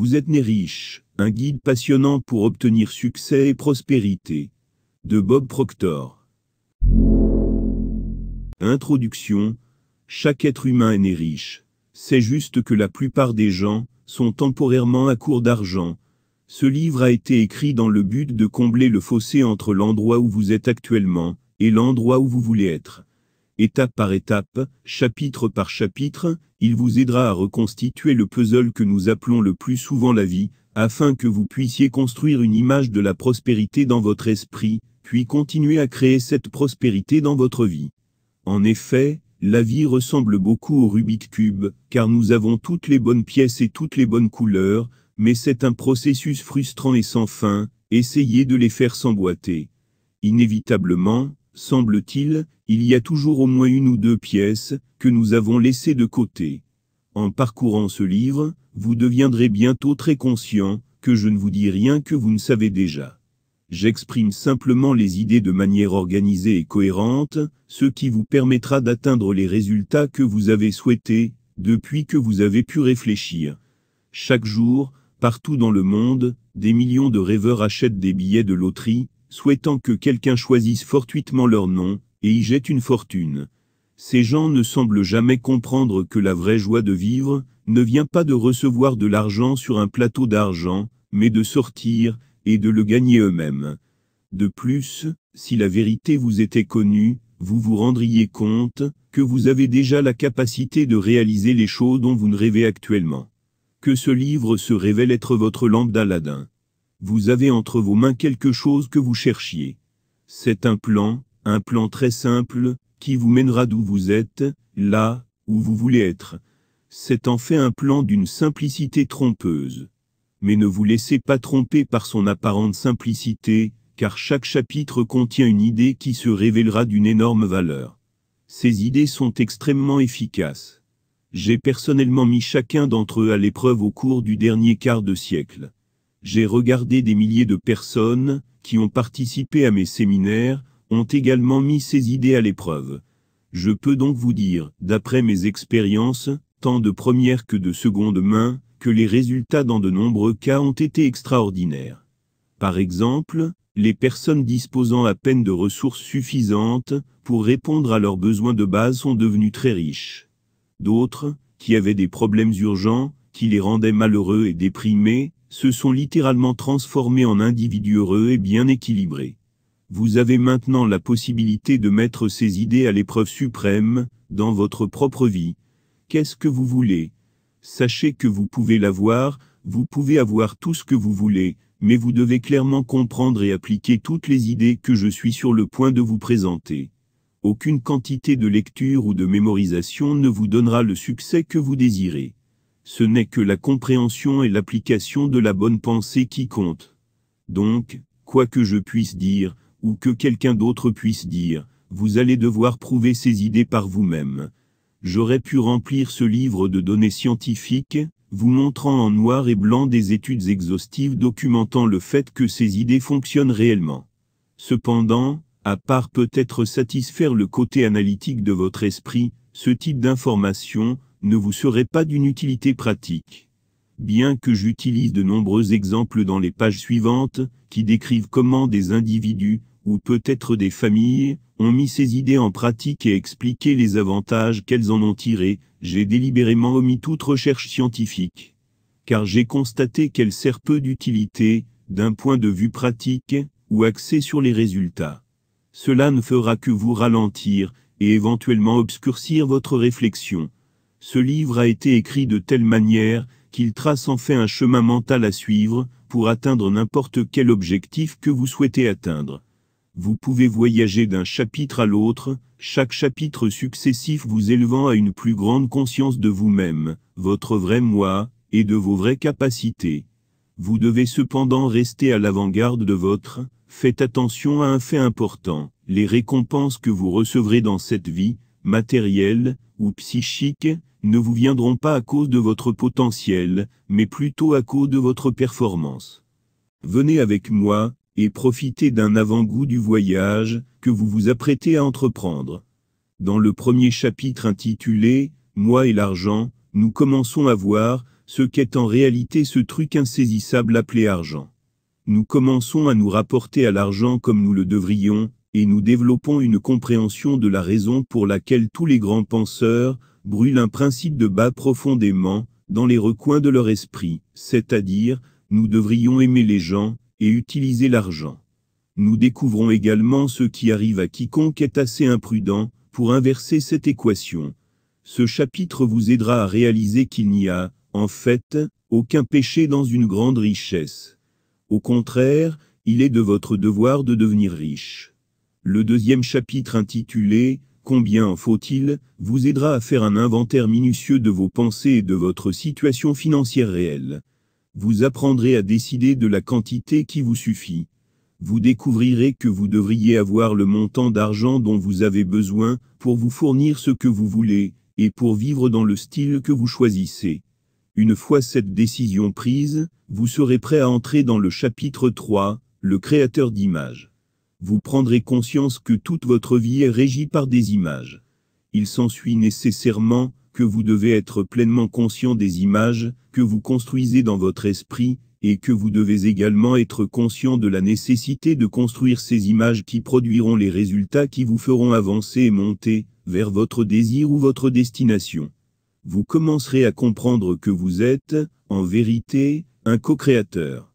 Vous êtes né riche, un guide passionnant pour obtenir succès et prospérité. De Bob Proctor. Introduction. Chaque être humain est né riche. C'est juste que la plupart des gens sont temporairement à court d'argent. Ce livre a été écrit dans le but de combler le fossé entre l'endroit où vous êtes actuellement et l'endroit où vous voulez être étape par étape, chapitre par chapitre, il vous aidera à reconstituer le puzzle que nous appelons le plus souvent la vie, afin que vous puissiez construire une image de la prospérité dans votre esprit, puis continuer à créer cette prospérité dans votre vie. En effet, la vie ressemble beaucoup au Rubik's Cube, car nous avons toutes les bonnes pièces et toutes les bonnes couleurs, mais c'est un processus frustrant et sans fin, essayez de les faire s'emboîter. Inévitablement, semble-t-il, il y a toujours au moins une ou deux pièces que nous avons laissées de côté. En parcourant ce livre, vous deviendrez bientôt très conscient que je ne vous dis rien que vous ne savez déjà. J'exprime simplement les idées de manière organisée et cohérente, ce qui vous permettra d'atteindre les résultats que vous avez souhaités depuis que vous avez pu réfléchir. Chaque jour, partout dans le monde, des millions de rêveurs achètent des billets de loterie, souhaitant que quelqu'un choisisse fortuitement leur nom, et y jette une fortune. Ces gens ne semblent jamais comprendre que la vraie joie de vivre ne vient pas de recevoir de l'argent sur un plateau d'argent, mais de sortir et de le gagner eux-mêmes. De plus, si la vérité vous était connue, vous vous rendriez compte que vous avez déjà la capacité de réaliser les choses dont vous ne rêvez actuellement. Que ce livre se révèle être votre lampe d'Aladin. Vous avez entre vos mains quelque chose que vous cherchiez. C'est un plan, un plan très simple, qui vous mènera d'où vous êtes, là, où vous voulez être. C'est en fait un plan d'une simplicité trompeuse. Mais ne vous laissez pas tromper par son apparente simplicité, car chaque chapitre contient une idée qui se révélera d'une énorme valeur. Ces idées sont extrêmement efficaces. J'ai personnellement mis chacun d'entre eux à l'épreuve au cours du dernier quart de siècle. J'ai regardé des milliers de personnes, qui ont participé à mes séminaires, ont également mis ces idées à l'épreuve. Je peux donc vous dire, d'après mes expériences, tant de première que de seconde main, que les résultats dans de nombreux cas ont été extraordinaires. Par exemple, les personnes disposant à peine de ressources suffisantes pour répondre à leurs besoins de base sont devenues très riches. D'autres, qui avaient des problèmes urgents, qui les rendaient malheureux et déprimés, se sont littéralement transformés en individus heureux et bien équilibrés. Vous avez maintenant la possibilité de mettre ces idées à l'épreuve suprême, dans votre propre vie. Qu'est-ce que vous voulez Sachez que vous pouvez l'avoir, vous pouvez avoir tout ce que vous voulez, mais vous devez clairement comprendre et appliquer toutes les idées que je suis sur le point de vous présenter. Aucune quantité de lecture ou de mémorisation ne vous donnera le succès que vous désirez. Ce n'est que la compréhension et l'application de la bonne pensée qui compte. Donc, quoi que je puisse dire, ou que quelqu'un d'autre puisse dire, vous allez devoir prouver ces idées par vous-même. J'aurais pu remplir ce livre de données scientifiques, vous montrant en noir et blanc des études exhaustives documentant le fait que ces idées fonctionnent réellement. Cependant, à part peut-être satisfaire le côté analytique de votre esprit, ce type d'information ne vous serait pas d'une utilité pratique. Bien que j'utilise de nombreux exemples dans les pages suivantes, qui décrivent comment des individus, ou peut-être des familles, ont mis ces idées en pratique et expliqué les avantages qu'elles en ont tirés, j'ai délibérément omis toute recherche scientifique. Car j'ai constaté qu'elle sert peu d'utilité, d'un point de vue pratique, ou axé sur les résultats. Cela ne fera que vous ralentir, et éventuellement obscurcir votre réflexion. Ce livre a été écrit de telle manière, qu'il trace en fait un chemin mental à suivre, pour atteindre n'importe quel objectif que vous souhaitez atteindre. Vous pouvez voyager d'un chapitre à l'autre, chaque chapitre successif vous élevant à une plus grande conscience de vous-même, votre vrai moi, et de vos vraies capacités. Vous devez cependant rester à l'avant-garde de votre, faites attention à un fait important, les récompenses que vous recevrez dans cette vie, matérielle ou psychique, ne vous viendront pas à cause de votre potentiel, mais plutôt à cause de votre performance. Venez avec moi, et profitez d'un avant-goût du voyage que vous vous apprêtez à entreprendre. Dans le premier chapitre intitulé Moi et l'argent, nous commençons à voir ce qu'est en réalité ce truc insaisissable appelé argent. Nous commençons à nous rapporter à l'argent comme nous le devrions, et nous développons une compréhension de la raison pour laquelle tous les grands penseurs brûlent un principe de bas profondément dans les recoins de leur esprit, c'est-à-dire, nous devrions aimer les gens, et utiliser l'argent. Nous découvrons également ce qui arrive à quiconque est assez imprudent pour inverser cette équation. Ce chapitre vous aidera à réaliser qu'il n'y a, en fait, aucun péché dans une grande richesse. Au contraire, il est de votre devoir de devenir riche. Le deuxième chapitre intitulé Combien en faut-il vous aidera à faire un inventaire minutieux de vos pensées et de votre situation financière réelle vous apprendrez à décider de la quantité qui vous suffit. Vous découvrirez que vous devriez avoir le montant d'argent dont vous avez besoin pour vous fournir ce que vous voulez et pour vivre dans le style que vous choisissez. Une fois cette décision prise, vous serez prêt à entrer dans le chapitre 3, le créateur d'images. Vous prendrez conscience que toute votre vie est régie par des images. Il s'ensuit nécessairement que vous devez être pleinement conscient des images que vous construisez dans votre esprit, et que vous devez également être conscient de la nécessité de construire ces images qui produiront les résultats qui vous feront avancer et monter vers votre désir ou votre destination. Vous commencerez à comprendre que vous êtes, en vérité, un co-créateur.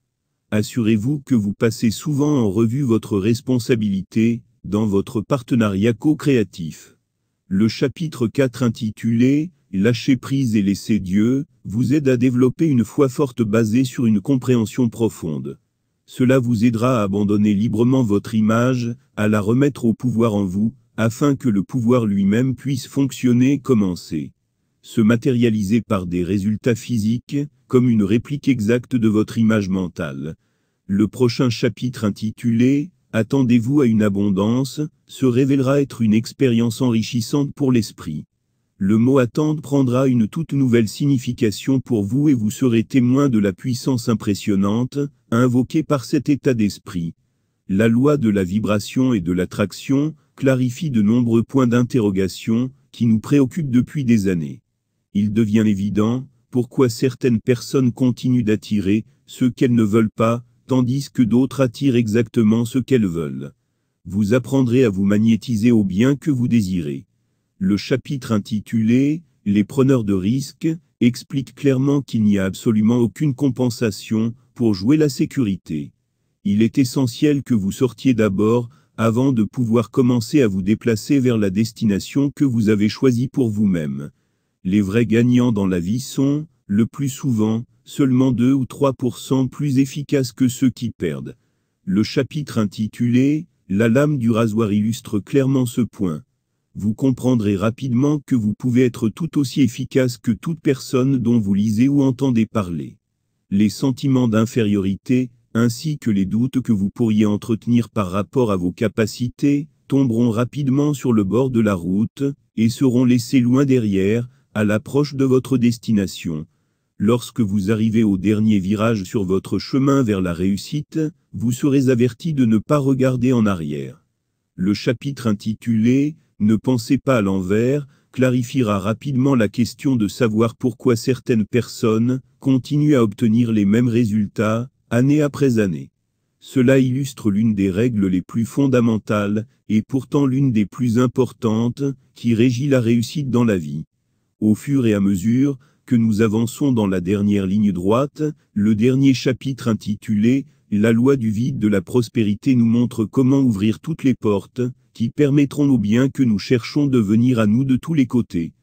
Assurez-vous que vous passez souvent en revue votre responsabilité dans votre partenariat co-créatif. Le chapitre 4 intitulé Lâcher prise et laisser Dieu vous aide à développer une foi forte basée sur une compréhension profonde. Cela vous aidera à abandonner librement votre image, à la remettre au pouvoir en vous, afin que le pouvoir lui-même puisse fonctionner et commencer. Se matérialiser par des résultats physiques, comme une réplique exacte de votre image mentale. Le prochain chapitre intitulé attendez-vous à une abondance, se révélera être une expérience enrichissante pour l'esprit. Le mot attendre prendra une toute nouvelle signification pour vous et vous serez témoin de la puissance impressionnante, invoquée par cet état d'esprit. La loi de la vibration et de l'attraction clarifie de nombreux points d'interrogation qui nous préoccupent depuis des années. Il devient évident pourquoi certaines personnes continuent d'attirer ce qu'elles ne veulent pas, tandis que d'autres attirent exactement ce qu'elles veulent. Vous apprendrez à vous magnétiser au bien que vous désirez. Le chapitre intitulé Les preneurs de risques explique clairement qu'il n'y a absolument aucune compensation pour jouer la sécurité. Il est essentiel que vous sortiez d'abord avant de pouvoir commencer à vous déplacer vers la destination que vous avez choisie pour vous-même. Les vrais gagnants dans la vie sont le plus souvent, seulement 2 ou 3% plus efficaces que ceux qui perdent. Le chapitre intitulé « La lame du rasoir » illustre clairement ce point. Vous comprendrez rapidement que vous pouvez être tout aussi efficace que toute personne dont vous lisez ou entendez parler. Les sentiments d'infériorité, ainsi que les doutes que vous pourriez entretenir par rapport à vos capacités, tomberont rapidement sur le bord de la route, et seront laissés loin derrière, à l'approche de votre destination. Lorsque vous arrivez au dernier virage sur votre chemin vers la réussite, vous serez averti de ne pas regarder en arrière. Le chapitre intitulé « Ne pensez pas à l'envers » clarifiera rapidement la question de savoir pourquoi certaines personnes continuent à obtenir les mêmes résultats, année après année. Cela illustre l'une des règles les plus fondamentales, et pourtant l'une des plus importantes, qui régit la réussite dans la vie. Au fur et à mesure, que nous avançons dans la dernière ligne droite, le dernier chapitre intitulé La loi du vide de la prospérité nous montre comment ouvrir toutes les portes, qui permettront aux biens que nous cherchons de venir à nous de tous les côtés.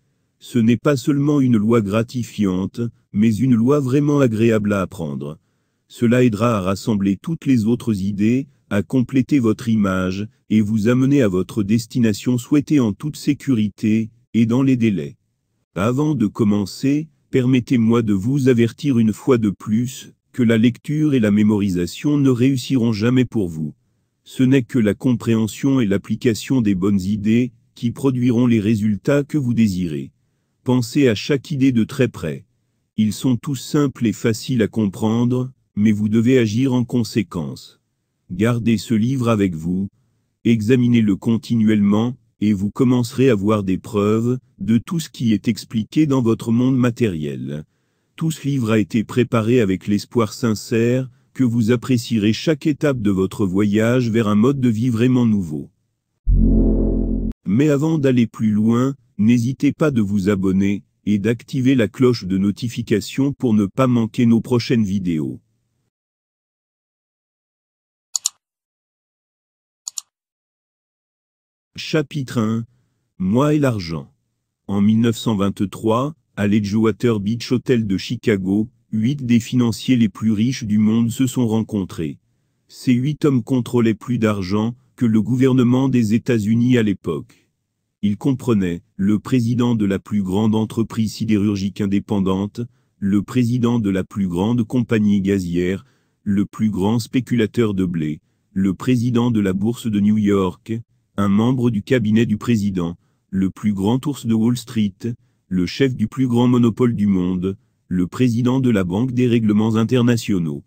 Ce n'est pas seulement une loi gratifiante, mais une loi vraiment agréable à apprendre. Cela aidera à rassembler toutes les autres idées, à compléter votre image, et vous amener à votre destination souhaitée en toute sécurité, et dans les délais. Avant de commencer, permettez-moi de vous avertir une fois de plus, que la lecture et la mémorisation ne réussiront jamais pour vous. Ce n'est que la compréhension et l'application des bonnes idées, qui produiront les résultats que vous désirez. Pensez à chaque idée de très près. Ils sont tous simples et faciles à comprendre, mais vous devez agir en conséquence. Gardez ce livre avec vous, examinez-le continuellement, et vous commencerez à voir des preuves de tout ce qui est expliqué dans votre monde matériel. Tout ce livre a été préparé avec l'espoir sincère que vous apprécierez chaque étape de votre voyage vers un mode de vie vraiment nouveau. Mais avant d'aller plus loin, n'hésitez pas de vous abonner et d'activer la cloche de notification pour ne pas manquer nos prochaines vidéos. Chapitre 1 Moi et l'argent. En 1923, à l'Edgewater Beach Hotel de Chicago, huit des financiers les plus riches du monde se sont rencontrés. Ces huit hommes contrôlaient plus d'argent que le gouvernement des États-Unis à l'époque. Ils comprenaient le président de la plus grande entreprise sidérurgique indépendante, le président de la plus grande compagnie gazière, le plus grand spéculateur de blé, le président de la bourse de New York, un membre du cabinet du président, le plus grand ours de Wall Street, le chef du plus grand monopole du monde, le président de la Banque des règlements internationaux.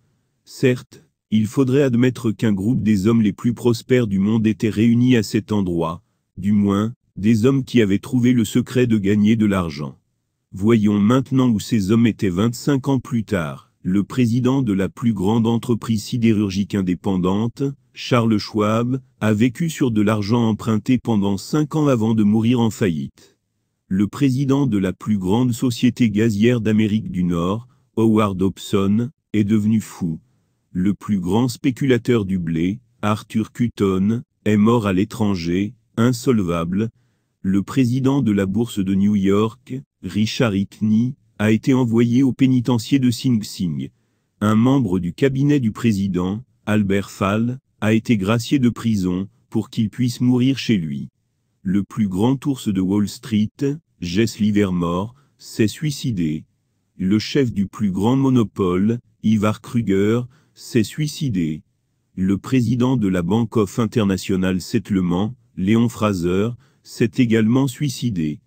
Certes, il faudrait admettre qu'un groupe des hommes les plus prospères du monde était réuni à cet endroit, du moins, des hommes qui avaient trouvé le secret de gagner de l'argent. Voyons maintenant où ces hommes étaient 25 ans plus tard le président de la plus grande entreprise sidérurgique indépendante, Charles Schwab, a vécu sur de l'argent emprunté pendant cinq ans avant de mourir en faillite. Le président de la plus grande société gazière d'Amérique du Nord, Howard Hobson, est devenu fou. Le plus grand spéculateur du blé, Arthur Cutton, est mort à l'étranger, insolvable. Le président de la bourse de New York, Richard Hickney, a été envoyé au pénitencier de Sing Sing. Un membre du cabinet du président, Albert Fall, a été gracié de prison, pour qu'il puisse mourir chez lui. Le plus grand ours de Wall Street, Jess Livermore, s'est suicidé. Le chef du plus grand monopole, Ivar Kruger, s'est suicidé. Le président de la Banque of International Settlement, Léon Fraser, s'est également suicidé.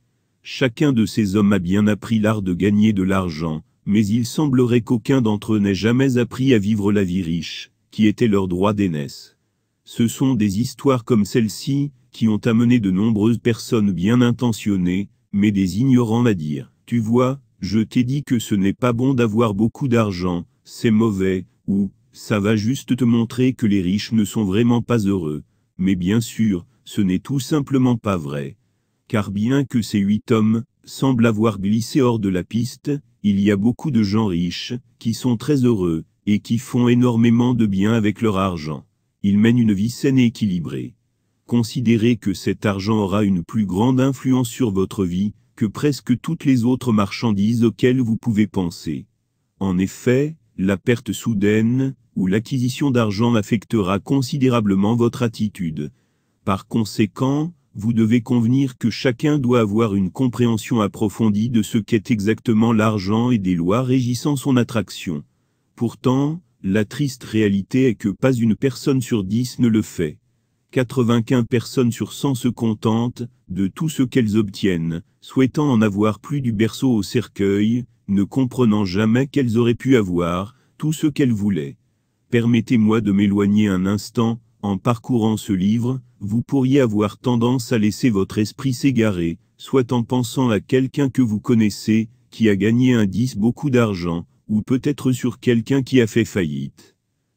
Chacun de ces hommes a bien appris l'art de gagner de l'argent, mais il semblerait qu'aucun d'entre eux n'ait jamais appris à vivre la vie riche, qui était leur droit d'aînesse. Ce sont des histoires comme celle-ci, qui ont amené de nombreuses personnes bien intentionnées, mais des ignorants à dire, tu vois, je t'ai dit que ce n'est pas bon d'avoir beaucoup d'argent, c'est mauvais, ou, ça va juste te montrer que les riches ne sont vraiment pas heureux. Mais bien sûr, ce n'est tout simplement pas vrai car bien que ces huit hommes semblent avoir glissé hors de la piste, il y a beaucoup de gens riches, qui sont très heureux, et qui font énormément de bien avec leur argent. Ils mènent une vie saine et équilibrée. Considérez que cet argent aura une plus grande influence sur votre vie que presque toutes les autres marchandises auxquelles vous pouvez penser. En effet, la perte soudaine ou l'acquisition d'argent affectera considérablement votre attitude. Par conséquent, vous devez convenir que chacun doit avoir une compréhension approfondie de ce qu'est exactement l'argent et des lois régissant son attraction. Pourtant, la triste réalité est que pas une personne sur dix ne le fait. 95 personnes sur 100 se contentent de tout ce qu'elles obtiennent, souhaitant en avoir plus du berceau au cercueil, ne comprenant jamais qu'elles auraient pu avoir tout ce qu'elles voulaient. Permettez-moi de m'éloigner un instant en parcourant ce livre, vous pourriez avoir tendance à laisser votre esprit s'égarer, soit en pensant à quelqu'un que vous connaissez, qui a gagné un 10 beaucoup d'argent, ou peut-être sur quelqu'un qui a fait faillite.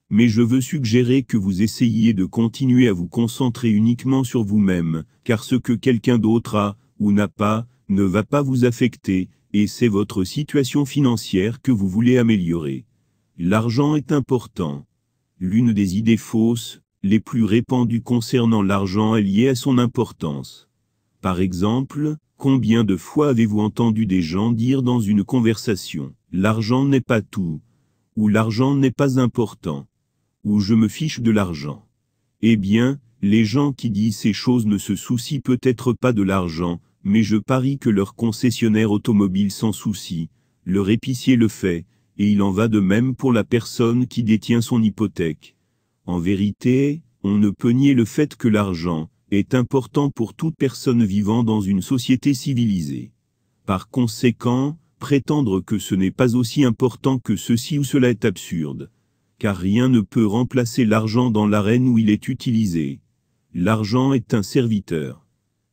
Mais je veux suggérer que vous essayiez de continuer à vous concentrer uniquement sur vous-même, car ce que quelqu'un d'autre a, ou n'a pas, ne va pas vous affecter, et c'est votre situation financière que vous voulez améliorer. L'argent est important. L'une des idées fausses, les plus répandus concernant l'argent est lié à son importance. Par exemple, combien de fois avez-vous entendu des gens dire dans une conversation « l'argent n'est pas tout » ou « l'argent n'est pas important » ou « je me fiche de l'argent ». Eh bien, les gens qui disent ces choses ne se soucient peut-être pas de l'argent, mais je parie que leur concessionnaire automobile s'en soucie, leur épicier le fait, et il en va de même pour la personne qui détient son hypothèque. En vérité, on ne peut nier le fait que l'argent est important pour toute personne vivant dans une société civilisée. Par conséquent, prétendre que ce n'est pas aussi important que ceci ou cela est absurde, car rien ne peut remplacer l'argent dans l'arène où il est utilisé. L'argent est un serviteur.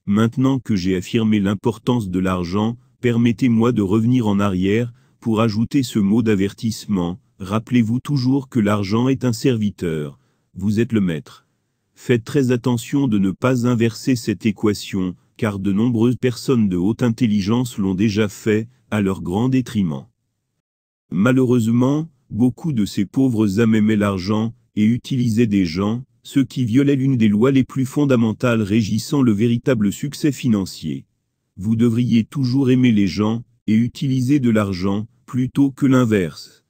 Maintenant que j'ai affirmé l'importance de l'argent, permettez-moi de revenir en arrière, pour ajouter ce mot d'avertissement, rappelez-vous toujours que l'argent est un serviteur, vous êtes le maître. Faites très attention de ne pas inverser cette équation, car de nombreuses personnes de haute intelligence l'ont déjà fait, à leur grand détriment. Malheureusement, beaucoup de ces pauvres âmes aimaient l'argent, et utilisaient des gens, ce qui violait l'une des lois les plus fondamentales régissant le véritable succès financier. Vous devriez toujours aimer les gens, et utiliser de l'argent, plutôt que l'inverse.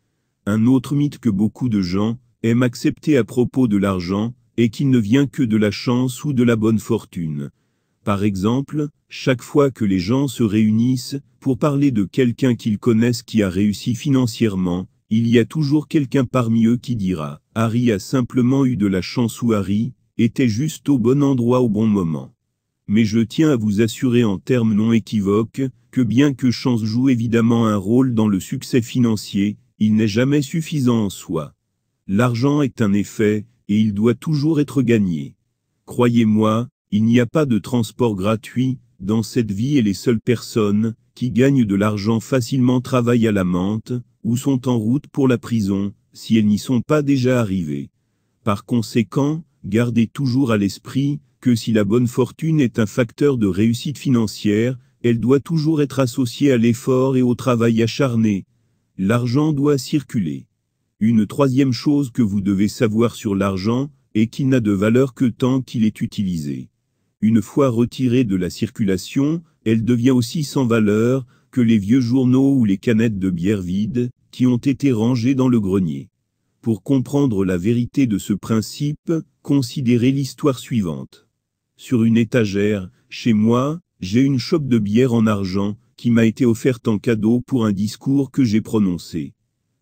Un autre mythe que beaucoup de gens, aime accepter à propos de l'argent, et qu'il ne vient que de la chance ou de la bonne fortune. Par exemple, chaque fois que les gens se réunissent pour parler de quelqu'un qu'ils connaissent qui a réussi financièrement, il y a toujours quelqu'un parmi eux qui dira ⁇ Harry a simplement eu de la chance ou Harry était juste au bon endroit au bon moment ⁇ Mais je tiens à vous assurer en termes non équivoques que bien que chance joue évidemment un rôle dans le succès financier, il n'est jamais suffisant en soi. L'argent est un effet, et il doit toujours être gagné. Croyez-moi, il n'y a pas de transport gratuit, dans cette vie et les seules personnes, qui gagnent de l'argent facilement travaillent à la menthe, ou sont en route pour la prison, si elles n'y sont pas déjà arrivées. Par conséquent, gardez toujours à l'esprit, que si la bonne fortune est un facteur de réussite financière, elle doit toujours être associée à l'effort et au travail acharné. L'argent doit circuler. Une troisième chose que vous devez savoir sur l'argent est qu'il n'a de valeur que tant qu'il est utilisé. Une fois retirée de la circulation, elle devient aussi sans valeur que les vieux journaux ou les canettes de bière vides qui ont été rangées dans le grenier. Pour comprendre la vérité de ce principe, considérez l'histoire suivante. Sur une étagère, chez moi, j'ai une chope de bière en argent qui m'a été offerte en cadeau pour un discours que j'ai prononcé.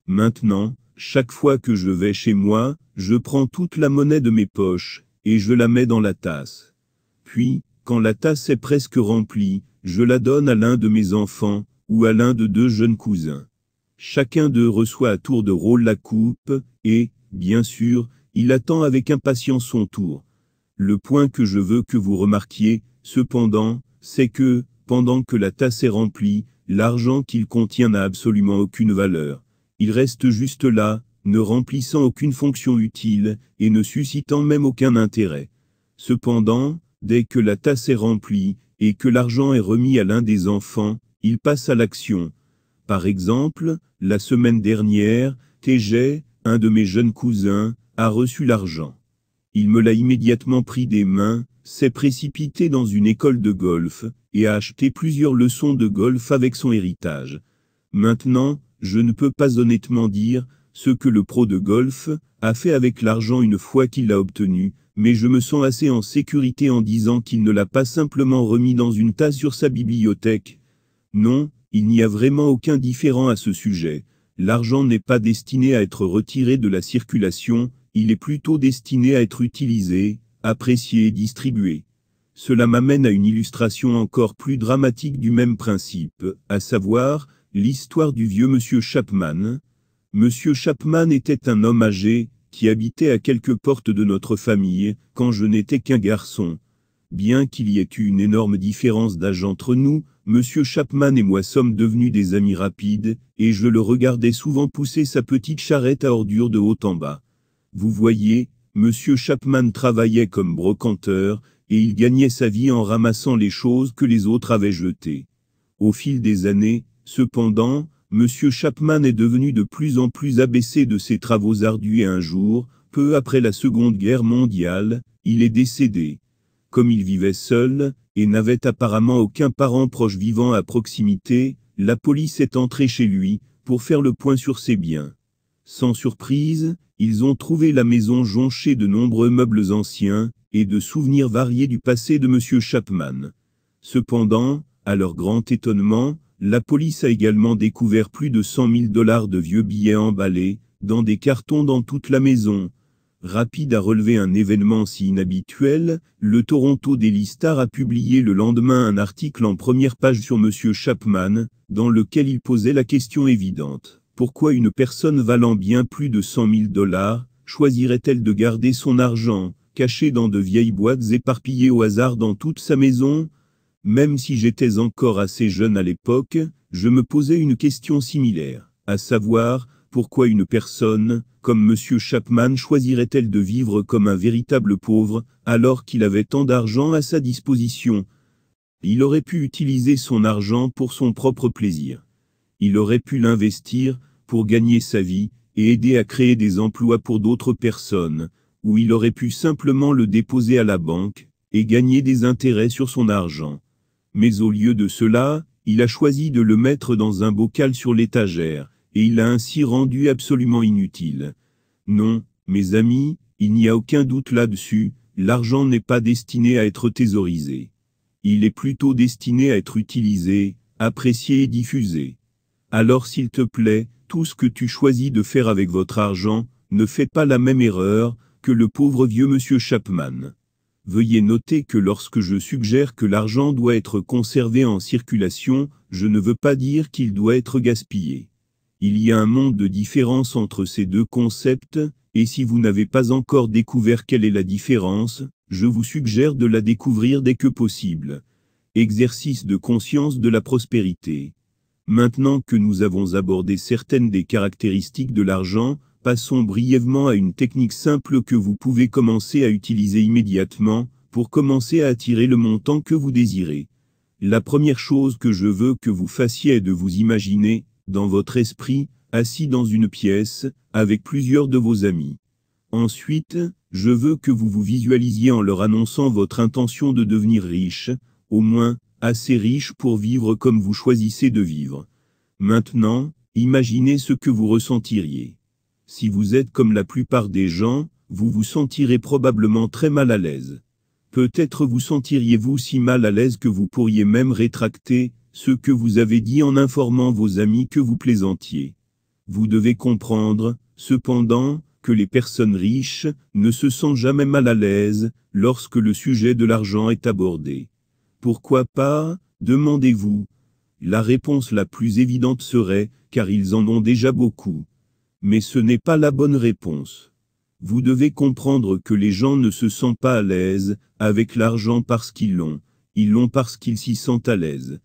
Maintenant, chaque fois que je vais chez moi, je prends toute la monnaie de mes poches, et je la mets dans la tasse. Puis, quand la tasse est presque remplie, je la donne à l'un de mes enfants, ou à l'un de deux jeunes cousins. Chacun d'eux reçoit à tour de rôle la coupe, et, bien sûr, il attend avec impatience son tour. Le point que je veux que vous remarquiez, cependant, c'est que, pendant que la tasse est remplie, l'argent qu'il contient n'a absolument aucune valeur il reste juste là, ne remplissant aucune fonction utile, et ne suscitant même aucun intérêt. Cependant, dès que la tasse est remplie, et que l'argent est remis à l'un des enfants, il passe à l'action. Par exemple, la semaine dernière, TG, un de mes jeunes cousins, a reçu l'argent. Il me l'a immédiatement pris des mains, s'est précipité dans une école de golf, et a acheté plusieurs leçons de golf avec son héritage. Maintenant, je ne peux pas honnêtement dire ce que le pro de golf a fait avec l'argent une fois qu'il l'a obtenu, mais je me sens assez en sécurité en disant qu'il ne l'a pas simplement remis dans une tasse sur sa bibliothèque. Non, il n'y a vraiment aucun différent à ce sujet. L'argent n'est pas destiné à être retiré de la circulation, il est plutôt destiné à être utilisé, apprécié et distribué. Cela m'amène à une illustration encore plus dramatique du même principe, à savoir, L'histoire du vieux monsieur Chapman. Monsieur Chapman était un homme âgé, qui habitait à quelques portes de notre famille, quand je n'étais qu'un garçon. Bien qu'il y ait eu une énorme différence d'âge entre nous, Monsieur Chapman et moi sommes devenus des amis rapides, et je le regardais souvent pousser sa petite charrette à ordures de haut en bas. Vous voyez, Monsieur Chapman travaillait comme brocanteur, et il gagnait sa vie en ramassant les choses que les autres avaient jetées. Au fil des années, Cependant, M. Chapman est devenu de plus en plus abaissé de ses travaux ardus et un jour, peu après la Seconde Guerre mondiale, il est décédé. Comme il vivait seul, et n'avait apparemment aucun parent proche vivant à proximité, la police est entrée chez lui, pour faire le point sur ses biens. Sans surprise, ils ont trouvé la maison jonchée de nombreux meubles anciens, et de souvenirs variés du passé de M. Chapman. Cependant, à leur grand étonnement, la police a également découvert plus de 100 000 dollars de vieux billets emballés, dans des cartons dans toute la maison. Rapide à relever un événement si inhabituel, le Toronto Daily Star a publié le lendemain un article en première page sur M. Chapman, dans lequel il posait la question évidente. Pourquoi une personne valant bien plus de 100 000 dollars choisirait-elle de garder son argent, caché dans de vieilles boîtes éparpillées au hasard dans toute sa maison même si j'étais encore assez jeune à l'époque, je me posais une question similaire, à savoir, pourquoi une personne, comme M. Chapman choisirait-elle de vivre comme un véritable pauvre, alors qu'il avait tant d'argent à sa disposition Il aurait pu utiliser son argent pour son propre plaisir. Il aurait pu l'investir, pour gagner sa vie, et aider à créer des emplois pour d'autres personnes, ou il aurait pu simplement le déposer à la banque, et gagner des intérêts sur son argent mais au lieu de cela, il a choisi de le mettre dans un bocal sur l'étagère, et il a ainsi rendu absolument inutile. Non, mes amis, il n'y a aucun doute là-dessus, l'argent n'est pas destiné à être thésaurisé. Il est plutôt destiné à être utilisé, apprécié et diffusé. Alors s'il te plaît, tout ce que tu choisis de faire avec votre argent, ne fais pas la même erreur que le pauvre vieux monsieur Chapman. Veuillez noter que lorsque je suggère que l'argent doit être conservé en circulation, je ne veux pas dire qu'il doit être gaspillé. Il y a un monde de différence entre ces deux concepts, et si vous n'avez pas encore découvert quelle est la différence, je vous suggère de la découvrir dès que possible. Exercice de conscience de la prospérité. Maintenant que nous avons abordé certaines des caractéristiques de l'argent, Passons brièvement à une technique simple que vous pouvez commencer à utiliser immédiatement, pour commencer à attirer le montant que vous désirez. La première chose que je veux que vous fassiez est de vous imaginer, dans votre esprit, assis dans une pièce, avec plusieurs de vos amis. Ensuite, je veux que vous vous visualisiez en leur annonçant votre intention de devenir riche, au moins, assez riche pour vivre comme vous choisissez de vivre. Maintenant, imaginez ce que vous ressentiriez. Si vous êtes comme la plupart des gens, vous vous sentirez probablement très mal à l'aise. Peut-être vous sentiriez-vous si mal à l'aise que vous pourriez même rétracter ce que vous avez dit en informant vos amis que vous plaisantiez. Vous devez comprendre, cependant, que les personnes riches ne se sentent jamais mal à l'aise lorsque le sujet de l'argent est abordé. Pourquoi pas, demandez-vous. La réponse la plus évidente serait, car ils en ont déjà beaucoup. Mais ce n'est pas la bonne réponse. Vous devez comprendre que les gens ne se sentent pas à l'aise avec l'argent parce qu'ils l'ont, ils l'ont parce qu'ils s'y sentent à l'aise.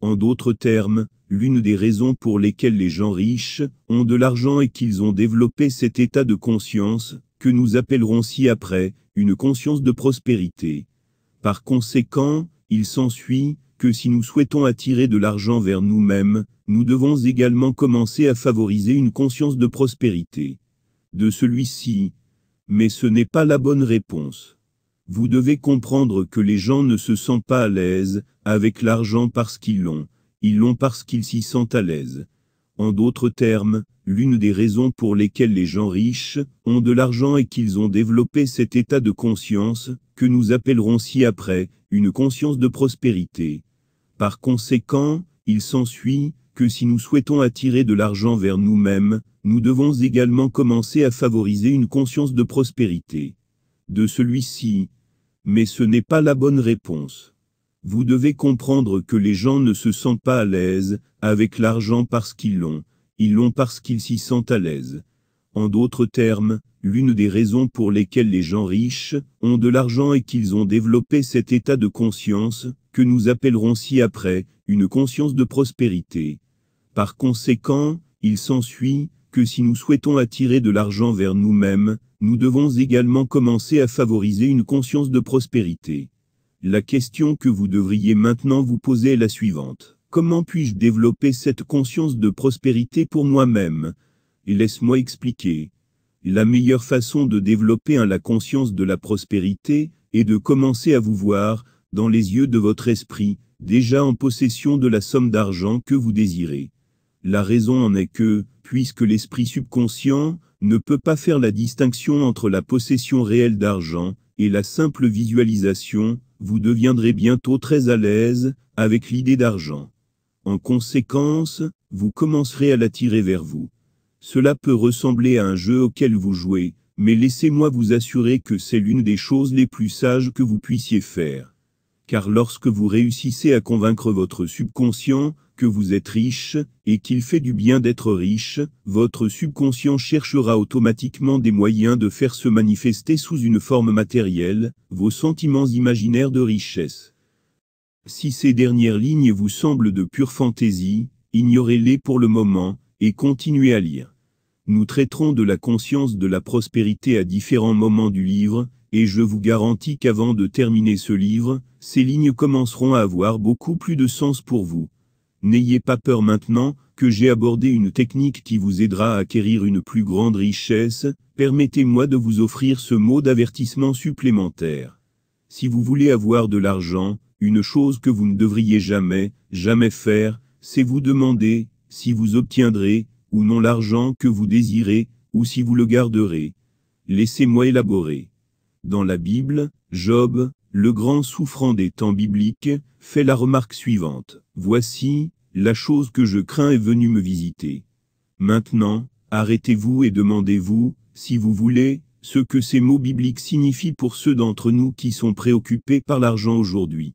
En d'autres termes, l'une des raisons pour lesquelles les gens riches ont de l'argent est qu'ils ont développé cet état de conscience, que nous appellerons ci-après, une conscience de prospérité. Par conséquent, il s'ensuit que si nous souhaitons attirer de l'argent vers nous-mêmes, nous devons également commencer à favoriser une conscience de prospérité. De celui-ci. Mais ce n'est pas la bonne réponse. Vous devez comprendre que les gens ne se sentent pas à l'aise avec l'argent parce qu'ils l'ont, ils l'ont parce qu'ils s'y sentent à l'aise. En d'autres termes, l'une des raisons pour lesquelles les gens riches ont de l'argent et qu'ils ont développé cet état de conscience, que nous appellerons ci après, une conscience de prospérité, par conséquent, il s'ensuit que si nous souhaitons attirer de l'argent vers nous-mêmes, nous devons également commencer à favoriser une conscience de prospérité de celui-ci. Mais ce n'est pas la bonne réponse. Vous devez comprendre que les gens ne se sentent pas à l'aise avec l'argent parce qu'ils l'ont, ils l'ont parce qu'ils s'y sentent à l'aise. En d'autres termes, l'une des raisons pour lesquelles les gens riches ont de l'argent et qu'ils ont développé cet état de conscience, que nous appellerons ci-après une conscience de prospérité. Par conséquent, il s'ensuit que si nous souhaitons attirer de l'argent vers nous-mêmes, nous devons également commencer à favoriser une conscience de prospérité. La question que vous devriez maintenant vous poser est la suivante. Comment puis-je développer cette conscience de prospérité pour moi-même Et laisse-moi expliquer. La meilleure façon de développer la conscience de la prospérité est de commencer à vous voir, dans les yeux de votre esprit, déjà en possession de la somme d'argent que vous désirez. La raison en est que, puisque l'esprit subconscient ne peut pas faire la distinction entre la possession réelle d'argent et la simple visualisation, vous deviendrez bientôt très à l'aise avec l'idée d'argent. En conséquence, vous commencerez à l'attirer vers vous. Cela peut ressembler à un jeu auquel vous jouez, mais laissez-moi vous assurer que c'est l'une des choses les plus sages que vous puissiez faire car lorsque vous réussissez à convaincre votre subconscient que vous êtes riche, et qu'il fait du bien d'être riche, votre subconscient cherchera automatiquement des moyens de faire se manifester sous une forme matérielle, vos sentiments imaginaires de richesse. Si ces dernières lignes vous semblent de pure fantaisie, ignorez-les pour le moment, et continuez à lire. Nous traiterons de la conscience de la prospérité à différents moments du livre, et je vous garantis qu'avant de terminer ce livre, ces lignes commenceront à avoir beaucoup plus de sens pour vous. N'ayez pas peur maintenant que j'ai abordé une technique qui vous aidera à acquérir une plus grande richesse, permettez-moi de vous offrir ce mot d'avertissement supplémentaire. Si vous voulez avoir de l'argent, une chose que vous ne devriez jamais, jamais faire, c'est vous demander si vous obtiendrez ou non l'argent que vous désirez, ou si vous le garderez. Laissez-moi élaborer. Dans la Bible, Job, le grand souffrant des temps bibliques, fait la remarque suivante. Voici, la chose que je crains est venue me visiter. Maintenant, arrêtez-vous et demandez-vous, si vous voulez, ce que ces mots bibliques signifient pour ceux d'entre nous qui sont préoccupés par l'argent aujourd'hui.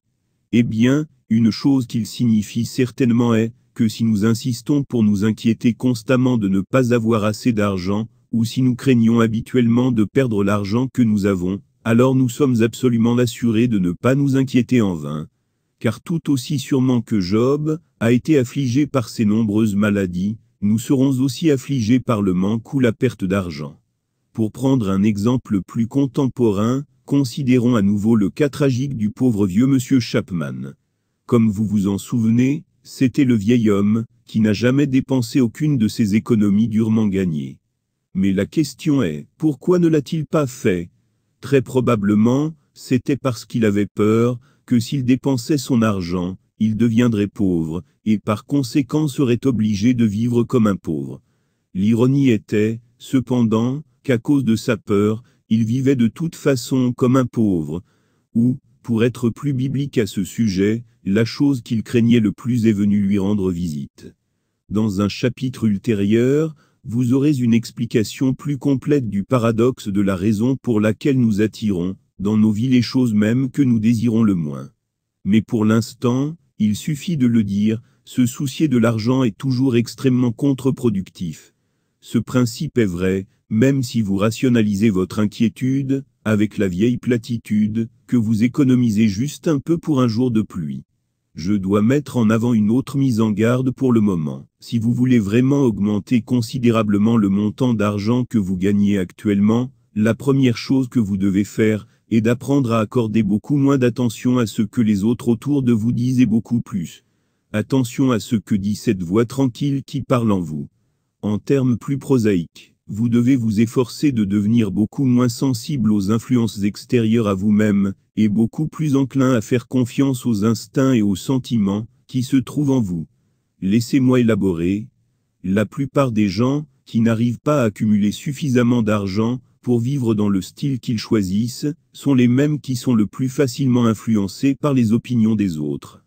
Eh bien, une chose qu'ils signifient certainement est, que si nous insistons pour nous inquiéter constamment de ne pas avoir assez d'argent, ou si nous craignons habituellement de perdre l'argent que nous avons, alors nous sommes absolument assurés de ne pas nous inquiéter en vain. Car tout aussi sûrement que Job a été affligé par ses nombreuses maladies, nous serons aussi affligés par le manque ou la perte d'argent. Pour prendre un exemple plus contemporain, considérons à nouveau le cas tragique du pauvre vieux monsieur Chapman. Comme vous vous en souvenez, c'était le vieil homme, qui n'a jamais dépensé aucune de ses économies durement gagnées. Mais la question est, pourquoi ne l'a-t-il pas fait Très probablement, c'était parce qu'il avait peur que s'il dépensait son argent, il deviendrait pauvre, et par conséquent serait obligé de vivre comme un pauvre. L'ironie était, cependant, qu'à cause de sa peur, il vivait de toute façon comme un pauvre, ou, pour être plus biblique à ce sujet, la chose qu'il craignait le plus est venue lui rendre visite. Dans un chapitre ultérieur, vous aurez une explication plus complète du paradoxe de la raison pour laquelle nous attirons, dans nos vies les choses mêmes que nous désirons le moins. Mais pour l'instant, il suffit de le dire, se soucier de l'argent est toujours extrêmement contre-productif. Ce principe est vrai, même si vous rationalisez votre inquiétude, avec la vieille platitude, que vous économisez juste un peu pour un jour de pluie je dois mettre en avant une autre mise en garde pour le moment. Si vous voulez vraiment augmenter considérablement le montant d'argent que vous gagnez actuellement, la première chose que vous devez faire est d'apprendre à accorder beaucoup moins d'attention à ce que les autres autour de vous disent et beaucoup plus. Attention à ce que dit cette voix tranquille qui parle en vous. En termes plus prosaïques, vous devez vous efforcer de devenir beaucoup moins sensible aux influences extérieures à vous-même, et beaucoup plus enclin à faire confiance aux instincts et aux sentiments, qui se trouvent en vous. Laissez-moi élaborer. La plupart des gens, qui n'arrivent pas à accumuler suffisamment d'argent, pour vivre dans le style qu'ils choisissent, sont les mêmes qui sont le plus facilement influencés par les opinions des autres.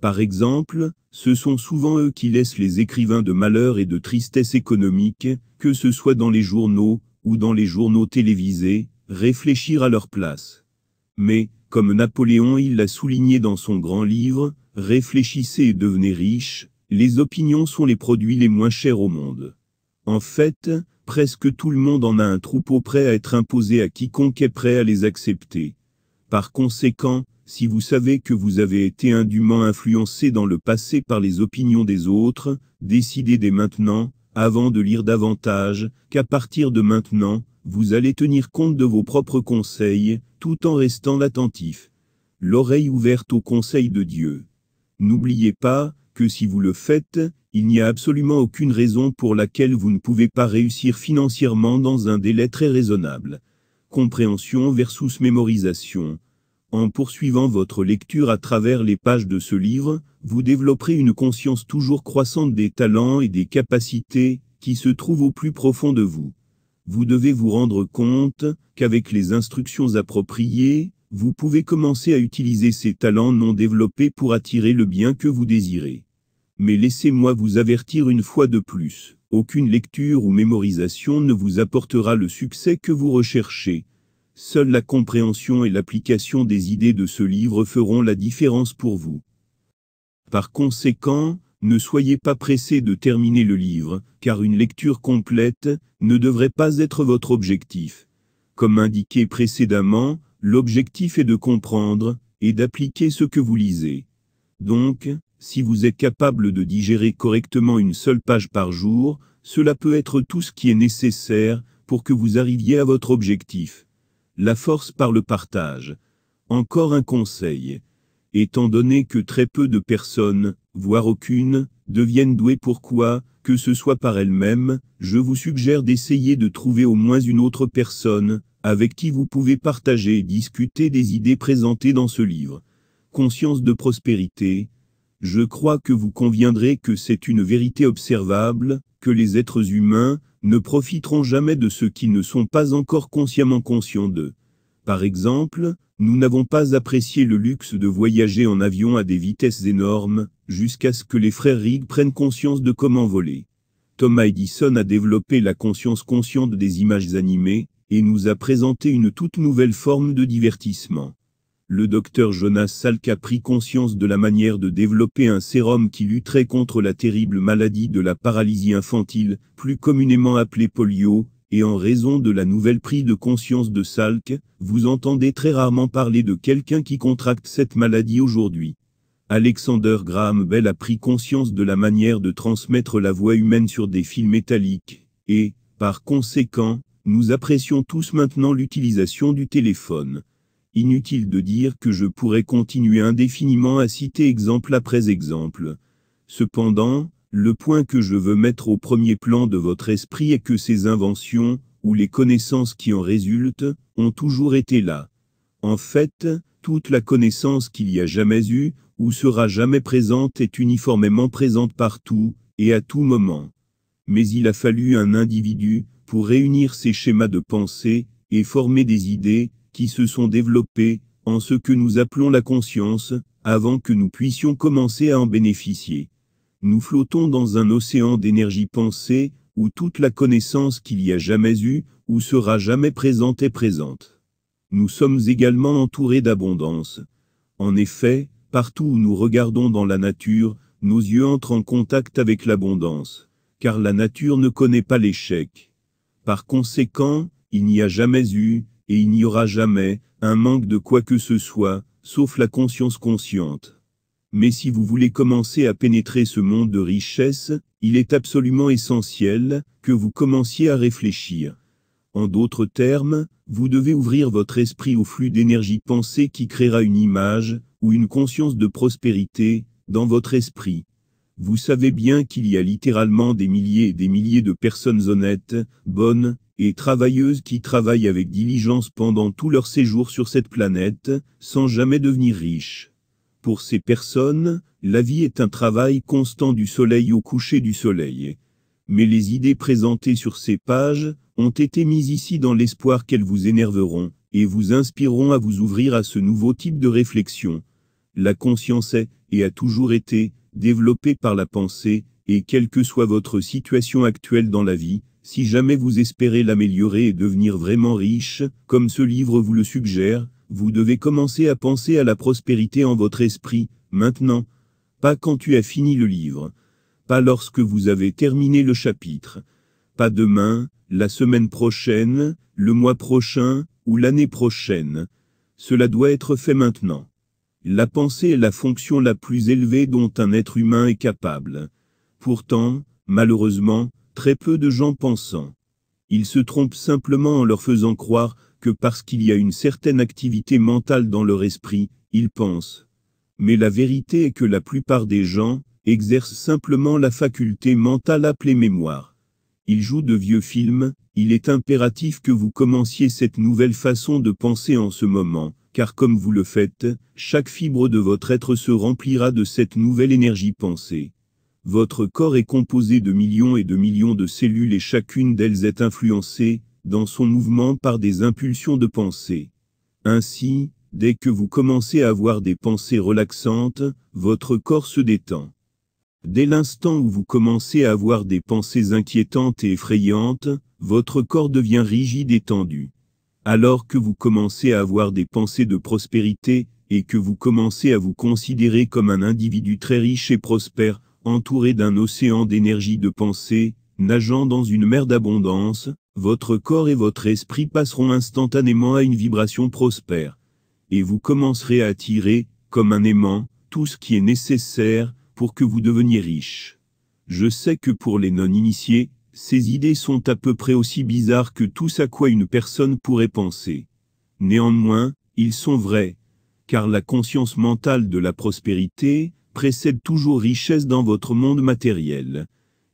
Par exemple, ce sont souvent eux qui laissent les écrivains de malheur et de tristesse économique, que ce soit dans les journaux ou dans les journaux télévisés, réfléchir à leur place. Mais, comme Napoléon il l'a souligné dans son grand livre, Réfléchissez et devenez riche, les opinions sont les produits les moins chers au monde. En fait, presque tout le monde en a un troupeau prêt à être imposé à quiconque est prêt à les accepter. Par conséquent, si vous savez que vous avez été indûment influencé dans le passé par les opinions des autres, décidez dès maintenant, avant de lire davantage, qu'à partir de maintenant, vous allez tenir compte de vos propres conseils, tout en restant attentif. L'oreille ouverte aux conseils de Dieu. N'oubliez pas, que si vous le faites, il n'y a absolument aucune raison pour laquelle vous ne pouvez pas réussir financièrement dans un délai très raisonnable. Compréhension versus mémorisation. En poursuivant votre lecture à travers les pages de ce livre, vous développerez une conscience toujours croissante des talents et des capacités qui se trouvent au plus profond de vous. Vous devez vous rendre compte qu'avec les instructions appropriées, vous pouvez commencer à utiliser ces talents non développés pour attirer le bien que vous désirez. Mais laissez-moi vous avertir une fois de plus, aucune lecture ou mémorisation ne vous apportera le succès que vous recherchez. Seule la compréhension et l'application des idées de ce livre feront la différence pour vous. Par conséquent, ne soyez pas pressé de terminer le livre, car une lecture complète ne devrait pas être votre objectif. Comme indiqué précédemment, l'objectif est de comprendre et d'appliquer ce que vous lisez. Donc, si vous êtes capable de digérer correctement une seule page par jour, cela peut être tout ce qui est nécessaire pour que vous arriviez à votre objectif. La force par le partage. Encore un conseil étant donné que très peu de personnes, voire aucune, deviennent douées pourquoi, que ce soit par elles-mêmes, je vous suggère d'essayer de trouver au moins une autre personne, avec qui vous pouvez partager et discuter des idées présentées dans ce livre. Conscience de prospérité. Je crois que vous conviendrez que c'est une vérité observable, que les êtres humains ne profiteront jamais de ce qu'ils ne sont pas encore consciemment conscients d'eux. Par exemple, nous n'avons pas apprécié le luxe de voyager en avion à des vitesses énormes, jusqu'à ce que les frères Rigg prennent conscience de comment voler. Thomas Edison a développé la conscience consciente des images animées, et nous a présenté une toute nouvelle forme de divertissement. Le docteur Jonas Salk a pris conscience de la manière de développer un sérum qui lutterait contre la terrible maladie de la paralysie infantile, plus communément appelée polio, et en raison de la nouvelle prise de conscience de Salk, vous entendez très rarement parler de quelqu'un qui contracte cette maladie aujourd'hui. Alexander Graham Bell a pris conscience de la manière de transmettre la voix humaine sur des fils métalliques, et, par conséquent, nous apprécions tous maintenant l'utilisation du téléphone. Inutile de dire que je pourrais continuer indéfiniment à citer exemple après exemple. Cependant, le point que je veux mettre au premier plan de votre esprit est que ces inventions, ou les connaissances qui en résultent, ont toujours été là. En fait, toute la connaissance qu'il y a jamais eu, ou sera jamais présente est uniformément présente partout, et à tout moment. Mais il a fallu un individu, pour réunir ces schémas de pensée, et former des idées, qui se sont développées, en ce que nous appelons la conscience, avant que nous puissions commencer à en bénéficier nous flottons dans un océan d'énergie pensée, où toute la connaissance qu'il y a jamais eue, ou sera jamais présente est présente. Nous sommes également entourés d'abondance. En effet, partout où nous regardons dans la nature, nos yeux entrent en contact avec l'abondance, car la nature ne connaît pas l'échec. Par conséquent, il n'y a jamais eu, et il n'y aura jamais, un manque de quoi que ce soit, sauf la conscience consciente. Mais si vous voulez commencer à pénétrer ce monde de richesse, il est absolument essentiel que vous commenciez à réfléchir. En d'autres termes, vous devez ouvrir votre esprit au flux d'énergie pensée qui créera une image, ou une conscience de prospérité, dans votre esprit. Vous savez bien qu'il y a littéralement des milliers et des milliers de personnes honnêtes, bonnes, et travailleuses qui travaillent avec diligence pendant tout leur séjour sur cette planète, sans jamais devenir riches. Pour ces personnes, la vie est un travail constant du soleil au coucher du soleil. Mais les idées présentées sur ces pages ont été mises ici dans l'espoir qu'elles vous énerveront et vous inspireront à vous ouvrir à ce nouveau type de réflexion. La conscience est, et a toujours été, développée par la pensée, et quelle que soit votre situation actuelle dans la vie, si jamais vous espérez l'améliorer et devenir vraiment riche, comme ce livre vous le suggère, vous devez commencer à penser à la prospérité en votre esprit, maintenant, pas quand tu as fini le livre, pas lorsque vous avez terminé le chapitre, pas demain, la semaine prochaine, le mois prochain, ou l'année prochaine. Cela doit être fait maintenant. La pensée est la fonction la plus élevée dont un être humain est capable. Pourtant, malheureusement, très peu de gens pensent. Ils se trompent simplement en leur faisant croire que parce qu'il y a une certaine activité mentale dans leur esprit, ils pensent. Mais la vérité est que la plupart des gens exercent simplement la faculté mentale appelée mémoire. Ils jouent de vieux films, il est impératif que vous commenciez cette nouvelle façon de penser en ce moment, car comme vous le faites, chaque fibre de votre être se remplira de cette nouvelle énergie pensée. Votre corps est composé de millions et de millions de cellules et chacune d'elles est influencée, dans son mouvement par des impulsions de pensée. Ainsi, dès que vous commencez à avoir des pensées relaxantes, votre corps se détend. Dès l'instant où vous commencez à avoir des pensées inquiétantes et effrayantes, votre corps devient rigide et tendu. Alors que vous commencez à avoir des pensées de prospérité, et que vous commencez à vous considérer comme un individu très riche et prospère, entouré d'un océan d'énergie de pensée, nageant dans une mer d'abondance, votre corps et votre esprit passeront instantanément à une vibration prospère, et vous commencerez à attirer, comme un aimant, tout ce qui est nécessaire pour que vous deveniez riche. Je sais que pour les non-initiés, ces idées sont à peu près aussi bizarres que tout ce à quoi une personne pourrait penser. Néanmoins, ils sont vrais, car la conscience mentale de la prospérité précède toujours richesse dans votre monde matériel.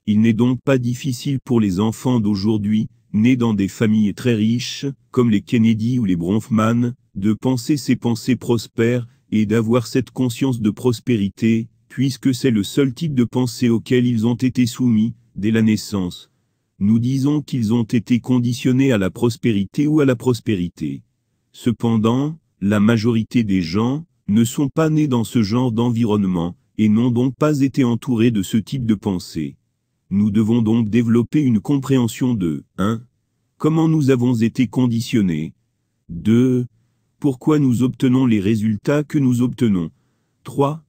Il n'est donc pas difficile pour les enfants d'aujourd'hui nés dans des familles très riches, comme les Kennedy ou les Bronfman, de penser ces pensées prospères, et d'avoir cette conscience de prospérité, puisque c'est le seul type de pensée auquel ils ont été soumis, dès la naissance. Nous disons qu'ils ont été conditionnés à la prospérité ou à la prospérité. Cependant, la majorité des gens, ne sont pas nés dans ce genre d'environnement, et n'ont donc pas été entourés de ce type de pensée. Nous devons donc développer une compréhension de 1. Comment nous avons été conditionnés 2. Pourquoi nous obtenons les résultats que nous obtenons 3.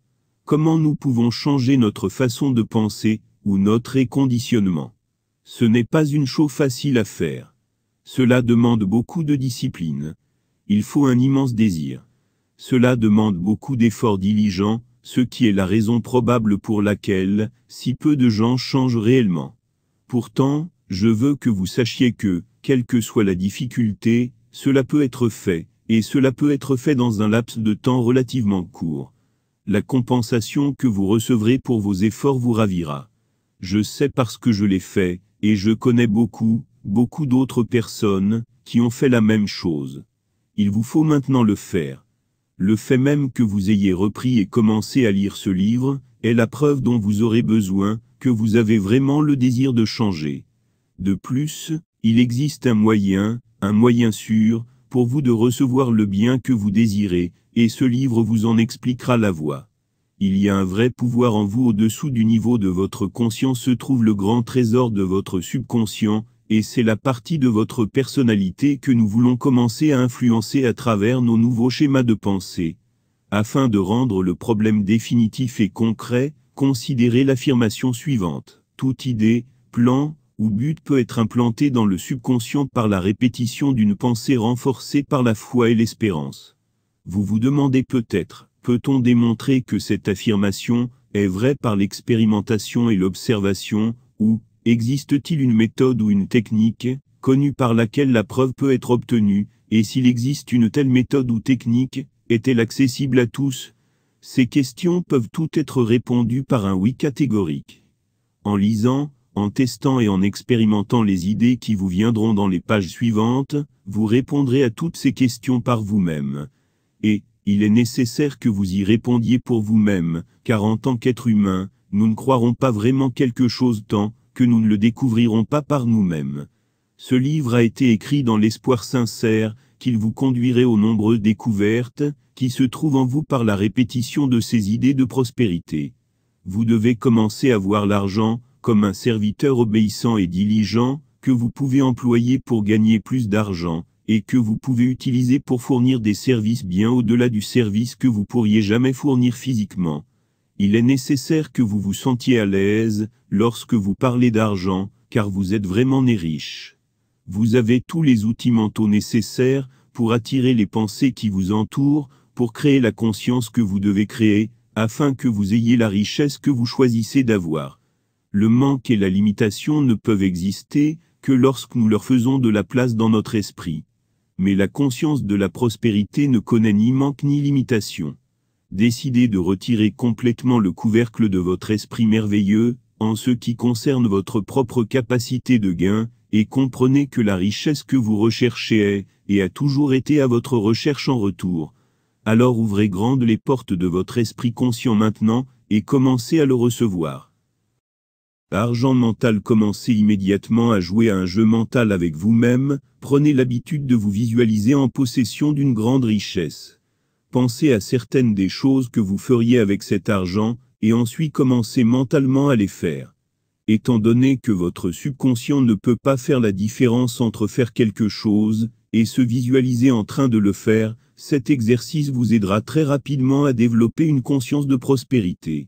Comment nous pouvons changer notre façon de penser ou notre réconditionnement Ce n'est pas une chose facile à faire. Cela demande beaucoup de discipline. Il faut un immense désir. Cela demande beaucoup d'efforts diligents, ce qui est la raison probable pour laquelle si peu de gens changent réellement. Pourtant, je veux que vous sachiez que, quelle que soit la difficulté, cela peut être fait, et cela peut être fait dans un laps de temps relativement court. La compensation que vous recevrez pour vos efforts vous ravira. Je sais parce que je l'ai fait, et je connais beaucoup, beaucoup d'autres personnes, qui ont fait la même chose. Il vous faut maintenant le faire. Le fait même que vous ayez repris et commencé à lire ce livre, est la preuve dont vous aurez besoin, que vous avez vraiment le désir de changer. De plus, il existe un moyen, un moyen sûr, pour vous de recevoir le bien que vous désirez, et ce livre vous en expliquera la voie. Il y a un vrai pouvoir en vous au-dessous du niveau de votre conscience se trouve le grand trésor de votre subconscient, et c'est la partie de votre personnalité que nous voulons commencer à influencer à travers nos nouveaux schémas de pensée. Afin de rendre le problème définitif et concret, considérez l'affirmation suivante. Toute idée, plan ou but peut être implanté dans le subconscient par la répétition d'une pensée renforcée par la foi et l'espérance. Vous vous demandez peut-être, peut-on démontrer que cette affirmation est vraie par l'expérimentation et l'observation, ou, Existe-t-il une méthode ou une technique, connue par laquelle la preuve peut être obtenue, et s'il existe une telle méthode ou technique, est-elle accessible à tous Ces questions peuvent toutes être répondues par un oui catégorique. En lisant, en testant et en expérimentant les idées qui vous viendront dans les pages suivantes, vous répondrez à toutes ces questions par vous-même. Et, il est nécessaire que vous y répondiez pour vous-même, car en tant qu'être humain, nous ne croirons pas vraiment quelque chose tant que nous ne le découvrirons pas par nous-mêmes. Ce livre a été écrit dans l'espoir sincère qu'il vous conduirait aux nombreuses découvertes qui se trouvent en vous par la répétition de ces idées de prospérité. Vous devez commencer à voir l'argent comme un serviteur obéissant et diligent que vous pouvez employer pour gagner plus d'argent et que vous pouvez utiliser pour fournir des services bien au-delà du service que vous pourriez jamais fournir physiquement. Il est nécessaire que vous vous sentiez à l'aise lorsque vous parlez d'argent, car vous êtes vraiment né riche. Vous avez tous les outils mentaux nécessaires pour attirer les pensées qui vous entourent, pour créer la conscience que vous devez créer, afin que vous ayez la richesse que vous choisissez d'avoir. Le manque et la limitation ne peuvent exister que lorsque nous leur faisons de la place dans notre esprit. Mais la conscience de la prospérité ne connaît ni manque ni limitation décidez de retirer complètement le couvercle de votre esprit merveilleux, en ce qui concerne votre propre capacité de gain, et comprenez que la richesse que vous recherchez est, et a toujours été à votre recherche en retour. Alors ouvrez grandes les portes de votre esprit conscient maintenant, et commencez à le recevoir. Argent mental Commencez immédiatement à jouer à un jeu mental avec vous-même, prenez l'habitude de vous visualiser en possession d'une grande richesse pensez à certaines des choses que vous feriez avec cet argent, et ensuite commencez mentalement à les faire. Étant donné que votre subconscient ne peut pas faire la différence entre faire quelque chose et se visualiser en train de le faire, cet exercice vous aidera très rapidement à développer une conscience de prospérité.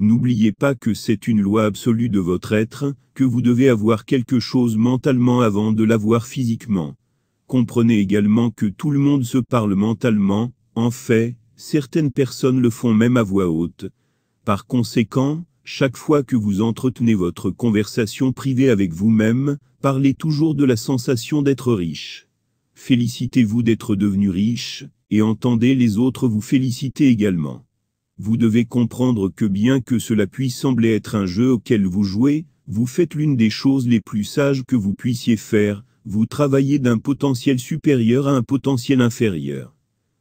N'oubliez pas que c'est une loi absolue de votre être, que vous devez avoir quelque chose mentalement avant de l'avoir physiquement. Comprenez également que tout le monde se parle mentalement, en fait, certaines personnes le font même à voix haute. Par conséquent, chaque fois que vous entretenez votre conversation privée avec vous-même, parlez toujours de la sensation d'être riche. Félicitez-vous d'être devenu riche, et entendez les autres vous féliciter également. Vous devez comprendre que bien que cela puisse sembler être un jeu auquel vous jouez, vous faites l'une des choses les plus sages que vous puissiez faire, vous travaillez d'un potentiel supérieur à un potentiel inférieur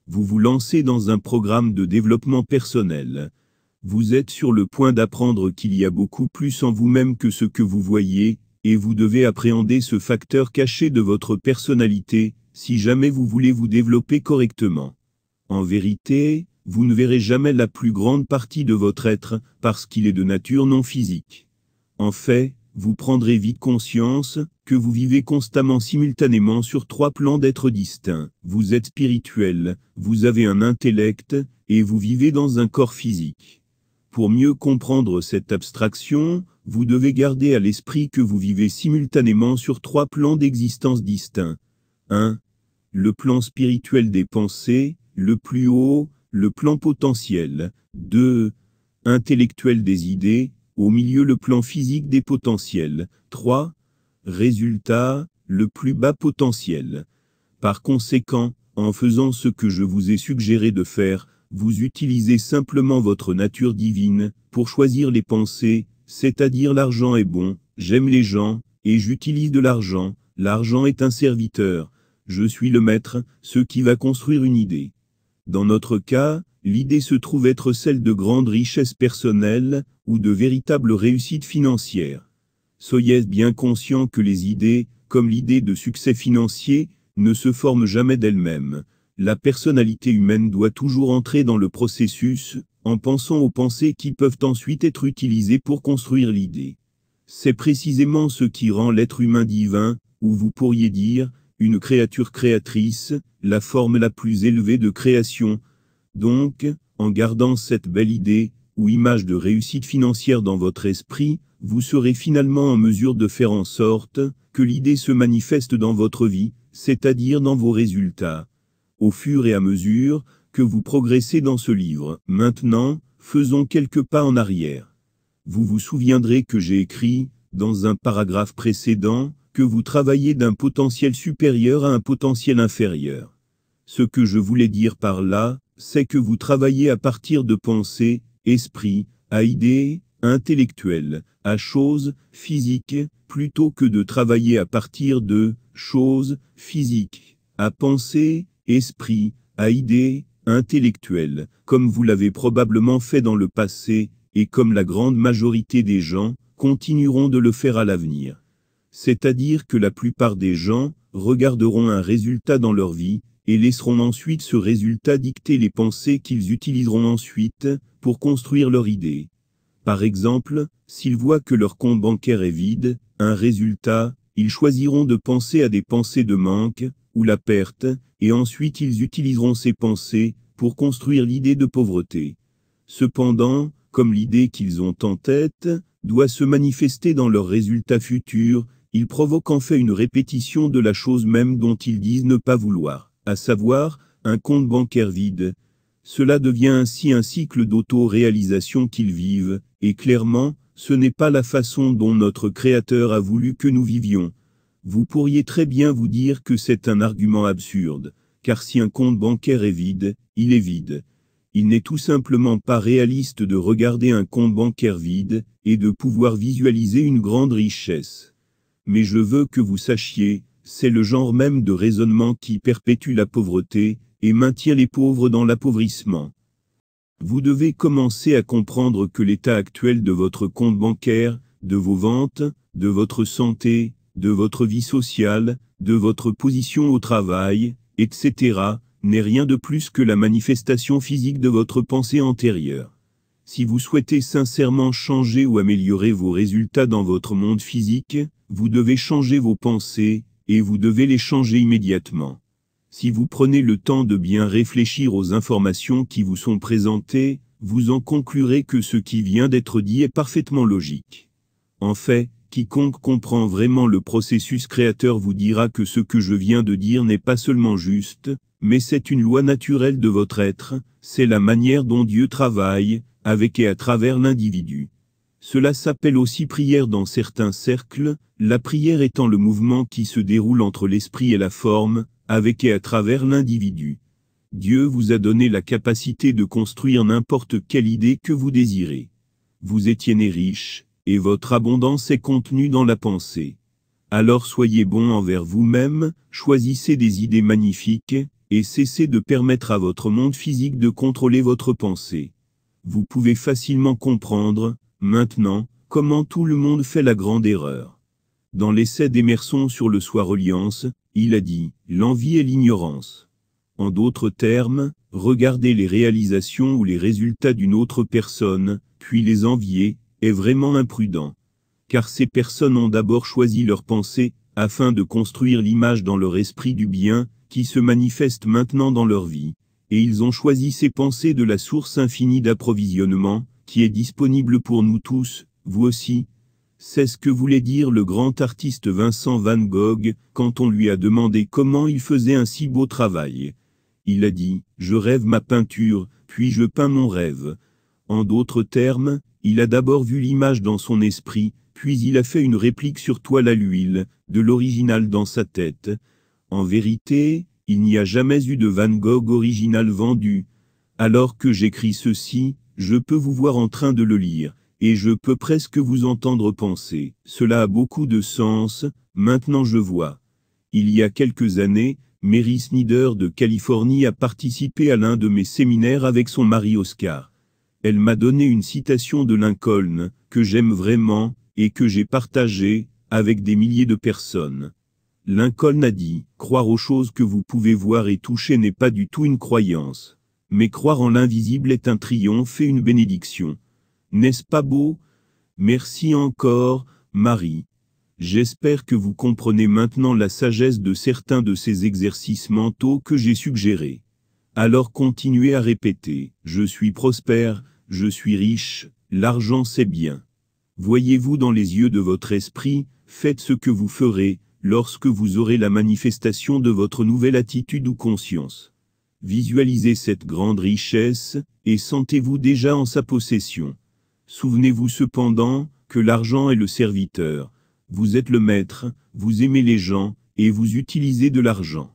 vous vous lancez dans un programme de développement personnel. Vous êtes sur le point d'apprendre qu'il y a beaucoup plus en vous-même que ce que vous voyez, et vous devez appréhender ce facteur caché de votre personnalité, si jamais vous voulez vous développer correctement. En vérité, vous ne verrez jamais la plus grande partie de votre être, parce qu'il est de nature non physique. En fait, vous prendrez vite conscience que vous vivez constamment simultanément sur trois plans d'être distincts. Vous êtes spirituel, vous avez un intellect, et vous vivez dans un corps physique. Pour mieux comprendre cette abstraction, vous devez garder à l'esprit que vous vivez simultanément sur trois plans d'existence distincts. 1. Le plan spirituel des pensées, le plus haut, le plan potentiel. 2. Intellectuel des idées, au milieu le plan physique des potentiels. 3. Résultat, le plus bas potentiel. Par conséquent, en faisant ce que je vous ai suggéré de faire, vous utilisez simplement votre nature divine pour choisir les pensées, c'est-à-dire l'argent est bon, j'aime les gens, et j'utilise de l'argent, l'argent est un serviteur, je suis le maître, ce qui va construire une idée. Dans notre cas, l'idée se trouve être celle de grandes richesses personnelles ou de véritables réussites financières. Soyez bien conscient que les idées, comme l'idée de succès financier, ne se forment jamais d'elles-mêmes. La personnalité humaine doit toujours entrer dans le processus, en pensant aux pensées qui peuvent ensuite être utilisées pour construire l'idée. C'est précisément ce qui rend l'être humain divin, ou vous pourriez dire, une créature créatrice, la forme la plus élevée de création, donc, en gardant cette belle idée, ou image de réussite financière dans votre esprit, vous serez finalement en mesure de faire en sorte que l'idée se manifeste dans votre vie, c'est-à-dire dans vos résultats. Au fur et à mesure que vous progressez dans ce livre, maintenant, faisons quelques pas en arrière. Vous vous souviendrez que j'ai écrit, dans un paragraphe précédent, que vous travaillez d'un potentiel supérieur à un potentiel inférieur. Ce que je voulais dire par là, c'est que vous travaillez à partir de pensées, esprit, à idées, intellectuelles, à choses, physiques, plutôt que de travailler à partir de, choses, physiques, à pensées, esprit, à idées, intellectuelles, comme vous l'avez probablement fait dans le passé, et comme la grande majorité des gens, continueront de le faire à l'avenir. C'est-à-dire que la plupart des gens, regarderont un résultat dans leur vie, et laisseront ensuite ce résultat dicter les pensées qu'ils utiliseront ensuite pour construire leur idée. Par exemple, s'ils voient que leur compte bancaire est vide, un résultat, ils choisiront de penser à des pensées de manque, ou la perte, et ensuite ils utiliseront ces pensées pour construire l'idée de pauvreté. Cependant, comme l'idée qu'ils ont en tête doit se manifester dans leur résultat futur, ils provoquent en fait une répétition de la chose même dont ils disent ne pas vouloir à savoir un compte bancaire vide. Cela devient ainsi un cycle d'auto-réalisation qu'ils vivent, et clairement, ce n'est pas la façon dont notre Créateur a voulu que nous vivions. Vous pourriez très bien vous dire que c'est un argument absurde, car si un compte bancaire est vide, il est vide. Il n'est tout simplement pas réaliste de regarder un compte bancaire vide, et de pouvoir visualiser une grande richesse. Mais je veux que vous sachiez, c'est le genre même de raisonnement qui perpétue la pauvreté, et maintient les pauvres dans l'appauvrissement. Vous devez commencer à comprendre que l'état actuel de votre compte bancaire, de vos ventes, de votre santé, de votre vie sociale, de votre position au travail, etc., n'est rien de plus que la manifestation physique de votre pensée antérieure. Si vous souhaitez sincèrement changer ou améliorer vos résultats dans votre monde physique, vous devez changer vos pensées, et vous devez les changer immédiatement. Si vous prenez le temps de bien réfléchir aux informations qui vous sont présentées, vous en conclurez que ce qui vient d'être dit est parfaitement logique. En fait, quiconque comprend vraiment le processus créateur vous dira que ce que je viens de dire n'est pas seulement juste, mais c'est une loi naturelle de votre être, c'est la manière dont Dieu travaille, avec et à travers l'individu. Cela s'appelle aussi prière dans certains cercles, la prière étant le mouvement qui se déroule entre l'esprit et la forme, avec et à travers l'individu. Dieu vous a donné la capacité de construire n'importe quelle idée que vous désirez. Vous étiez né riche, et votre abondance est contenue dans la pensée. Alors soyez bon envers vous-même, choisissez des idées magnifiques, et cessez de permettre à votre monde physique de contrôler votre pensée. Vous pouvez facilement comprendre, Maintenant, comment tout le monde fait la grande erreur Dans l'essai d'Emerson sur le soi-reliance, il a dit « l'envie et l'ignorance ». En d'autres termes, regarder les réalisations ou les résultats d'une autre personne, puis les envier, est vraiment imprudent. Car ces personnes ont d'abord choisi leurs pensées afin de construire l'image dans leur esprit du bien, qui se manifeste maintenant dans leur vie. Et ils ont choisi ces pensées de la source infinie d'approvisionnement, qui est disponible pour nous tous, vous aussi. C'est ce que voulait dire le grand artiste Vincent Van Gogh quand on lui a demandé comment il faisait un si beau travail. Il a dit, je rêve ma peinture, puis je peins mon rêve. En d'autres termes, il a d'abord vu l'image dans son esprit, puis il a fait une réplique sur toile à l'huile, de l'original dans sa tête. En vérité, il n'y a jamais eu de Van Gogh original vendu. Alors que j'écris ceci, je peux vous voir en train de le lire, et je peux presque vous entendre penser. Cela a beaucoup de sens, maintenant je vois. Il y a quelques années, Mary Snyder de Californie a participé à l'un de mes séminaires avec son mari Oscar. Elle m'a donné une citation de Lincoln, que j'aime vraiment, et que j'ai partagée, avec des milliers de personnes. Lincoln a dit, croire aux choses que vous pouvez voir et toucher n'est pas du tout une croyance. Mais croire en l'invisible est un triomphe et une bénédiction. N'est-ce pas beau Merci encore, Marie. J'espère que vous comprenez maintenant la sagesse de certains de ces exercices mentaux que j'ai suggérés. Alors continuez à répéter, je suis prospère, je suis riche, l'argent c'est bien. Voyez-vous dans les yeux de votre esprit, faites ce que vous ferez, lorsque vous aurez la manifestation de votre nouvelle attitude ou conscience. Visualisez cette grande richesse, et sentez-vous déjà en sa possession. Souvenez-vous cependant, que l'argent est le serviteur. Vous êtes le maître, vous aimez les gens, et vous utilisez de l'argent.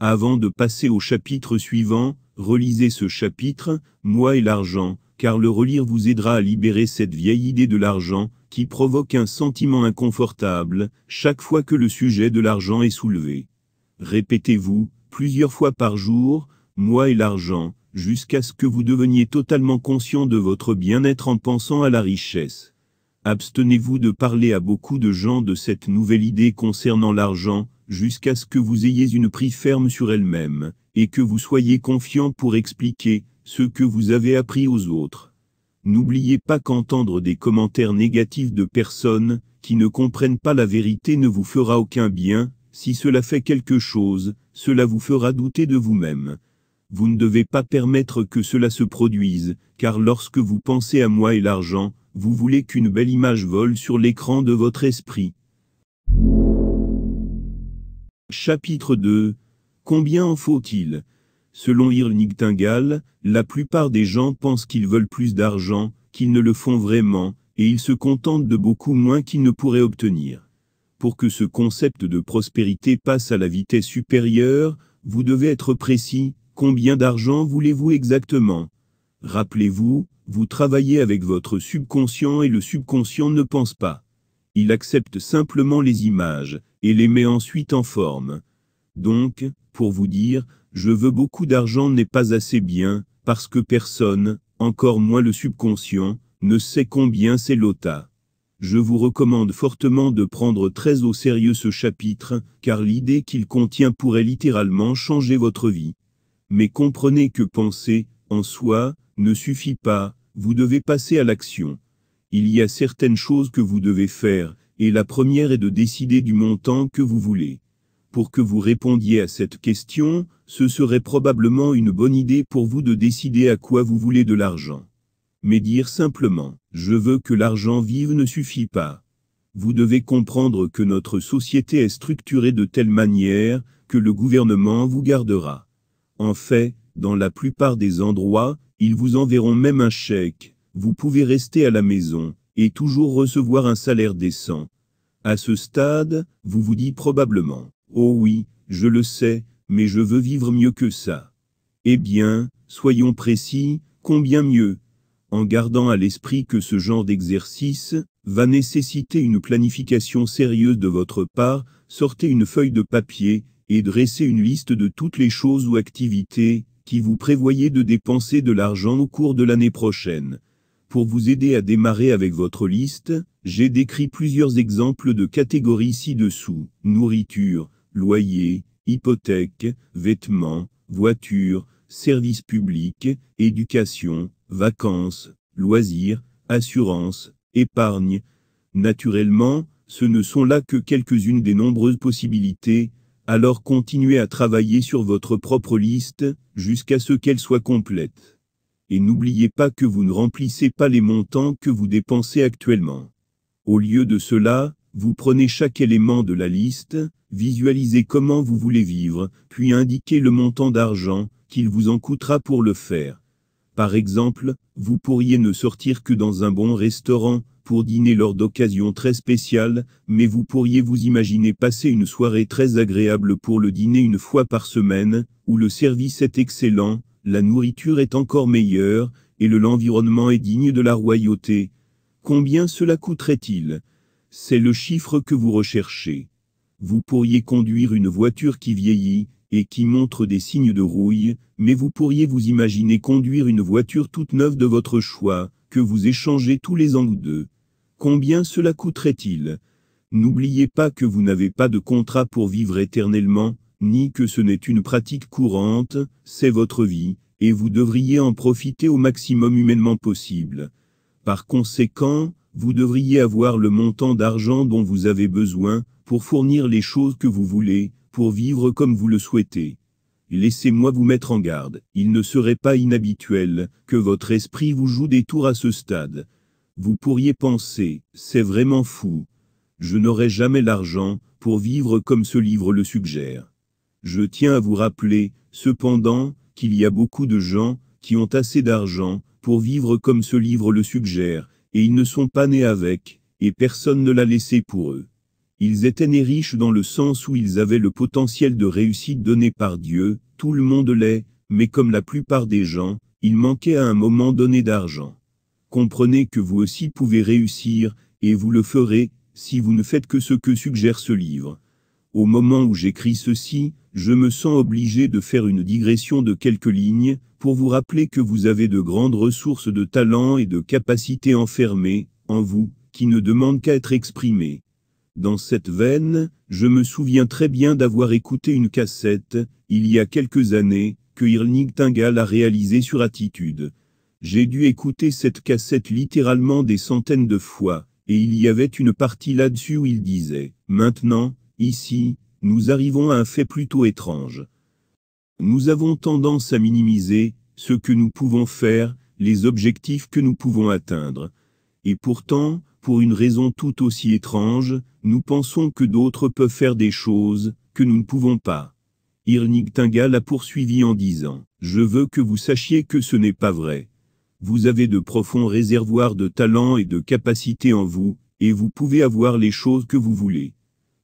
Avant de passer au chapitre suivant, relisez ce chapitre, Moi et l'argent, car le relire vous aidera à libérer cette vieille idée de l'argent, qui provoque un sentiment inconfortable, chaque fois que le sujet de l'argent est soulevé. Répétez-vous, plusieurs fois par jour, moi et l'argent, jusqu'à ce que vous deveniez totalement conscient de votre bien-être en pensant à la richesse. Abstenez-vous de parler à beaucoup de gens de cette nouvelle idée concernant l'argent, jusqu'à ce que vous ayez une prise ferme sur elle-même, et que vous soyez confiant pour expliquer ce que vous avez appris aux autres. N'oubliez pas qu'entendre des commentaires négatifs de personnes qui ne comprennent pas la vérité ne vous fera aucun bien, si cela fait quelque chose, cela vous fera douter de vous-même, vous ne devez pas permettre que cela se produise, car lorsque vous pensez à moi et l'argent, vous voulez qu'une belle image vole sur l'écran de votre esprit. Chapitre 2 Combien en faut-il Selon Irnik Tingal, la plupart des gens pensent qu'ils veulent plus d'argent, qu'ils ne le font vraiment, et ils se contentent de beaucoup moins qu'ils ne pourraient obtenir. Pour que ce concept de prospérité passe à la vitesse supérieure, vous devez être précis, Combien d'argent voulez-vous exactement Rappelez-vous, vous travaillez avec votre subconscient et le subconscient ne pense pas. Il accepte simplement les images et les met ensuite en forme. Donc, pour vous dire, je veux beaucoup d'argent n'est pas assez bien, parce que personne, encore moins le subconscient, ne sait combien c'est l'OTA. Je vous recommande fortement de prendre très au sérieux ce chapitre, car l'idée qu'il contient pourrait littéralement changer votre vie. Mais comprenez que penser, en soi, ne suffit pas, vous devez passer à l'action. Il y a certaines choses que vous devez faire, et la première est de décider du montant que vous voulez. Pour que vous répondiez à cette question, ce serait probablement une bonne idée pour vous de décider à quoi vous voulez de l'argent. Mais dire simplement ⁇ Je veux que l'argent vive ⁇ ne suffit pas. Vous devez comprendre que notre société est structurée de telle manière que le gouvernement vous gardera en fait, dans la plupart des endroits, ils vous enverront même un chèque. Vous pouvez rester à la maison et toujours recevoir un salaire décent. À ce stade, vous vous dites probablement, oh oui, je le sais, mais je veux vivre mieux que ça. Eh bien, soyons précis, combien mieux En gardant à l'esprit que ce genre d'exercice va nécessiter une planification sérieuse de votre part, sortez une feuille de papier et dressez une liste de toutes les choses ou activités qui vous prévoyez de dépenser de l'argent au cours de l'année prochaine. Pour vous aider à démarrer avec votre liste, j'ai décrit plusieurs exemples de catégories ci-dessous. Nourriture, loyer, hypothèque, vêtements, voiture, services publics, éducation, vacances, loisirs, assurances, épargne. Naturellement, ce ne sont là que quelques-unes des nombreuses possibilités alors continuez à travailler sur votre propre liste, jusqu'à ce qu'elle soit complète. Et n'oubliez pas que vous ne remplissez pas les montants que vous dépensez actuellement. Au lieu de cela, vous prenez chaque élément de la liste, visualisez comment vous voulez vivre, puis indiquez le montant d'argent qu'il vous en coûtera pour le faire. Par exemple, vous pourriez ne sortir que dans un bon restaurant, pour dîner lors d'occasions très spéciales, mais vous pourriez vous imaginer passer une soirée très agréable pour le dîner une fois par semaine, où le service est excellent, la nourriture est encore meilleure, et le l'environnement est digne de la royauté. Combien cela coûterait-il C'est le chiffre que vous recherchez. Vous pourriez conduire une voiture qui vieillit, et qui montre des signes de rouille, mais vous pourriez vous imaginer conduire une voiture toute neuve de votre choix, que vous échangez tous les ans ou deux. Combien cela coûterait-il N'oubliez pas que vous n'avez pas de contrat pour vivre éternellement, ni que ce n'est une pratique courante, c'est votre vie, et vous devriez en profiter au maximum humainement possible. Par conséquent, vous devriez avoir le montant d'argent dont vous avez besoin, pour fournir les choses que vous voulez, pour vivre comme vous le souhaitez. Laissez-moi vous mettre en garde, il ne serait pas inhabituel que votre esprit vous joue des tours à ce stade. Vous pourriez penser, c'est vraiment fou. Je n'aurai jamais l'argent pour vivre comme ce livre le suggère. Je tiens à vous rappeler, cependant, qu'il y a beaucoup de gens qui ont assez d'argent pour vivre comme ce livre le suggère, et ils ne sont pas nés avec, et personne ne l'a laissé pour eux. Ils étaient nés riches dans le sens où ils avaient le potentiel de réussite donné par Dieu, tout le monde l'est, mais comme la plupart des gens, il manquait à un moment donné d'argent. Comprenez que vous aussi pouvez réussir, et vous le ferez, si vous ne faites que ce que suggère ce livre. Au moment où j'écris ceci, je me sens obligé de faire une digression de quelques lignes, pour vous rappeler que vous avez de grandes ressources de talent et de capacités enfermées, en vous, qui ne demandent qu'à être exprimées. Dans cette veine, je me souviens très bien d'avoir écouté une cassette, il y a quelques années, que Irning Tingal a réalisée sur Attitude. J'ai dû écouter cette cassette littéralement des centaines de fois, et il y avait une partie là-dessus où il disait, maintenant, ici, nous arrivons à un fait plutôt étrange. Nous avons tendance à minimiser ce que nous pouvons faire, les objectifs que nous pouvons atteindre. Et pourtant, pour une raison tout aussi étrange, nous pensons que d'autres peuvent faire des choses que nous ne pouvons pas. Irnig Tingal l'a poursuivi en disant, je veux que vous sachiez que ce n'est pas vrai vous avez de profonds réservoirs de talent et de capacités en vous, et vous pouvez avoir les choses que vous voulez.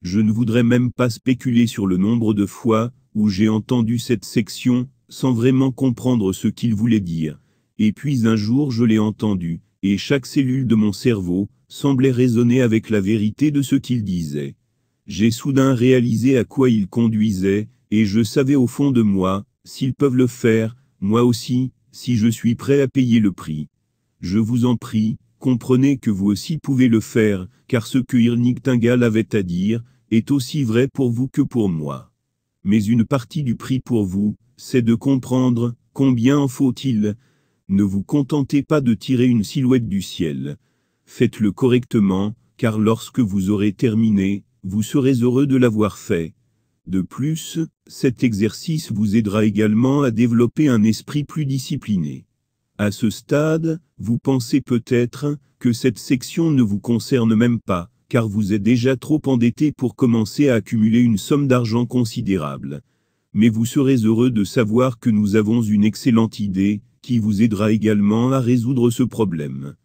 Je ne voudrais même pas spéculer sur le nombre de fois où j'ai entendu cette section, sans vraiment comprendre ce qu'il voulait dire. Et puis un jour je l'ai entendu, et chaque cellule de mon cerveau semblait résonner avec la vérité de ce qu'il disait. J'ai soudain réalisé à quoi il conduisait, et je savais au fond de moi, s'ils peuvent le faire, moi aussi, si je suis prêt à payer le prix. Je vous en prie, comprenez que vous aussi pouvez le faire, car ce que Irnik Tingal avait à dire, est aussi vrai pour vous que pour moi. Mais une partie du prix pour vous, c'est de comprendre, combien en faut-il Ne vous contentez pas de tirer une silhouette du ciel. Faites-le correctement, car lorsque vous aurez terminé, vous serez heureux de l'avoir fait. De plus, cet exercice vous aidera également à développer un esprit plus discipliné. À ce stade, vous pensez peut-être que cette section ne vous concerne même pas, car vous êtes déjà trop endetté pour commencer à accumuler une somme d'argent considérable. Mais vous serez heureux de savoir que nous avons une excellente idée, qui vous aidera également à résoudre ce problème.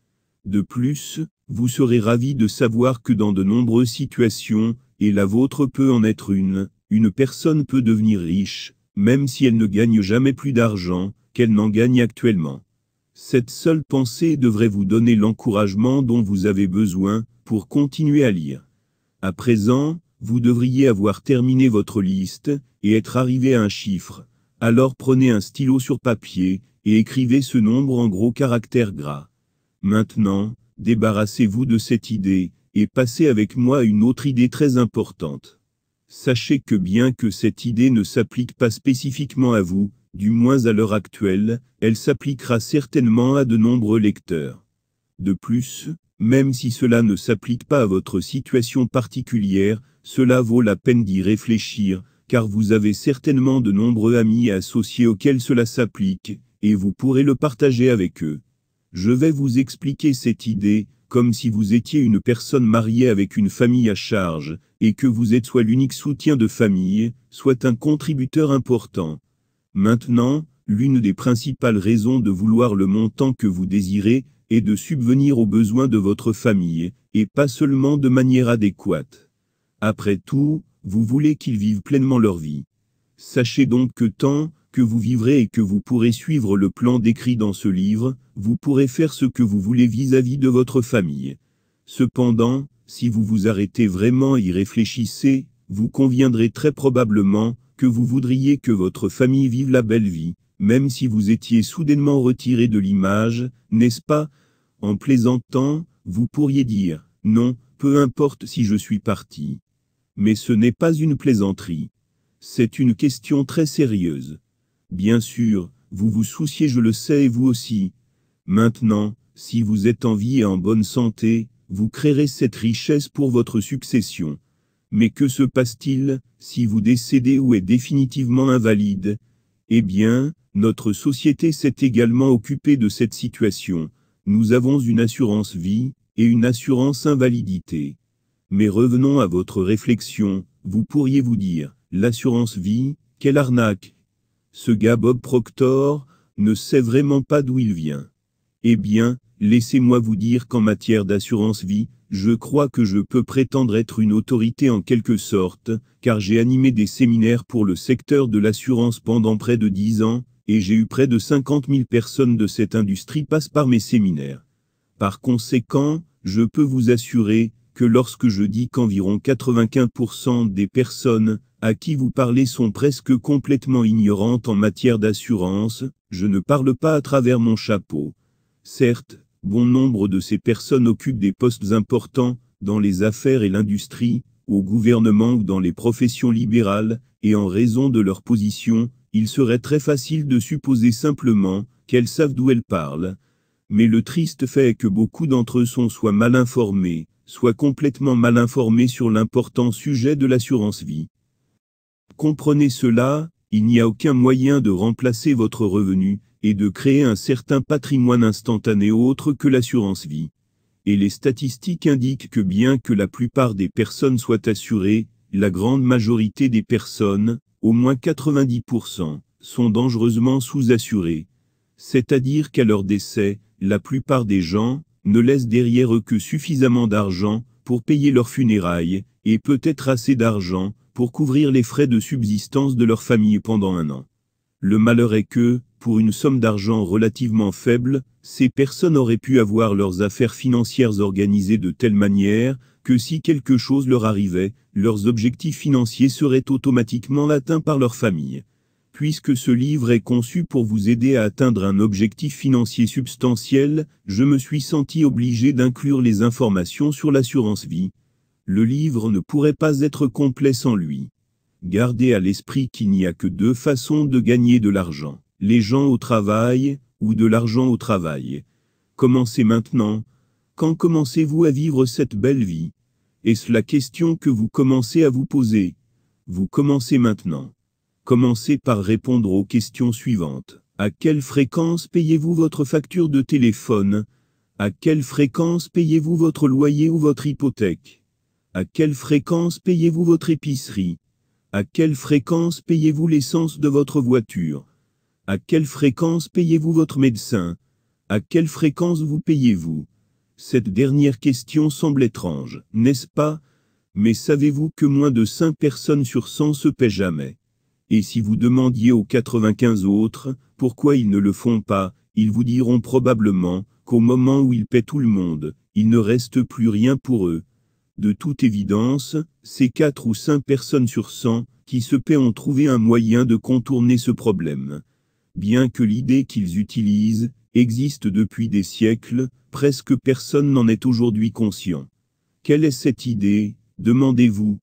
De plus, vous serez ravi de savoir que dans de nombreuses situations, et la vôtre peut en être une, une personne peut devenir riche, même si elle ne gagne jamais plus d'argent qu'elle n'en gagne actuellement. Cette seule pensée devrait vous donner l'encouragement dont vous avez besoin pour continuer à lire. À présent, vous devriez avoir terminé votre liste et être arrivé à un chiffre. Alors prenez un stylo sur papier et écrivez ce nombre en gros caractères gras. Maintenant, débarrassez-vous de cette idée et passez avec moi une autre idée très importante. Sachez que bien que cette idée ne s'applique pas spécifiquement à vous, du moins à l'heure actuelle, elle s'appliquera certainement à de nombreux lecteurs. De plus, même si cela ne s'applique pas à votre situation particulière, cela vaut la peine d'y réfléchir, car vous avez certainement de nombreux amis et associés auxquels cela s'applique, et vous pourrez le partager avec eux. Je vais vous expliquer cette idée, comme si vous étiez une personne mariée avec une famille à charge, et que vous êtes soit l'unique soutien de famille, soit un contributeur important. Maintenant, l'une des principales raisons de vouloir le montant que vous désirez est de subvenir aux besoins de votre famille, et pas seulement de manière adéquate. Après tout, vous voulez qu'ils vivent pleinement leur vie. Sachez donc que tant vous vivrez et que vous pourrez suivre le plan décrit dans ce livre, vous pourrez faire ce que vous voulez vis-à-vis de votre famille. Cependant, si vous vous arrêtez vraiment et y réfléchissez, vous conviendrez très probablement que vous voudriez que votre famille vive la belle vie, même si vous étiez soudainement retiré de l'image, n'est-ce pas En plaisantant, vous pourriez dire, non, peu importe si je suis parti. Mais ce n'est pas une plaisanterie. C'est une question très sérieuse. Bien sûr, vous vous souciez je le sais et vous aussi. Maintenant, si vous êtes en vie et en bonne santé, vous créerez cette richesse pour votre succession. Mais que se passe-t-il, si vous décédez ou êtes définitivement invalide Eh bien, notre société s'est également occupée de cette situation. Nous avons une assurance vie, et une assurance invalidité. Mais revenons à votre réflexion, vous pourriez vous dire, l'assurance vie, quelle arnaque ce gars Bob Proctor ne sait vraiment pas d'où il vient. Eh bien, laissez-moi vous dire qu'en matière d'assurance vie, je crois que je peux prétendre être une autorité en quelque sorte, car j'ai animé des séminaires pour le secteur de l'assurance pendant près de 10 ans, et j'ai eu près de 50 000 personnes de cette industrie passent par mes séminaires. Par conséquent, je peux vous assurer que lorsque je dis qu'environ 95% des personnes à qui vous parlez sont presque complètement ignorantes en matière d'assurance, je ne parle pas à travers mon chapeau. Certes, bon nombre de ces personnes occupent des postes importants, dans les affaires et l'industrie, au gouvernement ou dans les professions libérales, et en raison de leur position, il serait très facile de supposer simplement qu'elles savent d'où elles parlent. Mais le triste fait est que beaucoup d'entre eux sont soit mal informés, soit complètement mal informés sur l'important sujet de l'assurance vie. Comprenez cela, il n'y a aucun moyen de remplacer votre revenu et de créer un certain patrimoine instantané autre que l'assurance vie. Et les statistiques indiquent que bien que la plupart des personnes soient assurées, la grande majorité des personnes, au moins 90%, sont dangereusement sous-assurées. C'est-à-dire qu'à leur décès, la plupart des gens ne laissent derrière eux que suffisamment d'argent pour payer leurs funérailles, et peut-être assez d'argent pour couvrir les frais de subsistance de leur famille pendant un an. Le malheur est que, pour une somme d'argent relativement faible, ces personnes auraient pu avoir leurs affaires financières organisées de telle manière que si quelque chose leur arrivait, leurs objectifs financiers seraient automatiquement atteints par leur famille. Puisque ce livre est conçu pour vous aider à atteindre un objectif financier substantiel, je me suis senti obligé d'inclure les informations sur l'assurance vie. Le livre ne pourrait pas être complet sans lui. Gardez à l'esprit qu'il n'y a que deux façons de gagner de l'argent. Les gens au travail, ou de l'argent au travail. Commencez maintenant. Quand commencez-vous à vivre cette belle vie Est-ce la question que vous commencez à vous poser Vous commencez maintenant. Commencez par répondre aux questions suivantes. À quelle fréquence payez-vous votre facture de téléphone À quelle fréquence payez-vous votre loyer ou votre hypothèque à quelle fréquence payez-vous votre épicerie À quelle fréquence payez-vous l'essence de votre voiture À quelle fréquence payez-vous votre médecin À quelle fréquence vous payez-vous Cette dernière question semble étrange, n'est-ce pas Mais savez-vous que moins de 5 personnes sur 100 se paient jamais Et si vous demandiez aux 95 autres, pourquoi ils ne le font pas, ils vous diront probablement qu'au moment où ils paient tout le monde, il ne reste plus rien pour eux. De toute évidence, ces quatre ou cinq personnes sur 100 qui se paient ont trouvé un moyen de contourner ce problème. Bien que l'idée qu'ils utilisent existe depuis des siècles, presque personne n'en est aujourd'hui conscient. Quelle est cette idée Demandez-vous.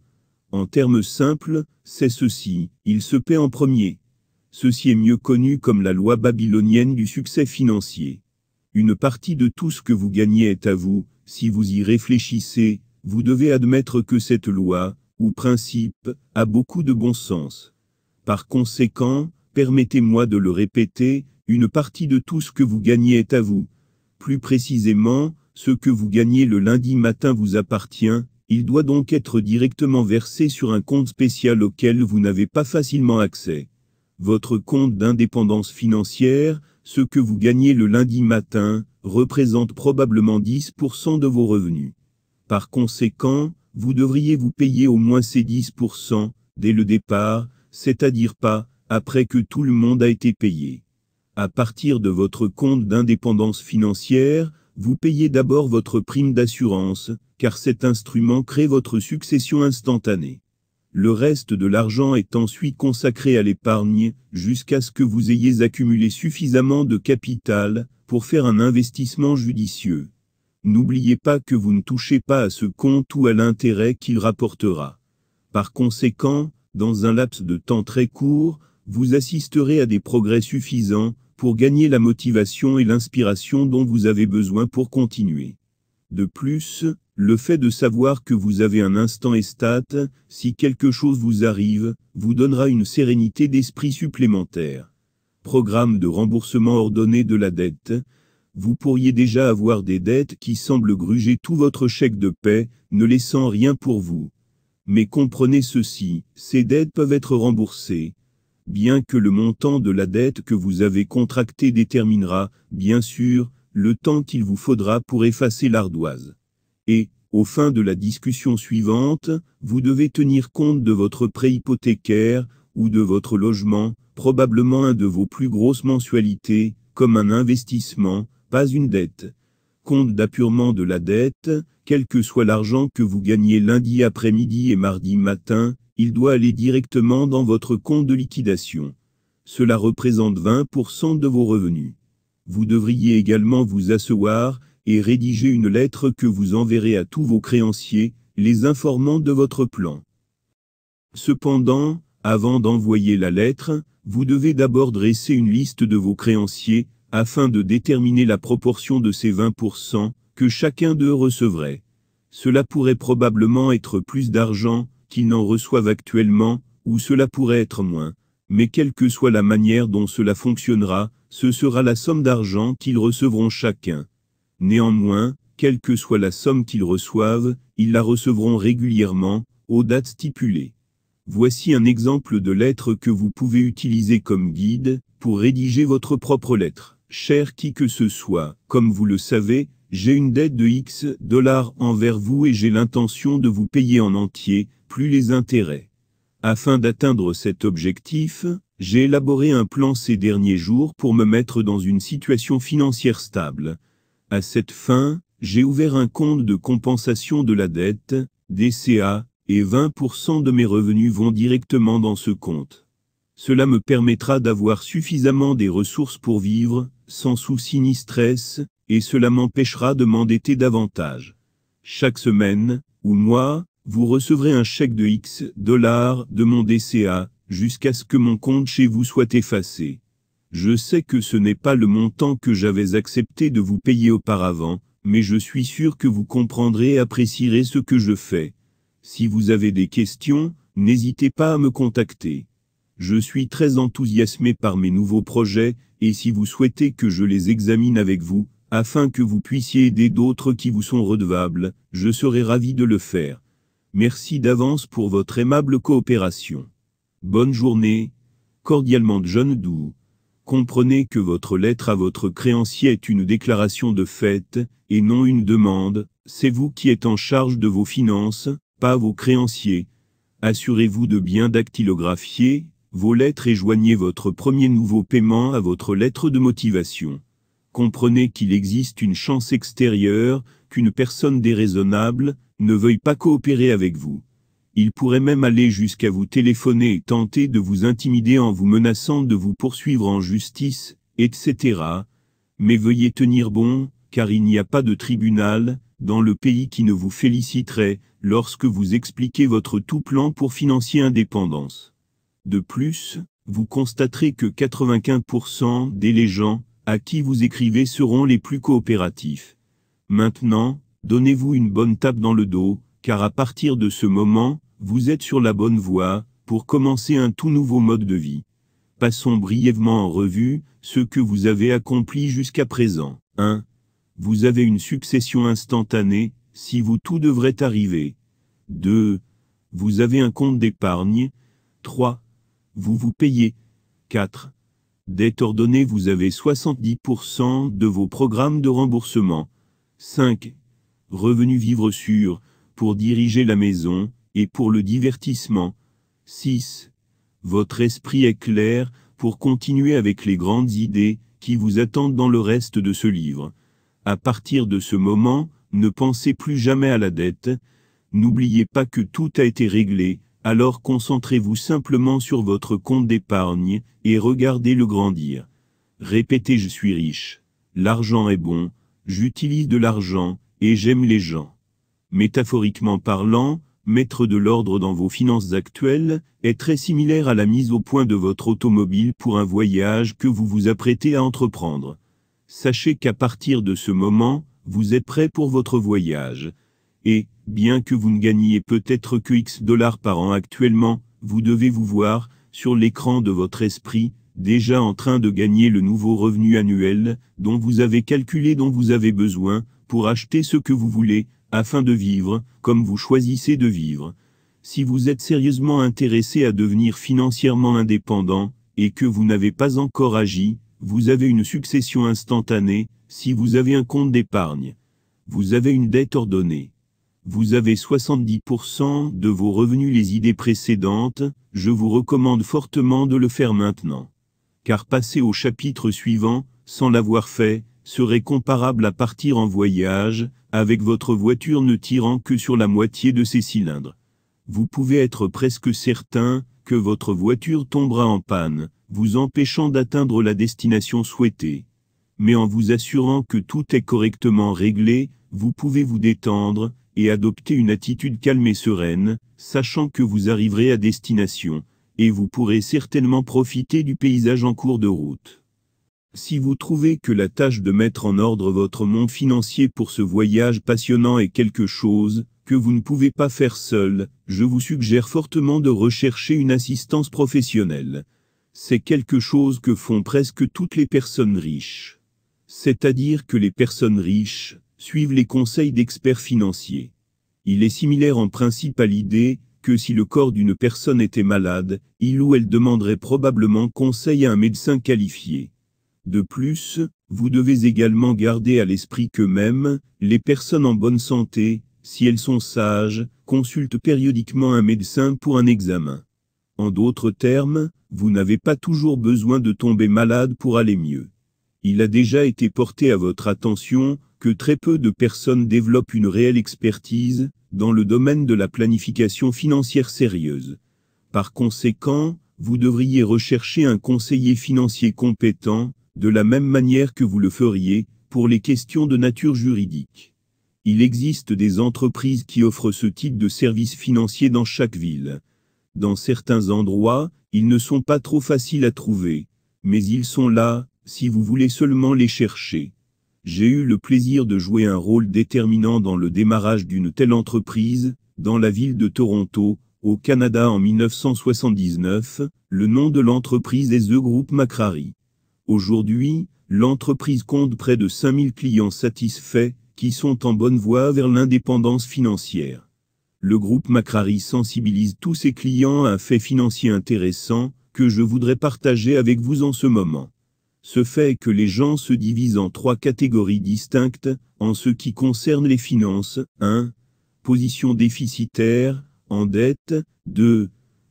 En termes simples, c'est ceci, il se paie en premier. Ceci est mieux connu comme la loi babylonienne du succès financier. Une partie de tout ce que vous gagnez est à vous, si vous y réfléchissez, vous devez admettre que cette loi, ou principe, a beaucoup de bon sens. Par conséquent, permettez-moi de le répéter, une partie de tout ce que vous gagnez est à vous. Plus précisément, ce que vous gagnez le lundi matin vous appartient, il doit donc être directement versé sur un compte spécial auquel vous n'avez pas facilement accès. Votre compte d'indépendance financière, ce que vous gagnez le lundi matin, représente probablement 10% de vos revenus. Par conséquent, vous devriez vous payer au moins ces 10% dès le départ, c'est-à-dire pas après que tout le monde a été payé. À partir de votre compte d'indépendance financière, vous payez d'abord votre prime d'assurance, car cet instrument crée votre succession instantanée. Le reste de l'argent est ensuite consacré à l'épargne, jusqu'à ce que vous ayez accumulé suffisamment de capital pour faire un investissement judicieux. N'oubliez pas que vous ne touchez pas à ce compte ou à l'intérêt qu'il rapportera. Par conséquent, dans un laps de temps très court, vous assisterez à des progrès suffisants pour gagner la motivation et l'inspiration dont vous avez besoin pour continuer. De plus, le fait de savoir que vous avez un instant estate, si quelque chose vous arrive, vous donnera une sérénité d'esprit supplémentaire. Programme de remboursement ordonné de la dette, vous pourriez déjà avoir des dettes qui semblent gruger tout votre chèque de paix, ne laissant rien pour vous. Mais comprenez ceci, ces dettes peuvent être remboursées. Bien que le montant de la dette que vous avez contractée déterminera, bien sûr, le temps qu'il vous faudra pour effacer l'ardoise. Et, au fin de la discussion suivante, vous devez tenir compte de votre prêt hypothécaire, ou de votre logement, probablement un de vos plus grosses mensualités, comme un investissement, pas une dette. Compte d'appurement de la dette, quel que soit l'argent que vous gagnez lundi après-midi et mardi matin, il doit aller directement dans votre compte de liquidation. Cela représente 20% de vos revenus. Vous devriez également vous asseoir et rédiger une lettre que vous enverrez à tous vos créanciers, les informant de votre plan. Cependant, avant d'envoyer la lettre, vous devez d'abord dresser une liste de vos créanciers, afin de déterminer la proportion de ces 20% que chacun d'eux recevrait. Cela pourrait probablement être plus d'argent qu'ils n'en reçoivent actuellement, ou cela pourrait être moins. Mais quelle que soit la manière dont cela fonctionnera, ce sera la somme d'argent qu'ils recevront chacun. Néanmoins, quelle que soit la somme qu'ils reçoivent, ils la recevront régulièrement, aux dates stipulées. Voici un exemple de lettre que vous pouvez utiliser comme guide, pour rédiger votre propre lettre. Cher qui que ce soit, comme vous le savez, j'ai une dette de X dollars envers vous et j'ai l'intention de vous payer en entier, plus les intérêts. Afin d'atteindre cet objectif, j'ai élaboré un plan ces derniers jours pour me mettre dans une situation financière stable. À cette fin, j'ai ouvert un compte de compensation de la dette, DCA, et 20% de mes revenus vont directement dans ce compte. Cela me permettra d'avoir suffisamment des ressources pour vivre, sans souci ni stress, et cela m'empêchera de m'endetter davantage. Chaque semaine, ou mois, vous recevrez un chèque de X dollars de mon DCA, jusqu'à ce que mon compte chez vous soit effacé. Je sais que ce n'est pas le montant que j'avais accepté de vous payer auparavant, mais je suis sûr que vous comprendrez et apprécierez ce que je fais. Si vous avez des questions, n'hésitez pas à me contacter. Je suis très enthousiasmé par mes nouveaux projets, et si vous souhaitez que je les examine avec vous, afin que vous puissiez aider d'autres qui vous sont redevables, je serai ravi de le faire. Merci d'avance pour votre aimable coopération. Bonne journée. Cordialement John Doe. Comprenez que votre lettre à votre créancier est une déclaration de fait, et non une demande, c'est vous qui êtes en charge de vos finances, pas vos créanciers. Assurez-vous de bien dactylographier, vos lettres et joignez votre premier nouveau paiement à votre lettre de motivation. Comprenez qu'il existe une chance extérieure qu'une personne déraisonnable ne veuille pas coopérer avec vous. Il pourrait même aller jusqu'à vous téléphoner et tenter de vous intimider en vous menaçant de vous poursuivre en justice, etc. Mais veuillez tenir bon, car il n'y a pas de tribunal, dans le pays qui ne vous féliciterait, lorsque vous expliquez votre tout plan pour financier indépendance. De plus, vous constaterez que 95% des les gens à qui vous écrivez seront les plus coopératifs. Maintenant, donnez-vous une bonne tape dans le dos, car à partir de ce moment, vous êtes sur la bonne voie pour commencer un tout nouveau mode de vie. Passons brièvement en revue ce que vous avez accompli jusqu'à présent. 1. Vous avez une succession instantanée, si vous tout devrait arriver. 2. Vous avez un compte d'épargne. 3 vous vous payez. 4. Dette ordonnée vous avez 70% de vos programmes de remboursement. 5. Revenu vivre sûr, pour diriger la maison, et pour le divertissement. 6. Votre esprit est clair, pour continuer avec les grandes idées, qui vous attendent dans le reste de ce livre. À partir de ce moment, ne pensez plus jamais à la dette, n'oubliez pas que tout a été réglé, alors concentrez-vous simplement sur votre compte d'épargne et regardez-le grandir. Répétez je suis riche, l'argent est bon, j'utilise de l'argent et j'aime les gens. Métaphoriquement parlant, mettre de l'ordre dans vos finances actuelles est très similaire à la mise au point de votre automobile pour un voyage que vous vous apprêtez à entreprendre. Sachez qu'à partir de ce moment, vous êtes prêt pour votre voyage. Et, Bien que vous ne gagniez peut-être que X dollars par an actuellement, vous devez vous voir, sur l'écran de votre esprit, déjà en train de gagner le nouveau revenu annuel, dont vous avez calculé dont vous avez besoin, pour acheter ce que vous voulez, afin de vivre, comme vous choisissez de vivre. Si vous êtes sérieusement intéressé à devenir financièrement indépendant, et que vous n'avez pas encore agi, vous avez une succession instantanée, si vous avez un compte d'épargne. Vous avez une dette ordonnée. Vous avez 70% de vos revenus les idées précédentes, je vous recommande fortement de le faire maintenant. Car passer au chapitre suivant, sans l'avoir fait, serait comparable à partir en voyage, avec votre voiture ne tirant que sur la moitié de ses cylindres. Vous pouvez être presque certain que votre voiture tombera en panne, vous empêchant d'atteindre la destination souhaitée. Mais en vous assurant que tout est correctement réglé, vous pouvez vous détendre, et adoptez une attitude calme et sereine, sachant que vous arriverez à destination, et vous pourrez certainement profiter du paysage en cours de route. Si vous trouvez que la tâche de mettre en ordre votre monde financier pour ce voyage passionnant est quelque chose que vous ne pouvez pas faire seul, je vous suggère fortement de rechercher une assistance professionnelle. C'est quelque chose que font presque toutes les personnes riches. C'est-à-dire que les personnes riches suivent les conseils d'experts financiers. Il est similaire en principe à l'idée que si le corps d'une personne était malade, il ou elle demanderait probablement conseil à un médecin qualifié. De plus, vous devez également garder à l'esprit que même, les personnes en bonne santé, si elles sont sages, consultent périodiquement un médecin pour un examen. En d'autres termes, vous n'avez pas toujours besoin de tomber malade pour aller mieux. Il a déjà été porté à votre attention que très peu de personnes développent une réelle expertise dans le domaine de la planification financière sérieuse. Par conséquent, vous devriez rechercher un conseiller financier compétent, de la même manière que vous le feriez pour les questions de nature juridique. Il existe des entreprises qui offrent ce type de services financiers dans chaque ville. Dans certains endroits, ils ne sont pas trop faciles à trouver, mais ils sont là, si vous voulez seulement les chercher. J'ai eu le plaisir de jouer un rôle déterminant dans le démarrage d'une telle entreprise, dans la ville de Toronto, au Canada en 1979, le nom de l'entreprise est The Group Macrary. Aujourd'hui, l'entreprise compte près de 5000 clients satisfaits, qui sont en bonne voie vers l'indépendance financière. Le groupe Macrary sensibilise tous ses clients à un fait financier intéressant, que je voudrais partager avec vous en ce moment ce fait que les gens se divisent en trois catégories distinctes, en ce qui concerne les finances, 1. Position déficitaire, en dette, 2.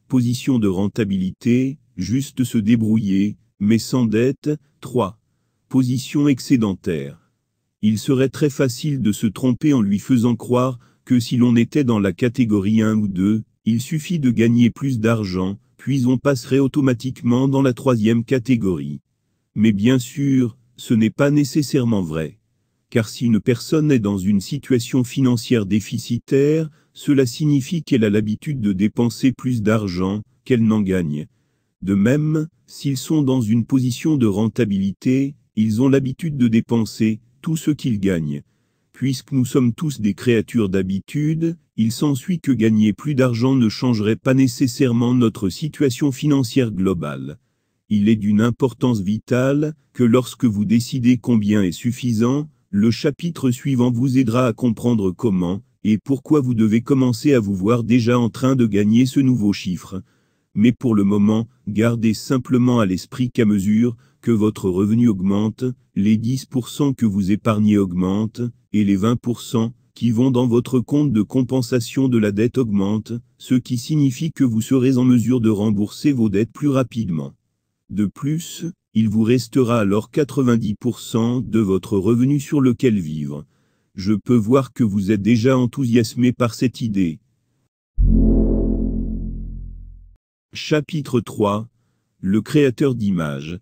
Position de rentabilité, juste se débrouiller, mais sans dette, 3. Position excédentaire. Il serait très facile de se tromper en lui faisant croire que si l'on était dans la catégorie 1 ou 2, il suffit de gagner plus d'argent, puis on passerait automatiquement dans la troisième catégorie. Mais bien sûr, ce n'est pas nécessairement vrai. Car si une personne est dans une situation financière déficitaire, cela signifie qu'elle a l'habitude de dépenser plus d'argent qu'elle n'en gagne. De même, s'ils sont dans une position de rentabilité, ils ont l'habitude de dépenser tout ce qu'ils gagnent. Puisque nous sommes tous des créatures d'habitude, il s'ensuit que gagner plus d'argent ne changerait pas nécessairement notre situation financière globale. Il est d'une importance vitale que lorsque vous décidez combien est suffisant, le chapitre suivant vous aidera à comprendre comment et pourquoi vous devez commencer à vous voir déjà en train de gagner ce nouveau chiffre. Mais pour le moment, gardez simplement à l'esprit qu'à mesure que votre revenu augmente, les 10% que vous épargnez augmentent, et les 20% qui vont dans votre compte de compensation de la dette augmentent, ce qui signifie que vous serez en mesure de rembourser vos dettes plus rapidement. De plus, il vous restera alors 90% de votre revenu sur lequel vivre. Je peux voir que vous êtes déjà enthousiasmé par cette idée. Chapitre 3 Le créateur d'images.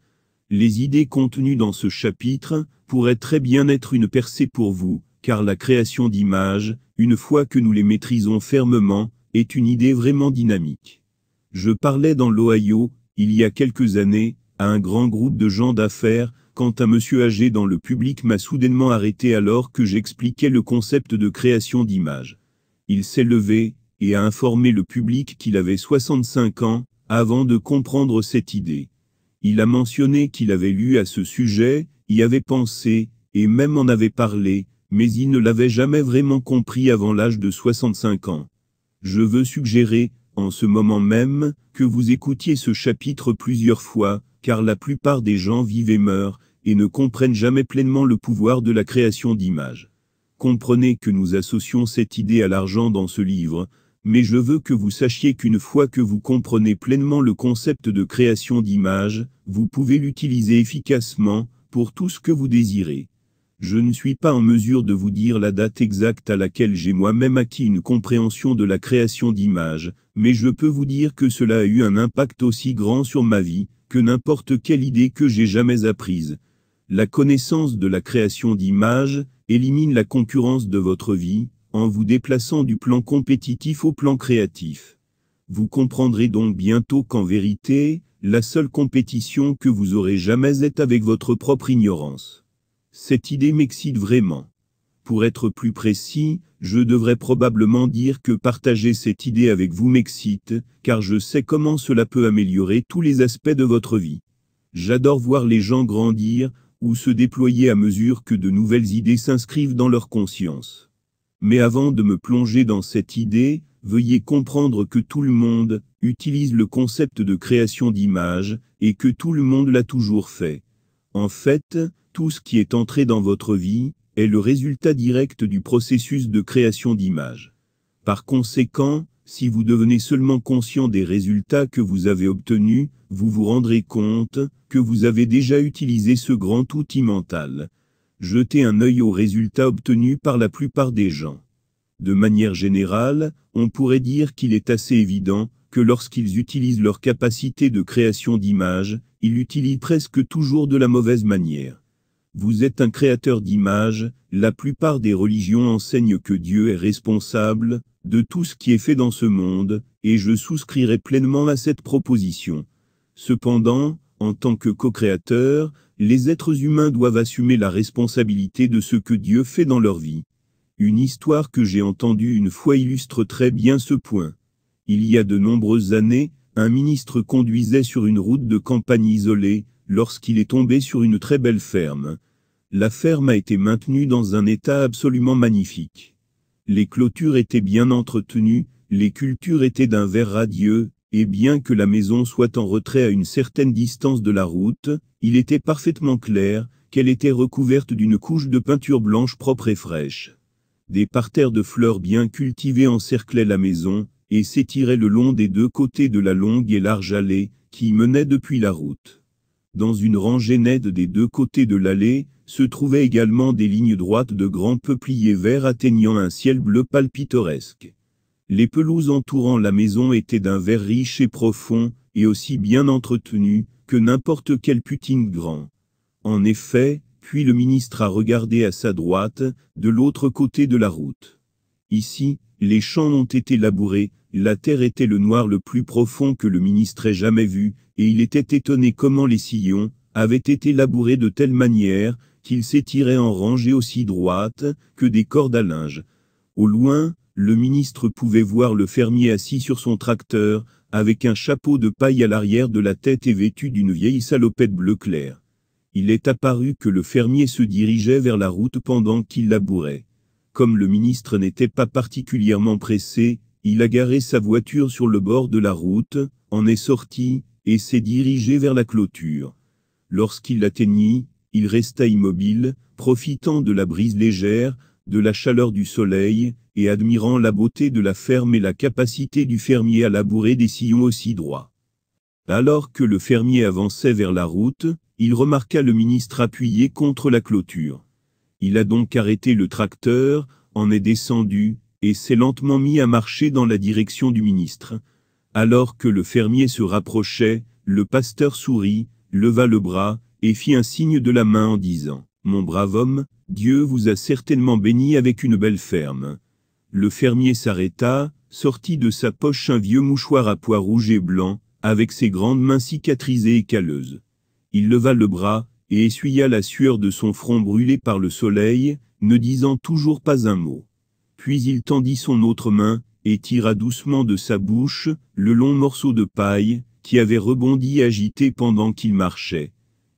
Les idées contenues dans ce chapitre pourraient très bien être une percée pour vous, car la création d'images, une fois que nous les maîtrisons fermement, est une idée vraiment dynamique. Je parlais dans l'Ohio il y a quelques années, à un grand groupe de gens d'affaires, quand un monsieur âgé dans le public m'a soudainement arrêté alors que j'expliquais le concept de création d'image. Il s'est levé, et a informé le public qu'il avait 65 ans, avant de comprendre cette idée. Il a mentionné qu'il avait lu à ce sujet, y avait pensé, et même en avait parlé, mais il ne l'avait jamais vraiment compris avant l'âge de 65 ans. Je veux suggérer, en ce moment même, que vous écoutiez ce chapitre plusieurs fois, car la plupart des gens vivent et meurent, et ne comprennent jamais pleinement le pouvoir de la création d'images. Comprenez que nous associons cette idée à l'argent dans ce livre, mais je veux que vous sachiez qu'une fois que vous comprenez pleinement le concept de création d'images, vous pouvez l'utiliser efficacement, pour tout ce que vous désirez. Je ne suis pas en mesure de vous dire la date exacte à laquelle j'ai moi-même acquis une compréhension de la création d'images, mais je peux vous dire que cela a eu un impact aussi grand sur ma vie, que n'importe quelle idée que j'ai jamais apprise. La connaissance de la création d'images élimine la concurrence de votre vie, en vous déplaçant du plan compétitif au plan créatif. Vous comprendrez donc bientôt qu'en vérité, la seule compétition que vous aurez jamais est avec votre propre ignorance. Cette idée m'excite vraiment. Pour être plus précis, je devrais probablement dire que partager cette idée avec vous m'excite, car je sais comment cela peut améliorer tous les aspects de votre vie. J'adore voir les gens grandir, ou se déployer à mesure que de nouvelles idées s'inscrivent dans leur conscience. Mais avant de me plonger dans cette idée, veuillez comprendre que tout le monde utilise le concept de création d'images, et que tout le monde l'a toujours fait. En fait, tout ce qui est entré dans votre vie est le résultat direct du processus de création d'images. Par conséquent, si vous devenez seulement conscient des résultats que vous avez obtenus, vous vous rendrez compte que vous avez déjà utilisé ce grand outil mental. Jetez un œil aux résultats obtenus par la plupart des gens. De manière générale, on pourrait dire qu'il est assez évident que lorsqu'ils utilisent leur capacité de création d'images, ils l'utilisent presque toujours de la mauvaise manière. Vous êtes un créateur d'images, la plupart des religions enseignent que Dieu est responsable de tout ce qui est fait dans ce monde, et je souscrirai pleinement à cette proposition. Cependant, en tant que co créateur les êtres humains doivent assumer la responsabilité de ce que Dieu fait dans leur vie. Une histoire que j'ai entendue une fois illustre très bien ce point. Il y a de nombreuses années, un ministre conduisait sur une route de campagne isolée, lorsqu'il est tombé sur une très belle ferme. La ferme a été maintenue dans un état absolument magnifique. Les clôtures étaient bien entretenues, les cultures étaient d'un vert radieux, et bien que la maison soit en retrait à une certaine distance de la route, il était parfaitement clair qu'elle était recouverte d'une couche de peinture blanche propre et fraîche. Des parterres de fleurs bien cultivées encerclaient la maison, et s'étiraient le long des deux côtés de la longue et large allée, qui menait depuis la route. Dans une rangée nette des deux côtés de l'allée, se trouvaient également des lignes droites de grands peupliers verts atteignant un ciel bleu palpitoresque. Les pelouses entourant la maison étaient d'un vert riche et profond, et aussi bien entretenu que n'importe quel putting grand. En effet, puis le ministre a regardé à sa droite, de l'autre côté de la route. Ici, les champs ont été labourés, la terre était le noir le plus profond que le ministre ait jamais vu, et il était étonné comment les sillons, avaient été labourés de telle manière, qu'il s'étirait en rangée aussi droite que des cordes à linge. Au loin, le ministre pouvait voir le fermier assis sur son tracteur, avec un chapeau de paille à l'arrière de la tête et vêtu d'une vieille salopette bleu clair. Il est apparu que le fermier se dirigeait vers la route pendant qu'il labourait. Comme le ministre n'était pas particulièrement pressé, il a garé sa voiture sur le bord de la route, en est sorti, et s'est dirigé vers la clôture. Lorsqu'il l'atteignit, il resta immobile, profitant de la brise légère, de la chaleur du soleil, et admirant la beauté de la ferme et la capacité du fermier à labourer des sillons aussi droits. Alors que le fermier avançait vers la route, il remarqua le ministre appuyé contre la clôture. Il a donc arrêté le tracteur, en est descendu, et s'est lentement mis à marcher dans la direction du ministre. Alors que le fermier se rapprochait, le pasteur sourit, leva le bras, et fit un signe de la main en disant, Mon brave homme, Dieu vous a certainement béni avec une belle ferme. Le fermier s'arrêta, sortit de sa poche un vieux mouchoir à pois rouge et blanc, avec ses grandes mains cicatrisées et calleuses. Il leva le bras, et essuya la sueur de son front brûlé par le soleil, ne disant toujours pas un mot. Puis il tendit son autre main, et tira doucement de sa bouche, le long morceau de paille, qui avait rebondi agité pendant qu'il marchait.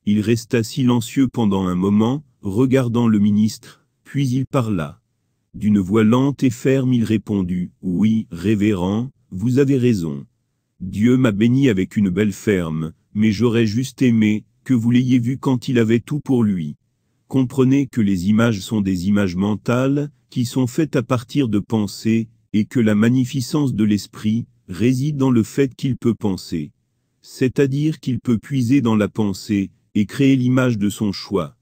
Il resta silencieux pendant un moment, regardant le ministre, puis il parla. D'une voix lente et ferme il répondit, « Oui, révérend, vous avez raison. Dieu m'a béni avec une belle ferme, mais j'aurais juste aimé, que vous l'ayez vu quand il avait tout pour lui. Comprenez que les images sont des images mentales, qui sont faites à partir de pensées, et que la magnificence de l'esprit, réside dans le fait qu'il peut penser. C'est-à-dire qu'il peut puiser dans la pensée, et créez l'image de son choix.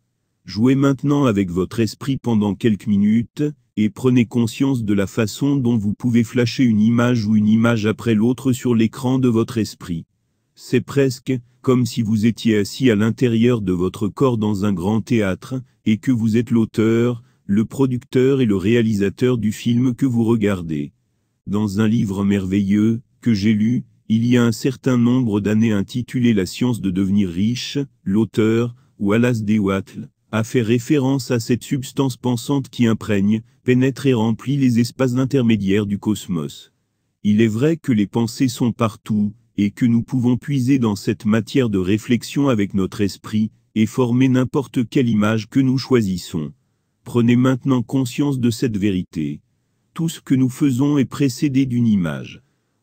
Jouez maintenant avec votre esprit pendant quelques minutes, et prenez conscience de la façon dont vous pouvez flasher une image ou une image après l'autre sur l'écran de votre esprit. C'est presque comme si vous étiez assis à l'intérieur de votre corps dans un grand théâtre, et que vous êtes l'auteur, le producteur et le réalisateur du film que vous regardez. Dans un livre merveilleux, que j'ai lu, il y a un certain nombre d'années intitulé La science de devenir riche, l'auteur, Wallace Dewattle, a fait référence à cette substance pensante qui imprègne, pénètre et remplit les espaces intermédiaires du cosmos. Il est vrai que les pensées sont partout, et que nous pouvons puiser dans cette matière de réflexion avec notre esprit, et former n'importe quelle image que nous choisissons. Prenez maintenant conscience de cette vérité. Tout ce que nous faisons est précédé d'une image.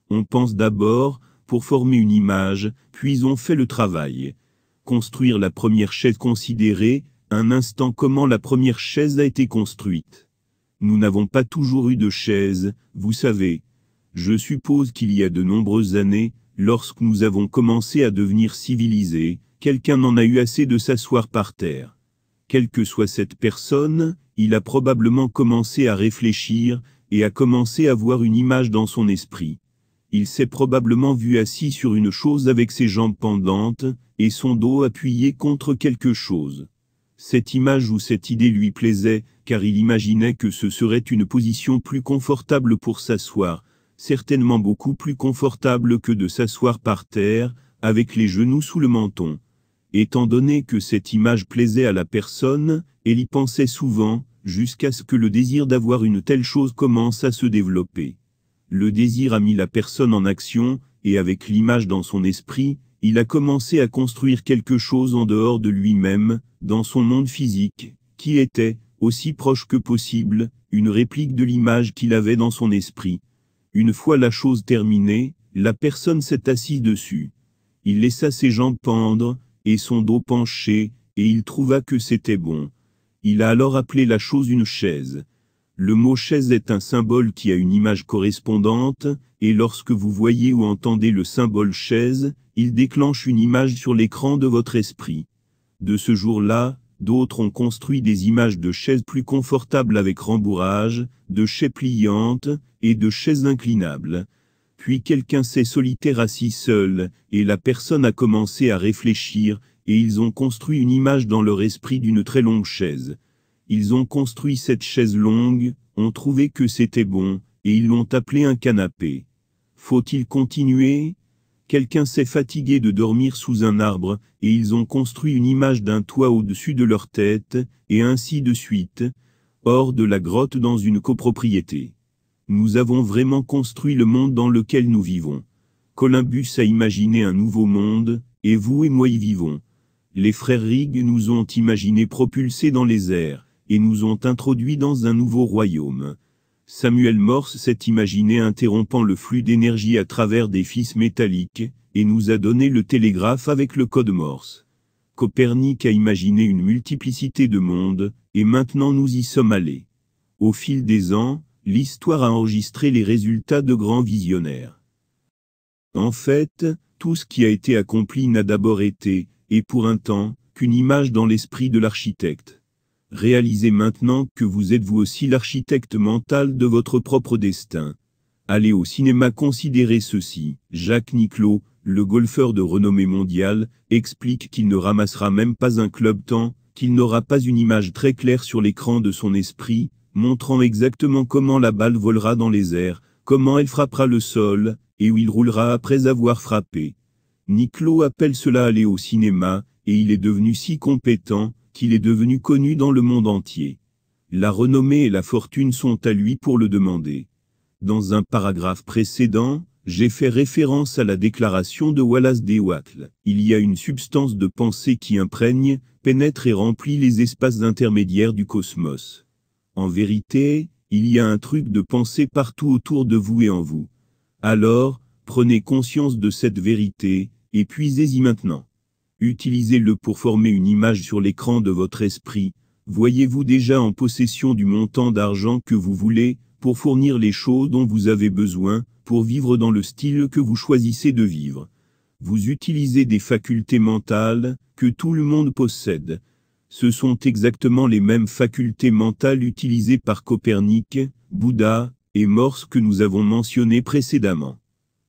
On pense d'abord, pour former une image, puis on fait le travail. Construire la première chaise considérée, un instant comment la première chaise a été construite. Nous n'avons pas toujours eu de chaise, vous savez. Je suppose qu'il y a de nombreuses années, lorsque nous avons commencé à devenir civilisés, quelqu'un en a eu assez de s'asseoir par terre. Quelle que soit cette personne, il a probablement commencé à réfléchir, et a commencé à voir une image dans son esprit. Il s'est probablement vu assis sur une chose avec ses jambes pendantes, et son dos appuyé contre quelque chose. Cette image ou cette idée lui plaisait, car il imaginait que ce serait une position plus confortable pour s'asseoir, certainement beaucoup plus confortable que de s'asseoir par terre, avec les genoux sous le menton. Étant donné que cette image plaisait à la personne, elle y pensait souvent, jusqu'à ce que le désir d'avoir une telle chose commence à se développer le désir a mis la personne en action, et avec l'image dans son esprit, il a commencé à construire quelque chose en dehors de lui-même, dans son monde physique, qui était, aussi proche que possible, une réplique de l'image qu'il avait dans son esprit. Une fois la chose terminée, la personne s'est assise dessus. Il laissa ses jambes pendre, et son dos penché, et il trouva que c'était bon. Il a alors appelé la chose une chaise. Le mot chaise est un symbole qui a une image correspondante, et lorsque vous voyez ou entendez le symbole chaise, il déclenche une image sur l'écran de votre esprit. De ce jour-là, d'autres ont construit des images de chaises plus confortables avec rembourrage, de chaises pliantes, et de chaises inclinables. Puis quelqu'un s'est solitaire assis seul, et la personne a commencé à réfléchir, et ils ont construit une image dans leur esprit d'une très longue chaise. Ils ont construit cette chaise longue, ont trouvé que c'était bon, et ils l'ont appelé un canapé. Faut-il continuer Quelqu'un s'est fatigué de dormir sous un arbre, et ils ont construit une image d'un toit au-dessus de leur tête, et ainsi de suite, hors de la grotte dans une copropriété. Nous avons vraiment construit le monde dans lequel nous vivons. Columbus a imaginé un nouveau monde, et vous et moi y vivons. Les frères Rig nous ont imaginés propulsés dans les airs et nous ont introduits dans un nouveau royaume. Samuel Morse s'est imaginé interrompant le flux d'énergie à travers des fils métalliques, et nous a donné le télégraphe avec le code Morse. Copernic a imaginé une multiplicité de mondes, et maintenant nous y sommes allés. Au fil des ans, l'histoire a enregistré les résultats de grands visionnaires. En fait, tout ce qui a été accompli n'a d'abord été, et pour un temps, qu'une image dans l'esprit de l'architecte. Réalisez maintenant que vous êtes vous aussi l'architecte mental de votre propre destin. Allez au cinéma considérez ceci. Jacques Niclot, le golfeur de renommée mondiale, explique qu'il ne ramassera même pas un club tant qu'il n'aura pas une image très claire sur l'écran de son esprit, montrant exactement comment la balle volera dans les airs, comment elle frappera le sol, et où il roulera après avoir frappé. Niclot appelle cela aller au cinéma, et il est devenu si compétent, qu'il est devenu connu dans le monde entier. La renommée et la fortune sont à lui pour le demander. Dans un paragraphe précédent, j'ai fait référence à la déclaration de Wallace Wattle. Il y a une substance de pensée qui imprègne, pénètre et remplit les espaces intermédiaires du cosmos. En vérité, il y a un truc de pensée partout autour de vous et en vous. Alors, prenez conscience de cette vérité, et puisez-y maintenant utilisez-le pour former une image sur l'écran de votre esprit. Voyez-vous déjà en possession du montant d'argent que vous voulez, pour fournir les choses dont vous avez besoin, pour vivre dans le style que vous choisissez de vivre. Vous utilisez des facultés mentales, que tout le monde possède. Ce sont exactement les mêmes facultés mentales utilisées par Copernic, Bouddha, et Morse que nous avons mentionnées précédemment.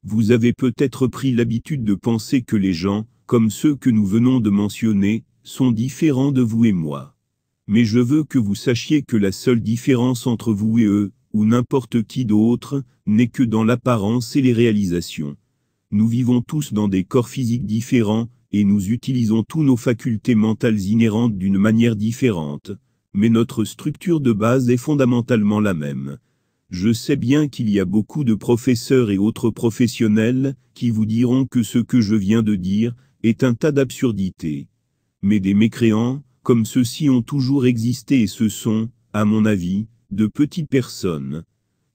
Vous avez peut-être pris l'habitude de penser que les gens, comme ceux que nous venons de mentionner, sont différents de vous et moi. Mais je veux que vous sachiez que la seule différence entre vous et eux, ou n'importe qui d'autre, n'est que dans l'apparence et les réalisations. Nous vivons tous dans des corps physiques différents, et nous utilisons tous nos facultés mentales inhérentes d'une manière différente. Mais notre structure de base est fondamentalement la même. Je sais bien qu'il y a beaucoup de professeurs et autres professionnels qui vous diront que ce que je viens de dire, est un tas d'absurdités. Mais des mécréants, comme ceux-ci ont toujours existé et ce sont, à mon avis, de petites personnes.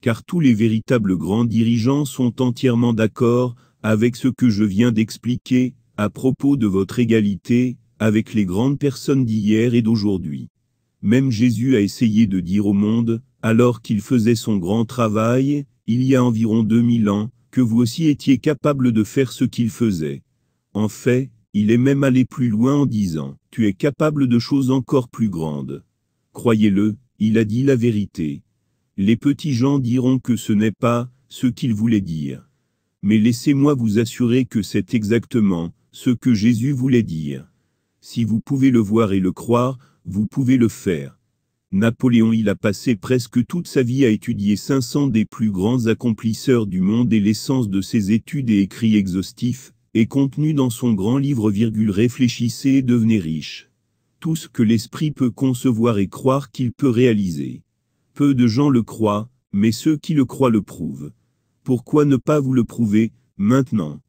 Car tous les véritables grands dirigeants sont entièrement d'accord avec ce que je viens d'expliquer, à propos de votre égalité, avec les grandes personnes d'hier et d'aujourd'hui. Même Jésus a essayé de dire au monde, alors qu'il faisait son grand travail, il y a environ 2000 ans, que vous aussi étiez capable de faire ce qu'il faisait. En fait, il est même allé plus loin en disant, tu es capable de choses encore plus grandes. Croyez-le, il a dit la vérité. Les petits gens diront que ce n'est pas ce qu'il voulait dire. Mais laissez-moi vous assurer que c'est exactement ce que Jésus voulait dire. Si vous pouvez le voir et le croire, vous pouvez le faire. Napoléon il a passé presque toute sa vie à étudier 500 des plus grands accomplisseurs du monde et l'essence de ses études et écrits exhaustifs est contenu dans son grand livre Réfléchissez et devenez riche. Tout ce que l'esprit peut concevoir et croire qu'il peut réaliser. Peu de gens le croient, mais ceux qui le croient le prouvent. Pourquoi ne pas vous le prouver, maintenant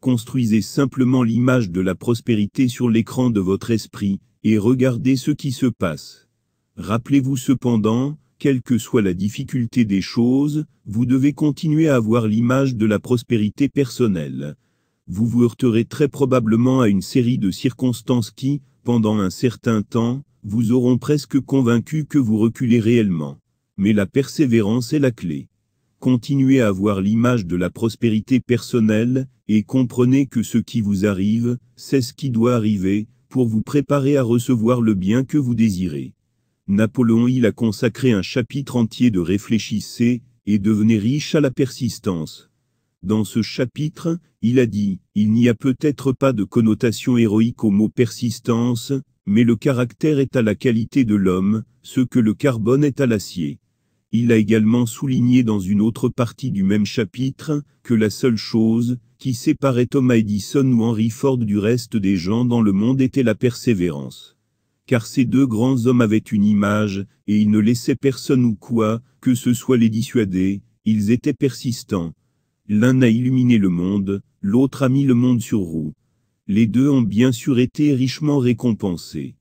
Construisez simplement l'image de la prospérité sur l'écran de votre esprit, et regardez ce qui se passe. Rappelez-vous cependant, quelle que soit la difficulté des choses, vous devez continuer à avoir l'image de la prospérité personnelle vous vous heurterez très probablement à une série de circonstances qui, pendant un certain temps, vous auront presque convaincu que vous reculez réellement. Mais la persévérance est la clé. Continuez à voir l'image de la prospérité personnelle, et comprenez que ce qui vous arrive, c'est ce qui doit arriver, pour vous préparer à recevoir le bien que vous désirez. Napoléon il a consacré un chapitre entier de réfléchissez, et devenez riche à la persistance. Dans ce chapitre, il a dit, il n'y a peut-être pas de connotation héroïque au mot persistance, mais le caractère est à la qualité de l'homme, ce que le carbone est à l'acier. Il a également souligné dans une autre partie du même chapitre, que la seule chose, qui séparait Thomas Edison ou Henry Ford du reste des gens dans le monde était la persévérance. Car ces deux grands hommes avaient une image, et ils ne laissaient personne ou quoi, que ce soit les dissuader, ils étaient persistants, L'un a illuminé le monde, l'autre a mis le monde sur roue. Les deux ont bien sûr été richement récompensés.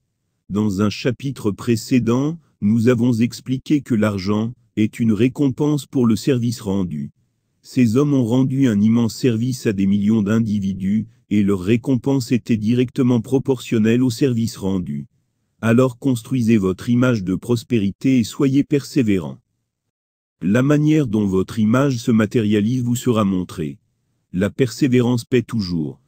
Dans un chapitre précédent, nous avons expliqué que l'argent est une récompense pour le service rendu. Ces hommes ont rendu un immense service à des millions d'individus, et leur récompense était directement proportionnelle au service rendu. Alors construisez votre image de prospérité et soyez persévérants. La manière dont votre image se matérialise vous sera montrée. La persévérance paie toujours.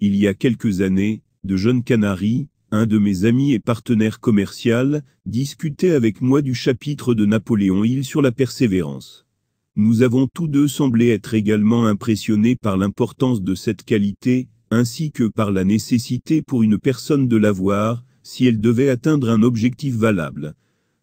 Il y a quelques années, de jeunes Canaries, un de mes amis et partenaire commercial, discutait avec moi du chapitre de Napoléon Hill sur la persévérance. Nous avons tous deux semblé être également impressionnés par l'importance de cette qualité, ainsi que par la nécessité pour une personne de l'avoir, si elle devait atteindre un objectif valable.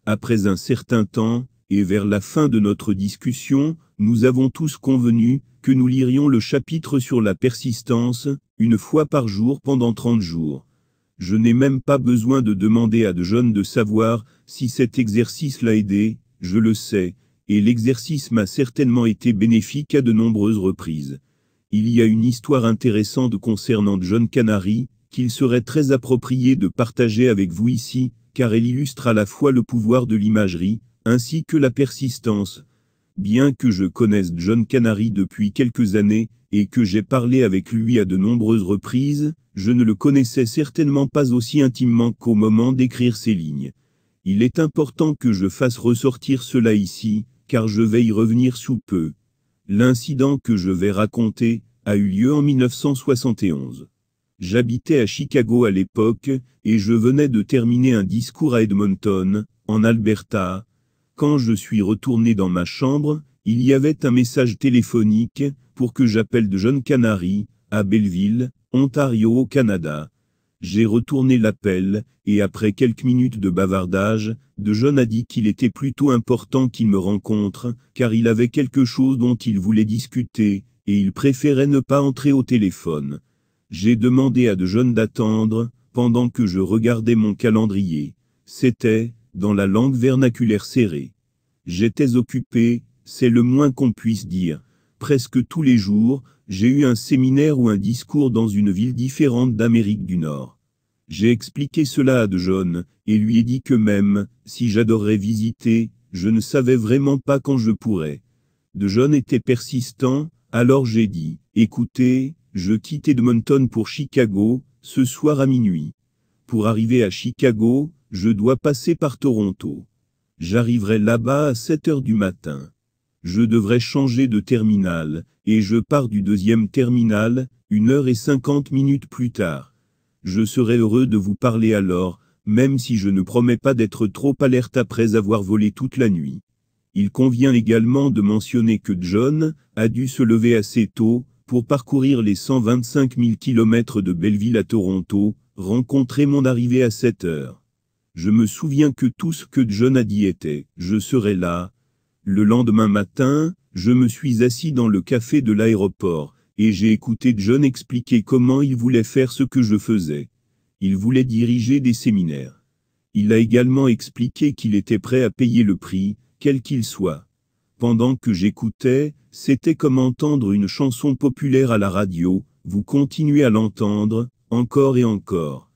Après un certain temps, et vers la fin de notre discussion, nous avons tous convenu que nous lirions le chapitre sur la persistance, une fois par jour pendant 30 jours. Je n'ai même pas besoin de demander à de jeunes de savoir si cet exercice l'a aidé, je le sais, et l'exercice m'a certainement été bénéfique à de nombreuses reprises. Il y a une histoire intéressante concernant John Canary, qu'il serait très approprié de partager avec vous ici, car elle illustre à la fois le pouvoir de l'imagerie, ainsi que la persistance. Bien que je connaisse John Canary depuis quelques années, et que j'ai parlé avec lui à de nombreuses reprises, je ne le connaissais certainement pas aussi intimement qu'au moment d'écrire ces lignes. Il est important que je fasse ressortir cela ici, car je vais y revenir sous peu. L'incident que je vais raconter a eu lieu en 1971. J'habitais à Chicago à l'époque, et je venais de terminer un discours à Edmonton, en Alberta, quand je suis retourné dans ma chambre, il y avait un message téléphonique, pour que j'appelle de Jeunes Canary, à Belleville, Ontario au Canada. J'ai retourné l'appel, et après quelques minutes de bavardage, De jeunes a dit qu'il était plutôt important qu'il me rencontre, car il avait quelque chose dont il voulait discuter, et il préférait ne pas entrer au téléphone. J'ai demandé à De jeunes d'attendre, pendant que je regardais mon calendrier. C'était, dans la langue vernaculaire serrée. J'étais occupé, c'est le moins qu'on puisse dire. Presque tous les jours, j'ai eu un séminaire ou un discours dans une ville différente d'Amérique du Nord. J'ai expliqué cela à De John, et lui ai dit que même, si j'adorais visiter, je ne savais vraiment pas quand je pourrais. De John était persistant, alors j'ai dit, écoutez, je quitte Edmonton pour Chicago, ce soir à minuit. Pour arriver à Chicago, je dois passer par Toronto. J'arriverai là-bas à 7 heures du matin. Je devrais changer de terminal, et je pars du deuxième terminal, une heure et cinquante minutes plus tard. Je serai heureux de vous parler alors, même si je ne promets pas d'être trop alerte après avoir volé toute la nuit. Il convient également de mentionner que John a dû se lever assez tôt pour parcourir les 125 000 km de Belleville à Toronto, rencontrer mon arrivée à 7 heures. Je me souviens que tout ce que John a dit était « je serai là ». Le lendemain matin, je me suis assis dans le café de l'aéroport, et j'ai écouté John expliquer comment il voulait faire ce que je faisais. Il voulait diriger des séminaires. Il a également expliqué qu'il était prêt à payer le prix, quel qu'il soit. Pendant que j'écoutais, c'était comme entendre une chanson populaire à la radio, vous continuez à l'entendre, encore et encore.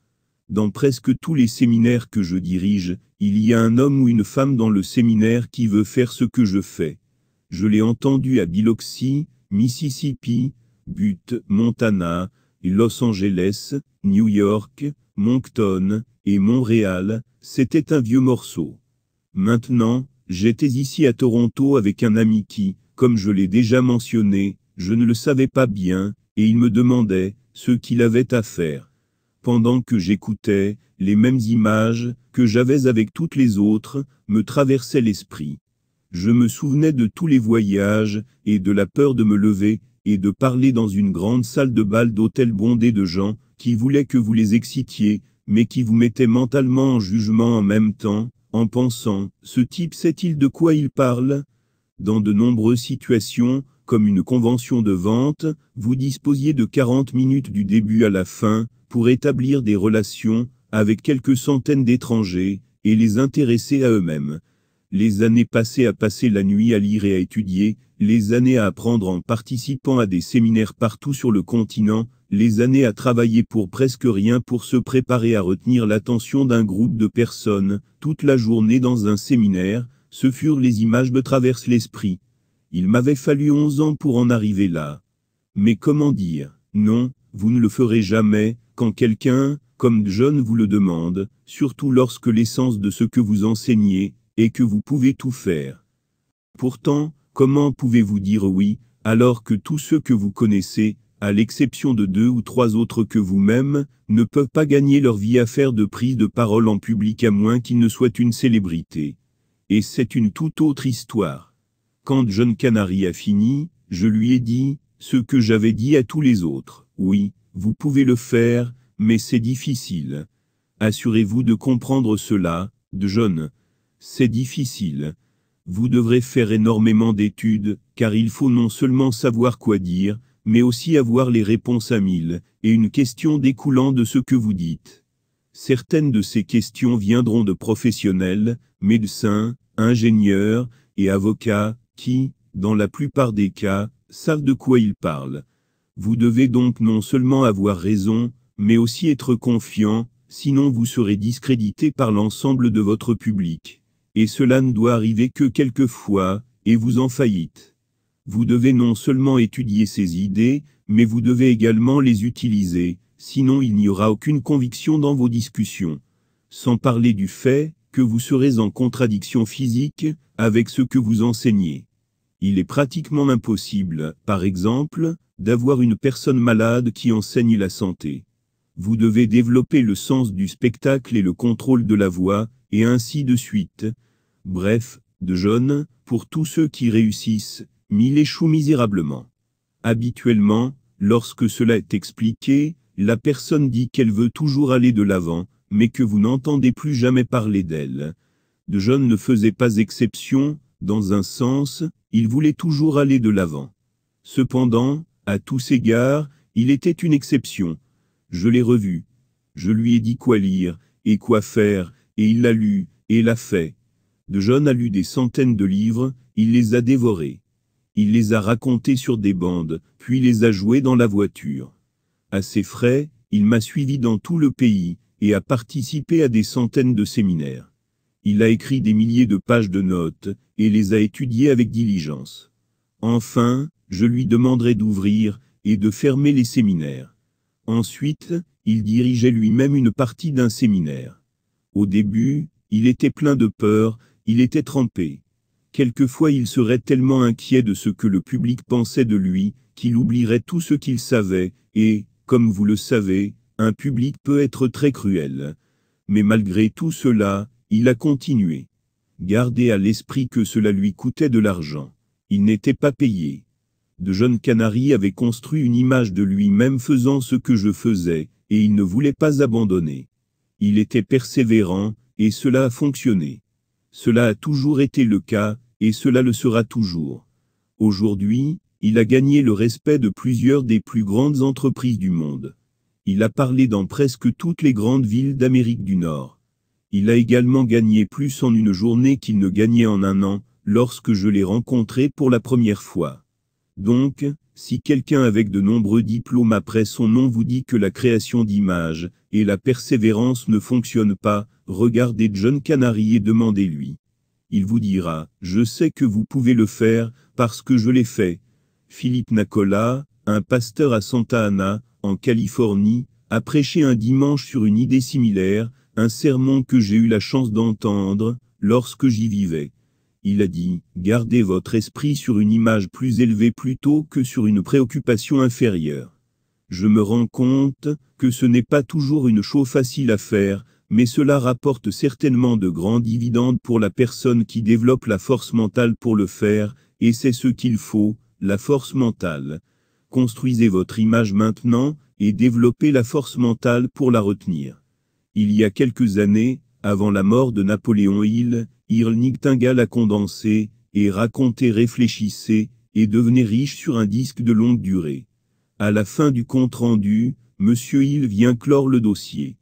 Dans presque tous les séminaires que je dirige, il y a un homme ou une femme dans le séminaire qui veut faire ce que je fais. Je l'ai entendu à Biloxi, Mississippi, Butte, Montana, Los Angeles, New York, Moncton et Montréal, c'était un vieux morceau. Maintenant, j'étais ici à Toronto avec un ami qui, comme je l'ai déjà mentionné, je ne le savais pas bien, et il me demandait ce qu'il avait à faire pendant que j'écoutais, les mêmes images, que j'avais avec toutes les autres, me traversaient l'esprit. Je me souvenais de tous les voyages, et de la peur de me lever, et de parler dans une grande salle de bal d'hôtel bondée de gens, qui voulaient que vous les excitiez, mais qui vous mettaient mentalement en jugement en même temps, en pensant, ce type sait-il de quoi il parle Dans de nombreuses situations, comme une convention de vente, vous disposiez de 40 minutes du début à la fin, pour établir des relations avec quelques centaines d'étrangers et les intéresser à eux-mêmes. Les années passées à passer la nuit à lire et à étudier, les années à apprendre en participant à des séminaires partout sur le continent, les années à travailler pour presque rien pour se préparer à retenir l'attention d'un groupe de personnes, toute la journée dans un séminaire, ce furent les images me traversent l'esprit. Il m'avait fallu onze ans pour en arriver là. Mais comment dire, non, vous ne le ferez jamais, quand quelqu'un, comme John vous le demande, surtout lorsque l'essence de ce que vous enseignez, est que vous pouvez tout faire. Pourtant, comment pouvez-vous dire oui, alors que tous ceux que vous connaissez, à l'exception de deux ou trois autres que vous-même, ne peuvent pas gagner leur vie à faire de prise de parole en public à moins qu'ils ne soient une célébrité. Et c'est une toute autre histoire. Quand John Canary a fini, je lui ai dit, ce que j'avais dit à tous les autres, oui, vous pouvez le faire, mais c'est difficile. Assurez-vous de comprendre cela, de jeunes. C'est difficile. Vous devrez faire énormément d'études, car il faut non seulement savoir quoi dire, mais aussi avoir les réponses à mille, et une question découlant de ce que vous dites. Certaines de ces questions viendront de professionnels, médecins, ingénieurs et avocats, qui, dans la plupart des cas, savent de quoi ils parlent. Vous devez donc non seulement avoir raison, mais aussi être confiant, sinon vous serez discrédité par l'ensemble de votre public. Et cela ne doit arriver que quelquefois, et vous en faillite. Vous devez non seulement étudier ces idées, mais vous devez également les utiliser, sinon il n'y aura aucune conviction dans vos discussions. Sans parler du fait que vous serez en contradiction physique avec ce que vous enseignez. Il est pratiquement impossible, par exemple, d'avoir une personne malade qui enseigne la santé. Vous devez développer le sens du spectacle et le contrôle de la voix, et ainsi de suite. Bref, de jeunes, pour tous ceux qui réussissent, mille échouent misérablement. Habituellement, lorsque cela est expliqué, la personne dit qu'elle veut toujours aller de l'avant, mais que vous n'entendez plus jamais parler d'elle. De jeunes ne faisait pas exception, dans un sens, il voulait toujours aller de l'avant. Cependant, à tous égards, il était une exception. Je l'ai revu. Je lui ai dit quoi lire, et quoi faire, et il l'a lu, et l'a fait. De jeune a lu des centaines de livres, il les a dévorés. Il les a racontés sur des bandes, puis les a joués dans la voiture. À ses frais, il m'a suivi dans tout le pays, et a participé à des centaines de séminaires. Il a écrit des milliers de pages de notes, et les a étudiées avec diligence. Enfin, je lui demanderai d'ouvrir et de fermer les séminaires. Ensuite, il dirigeait lui-même une partie d'un séminaire. Au début, il était plein de peur, il était trempé. Quelquefois il serait tellement inquiet de ce que le public pensait de lui, qu'il oublierait tout ce qu'il savait, et, comme vous le savez, un public peut être très cruel. Mais malgré tout cela, il a continué. Gardez à l'esprit que cela lui coûtait de l'argent. Il n'était pas payé de jeunes canaries avait construit une image de lui-même faisant ce que je faisais, et il ne voulait pas abandonner. Il était persévérant, et cela a fonctionné. Cela a toujours été le cas, et cela le sera toujours. Aujourd'hui, il a gagné le respect de plusieurs des plus grandes entreprises du monde. Il a parlé dans presque toutes les grandes villes d'Amérique du Nord. Il a également gagné plus en une journée qu'il ne gagnait en un an, lorsque je l'ai rencontré pour la première fois. Donc, si quelqu'un avec de nombreux diplômes après son nom vous dit que la création d'images et la persévérance ne fonctionnent pas, regardez John Canary et demandez-lui. Il vous dira, je sais que vous pouvez le faire, parce que je l'ai fait. Philippe Nacola, un pasteur à Santa Ana, en Californie, a prêché un dimanche sur une idée similaire, un sermon que j'ai eu la chance d'entendre, lorsque j'y vivais il a dit, gardez votre esprit sur une image plus élevée plutôt que sur une préoccupation inférieure. Je me rends compte que ce n'est pas toujours une chose facile à faire, mais cela rapporte certainement de grands dividendes pour la personne qui développe la force mentale pour le faire, et c'est ce qu'il faut, la force mentale. Construisez votre image maintenant, et développez la force mentale pour la retenir. Il y a quelques années, avant la mort de Napoléon Hill, Irnik Tingal a condensé, et raconté réfléchissez, et devenait riche sur un disque de longue durée. À la fin du compte rendu, Monsieur Hill vient clore le dossier.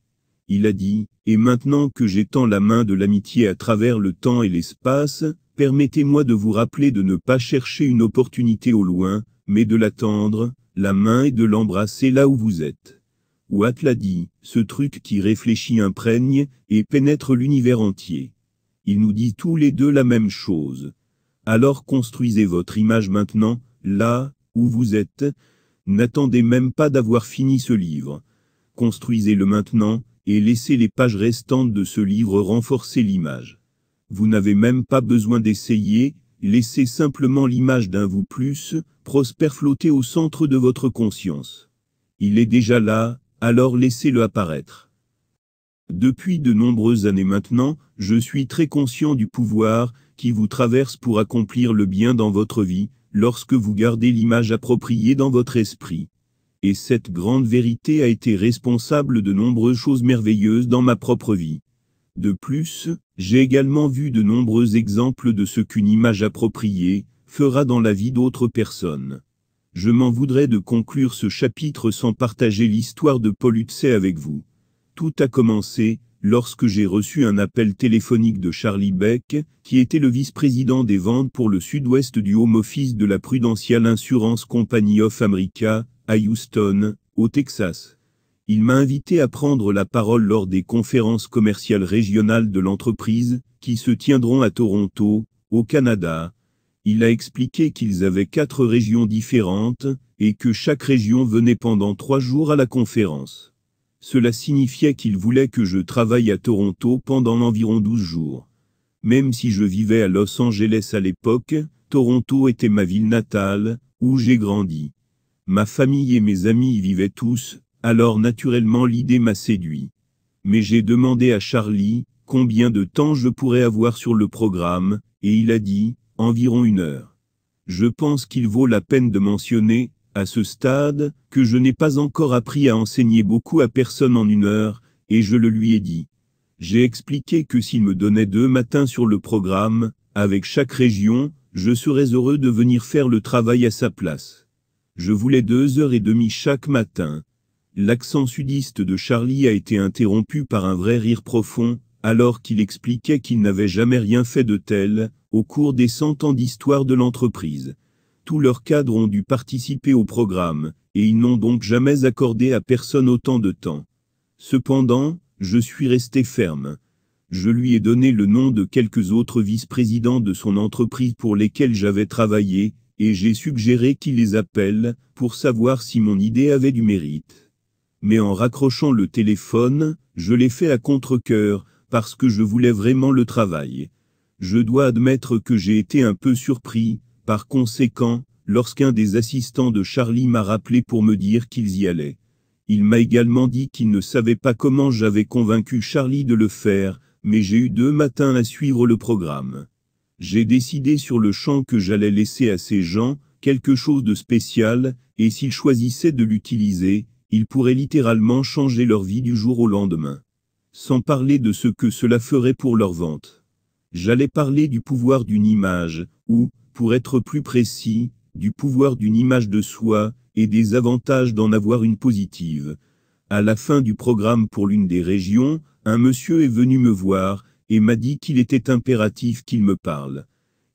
Il a dit, et maintenant que j'étends la main de l'amitié à travers le temps et l'espace, permettez-moi de vous rappeler de ne pas chercher une opportunité au loin, mais de l'attendre, la main et de l'embrasser là où vous êtes. Watt l'a dit, ce truc qui réfléchit imprègne, et pénètre l'univers entier il nous dit tous les deux la même chose. Alors construisez votre image maintenant, là, où vous êtes, n'attendez même pas d'avoir fini ce livre. Construisez-le maintenant, et laissez les pages restantes de ce livre renforcer l'image. Vous n'avez même pas besoin d'essayer, laissez simplement l'image d'un vous plus, prospère flotter au centre de votre conscience. Il est déjà là, alors laissez-le apparaître. Depuis de nombreuses années maintenant, je suis très conscient du pouvoir qui vous traverse pour accomplir le bien dans votre vie, lorsque vous gardez l'image appropriée dans votre esprit. Et cette grande vérité a été responsable de nombreuses choses merveilleuses dans ma propre vie. De plus, j'ai également vu de nombreux exemples de ce qu'une image appropriée fera dans la vie d'autres personnes. Je m'en voudrais de conclure ce chapitre sans partager l'histoire de Paul avec vous. Tout a commencé lorsque j'ai reçu un appel téléphonique de Charlie Beck, qui était le vice-président des ventes pour le sud-ouest du home office de la Prudential Insurance Company of America, à Houston, au Texas. Il m'a invité à prendre la parole lors des conférences commerciales régionales de l'entreprise, qui se tiendront à Toronto, au Canada. Il a expliqué qu'ils avaient quatre régions différentes, et que chaque région venait pendant trois jours à la conférence. Cela signifiait qu'il voulait que je travaille à Toronto pendant environ 12 jours. Même si je vivais à Los Angeles à l'époque, Toronto était ma ville natale, où j'ai grandi. Ma famille et mes amis y vivaient tous, alors naturellement l'idée m'a séduit. Mais j'ai demandé à Charlie, combien de temps je pourrais avoir sur le programme, et il a dit, environ une heure. Je pense qu'il vaut la peine de mentionner, à ce stade, que je n'ai pas encore appris à enseigner beaucoup à personne en une heure, et je le lui ai dit. J'ai expliqué que s'il me donnait deux matins sur le programme, avec chaque région, je serais heureux de venir faire le travail à sa place. Je voulais deux heures et demie chaque matin. L'accent sudiste de Charlie a été interrompu par un vrai rire profond, alors qu'il expliquait qu'il n'avait jamais rien fait de tel, au cours des cent ans d'histoire de l'entreprise. Tous leurs cadres ont dû participer au programme, et ils n'ont donc jamais accordé à personne autant de temps. Cependant, je suis resté ferme. Je lui ai donné le nom de quelques autres vice-présidents de son entreprise pour lesquels j'avais travaillé, et j'ai suggéré qu'il les appelle, pour savoir si mon idée avait du mérite. Mais en raccrochant le téléphone, je l'ai fait à contre-coeur, parce que je voulais vraiment le travail. Je dois admettre que j'ai été un peu surpris, par conséquent, lorsqu'un des assistants de Charlie m'a rappelé pour me dire qu'ils y allaient, il m'a également dit qu'il ne savait pas comment j'avais convaincu Charlie de le faire, mais j'ai eu deux matins à suivre le programme. J'ai décidé sur le champ que j'allais laisser à ces gens, quelque chose de spécial, et s'ils choisissaient de l'utiliser, ils pourraient littéralement changer leur vie du jour au lendemain. Sans parler de ce que cela ferait pour leur vente. J'allais parler du pouvoir d'une image, ou, pour être plus précis, du pouvoir d'une image de soi, et des avantages d'en avoir une positive. À la fin du programme pour l'une des régions, un monsieur est venu me voir, et m'a dit qu'il était impératif qu'il me parle.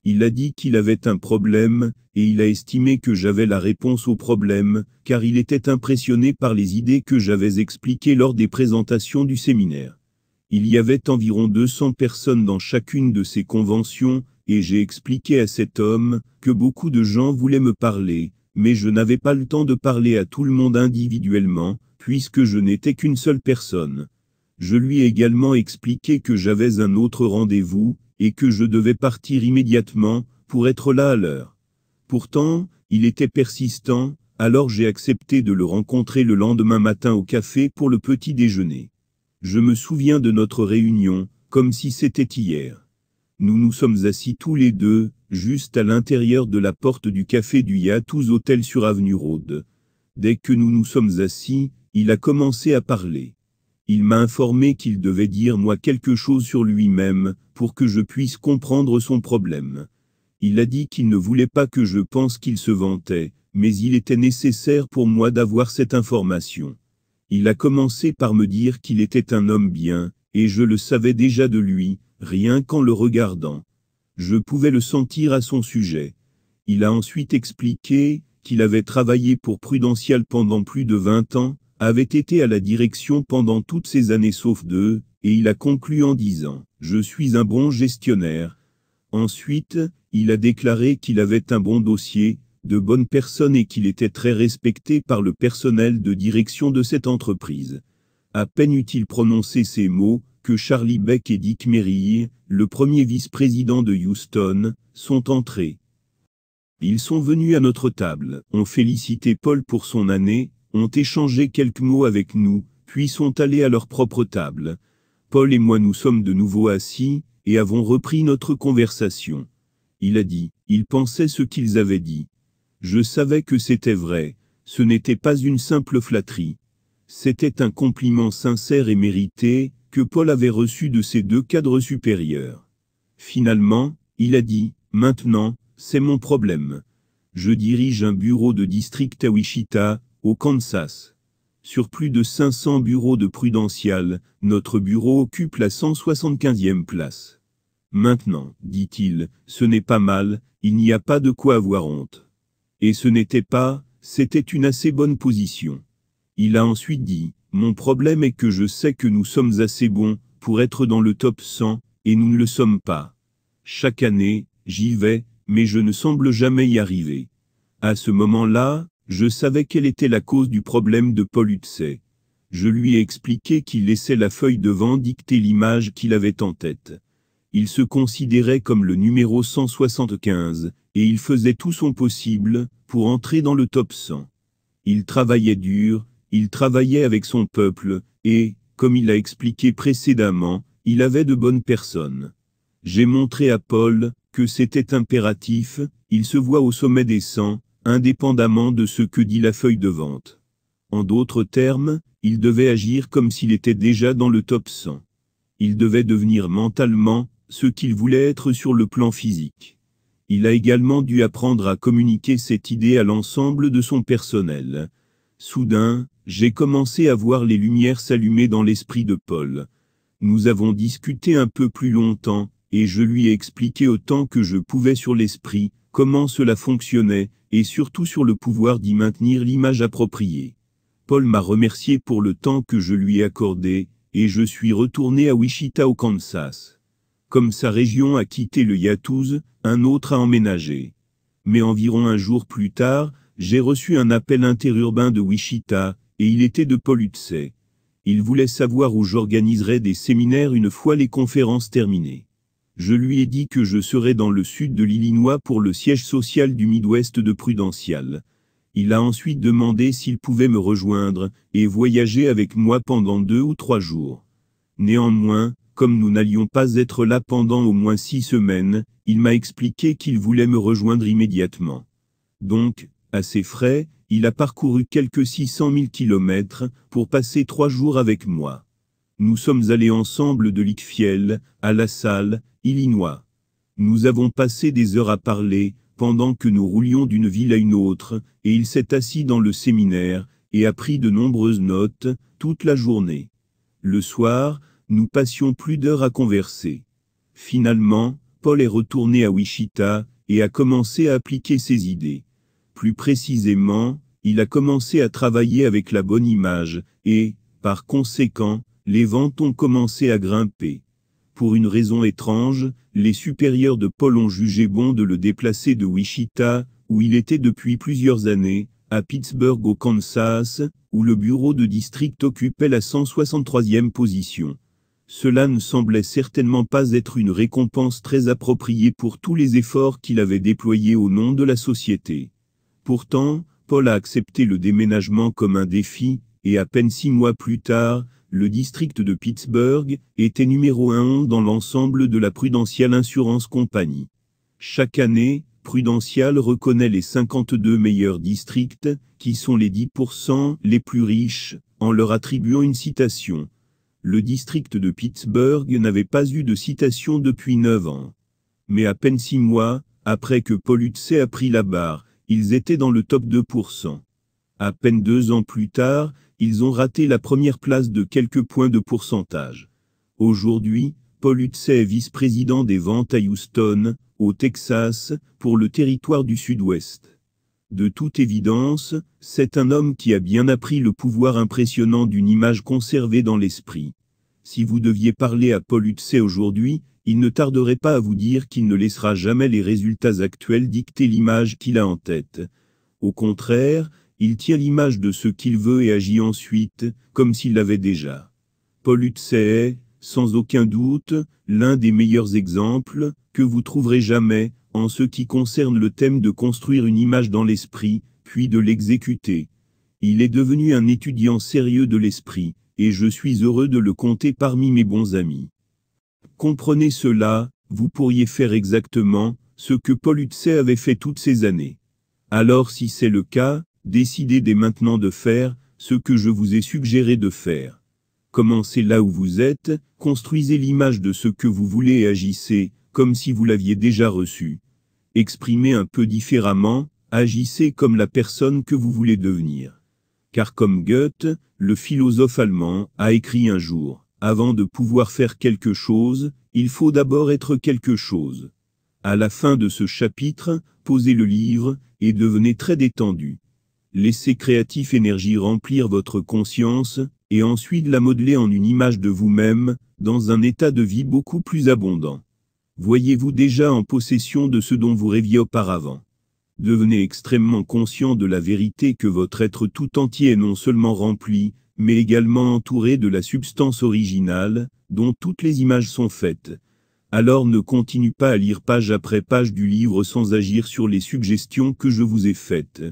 Il a dit qu'il avait un problème, et il a estimé que j'avais la réponse au problème, car il était impressionné par les idées que j'avais expliquées lors des présentations du séminaire. Il y avait environ 200 personnes dans chacune de ces conventions, et j'ai expliqué à cet homme que beaucoup de gens voulaient me parler, mais je n'avais pas le temps de parler à tout le monde individuellement, puisque je n'étais qu'une seule personne. Je lui ai également expliqué que j'avais un autre rendez-vous, et que je devais partir immédiatement, pour être là à l'heure. Pourtant, il était persistant, alors j'ai accepté de le rencontrer le lendemain matin au café pour le petit déjeuner. Je me souviens de notre réunion, comme si c'était hier. Nous nous sommes assis tous les deux, juste à l'intérieur de la porte du café du Yatouz Hôtel sur Avenue Rhodes. Dès que nous nous sommes assis, il a commencé à parler. Il m'a informé qu'il devait dire moi quelque chose sur lui-même, pour que je puisse comprendre son problème. Il a dit qu'il ne voulait pas que je pense qu'il se vantait, mais il était nécessaire pour moi d'avoir cette information. Il a commencé par me dire qu'il était un homme bien, et je le savais déjà de lui, rien qu'en le regardant. Je pouvais le sentir à son sujet. Il a ensuite expliqué qu'il avait travaillé pour Prudential pendant plus de 20 ans, avait été à la direction pendant toutes ces années sauf deux, et il a conclu en disant ⁇ Je suis un bon gestionnaire ⁇ Ensuite, il a déclaré qu'il avait un bon dossier, de bonnes personnes et qu'il était très respecté par le personnel de direction de cette entreprise. À peine eut-il prononcé ces mots, que Charlie Beck et Dick Merrill, le premier vice-président de Houston, sont entrés. Ils sont venus à notre table, ont félicité Paul pour son année, ont échangé quelques mots avec nous, puis sont allés à leur propre table. Paul et moi nous sommes de nouveau assis, et avons repris notre conversation. Il a dit, il pensait ce qu'ils avaient dit. Je savais que c'était vrai, ce n'était pas une simple flatterie. C'était un compliment sincère et mérité, que Paul avait reçu de ses deux cadres supérieurs. Finalement, il a dit, maintenant, c'est mon problème. Je dirige un bureau de district à Wichita, au Kansas. Sur plus de 500 bureaux de Prudential, notre bureau occupe la 175e place. Maintenant, dit-il, ce n'est pas mal, il n'y a pas de quoi avoir honte. Et ce n'était pas, c'était une assez bonne position. Il a ensuite dit, mon problème est que je sais que nous sommes assez bons pour être dans le top 100, et nous ne le sommes pas. Chaque année, j'y vais, mais je ne semble jamais y arriver. À ce moment-là, je savais quelle était la cause du problème de Paul Hutsey. Je lui ai expliqué qu'il laissait la feuille devant dicter l'image qu'il avait en tête. Il se considérait comme le numéro 175, et il faisait tout son possible pour entrer dans le top 100. Il travaillait dur, il travaillait avec son peuple, et, comme il a expliqué précédemment, il avait de bonnes personnes. J'ai montré à Paul que c'était impératif, il se voit au sommet des 100, indépendamment de ce que dit la feuille de vente. En d'autres termes, il devait agir comme s'il était déjà dans le top 100. Il devait devenir mentalement ce qu'il voulait être sur le plan physique. Il a également dû apprendre à communiquer cette idée à l'ensemble de son personnel. Soudain, j'ai commencé à voir les lumières s'allumer dans l'esprit de Paul. Nous avons discuté un peu plus longtemps, et je lui ai expliqué autant que je pouvais sur l'esprit, comment cela fonctionnait, et surtout sur le pouvoir d'y maintenir l'image appropriée. Paul m'a remercié pour le temps que je lui ai accordé, et je suis retourné à Wichita au Kansas. Comme sa région a quitté le Yatouz, un autre a emménagé. Mais environ un jour plus tard, j'ai reçu un appel interurbain de Wichita, et il était de Paul Utsey. Il voulait savoir où j'organiserais des séminaires une fois les conférences terminées. Je lui ai dit que je serais dans le sud de l'Illinois pour le siège social du Midwest de Prudential. Il a ensuite demandé s'il pouvait me rejoindre et voyager avec moi pendant deux ou trois jours. Néanmoins, comme nous n'allions pas être là pendant au moins six semaines, il m'a expliqué qu'il voulait me rejoindre immédiatement. Donc, à ses frais, il a parcouru quelques 600 000 kilomètres pour passer trois jours avec moi. Nous sommes allés ensemble de Lickfiel, à La Salle, Illinois. Nous avons passé des heures à parler, pendant que nous roulions d'une ville à une autre, et il s'est assis dans le séminaire, et a pris de nombreuses notes, toute la journée. Le soir, nous passions plus d'heures à converser. Finalement, Paul est retourné à Wichita, et a commencé à appliquer ses idées. Plus précisément, il a commencé à travailler avec la bonne image, et, par conséquent, les ventes ont commencé à grimper. Pour une raison étrange, les supérieurs de Paul ont jugé bon de le déplacer de Wichita, où il était depuis plusieurs années, à Pittsburgh au Kansas, où le bureau de district occupait la 163e position. Cela ne semblait certainement pas être une récompense très appropriée pour tous les efforts qu'il avait déployés au nom de la société. Pourtant, Paul a accepté le déménagement comme un défi, et à peine six mois plus tard, le district de Pittsburgh était numéro un dans l'ensemble de la Prudential Insurance Company. Chaque année, Prudential reconnaît les 52 meilleurs districts, qui sont les 10% les plus riches, en leur attribuant une citation. Le district de Pittsburgh n'avait pas eu de citation depuis 9 ans. Mais à peine six mois, après que Paul Hutze a pris la barre, ils étaient dans le top 2%. À peine deux ans plus tard, ils ont raté la première place de quelques points de pourcentage. Aujourd'hui, Paul Hutze est vice-président des ventes à Houston, au Texas, pour le territoire du Sud-Ouest. De toute évidence, c'est un homme qui a bien appris le pouvoir impressionnant d'une image conservée dans l'esprit. Si vous deviez parler à Paul Hutze aujourd'hui, il ne tarderait pas à vous dire qu'il ne laissera jamais les résultats actuels dicter l'image qu'il a en tête. Au contraire, il tient l'image de ce qu'il veut et agit ensuite, comme s'il l'avait déjà. Paul Hutze est, sans aucun doute, l'un des meilleurs exemples que vous trouverez jamais en ce qui concerne le thème de construire une image dans l'esprit, puis de l'exécuter. Il est devenu un étudiant sérieux de l'esprit, et je suis heureux de le compter parmi mes bons amis. Comprenez cela, vous pourriez faire exactement ce que Paul avait fait toutes ces années. Alors si c'est le cas, décidez dès maintenant de faire ce que je vous ai suggéré de faire. Commencez là où vous êtes, construisez l'image de ce que vous voulez et agissez, comme si vous l'aviez déjà reçu. Exprimez un peu différemment, agissez comme la personne que vous voulez devenir. Car comme Goethe, le philosophe allemand, a écrit un jour, avant de pouvoir faire quelque chose, il faut d'abord être quelque chose. À la fin de ce chapitre, posez le livre et devenez très détendu. Laissez Créatif Énergie remplir votre conscience et ensuite la modeler en une image de vous-même, dans un état de vie beaucoup plus abondant. Voyez-vous déjà en possession de ce dont vous rêviez auparavant. Devenez extrêmement conscient de la vérité que votre être tout entier est non seulement rempli, mais également entouré de la substance originale, dont toutes les images sont faites. Alors ne continue pas à lire page après page du livre sans agir sur les suggestions que je vous ai faites.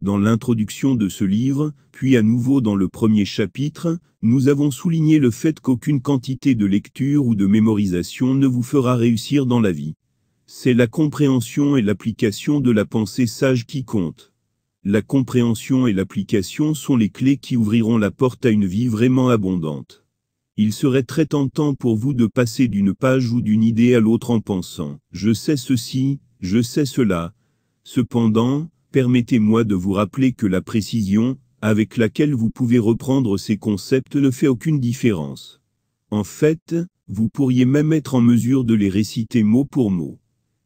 Dans l'introduction de ce livre, puis à nouveau dans le premier chapitre, nous avons souligné le fait qu'aucune quantité de lecture ou de mémorisation ne vous fera réussir dans la vie. C'est la compréhension et l'application de la pensée sage qui compte. La compréhension et l'application sont les clés qui ouvriront la porte à une vie vraiment abondante. Il serait très tentant pour vous de passer d'une page ou d'une idée à l'autre en pensant ⁇ Je sais ceci, je sais cela ⁇ Cependant, permettez-moi de vous rappeler que la précision, avec laquelle vous pouvez reprendre ces concepts ne fait aucune différence. En fait, vous pourriez même être en mesure de les réciter mot pour mot.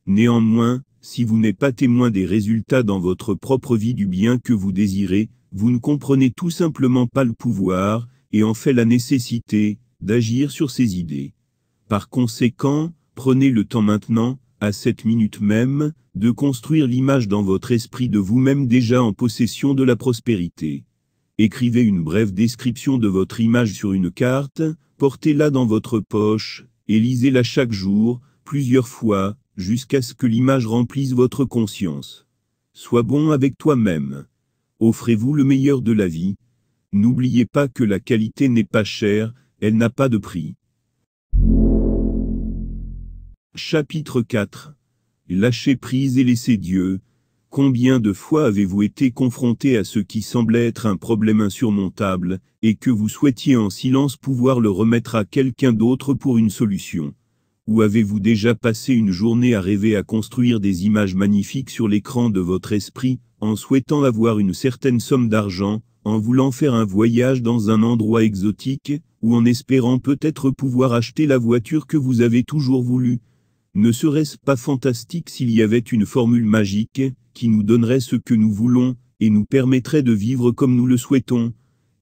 Néanmoins, si vous n'êtes pas témoin des résultats dans votre propre vie du bien que vous désirez, vous ne comprenez tout simplement pas le pouvoir, et en fait la nécessité, d'agir sur ces idées. Par conséquent, prenez le temps maintenant, à cette minute même, de construire l'image dans votre esprit de vous-même déjà en possession de la prospérité. Écrivez une brève description de votre image sur une carte, portez-la dans votre poche, et lisez-la chaque jour, plusieurs fois, jusqu'à ce que l'image remplisse votre conscience. Sois bon avec toi-même. Offrez-vous le meilleur de la vie. N'oubliez pas que la qualité n'est pas chère, elle n'a pas de prix. Chapitre 4 Lâchez prise et laissez Dieu. Combien de fois avez-vous été confronté à ce qui semblait être un problème insurmontable, et que vous souhaitiez en silence pouvoir le remettre à quelqu'un d'autre pour une solution ou avez-vous déjà passé une journée à rêver à construire des images magnifiques sur l'écran de votre esprit, en souhaitant avoir une certaine somme d'argent, en voulant faire un voyage dans un endroit exotique, ou en espérant peut-être pouvoir acheter la voiture que vous avez toujours voulu Ne serait-ce pas fantastique s'il y avait une formule magique, qui nous donnerait ce que nous voulons, et nous permettrait de vivre comme nous le souhaitons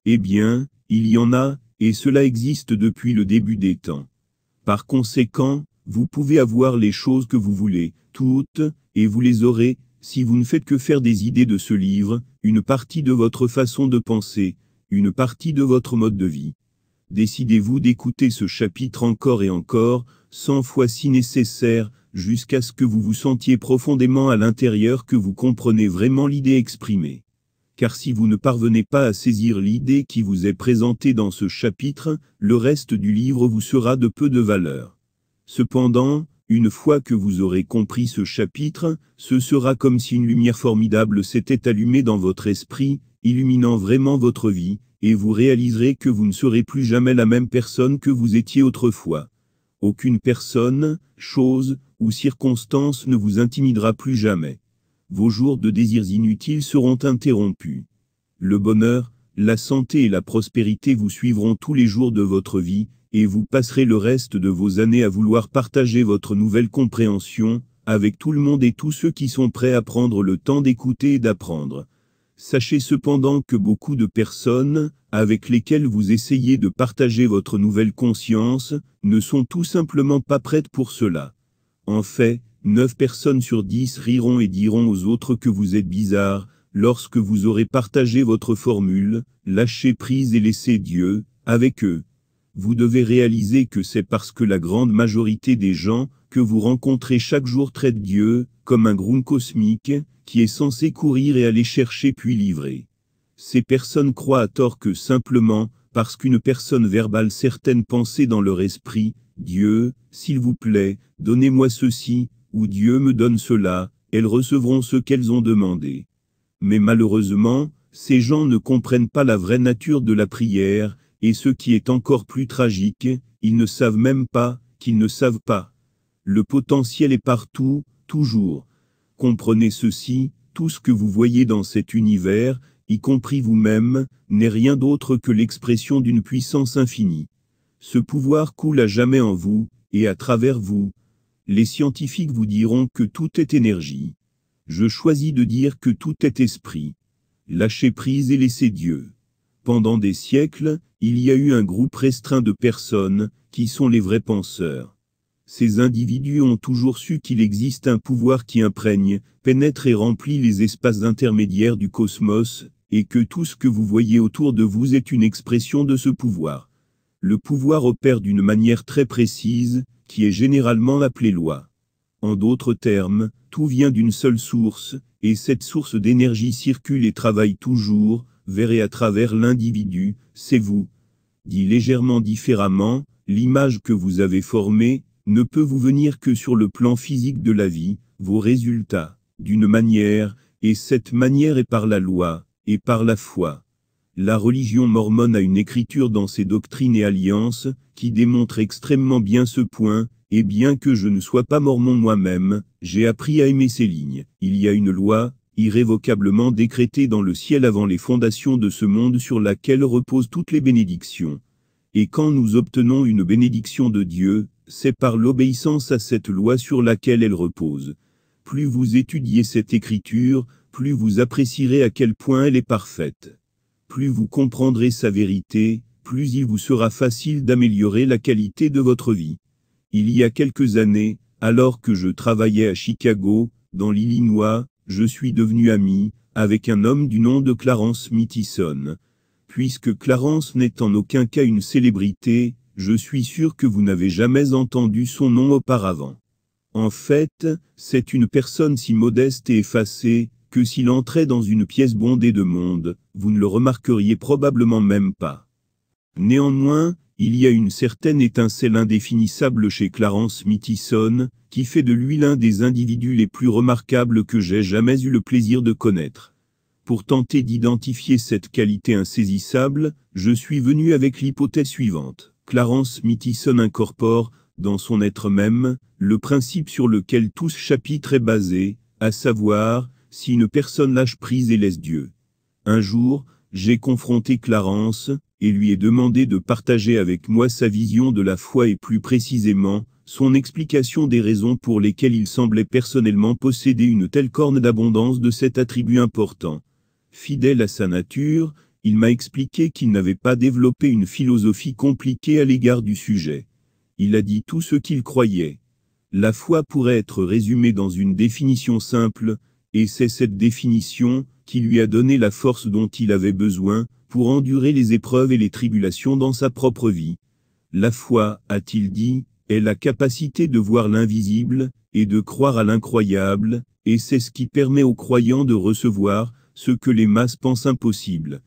Eh bien, il y en a, et cela existe depuis le début des temps. Par conséquent, vous pouvez avoir les choses que vous voulez, toutes, et vous les aurez, si vous ne faites que faire des idées de ce livre, une partie de votre façon de penser, une partie de votre mode de vie. Décidez-vous d'écouter ce chapitre encore et encore, cent fois si nécessaire, jusqu'à ce que vous vous sentiez profondément à l'intérieur que vous comprenez vraiment l'idée exprimée car si vous ne parvenez pas à saisir l'idée qui vous est présentée dans ce chapitre, le reste du livre vous sera de peu de valeur. Cependant, une fois que vous aurez compris ce chapitre, ce sera comme si une lumière formidable s'était allumée dans votre esprit, illuminant vraiment votre vie, et vous réaliserez que vous ne serez plus jamais la même personne que vous étiez autrefois. Aucune personne, chose ou circonstance ne vous intimidera plus jamais vos jours de désirs inutiles seront interrompus. Le bonheur, la santé et la prospérité vous suivront tous les jours de votre vie, et vous passerez le reste de vos années à vouloir partager votre nouvelle compréhension, avec tout le monde et tous ceux qui sont prêts à prendre le temps d'écouter et d'apprendre. Sachez cependant que beaucoup de personnes, avec lesquelles vous essayez de partager votre nouvelle conscience, ne sont tout simplement pas prêtes pour cela. En fait, Neuf personnes sur dix riront et diront aux autres que vous êtes bizarre, lorsque vous aurez partagé votre formule, lâchez prise et laissez Dieu, avec eux. Vous devez réaliser que c'est parce que la grande majorité des gens que vous rencontrez chaque jour traitent Dieu, comme un groom cosmique, qui est censé courir et aller chercher puis livrer. Ces personnes croient à tort que simplement, parce qu'une personne verbale certaines pensées dans leur esprit, Dieu, s'il vous plaît, donnez-moi ceci, où Dieu me donne cela, elles recevront ce qu'elles ont demandé. Mais malheureusement, ces gens ne comprennent pas la vraie nature de la prière, et ce qui est encore plus tragique, ils ne savent même pas qu'ils ne savent pas. Le potentiel est partout, toujours. Comprenez ceci, tout ce que vous voyez dans cet univers, y compris vous-même, n'est rien d'autre que l'expression d'une puissance infinie. Ce pouvoir coule à jamais en vous, et à travers vous, les scientifiques vous diront que tout est énergie. Je choisis de dire que tout est esprit. Lâchez prise et laissez Dieu. Pendant des siècles, il y a eu un groupe restreint de personnes, qui sont les vrais penseurs. Ces individus ont toujours su qu'il existe un pouvoir qui imprègne, pénètre et remplit les espaces intermédiaires du cosmos, et que tout ce que vous voyez autour de vous est une expression de ce pouvoir. Le pouvoir opère d'une manière très précise, qui est généralement appelée loi. En d'autres termes, tout vient d'une seule source, et cette source d'énergie circule et travaille toujours, vers et à travers l'individu, c'est vous. Dit légèrement différemment, l'image que vous avez formée, ne peut vous venir que sur le plan physique de la vie, vos résultats, d'une manière, et cette manière est par la loi, et par la foi. La religion mormone a une écriture dans ses doctrines et alliances, qui démontre extrêmement bien ce point, et bien que je ne sois pas mormon moi-même, j'ai appris à aimer ces lignes. Il y a une loi, irrévocablement décrétée dans le ciel avant les fondations de ce monde sur laquelle reposent toutes les bénédictions. Et quand nous obtenons une bénédiction de Dieu, c'est par l'obéissance à cette loi sur laquelle elle repose. Plus vous étudiez cette écriture, plus vous apprécierez à quel point elle est parfaite plus vous comprendrez sa vérité, plus il vous sera facile d'améliorer la qualité de votre vie. Il y a quelques années, alors que je travaillais à Chicago, dans l'Illinois, je suis devenu ami avec un homme du nom de Clarence Mittison. Puisque Clarence n'est en aucun cas une célébrité, je suis sûr que vous n'avez jamais entendu son nom auparavant. En fait, c'est une personne si modeste et effacée, que s'il entrait dans une pièce bondée de monde, vous ne le remarqueriez probablement même pas. Néanmoins, il y a une certaine étincelle indéfinissable chez Clarence Mittison, qui fait de lui l'un des individus les plus remarquables que j'ai jamais eu le plaisir de connaître. Pour tenter d'identifier cette qualité insaisissable, je suis venu avec l'hypothèse suivante. Clarence Mittison incorpore, dans son être même, le principe sur lequel tout ce chapitre est basé, à savoir, si une personne lâche prise et laisse Dieu, un jour, j'ai confronté Clarence, et lui ai demandé de partager avec moi sa vision de la foi et plus précisément, son explication des raisons pour lesquelles il semblait personnellement posséder une telle corne d'abondance de cet attribut important. Fidèle à sa nature, il m'a expliqué qu'il n'avait pas développé une philosophie compliquée à l'égard du sujet. Il a dit tout ce qu'il croyait. La foi pourrait être résumée dans une définition simple, et c'est cette définition, qui lui a donné la force dont il avait besoin, pour endurer les épreuves et les tribulations dans sa propre vie. La foi, a-t-il dit, est la capacité de voir l'invisible, et de croire à l'incroyable, et c'est ce qui permet aux croyants de recevoir, ce que les masses pensent impossible.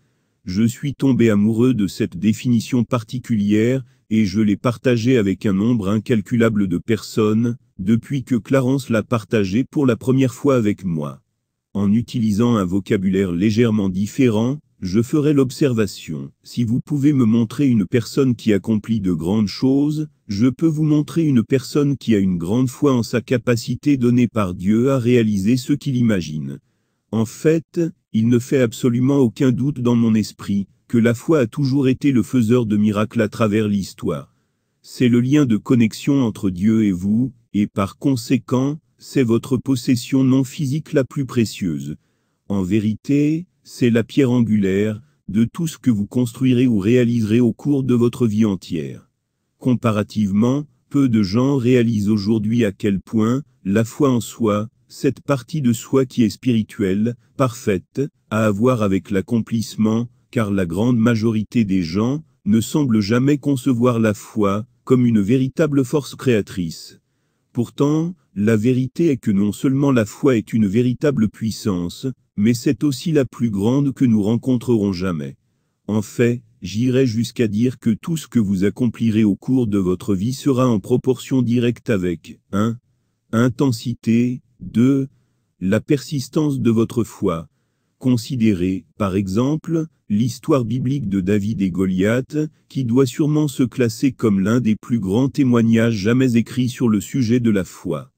Je suis tombé amoureux de cette définition particulière, et je l'ai partagée avec un nombre incalculable de personnes, depuis que Clarence l'a partagée pour la première fois avec moi. En utilisant un vocabulaire légèrement différent, je ferai l'observation. Si vous pouvez me montrer une personne qui accomplit de grandes choses, je peux vous montrer une personne qui a une grande foi en sa capacité donnée par Dieu à réaliser ce qu'il imagine. En fait, il ne fait absolument aucun doute dans mon esprit que la foi a toujours été le faiseur de miracles à travers l'histoire. C'est le lien de connexion entre Dieu et vous, et par conséquent, c'est votre possession non physique la plus précieuse. En vérité, c'est la pierre angulaire de tout ce que vous construirez ou réaliserez au cours de votre vie entière. Comparativement, peu de gens réalisent aujourd'hui à quel point la foi en soi, cette partie de soi qui est spirituelle, parfaite, a à voir avec l'accomplissement, car la grande majorité des gens ne semble jamais concevoir la foi comme une véritable force créatrice. Pourtant, la vérité est que non seulement la foi est une véritable puissance, mais c'est aussi la plus grande que nous rencontrerons jamais. En fait, j'irai jusqu'à dire que tout ce que vous accomplirez au cours de votre vie sera en proportion directe avec 1. Intensité, 2. La persistance de votre foi, Considérez, par exemple, l'histoire biblique de David et Goliath, qui doit sûrement se classer comme l'un des plus grands témoignages jamais écrits sur le sujet de la foi.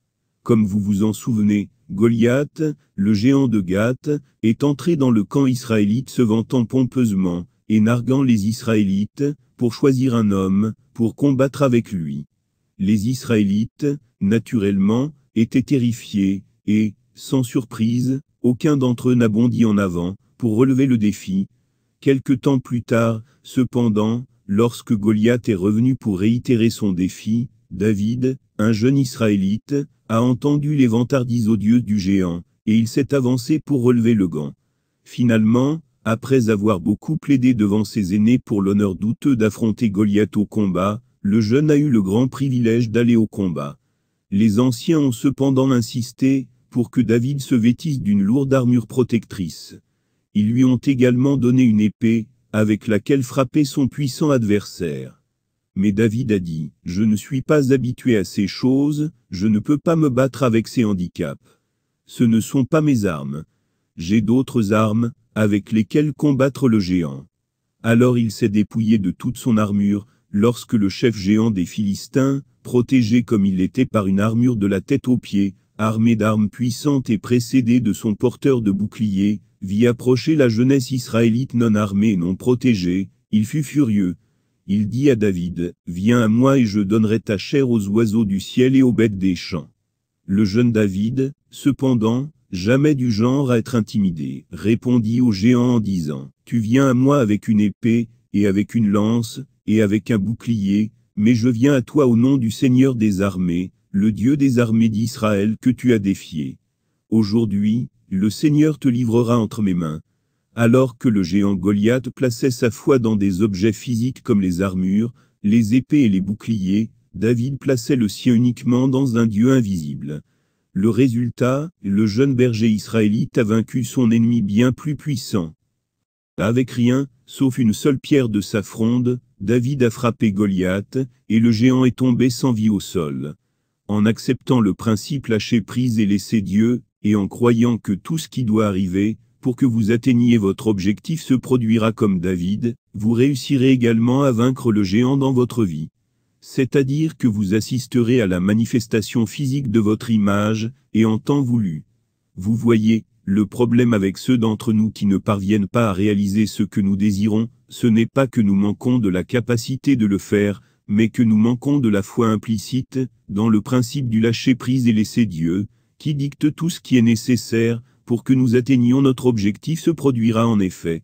Comme vous vous en souvenez, Goliath, le géant de Gath, est entré dans le camp israélite se vantant pompeusement, et narguant les Israélites, pour choisir un homme, pour combattre avec lui. Les Israélites, naturellement, étaient terrifiés, et, sans surprise, aucun d'entre eux n'a bondi en avant, pour relever le défi. Quelque temps plus tard, cependant, lorsque Goliath est revenu pour réitérer son défi, David, un jeune Israélite, a entendu les vantardises odieuses du géant, et il s'est avancé pour relever le gant. Finalement, après avoir beaucoup plaidé devant ses aînés pour l'honneur douteux d'affronter Goliath au combat, le jeune a eu le grand privilège d'aller au combat. Les anciens ont cependant insisté, pour que David se vêtisse d'une lourde armure protectrice. Ils lui ont également donné une épée, avec laquelle frapper son puissant adversaire. Mais David a dit, je ne suis pas habitué à ces choses, je ne peux pas me battre avec ces handicaps. Ce ne sont pas mes armes. J'ai d'autres armes, avec lesquelles combattre le géant. Alors il s'est dépouillé de toute son armure, lorsque le chef géant des Philistins, protégé comme il l'était par une armure de la tête aux pieds, armé d'armes puissantes et précédé de son porteur de bouclier, vit approcher la jeunesse israélite non armée et non protégée, il fut furieux. Il dit à David, Viens à moi et je donnerai ta chair aux oiseaux du ciel et aux bêtes des champs. Le jeune David, cependant, jamais du genre à être intimidé, répondit au géant en disant, Tu viens à moi avec une épée, et avec une lance, et avec un bouclier, mais je viens à toi au nom du Seigneur des armées, le Dieu des armées d'Israël que tu as défié. Aujourd'hui, le Seigneur te livrera entre mes mains. Alors que le géant Goliath plaçait sa foi dans des objets physiques comme les armures, les épées et les boucliers, David plaçait le sien uniquement dans un Dieu invisible. Le résultat, le jeune berger israélite a vaincu son ennemi bien plus puissant. Avec rien, sauf une seule pierre de sa fronde, David a frappé Goliath, et le géant est tombé sans vie au sol en acceptant le principe lâcher prise et laisser Dieu, et en croyant que tout ce qui doit arriver, pour que vous atteigniez votre objectif se produira comme David, vous réussirez également à vaincre le géant dans votre vie. C'est-à-dire que vous assisterez à la manifestation physique de votre image, et en temps voulu. Vous voyez, le problème avec ceux d'entre nous qui ne parviennent pas à réaliser ce que nous désirons, ce n'est pas que nous manquons de la capacité de le faire, mais que nous manquons de la foi implicite, dans le principe du lâcher-prise et laisser Dieu, qui dicte tout ce qui est nécessaire, pour que nous atteignions notre objectif se produira en effet.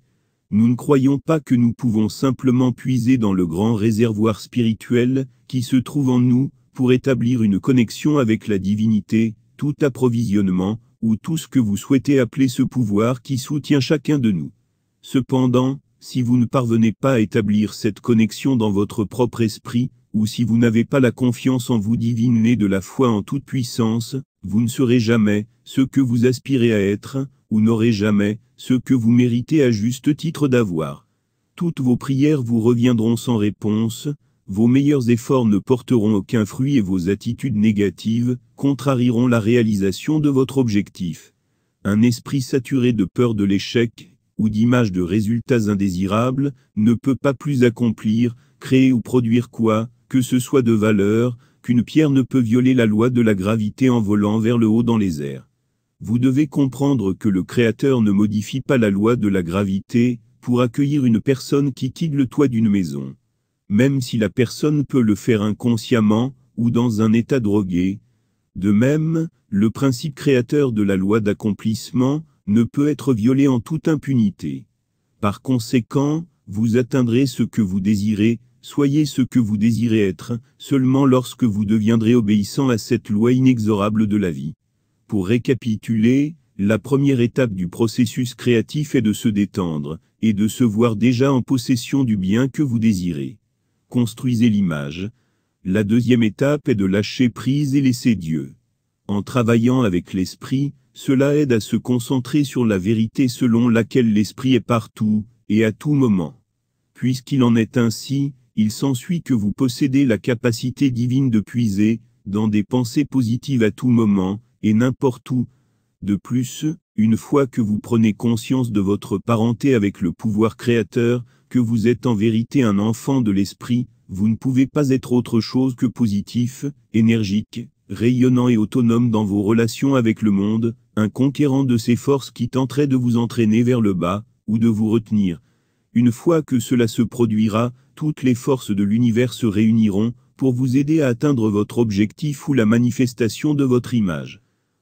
Nous ne croyons pas que nous pouvons simplement puiser dans le grand réservoir spirituel, qui se trouve en nous, pour établir une connexion avec la divinité, tout approvisionnement, ou tout ce que vous souhaitez appeler ce pouvoir qui soutient chacun de nous. Cependant, si vous ne parvenez pas à établir cette connexion dans votre propre esprit, ou si vous n'avez pas la confiance en vous divine née de la foi en toute puissance, vous ne serez jamais ce que vous aspirez à être, ou n'aurez jamais ce que vous méritez à juste titre d'avoir. Toutes vos prières vous reviendront sans réponse, vos meilleurs efforts ne porteront aucun fruit et vos attitudes négatives contrarieront la réalisation de votre objectif. Un esprit saturé de peur de l'échec ou d'image de résultats indésirables, ne peut pas plus accomplir, créer ou produire quoi, que ce soit de valeur, qu'une pierre ne peut violer la loi de la gravité en volant vers le haut dans les airs. Vous devez comprendre que le Créateur ne modifie pas la loi de la gravité pour accueillir une personne qui quitte le toit d'une maison. Même si la personne peut le faire inconsciemment ou dans un état drogué. De même, le principe créateur de la loi d'accomplissement ne peut être violé en toute impunité. Par conséquent, vous atteindrez ce que vous désirez, soyez ce que vous désirez être, seulement lorsque vous deviendrez obéissant à cette loi inexorable de la vie. Pour récapituler, la première étape du processus créatif est de se détendre, et de se voir déjà en possession du bien que vous désirez. Construisez l'image. La deuxième étape est de lâcher prise et laisser Dieu. En travaillant avec l'esprit, cela aide à se concentrer sur la vérité selon laquelle l'esprit est partout, et à tout moment. Puisqu'il en est ainsi, il s'ensuit que vous possédez la capacité divine de puiser, dans des pensées positives à tout moment, et n'importe où. De plus, une fois que vous prenez conscience de votre parenté avec le pouvoir créateur, que vous êtes en vérité un enfant de l'esprit, vous ne pouvez pas être autre chose que positif, énergique, rayonnant et autonome dans vos relations avec le monde, un conquérant de ces forces qui tenterait de vous entraîner vers le bas, ou de vous retenir. Une fois que cela se produira, toutes les forces de l'univers se réuniront pour vous aider à atteindre votre objectif ou la manifestation de votre image.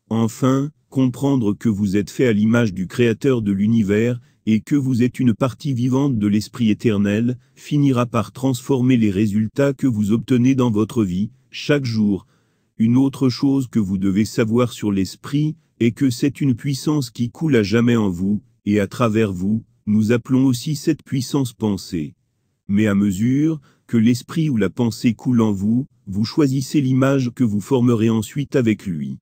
Enfin, comprendre que vous êtes fait à l'image du Créateur de l'univers, et que vous êtes une partie vivante de l'Esprit éternel, finira par transformer les résultats que vous obtenez dans votre vie, chaque jour. Une autre chose que vous devez savoir sur l'Esprit, et que c'est une puissance qui coule à jamais en vous, et à travers vous, nous appelons aussi cette puissance pensée. Mais à mesure que l'esprit ou la pensée coule en vous, vous choisissez l'image que vous formerez ensuite avec lui.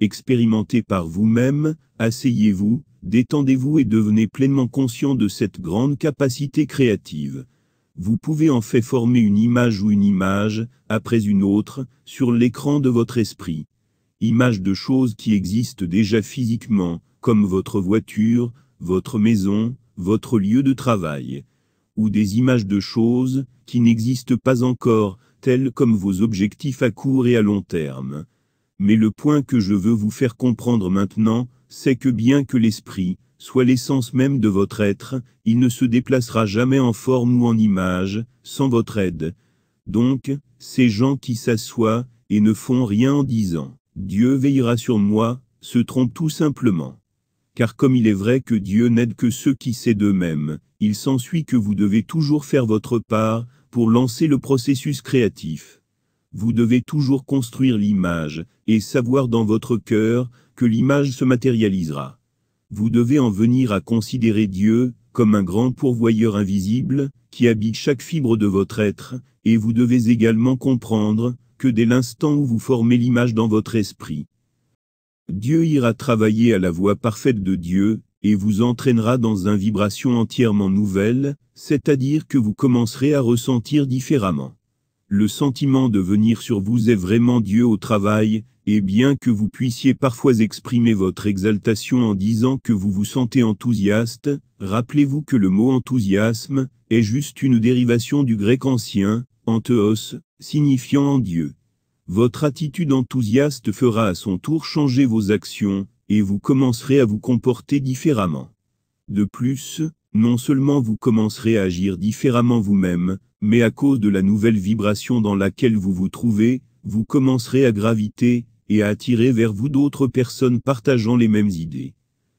Expérimentez par vous-même, asseyez-vous, détendez-vous et devenez pleinement conscient de cette grande capacité créative. Vous pouvez en fait former une image ou une image, après une autre, sur l'écran de votre esprit. Images de choses qui existent déjà physiquement, comme votre voiture, votre maison, votre lieu de travail, ou des images de choses qui n'existent pas encore, telles comme vos objectifs à court et à long terme. Mais le point que je veux vous faire comprendre maintenant, c'est que bien que l'esprit soit l'essence même de votre être, il ne se déplacera jamais en forme ou en image, sans votre aide. Donc, ces gens qui s'assoient et ne font rien en disant Dieu veillera sur moi, se trompe tout simplement. Car comme il est vrai que Dieu n'aide que ceux qui s'aident d'eux-mêmes, il s'ensuit que vous devez toujours faire votre part pour lancer le processus créatif. Vous devez toujours construire l'image et savoir dans votre cœur que l'image se matérialisera. Vous devez en venir à considérer Dieu comme un grand pourvoyeur invisible qui habite chaque fibre de votre être, et vous devez également comprendre que dès l'instant où vous formez l'image dans votre esprit. Dieu ira travailler à la voix parfaite de Dieu, et vous entraînera dans une vibration entièrement nouvelle, c'est-à-dire que vous commencerez à ressentir différemment. Le sentiment de venir sur vous est vraiment Dieu au travail, et bien que vous puissiez parfois exprimer votre exaltation en disant que vous vous sentez enthousiaste, rappelez-vous que le mot enthousiasme est juste une dérivation du grec ancien, anteos signifiant en Dieu. Votre attitude enthousiaste fera à son tour changer vos actions, et vous commencerez à vous comporter différemment. De plus, non seulement vous commencerez à agir différemment vous-même, mais à cause de la nouvelle vibration dans laquelle vous vous trouvez, vous commencerez à graviter, et à attirer vers vous d'autres personnes partageant les mêmes idées.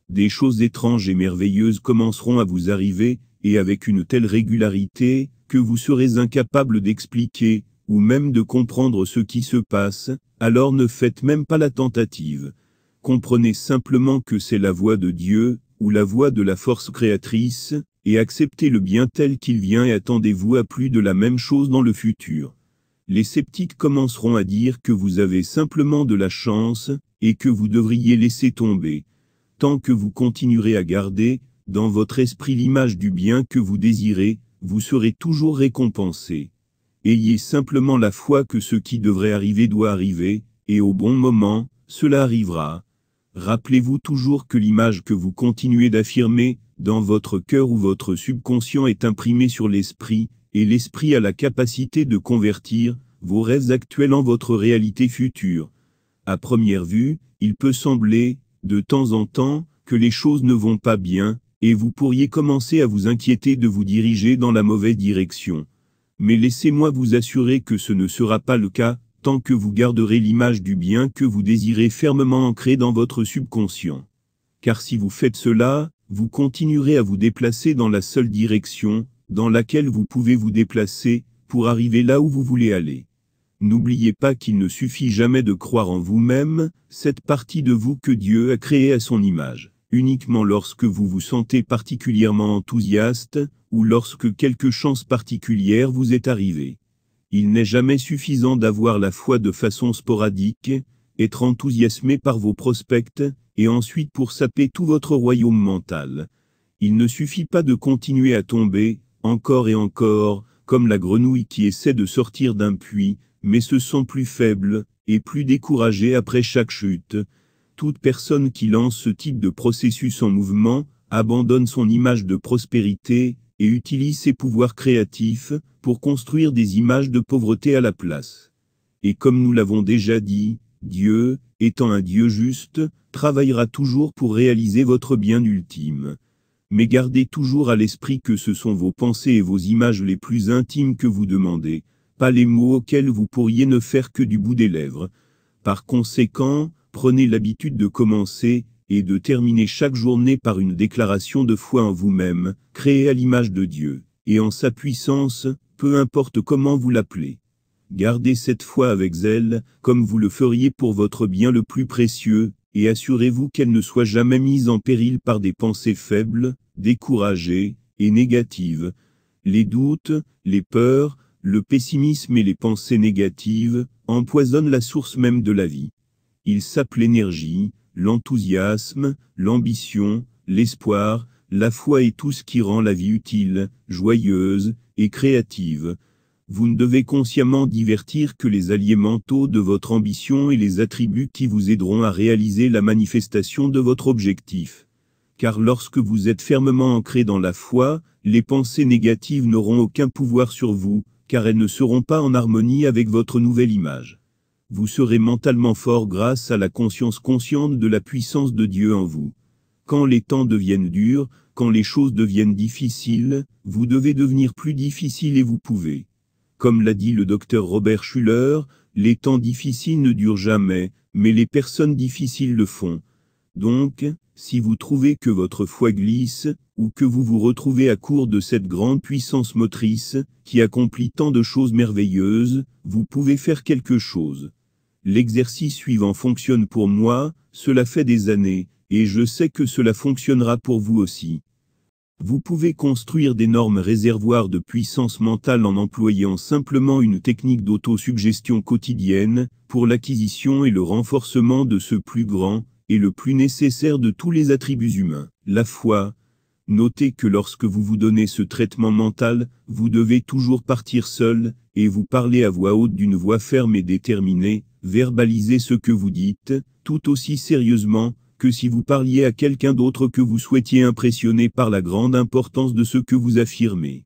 Des choses étranges et merveilleuses commenceront à vous arriver, et avec une telle régularité, que vous serez incapable d'expliquer, ou même de comprendre ce qui se passe, alors ne faites même pas la tentative. Comprenez simplement que c'est la voix de Dieu, ou la voix de la force créatrice, et acceptez le bien tel qu'il vient et attendez-vous à plus de la même chose dans le futur. Les sceptiques commenceront à dire que vous avez simplement de la chance, et que vous devriez laisser tomber. Tant que vous continuerez à garder, dans votre esprit l'image du bien que vous désirez, vous serez toujours récompensé. Ayez simplement la foi que ce qui devrait arriver doit arriver, et au bon moment, cela arrivera. Rappelez-vous toujours que l'image que vous continuez d'affirmer, dans votre cœur ou votre subconscient est imprimée sur l'esprit, et l'esprit a la capacité de convertir vos rêves actuels en votre réalité future. À première vue, il peut sembler, de temps en temps, que les choses ne vont pas bien, et vous pourriez commencer à vous inquiéter de vous diriger dans la mauvaise direction mais laissez-moi vous assurer que ce ne sera pas le cas, tant que vous garderez l'image du bien que vous désirez fermement ancrée dans votre subconscient. Car si vous faites cela, vous continuerez à vous déplacer dans la seule direction, dans laquelle vous pouvez vous déplacer, pour arriver là où vous voulez aller. N'oubliez pas qu'il ne suffit jamais de croire en vous-même, cette partie de vous que Dieu a créée à son image uniquement lorsque vous vous sentez particulièrement enthousiaste, ou lorsque quelque chance particulière vous est arrivée. Il n'est jamais suffisant d'avoir la foi de façon sporadique, être enthousiasmé par vos prospects, et ensuite pour saper tout votre royaume mental. Il ne suffit pas de continuer à tomber, encore et encore, comme la grenouille qui essaie de sortir d'un puits, mais se sent plus faible, et plus découragée après chaque chute, toute personne qui lance ce type de processus en mouvement, abandonne son image de prospérité, et utilise ses pouvoirs créatifs, pour construire des images de pauvreté à la place. Et comme nous l'avons déjà dit, Dieu, étant un Dieu juste, travaillera toujours pour réaliser votre bien ultime. Mais gardez toujours à l'esprit que ce sont vos pensées et vos images les plus intimes que vous demandez, pas les mots auxquels vous pourriez ne faire que du bout des lèvres. Par conséquent, Prenez l'habitude de commencer et de terminer chaque journée par une déclaration de foi en vous-même, créée à l'image de Dieu, et en sa puissance, peu importe comment vous l'appelez. Gardez cette foi avec zèle, comme vous le feriez pour votre bien le plus précieux, et assurez-vous qu'elle ne soit jamais mise en péril par des pensées faibles, découragées et négatives. Les doutes, les peurs, le pessimisme et les pensées négatives empoisonnent la source même de la vie. Il sape l'énergie, l'enthousiasme, l'ambition, l'espoir, la foi et tout ce qui rend la vie utile, joyeuse et créative. Vous ne devez consciemment divertir que les alliés mentaux de votre ambition et les attributs qui vous aideront à réaliser la manifestation de votre objectif. Car lorsque vous êtes fermement ancré dans la foi, les pensées négatives n'auront aucun pouvoir sur vous, car elles ne seront pas en harmonie avec votre nouvelle image vous serez mentalement fort grâce à la conscience consciente de la puissance de Dieu en vous. Quand les temps deviennent durs, quand les choses deviennent difficiles, vous devez devenir plus difficile et vous pouvez. Comme l'a dit le docteur Robert Schuller, les temps difficiles ne durent jamais, mais les personnes difficiles le font. Donc, si vous trouvez que votre foi glisse, ou que vous vous retrouvez à court de cette grande puissance motrice, qui accomplit tant de choses merveilleuses, vous pouvez faire quelque chose. L'exercice suivant fonctionne pour moi, cela fait des années, et je sais que cela fonctionnera pour vous aussi. Vous pouvez construire d'énormes réservoirs de puissance mentale en employant simplement une technique d'autosuggestion quotidienne, pour l'acquisition et le renforcement de ce plus grand, et le plus nécessaire de tous les attributs humains, la foi. Notez que lorsque vous vous donnez ce traitement mental, vous devez toujours partir seul, et vous parler à voix haute d'une voix ferme et déterminée, verbalisez ce que vous dites, tout aussi sérieusement, que si vous parliez à quelqu'un d'autre que vous souhaitiez impressionner par la grande importance de ce que vous affirmez.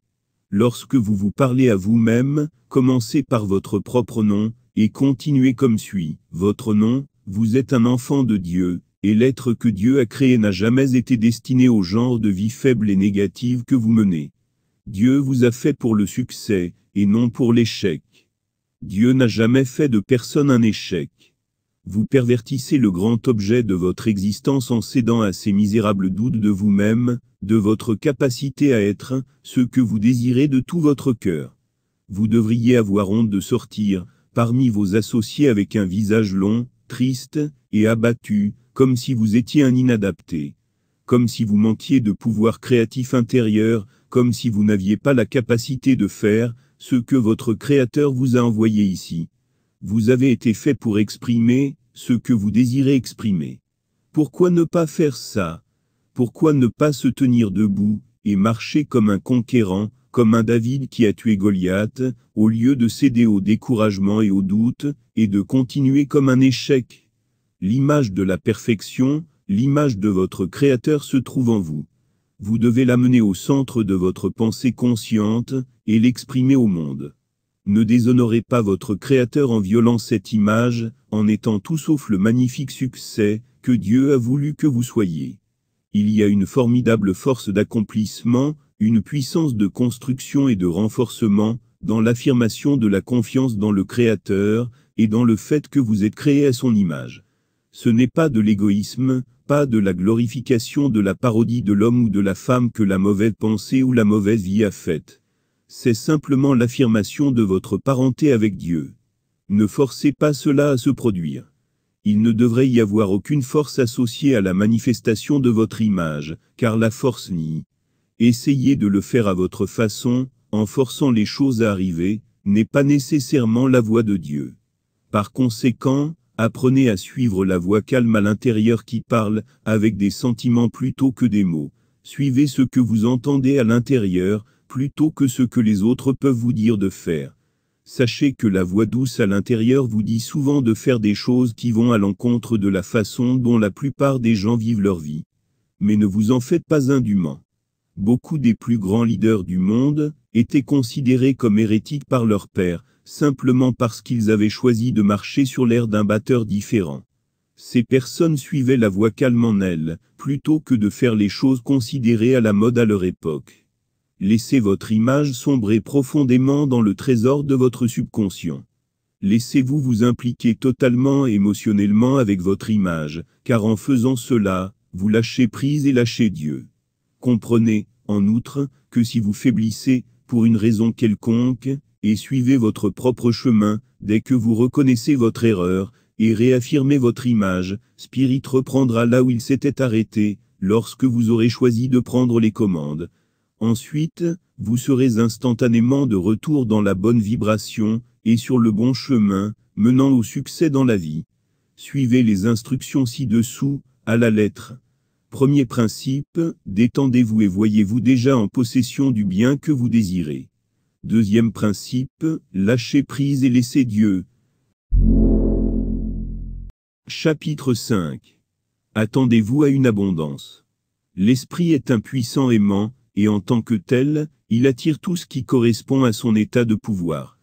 Lorsque vous vous parlez à vous-même, commencez par votre propre nom, et continuez comme suit. Votre nom, vous êtes un enfant de Dieu, et l'être que Dieu a créé n'a jamais été destiné au genre de vie faible et négative que vous menez. Dieu vous a fait pour le succès, et non pour l'échec. Dieu n'a jamais fait de personne un échec. Vous pervertissez le grand objet de votre existence en cédant à ces misérables doutes de vous-même, de votre capacité à être ce que vous désirez de tout votre cœur. Vous devriez avoir honte de sortir, parmi vos associés avec un visage long, triste, et abattu, comme si vous étiez un inadapté. Comme si vous manquiez de pouvoir créatif intérieur, comme si vous n'aviez pas la capacité de faire, ce que votre Créateur vous a envoyé ici. Vous avez été fait pour exprimer ce que vous désirez exprimer. Pourquoi ne pas faire ça Pourquoi ne pas se tenir debout et marcher comme un conquérant, comme un David qui a tué Goliath, au lieu de céder au découragement et au doute, et de continuer comme un échec L'image de la perfection, l'image de votre Créateur se trouve en vous vous devez l'amener au centre de votre pensée consciente, et l'exprimer au monde. Ne déshonorez pas votre Créateur en violant cette image, en étant tout sauf le magnifique succès que Dieu a voulu que vous soyez. Il y a une formidable force d'accomplissement, une puissance de construction et de renforcement, dans l'affirmation de la confiance dans le Créateur, et dans le fait que vous êtes créé à son image. Ce n'est pas de l'égoïsme, pas de la glorification de la parodie de l'homme ou de la femme que la mauvaise pensée ou la mauvaise vie a faite. C'est simplement l'affirmation de votre parenté avec Dieu. Ne forcez pas cela à se produire. Il ne devrait y avoir aucune force associée à la manifestation de votre image, car la force nie. Essayez de le faire à votre façon, en forçant les choses à arriver, n'est pas nécessairement la voie de Dieu. Par conséquent, Apprenez à suivre la voix calme à l'intérieur qui parle, avec des sentiments plutôt que des mots. Suivez ce que vous entendez à l'intérieur, plutôt que ce que les autres peuvent vous dire de faire. Sachez que la voix douce à l'intérieur vous dit souvent de faire des choses qui vont à l'encontre de la façon dont la plupart des gens vivent leur vie. Mais ne vous en faites pas indûment. Beaucoup des plus grands leaders du monde étaient considérés comme hérétiques par leurs père, simplement parce qu'ils avaient choisi de marcher sur l'air d'un batteur différent. Ces personnes suivaient la voie calme en elles, plutôt que de faire les choses considérées à la mode à leur époque. Laissez votre image sombrer profondément dans le trésor de votre subconscient. Laissez-vous vous impliquer totalement émotionnellement avec votre image, car en faisant cela, vous lâchez prise et lâchez Dieu. Comprenez, en outre, que si vous faiblissez, pour une raison quelconque, et suivez votre propre chemin, dès que vous reconnaissez votre erreur, et réaffirmez votre image, Spirit reprendra là où il s'était arrêté, lorsque vous aurez choisi de prendre les commandes. Ensuite, vous serez instantanément de retour dans la bonne vibration, et sur le bon chemin, menant au succès dans la vie. Suivez les instructions ci-dessous, à la lettre. Premier principe, détendez-vous et voyez-vous déjà en possession du bien que vous désirez. Deuxième principe, lâchez prise et laissez Dieu. Chapitre 5 Attendez-vous à une abondance. L'esprit est un puissant aimant, et en tant que tel, il attire tout ce qui correspond à son état de pouvoir.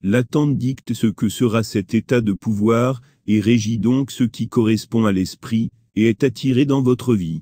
L'attente dicte ce que sera cet état de pouvoir, et régit donc ce qui correspond à l'esprit, et est attiré dans votre vie.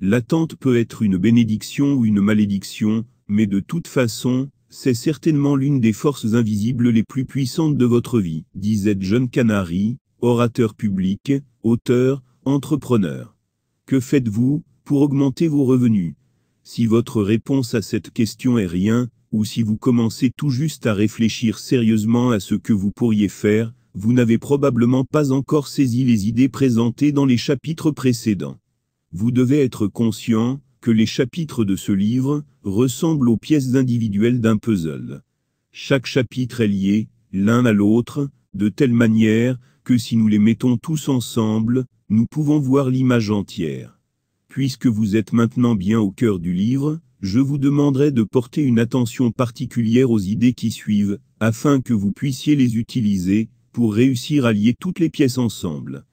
L'attente peut être une bénédiction ou une malédiction, mais de toute façon, c'est certainement l'une des forces invisibles les plus puissantes de votre vie, disait John Canary, orateur public, auteur, entrepreneur. Que faites-vous pour augmenter vos revenus Si votre réponse à cette question est rien, ou si vous commencez tout juste à réfléchir sérieusement à ce que vous pourriez faire, vous n'avez probablement pas encore saisi les idées présentées dans les chapitres précédents. Vous devez être conscient, que les chapitres de ce livre ressemblent aux pièces individuelles d'un puzzle. Chaque chapitre est lié, l'un à l'autre, de telle manière que si nous les mettons tous ensemble, nous pouvons voir l'image entière. Puisque vous êtes maintenant bien au cœur du livre, je vous demanderai de porter une attention particulière aux idées qui suivent, afin que vous puissiez les utiliser, pour réussir à lier toutes les pièces ensemble.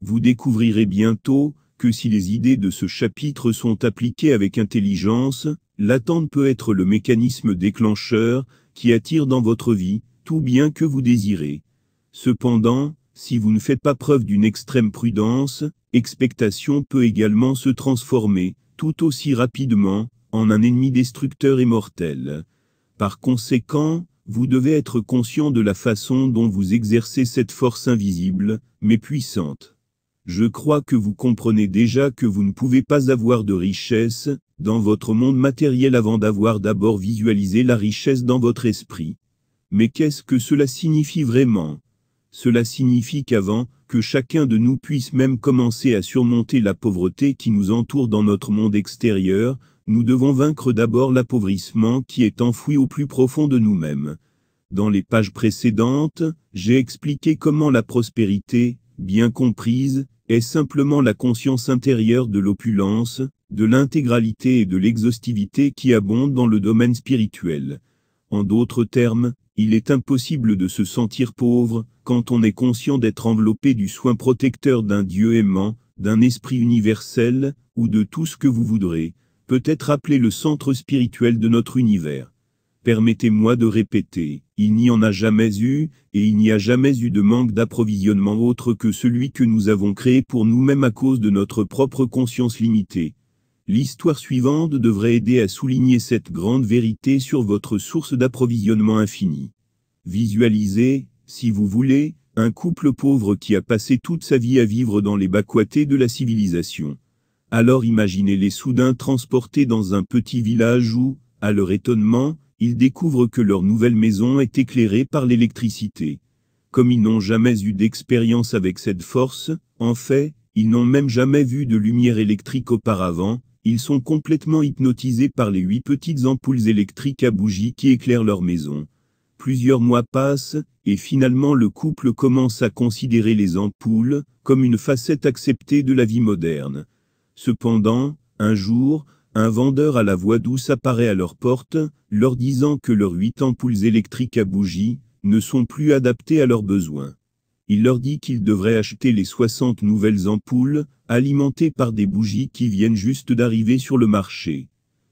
Vous découvrirez bientôt, que si les idées de ce chapitre sont appliquées avec intelligence, l'attente peut être le mécanisme déclencheur qui attire dans votre vie tout bien que vous désirez. Cependant, si vous ne faites pas preuve d'une extrême prudence, expectation peut également se transformer, tout aussi rapidement, en un ennemi destructeur et mortel. Par conséquent, vous devez être conscient de la façon dont vous exercez cette force invisible, mais puissante. Je crois que vous comprenez déjà que vous ne pouvez pas avoir de richesse dans votre monde matériel avant d'avoir d'abord visualisé la richesse dans votre esprit. Mais qu'est-ce que cela signifie vraiment Cela signifie qu'avant que chacun de nous puisse même commencer à surmonter la pauvreté qui nous entoure dans notre monde extérieur, nous devons vaincre d'abord l'appauvrissement qui est enfoui au plus profond de nous-mêmes. Dans les pages précédentes, j'ai expliqué comment la prospérité, bien comprise, est simplement la conscience intérieure de l'opulence, de l'intégralité et de l'exhaustivité qui abondent dans le domaine spirituel. En d'autres termes, il est impossible de se sentir pauvre quand on est conscient d'être enveloppé du soin protecteur d'un Dieu aimant, d'un esprit universel, ou de tout ce que vous voudrez, peut-être appelé le centre spirituel de notre univers. Permettez-moi de répéter, il n'y en a jamais eu, et il n'y a jamais eu de manque d'approvisionnement autre que celui que nous avons créé pour nous-mêmes à cause de notre propre conscience limitée. L'histoire suivante devrait aider à souligner cette grande vérité sur votre source d'approvisionnement infini. Visualisez, si vous voulez, un couple pauvre qui a passé toute sa vie à vivre dans les bas de la civilisation. Alors imaginez-les soudain transportés dans un petit village où, à leur étonnement, ils découvrent que leur nouvelle maison est éclairée par l'électricité. Comme ils n'ont jamais eu d'expérience avec cette force, en fait, ils n'ont même jamais vu de lumière électrique auparavant, ils sont complètement hypnotisés par les huit petites ampoules électriques à bougies qui éclairent leur maison. Plusieurs mois passent, et finalement le couple commence à considérer les ampoules comme une facette acceptée de la vie moderne. Cependant, un jour, un vendeur à la voix douce apparaît à leur porte, leur disant que leurs huit ampoules électriques à bougies ne sont plus adaptées à leurs besoins. Il leur dit qu'ils devraient acheter les 60 nouvelles ampoules, alimentées par des bougies qui viennent juste d'arriver sur le marché.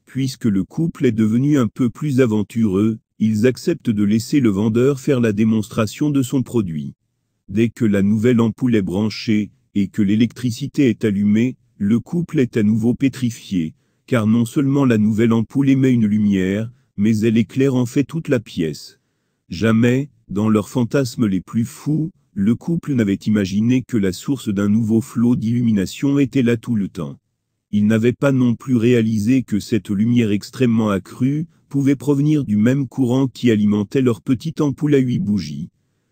Puisque le couple est devenu un peu plus aventureux, ils acceptent de laisser le vendeur faire la démonstration de son produit. Dès que la nouvelle ampoule est branchée, et que l'électricité est allumée, le couple est à nouveau pétrifié, car non seulement la nouvelle ampoule émet une lumière, mais elle éclaire en fait toute la pièce. Jamais, dans leurs fantasmes les plus fous, le couple n'avait imaginé que la source d'un nouveau flot d'illumination était là tout le temps. Ils n'avaient pas non plus réalisé que cette lumière extrêmement accrue pouvait provenir du même courant qui alimentait leur petite ampoule à huit bougies.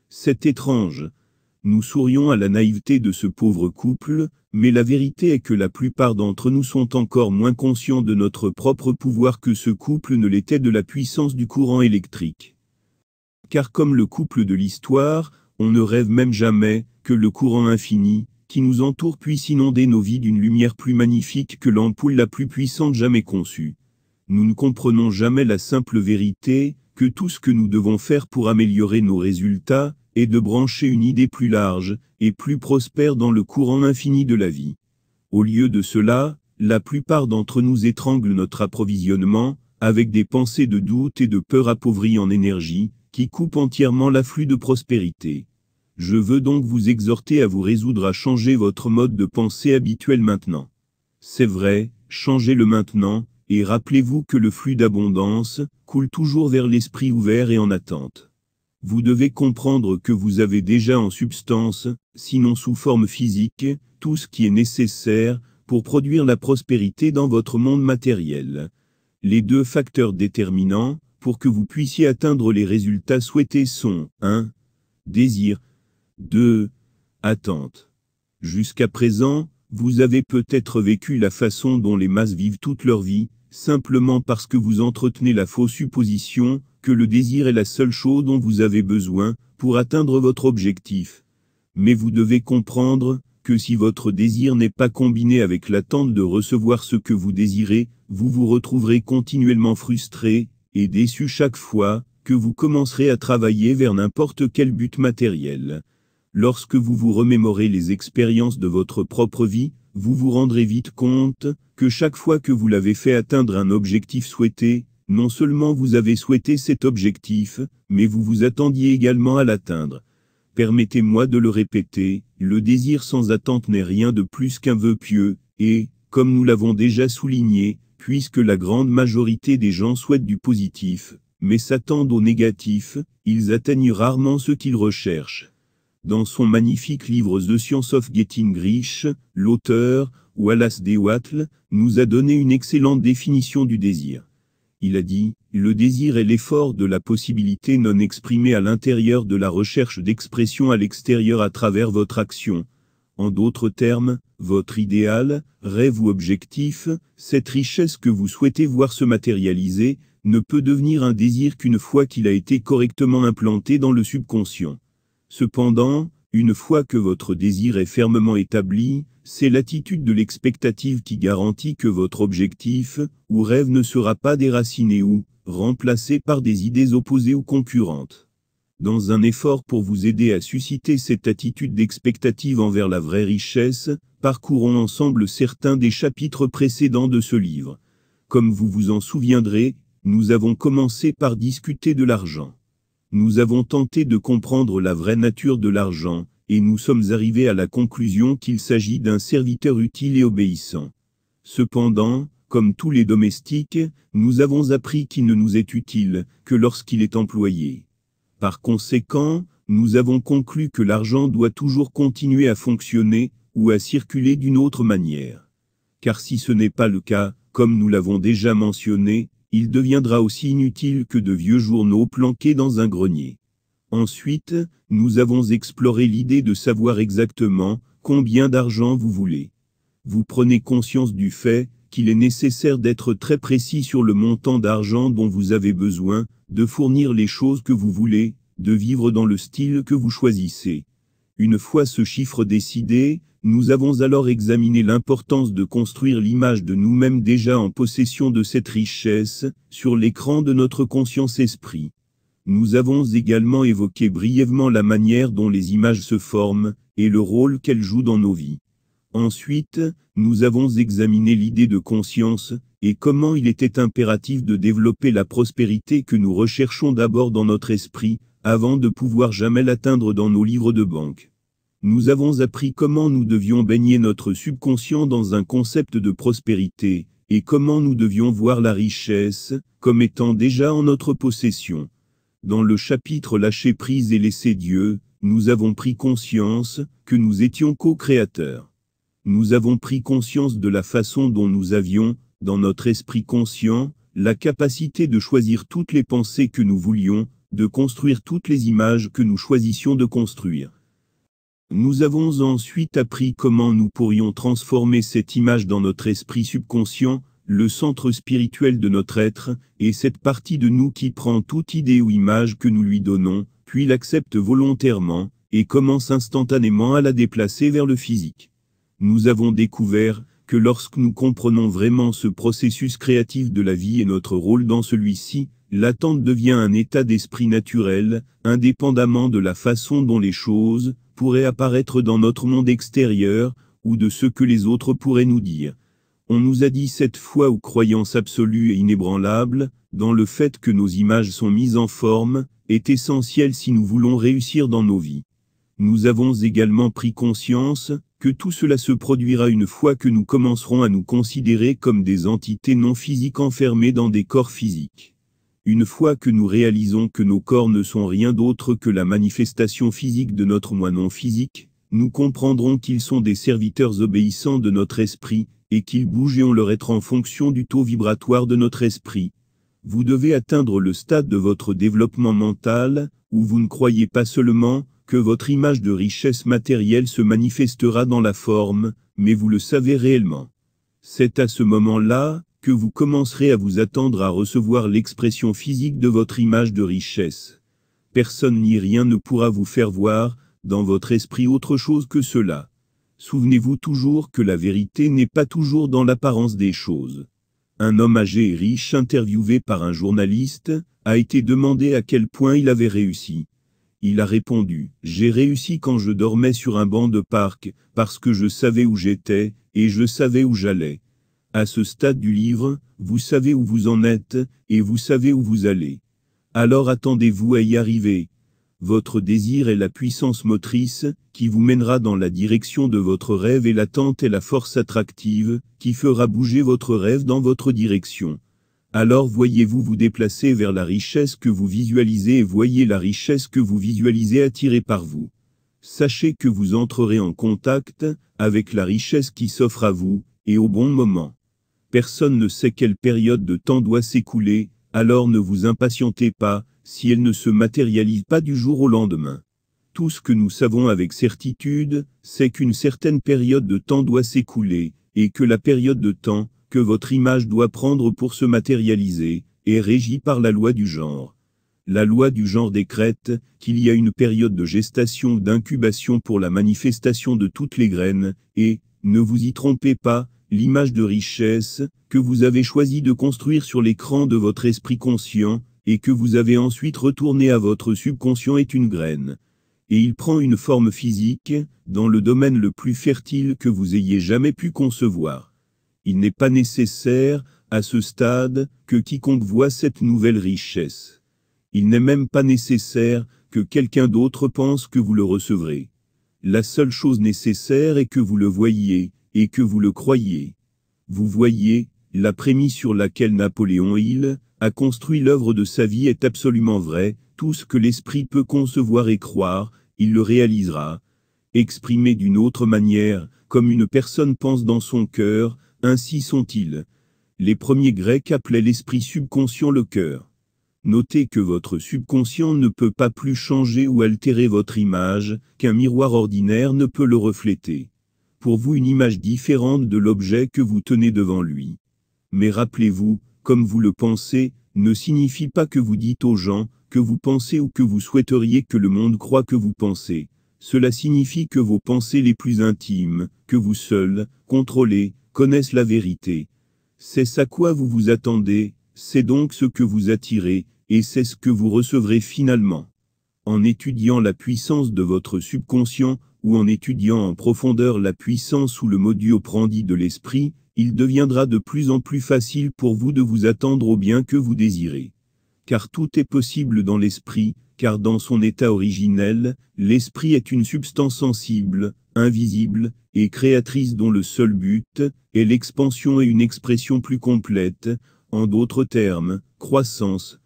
C'est étrange, nous sourions à la naïveté de ce pauvre couple, mais la vérité est que la plupart d'entre nous sont encore moins conscients de notre propre pouvoir que ce couple ne l'était de la puissance du courant électrique. Car comme le couple de l'histoire, on ne rêve même jamais que le courant infini, qui nous entoure puisse inonder nos vies d'une lumière plus magnifique que l'ampoule la plus puissante jamais conçue. Nous ne comprenons jamais la simple vérité, que tout ce que nous devons faire pour améliorer nos résultats, et de brancher une idée plus large et plus prospère dans le courant infini de la vie. Au lieu de cela, la plupart d'entre nous étranglent notre approvisionnement, avec des pensées de doute et de peur appauvries en énergie, qui coupent entièrement l'afflux de prospérité. Je veux donc vous exhorter à vous résoudre à changer votre mode de pensée habituel maintenant. C'est vrai, changez-le maintenant, et rappelez-vous que le flux d'abondance coule toujours vers l'esprit ouvert et en attente. Vous devez comprendre que vous avez déjà en substance, sinon sous forme physique, tout ce qui est nécessaire pour produire la prospérité dans votre monde matériel. Les deux facteurs déterminants pour que vous puissiez atteindre les résultats souhaités sont 1. Désir 2. Attente. Jusqu'à présent, vous avez peut-être vécu la façon dont les masses vivent toute leur vie, simplement parce que vous entretenez la fausse supposition que le désir est la seule chose dont vous avez besoin pour atteindre votre objectif. Mais vous devez comprendre que si votre désir n'est pas combiné avec l'attente de recevoir ce que vous désirez, vous vous retrouverez continuellement frustré et déçu chaque fois que vous commencerez à travailler vers n'importe quel but matériel. Lorsque vous vous remémorez les expériences de votre propre vie, vous vous rendrez vite compte que chaque fois que vous l'avez fait atteindre un objectif souhaité, non seulement vous avez souhaité cet objectif, mais vous vous attendiez également à l'atteindre. Permettez-moi de le répéter, le désir sans attente n'est rien de plus qu'un vœu pieux, et, comme nous l'avons déjà souligné, puisque la grande majorité des gens souhaitent du positif, mais s'attendent au négatif, ils atteignent rarement ce qu'ils recherchent. Dans son magnifique livre The Science of Getting Rich, l'auteur, Wallace Wattle, nous a donné une excellente définition du désir il a dit, le désir est l'effort de la possibilité non exprimée à l'intérieur de la recherche d'expression à l'extérieur à travers votre action. En d'autres termes, votre idéal, rêve ou objectif, cette richesse que vous souhaitez voir se matérialiser, ne peut devenir un désir qu'une fois qu'il a été correctement implanté dans le subconscient. Cependant, une fois que votre désir est fermement établi, c'est l'attitude de l'expectative qui garantit que votre objectif ou rêve ne sera pas déraciné ou remplacé par des idées opposées ou concurrentes. Dans un effort pour vous aider à susciter cette attitude d'expectative envers la vraie richesse, parcourons ensemble certains des chapitres précédents de ce livre. Comme vous vous en souviendrez, nous avons commencé par discuter de l'argent. Nous avons tenté de comprendre la vraie nature de l'argent, et nous sommes arrivés à la conclusion qu'il s'agit d'un serviteur utile et obéissant. Cependant, comme tous les domestiques, nous avons appris qu'il ne nous est utile que lorsqu'il est employé. Par conséquent, nous avons conclu que l'argent doit toujours continuer à fonctionner, ou à circuler d'une autre manière. Car si ce n'est pas le cas, comme nous l'avons déjà mentionné, il deviendra aussi inutile que de vieux journaux planqués dans un grenier. Ensuite, nous avons exploré l'idée de savoir exactement combien d'argent vous voulez. Vous prenez conscience du fait qu'il est nécessaire d'être très précis sur le montant d'argent dont vous avez besoin, de fournir les choses que vous voulez, de vivre dans le style que vous choisissez. Une fois ce chiffre décidé, nous avons alors examiné l'importance de construire l'image de nous-mêmes déjà en possession de cette richesse, sur l'écran de notre conscience esprit. Nous avons également évoqué brièvement la manière dont les images se forment, et le rôle qu'elles jouent dans nos vies. Ensuite, nous avons examiné l'idée de conscience, et comment il était impératif de développer la prospérité que nous recherchons d'abord dans notre esprit, avant de pouvoir jamais l'atteindre dans nos livres de banque. Nous avons appris comment nous devions baigner notre subconscient dans un concept de prospérité, et comment nous devions voir la richesse, comme étant déjà en notre possession. Dans le chapitre Lâcher prise et laisser Dieu, nous avons pris conscience que nous étions co-créateurs. Nous avons pris conscience de la façon dont nous avions, dans notre esprit conscient, la capacité de choisir toutes les pensées que nous voulions, de construire toutes les images que nous choisissions de construire. Nous avons ensuite appris comment nous pourrions transformer cette image dans notre esprit subconscient, le centre spirituel de notre être, et cette partie de nous qui prend toute idée ou image que nous lui donnons, puis l'accepte volontairement, et commence instantanément à la déplacer vers le physique. Nous avons découvert que lorsque nous comprenons vraiment ce processus créatif de la vie et notre rôle dans celui-ci, l'attente devient un état d'esprit naturel, indépendamment de la façon dont les choses pourraient apparaître dans notre monde extérieur, ou de ce que les autres pourraient nous dire. On nous a dit cette foi ou croyance absolue et inébranlable, dans le fait que nos images sont mises en forme, est essentielle si nous voulons réussir dans nos vies. Nous avons également pris conscience que tout cela se produira une fois que nous commencerons à nous considérer comme des entités non physiques enfermées dans des corps physiques. Une fois que nous réalisons que nos corps ne sont rien d'autre que la manifestation physique de notre moi non physique, nous comprendrons qu'ils sont des serviteurs obéissants de notre esprit, et qu'ils bougent et leur être en fonction du taux vibratoire de notre esprit. Vous devez atteindre le stade de votre développement mental, où vous ne croyez pas seulement que votre image de richesse matérielle se manifestera dans la forme, mais vous le savez réellement. C'est à ce moment-là que vous commencerez à vous attendre à recevoir l'expression physique de votre image de richesse. Personne ni rien ne pourra vous faire voir, dans votre esprit autre chose que cela. Souvenez-vous toujours que la vérité n'est pas toujours dans l'apparence des choses. Un homme âgé et riche interviewé par un journaliste a été demandé à quel point il avait réussi. Il a répondu, j'ai réussi quand je dormais sur un banc de parc, parce que je savais où j'étais, et je savais où j'allais. À ce stade du livre, vous savez où vous en êtes, et vous savez où vous allez. Alors attendez-vous à y arriver, votre désir est la puissance motrice, qui vous mènera dans la direction de votre rêve et l'attente est la force attractive, qui fera bouger votre rêve dans votre direction. Alors voyez-vous vous déplacer vers la richesse que vous visualisez et voyez la richesse que vous visualisez attirée par vous. Sachez que vous entrerez en contact avec la richesse qui s'offre à vous, et au bon moment. Personne ne sait quelle période de temps doit s'écouler, alors ne vous impatientez pas, si elle ne se matérialise pas du jour au lendemain. Tout ce que nous savons avec certitude, c'est qu'une certaine période de temps doit s'écouler, et que la période de temps, que votre image doit prendre pour se matérialiser, est régie par la loi du genre. La loi du genre décrète qu'il y a une période de gestation d'incubation pour la manifestation de toutes les graines, et, ne vous y trompez pas, l'image de richesse que vous avez choisi de construire sur l'écran de votre esprit conscient et que vous avez ensuite retourné à votre subconscient est une graine. Et il prend une forme physique, dans le domaine le plus fertile que vous ayez jamais pu concevoir. Il n'est pas nécessaire, à ce stade, que quiconque voit cette nouvelle richesse. Il n'est même pas nécessaire, que quelqu'un d'autre pense que vous le recevrez. La seule chose nécessaire est que vous le voyiez, et que vous le croyiez. Vous voyez, la prémisse sur laquelle Napoléon Hill, a construit l'œuvre de sa vie est absolument vrai, tout ce que l'esprit peut concevoir et croire, il le réalisera. Exprimé d'une autre manière, comme une personne pense dans son cœur, ainsi sont-ils. Les premiers Grecs appelaient l'esprit subconscient le cœur. Notez que votre subconscient ne peut pas plus changer ou altérer votre image, qu'un miroir ordinaire ne peut le refléter. Pour vous une image différente de l'objet que vous tenez devant lui. Mais rappelez-vous, comme vous le pensez, ne signifie pas que vous dites aux gens, que vous pensez ou que vous souhaiteriez que le monde croit que vous pensez. Cela signifie que vos pensées les plus intimes, que vous seuls, contrôlez, connaissent la vérité. C'est ce à quoi vous vous attendez, c'est donc ce que vous attirez, et c'est ce que vous recevrez finalement. En étudiant la puissance de votre subconscient, ou en étudiant en profondeur la puissance ou le modus operandi de l'esprit, il deviendra de plus en plus facile pour vous de vous attendre au bien que vous désirez. Car tout est possible dans l'esprit, car dans son état originel, l'esprit est une substance sensible, invisible, et créatrice dont le seul but est l'expansion et une expression plus complète, en d'autres termes, croissance.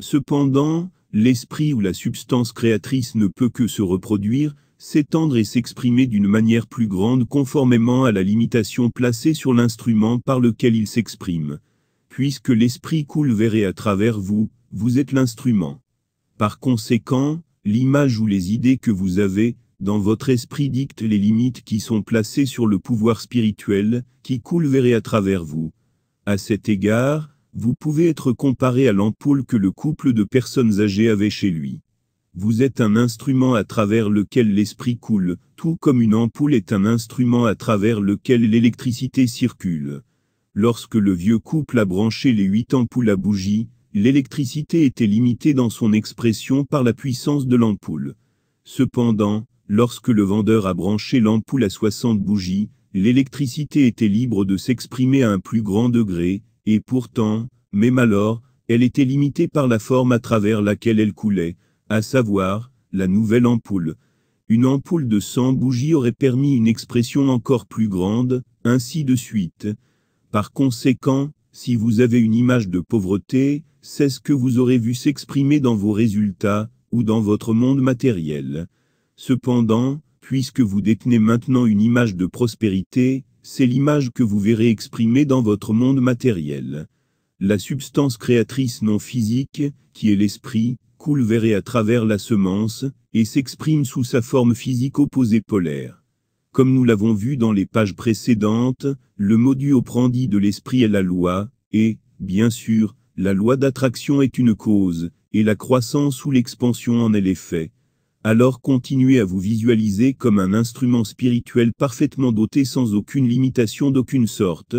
Cependant, l'esprit ou la substance créatrice ne peut que se reproduire, s'étendre et s'exprimer d'une manière plus grande conformément à la limitation placée sur l'instrument par lequel il s'exprime. Puisque l'esprit coule vers à travers vous, vous êtes l'instrument. Par conséquent, l'image ou les idées que vous avez, dans votre esprit dictent les limites qui sont placées sur le pouvoir spirituel, qui coule vers à travers vous. À cet égard, vous pouvez être comparé à l'ampoule que le couple de personnes âgées avait chez lui. Vous êtes un instrument à travers lequel l'esprit coule, tout comme une ampoule est un instrument à travers lequel l'électricité circule. Lorsque le vieux couple a branché les huit ampoules à bougie, l'électricité était limitée dans son expression par la puissance de l'ampoule. Cependant, lorsque le vendeur a branché l'ampoule à 60 bougies, l'électricité était libre de s'exprimer à un plus grand degré, et pourtant, même alors, elle était limitée par la forme à travers laquelle elle coulait, à savoir, la nouvelle ampoule. Une ampoule de 100 bougies aurait permis une expression encore plus grande, ainsi de suite. Par conséquent, si vous avez une image de pauvreté, c'est ce que vous aurez vu s'exprimer dans vos résultats, ou dans votre monde matériel. Cependant, puisque vous détenez maintenant une image de prospérité, c'est l'image que vous verrez exprimer dans votre monde matériel. La substance créatrice non physique, qui est l'esprit, coule vers à travers la semence, et s'exprime sous sa forme physique opposée polaire. Comme nous l'avons vu dans les pages précédentes, le modus operandi de l'esprit est la loi, et, bien sûr, la loi d'attraction est une cause, et la croissance ou l'expansion en est l'effet. Alors continuez à vous visualiser comme un instrument spirituel parfaitement doté sans aucune limitation d'aucune sorte,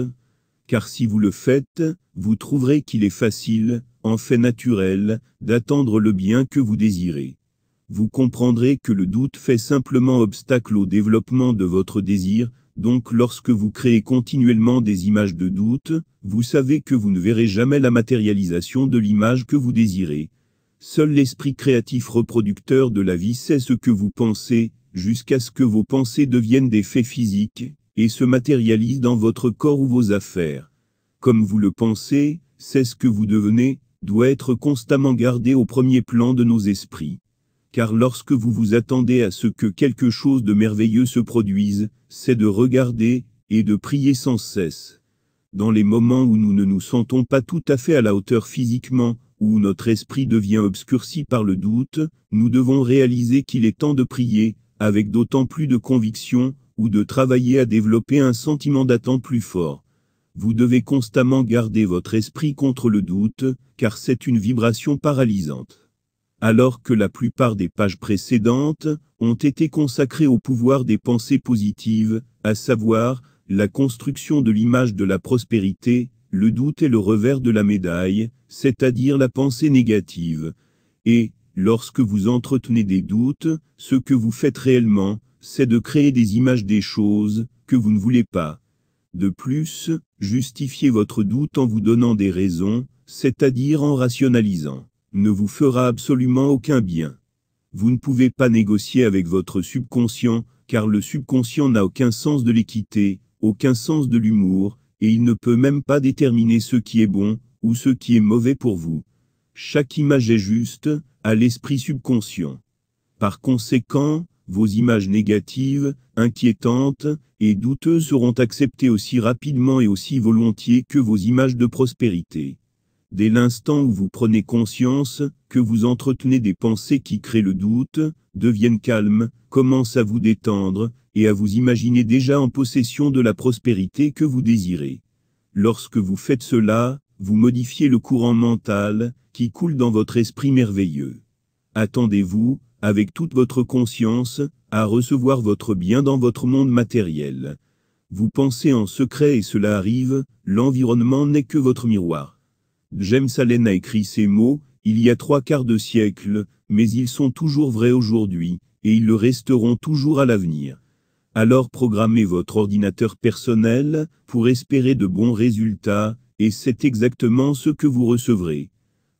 car si vous le faites, vous trouverez qu'il est facile, en fait naturel, d'attendre le bien que vous désirez. Vous comprendrez que le doute fait simplement obstacle au développement de votre désir, donc lorsque vous créez continuellement des images de doute, vous savez que vous ne verrez jamais la matérialisation de l'image que vous désirez. Seul l'esprit créatif reproducteur de la vie sait ce que vous pensez, jusqu'à ce que vos pensées deviennent des faits physiques, et se matérialisent dans votre corps ou vos affaires. Comme vous le pensez, c'est ce que vous devenez, doit être constamment gardé au premier plan de nos esprits. Car lorsque vous vous attendez à ce que quelque chose de merveilleux se produise, c'est de regarder, et de prier sans cesse. Dans les moments où nous ne nous sentons pas tout à fait à la hauteur physiquement, où notre esprit devient obscurci par le doute, nous devons réaliser qu'il est temps de prier, avec d'autant plus de conviction, ou de travailler à développer un sentiment d'attente plus fort. Vous devez constamment garder votre esprit contre le doute, car c'est une vibration paralysante. Alors que la plupart des pages précédentes ont été consacrées au pouvoir des pensées positives, à savoir, la construction de l'image de la prospérité, le doute est le revers de la médaille, c'est-à-dire la pensée négative. Et, lorsque vous entretenez des doutes, ce que vous faites réellement, c'est de créer des images des choses que vous ne voulez pas. De plus, justifier votre doute en vous donnant des raisons, c'est-à-dire en rationalisant, ne vous fera absolument aucun bien. Vous ne pouvez pas négocier avec votre subconscient, car le subconscient n'a aucun sens de l'équité, aucun sens de l'humour, et il ne peut même pas déterminer ce qui est bon, ou ce qui est mauvais pour vous. Chaque image est juste, à l'esprit subconscient. Par conséquent, vos images négatives, inquiétantes et douteuses seront acceptées aussi rapidement et aussi volontiers que vos images de prospérité. Dès l'instant où vous prenez conscience que vous entretenez des pensées qui créent le doute, deviennent calmes, commencent à vous détendre, et à vous imaginer déjà en possession de la prospérité que vous désirez. Lorsque vous faites cela, vous modifiez le courant mental qui coule dans votre esprit merveilleux. Attendez-vous avec toute votre conscience, à recevoir votre bien dans votre monde matériel. Vous pensez en secret et cela arrive, l'environnement n'est que votre miroir. James Allen a écrit ces mots, il y a trois quarts de siècle, mais ils sont toujours vrais aujourd'hui, et ils le resteront toujours à l'avenir. Alors programmez votre ordinateur personnel, pour espérer de bons résultats, et c'est exactement ce que vous recevrez.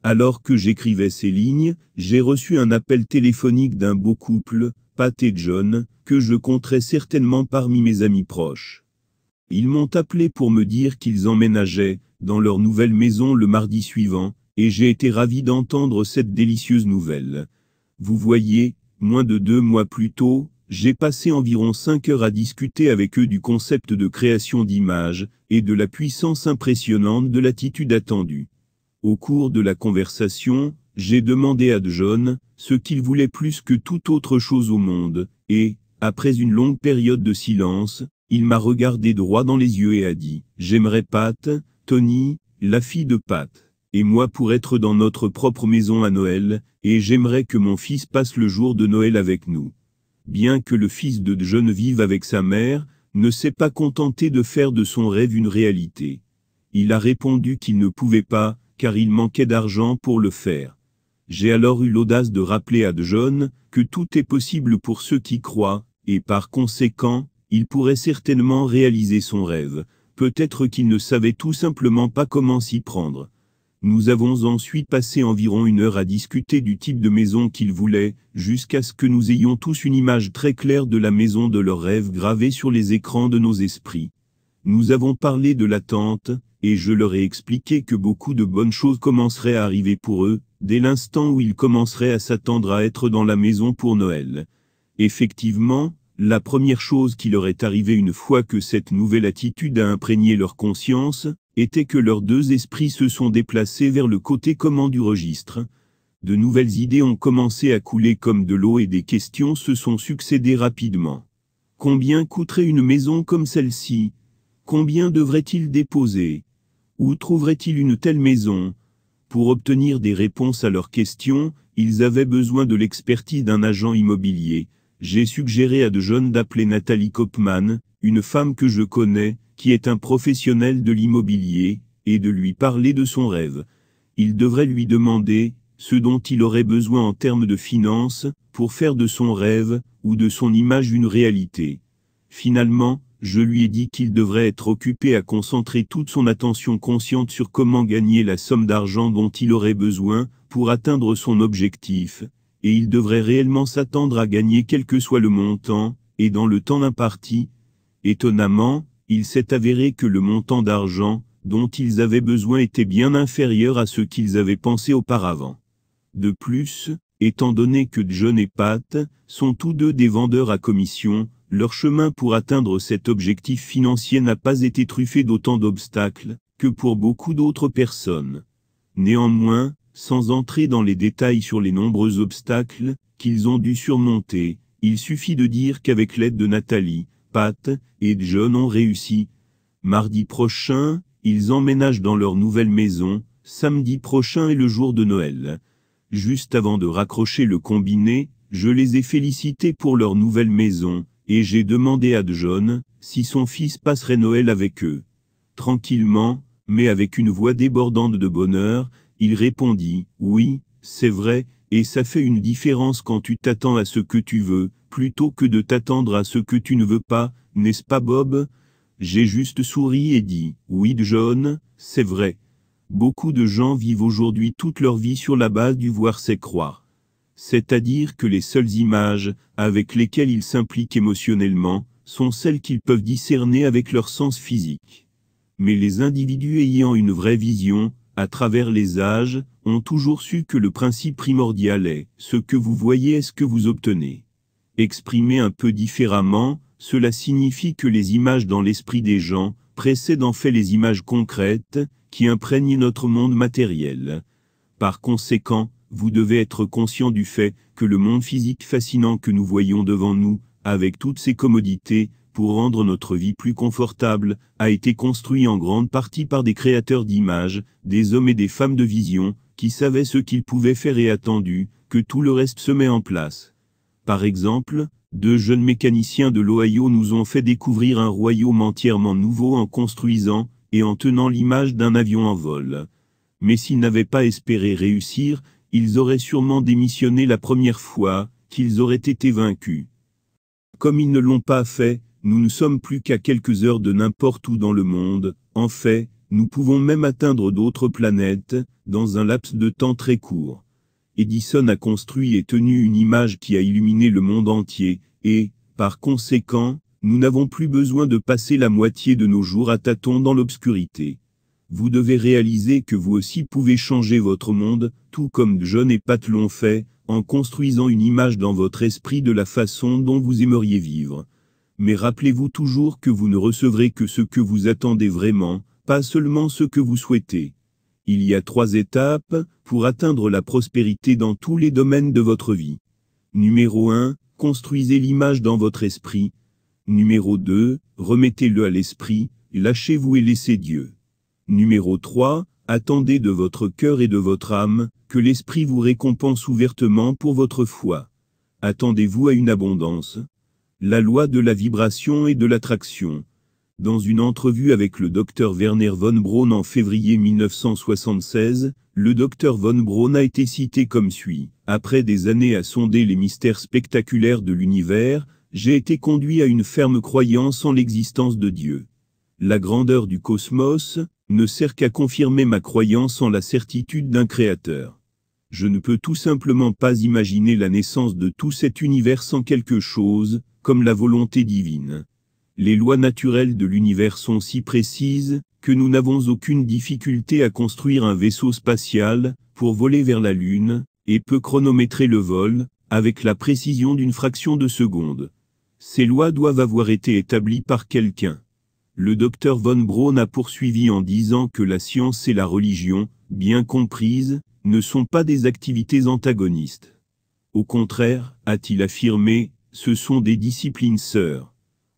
Alors que j'écrivais ces lignes, j'ai reçu un appel téléphonique d'un beau couple, Pat et John, que je compterai certainement parmi mes amis proches. Ils m'ont appelé pour me dire qu'ils emménageaient, dans leur nouvelle maison le mardi suivant, et j'ai été ravi d'entendre cette délicieuse nouvelle. Vous voyez, moins de deux mois plus tôt, j'ai passé environ cinq heures à discuter avec eux du concept de création d'images et de la puissance impressionnante de l'attitude attendue. Au cours de la conversation, j'ai demandé à John ce qu'il voulait plus que toute autre chose au monde, et, après une longue période de silence, il m'a regardé droit dans les yeux et a dit « J'aimerais Pat, Tony, la fille de Pat, et moi pour être dans notre propre maison à Noël, et j'aimerais que mon fils passe le jour de Noël avec nous. » Bien que le fils de John vive avec sa mère, ne s'est pas contenté de faire de son rêve une réalité. Il a répondu qu'il ne pouvait pas, car il manquait d'argent pour le faire. J'ai alors eu l'audace de rappeler à de jeunes que tout est possible pour ceux qui croient, et par conséquent, il pourrait certainement réaliser son rêve, peut-être qu'il ne savait tout simplement pas comment s'y prendre. Nous avons ensuite passé environ une heure à discuter du type de maison qu'il voulait, jusqu'à ce que nous ayons tous une image très claire de la maison de leur rêve gravée sur les écrans de nos esprits. Nous avons parlé de l'attente, et je leur ai expliqué que beaucoup de bonnes choses commenceraient à arriver pour eux, dès l'instant où ils commenceraient à s'attendre à être dans la maison pour Noël. Effectivement, la première chose qui leur est arrivée une fois que cette nouvelle attitude a imprégné leur conscience, était que leurs deux esprits se sont déplacés vers le côté comment du registre. De nouvelles idées ont commencé à couler comme de l'eau et des questions se sont succédées rapidement. Combien coûterait une maison comme celle-ci Combien devrait-il déposer où trouverait-il une telle maison Pour obtenir des réponses à leurs questions, ils avaient besoin de l'expertise d'un agent immobilier. J'ai suggéré à de jeunes d'appeler Nathalie Kopman, une femme que je connais, qui est un professionnel de l'immobilier, et de lui parler de son rêve. Il devrait lui demander ce dont il aurait besoin en termes de finances pour faire de son rêve ou de son image une réalité. Finalement, je lui ai dit qu'il devrait être occupé à concentrer toute son attention consciente sur comment gagner la somme d'argent dont il aurait besoin pour atteindre son objectif, et il devrait réellement s'attendre à gagner quel que soit le montant, et dans le temps imparti. Étonnamment, il s'est avéré que le montant d'argent dont ils avaient besoin était bien inférieur à ce qu'ils avaient pensé auparavant. De plus, étant donné que John et Pat sont tous deux des vendeurs à commission, leur chemin pour atteindre cet objectif financier n'a pas été truffé d'autant d'obstacles que pour beaucoup d'autres personnes. Néanmoins, sans entrer dans les détails sur les nombreux obstacles qu'ils ont dû surmonter, il suffit de dire qu'avec l'aide de Nathalie, Pat et John ont réussi. Mardi prochain, ils emménagent dans leur nouvelle maison, samedi prochain est le jour de Noël. Juste avant de raccrocher le combiné, je les ai félicités pour leur nouvelle maison, et j'ai demandé à John, si son fils passerait Noël avec eux. Tranquillement, mais avec une voix débordante de bonheur, il répondit, oui, c'est vrai, et ça fait une différence quand tu t'attends à ce que tu veux, plutôt que de t'attendre à ce que tu ne veux pas, n'est-ce pas Bob J'ai juste souri et dit, oui John, c'est vrai. Beaucoup de gens vivent aujourd'hui toute leur vie sur la base du voir c'est croire c'est-à-dire que les seules images avec lesquelles ils s'impliquent émotionnellement sont celles qu'ils peuvent discerner avec leur sens physique. Mais les individus ayant une vraie vision, à travers les âges, ont toujours su que le principe primordial est « ce que vous voyez est ce que vous obtenez ». Exprimé un peu différemment, cela signifie que les images dans l'esprit des gens précèdent en fait les images concrètes qui imprègnent notre monde matériel. Par conséquent, vous devez être conscient du fait que le monde physique fascinant que nous voyons devant nous, avec toutes ses commodités, pour rendre notre vie plus confortable, a été construit en grande partie par des créateurs d'images, des hommes et des femmes de vision, qui savaient ce qu'ils pouvaient faire et attendu, que tout le reste se met en place. Par exemple, deux jeunes mécaniciens de l'Ohio nous ont fait découvrir un royaume entièrement nouveau en construisant et en tenant l'image d'un avion en vol. Mais s'ils n'avaient pas espéré réussir, ils auraient sûrement démissionné la première fois qu'ils auraient été vaincus. Comme ils ne l'ont pas fait, nous ne sommes plus qu'à quelques heures de n'importe où dans le monde, en fait, nous pouvons même atteindre d'autres planètes, dans un laps de temps très court. Edison a construit et tenu une image qui a illuminé le monde entier, et, par conséquent, nous n'avons plus besoin de passer la moitié de nos jours à tâtons dans l'obscurité vous devez réaliser que vous aussi pouvez changer votre monde, tout comme John et Pat l'ont fait, en construisant une image dans votre esprit de la façon dont vous aimeriez vivre. Mais rappelez-vous toujours que vous ne recevrez que ce que vous attendez vraiment, pas seulement ce que vous souhaitez. Il y a trois étapes pour atteindre la prospérité dans tous les domaines de votre vie. Numéro 1, construisez l'image dans votre esprit. Numéro 2, remettez-le à l'esprit, lâchez-vous et laissez Dieu. Numéro 3. Attendez de votre cœur et de votre âme, que l'Esprit vous récompense ouvertement pour votre foi. Attendez-vous à une abondance. La loi de la vibration et de l'attraction. Dans une entrevue avec le docteur Werner von Braun en février 1976, le docteur von Braun a été cité comme suit. Après des années à sonder les mystères spectaculaires de l'univers, j'ai été conduit à une ferme croyance en l'existence de Dieu. La grandeur du cosmos, ne sert qu'à confirmer ma croyance en la certitude d'un créateur. Je ne peux tout simplement pas imaginer la naissance de tout cet univers sans quelque chose, comme la volonté divine. Les lois naturelles de l'univers sont si précises, que nous n'avons aucune difficulté à construire un vaisseau spatial, pour voler vers la Lune, et peut chronométrer le vol, avec la précision d'une fraction de seconde. Ces lois doivent avoir été établies par quelqu'un. Le docteur von Braun a poursuivi en disant que la science et la religion, bien comprises, ne sont pas des activités antagonistes. Au contraire, a-t-il affirmé, ce sont des disciplines sœurs.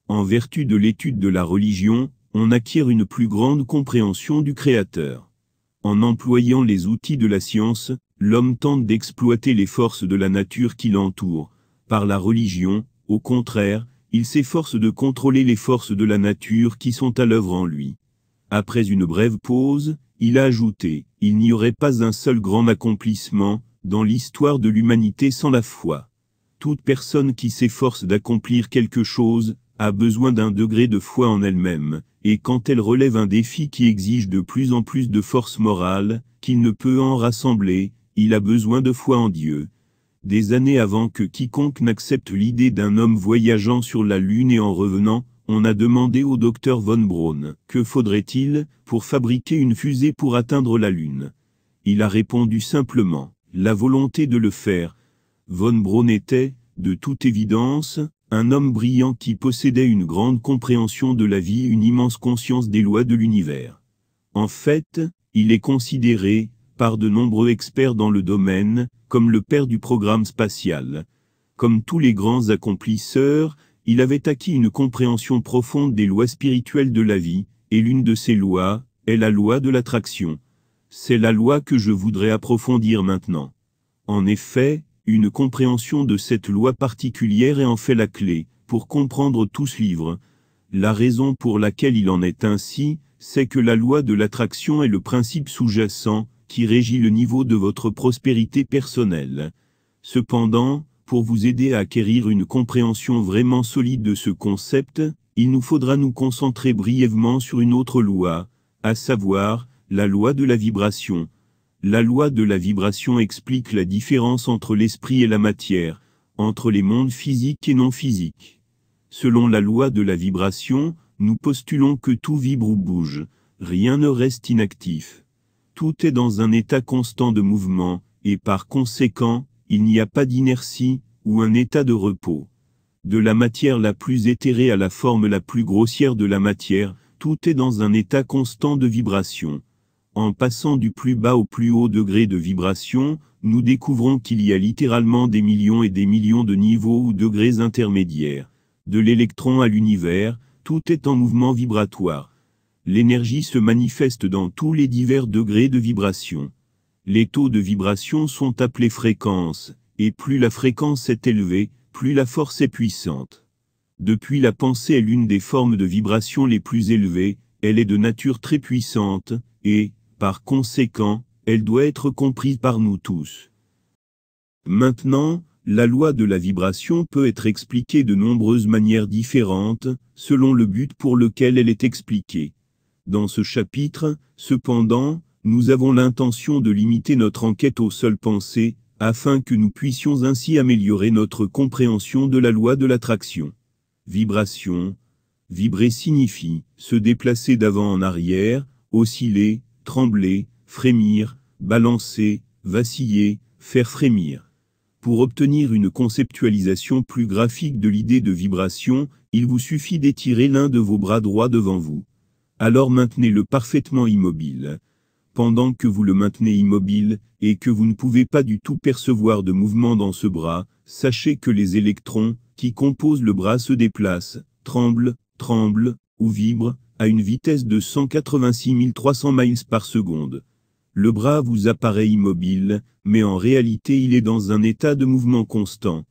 En vertu de l'étude de la religion, on acquiert une plus grande compréhension du Créateur. En employant les outils de la science, l'homme tente d'exploiter les forces de la nature qui l'entoure. Par la religion, au contraire, il s'efforce de contrôler les forces de la nature qui sont à l'œuvre en lui. Après une brève pause, il a ajouté, il n'y aurait pas un seul grand accomplissement, dans l'histoire de l'humanité sans la foi. Toute personne qui s'efforce d'accomplir quelque chose, a besoin d'un degré de foi en elle-même, et quand elle relève un défi qui exige de plus en plus de force morale, qu'il ne peut en rassembler, il a besoin de foi en Dieu, des années avant que quiconque n'accepte l'idée d'un homme voyageant sur la Lune et en revenant, on a demandé au docteur von Braun, que faudrait-il pour fabriquer une fusée pour atteindre la Lune Il a répondu simplement, la volonté de le faire. Von Braun était, de toute évidence, un homme brillant qui possédait une grande compréhension de la vie une immense conscience des lois de l'univers. En fait, il est considéré, par de nombreux experts dans le domaine, comme le père du programme spatial. Comme tous les grands accomplisseurs, il avait acquis une compréhension profonde des lois spirituelles de la vie, et l'une de ces lois est la loi de l'attraction. C'est la loi que je voudrais approfondir maintenant. En effet, une compréhension de cette loi particulière est en fait la clé, pour comprendre tout suivre. La raison pour laquelle il en est ainsi, c'est que la loi de l'attraction est le principe sous-jacent, qui régit le niveau de votre prospérité personnelle. Cependant, pour vous aider à acquérir une compréhension vraiment solide de ce concept, il nous faudra nous concentrer brièvement sur une autre loi, à savoir, la loi de la vibration. La loi de la vibration explique la différence entre l'esprit et la matière, entre les mondes physiques et non physiques. Selon la loi de la vibration, nous postulons que tout vibre ou bouge, rien ne reste inactif. Tout est dans un état constant de mouvement, et par conséquent, il n'y a pas d'inertie, ou un état de repos. De la matière la plus éthérée à la forme la plus grossière de la matière, tout est dans un état constant de vibration. En passant du plus bas au plus haut degré de vibration, nous découvrons qu'il y a littéralement des millions et des millions de niveaux ou degrés intermédiaires. De l'électron à l'univers, tout est en mouvement vibratoire. L'énergie se manifeste dans tous les divers degrés de vibration. Les taux de vibration sont appelés fréquences, et plus la fréquence est élevée, plus la force est puissante. Depuis la pensée est l'une des formes de vibration les plus élevées, elle est de nature très puissante, et, par conséquent, elle doit être comprise par nous tous. Maintenant, la loi de la vibration peut être expliquée de nombreuses manières différentes, selon le but pour lequel elle est expliquée. Dans ce chapitre, cependant, nous avons l'intention de limiter notre enquête aux seules pensées, afin que nous puissions ainsi améliorer notre compréhension de la loi de l'attraction. Vibration. Vibrer signifie se déplacer d'avant en arrière, osciller, trembler, frémir, balancer, vaciller, faire frémir. Pour obtenir une conceptualisation plus graphique de l'idée de vibration, il vous suffit d'étirer l'un de vos bras droits devant vous alors maintenez-le parfaitement immobile. Pendant que vous le maintenez immobile, et que vous ne pouvez pas du tout percevoir de mouvement dans ce bras, sachez que les électrons, qui composent le bras se déplacent, tremblent, tremblent, ou vibrent, à une vitesse de 186 300 miles par seconde. Le bras vous apparaît immobile, mais en réalité il est dans un état de mouvement constant.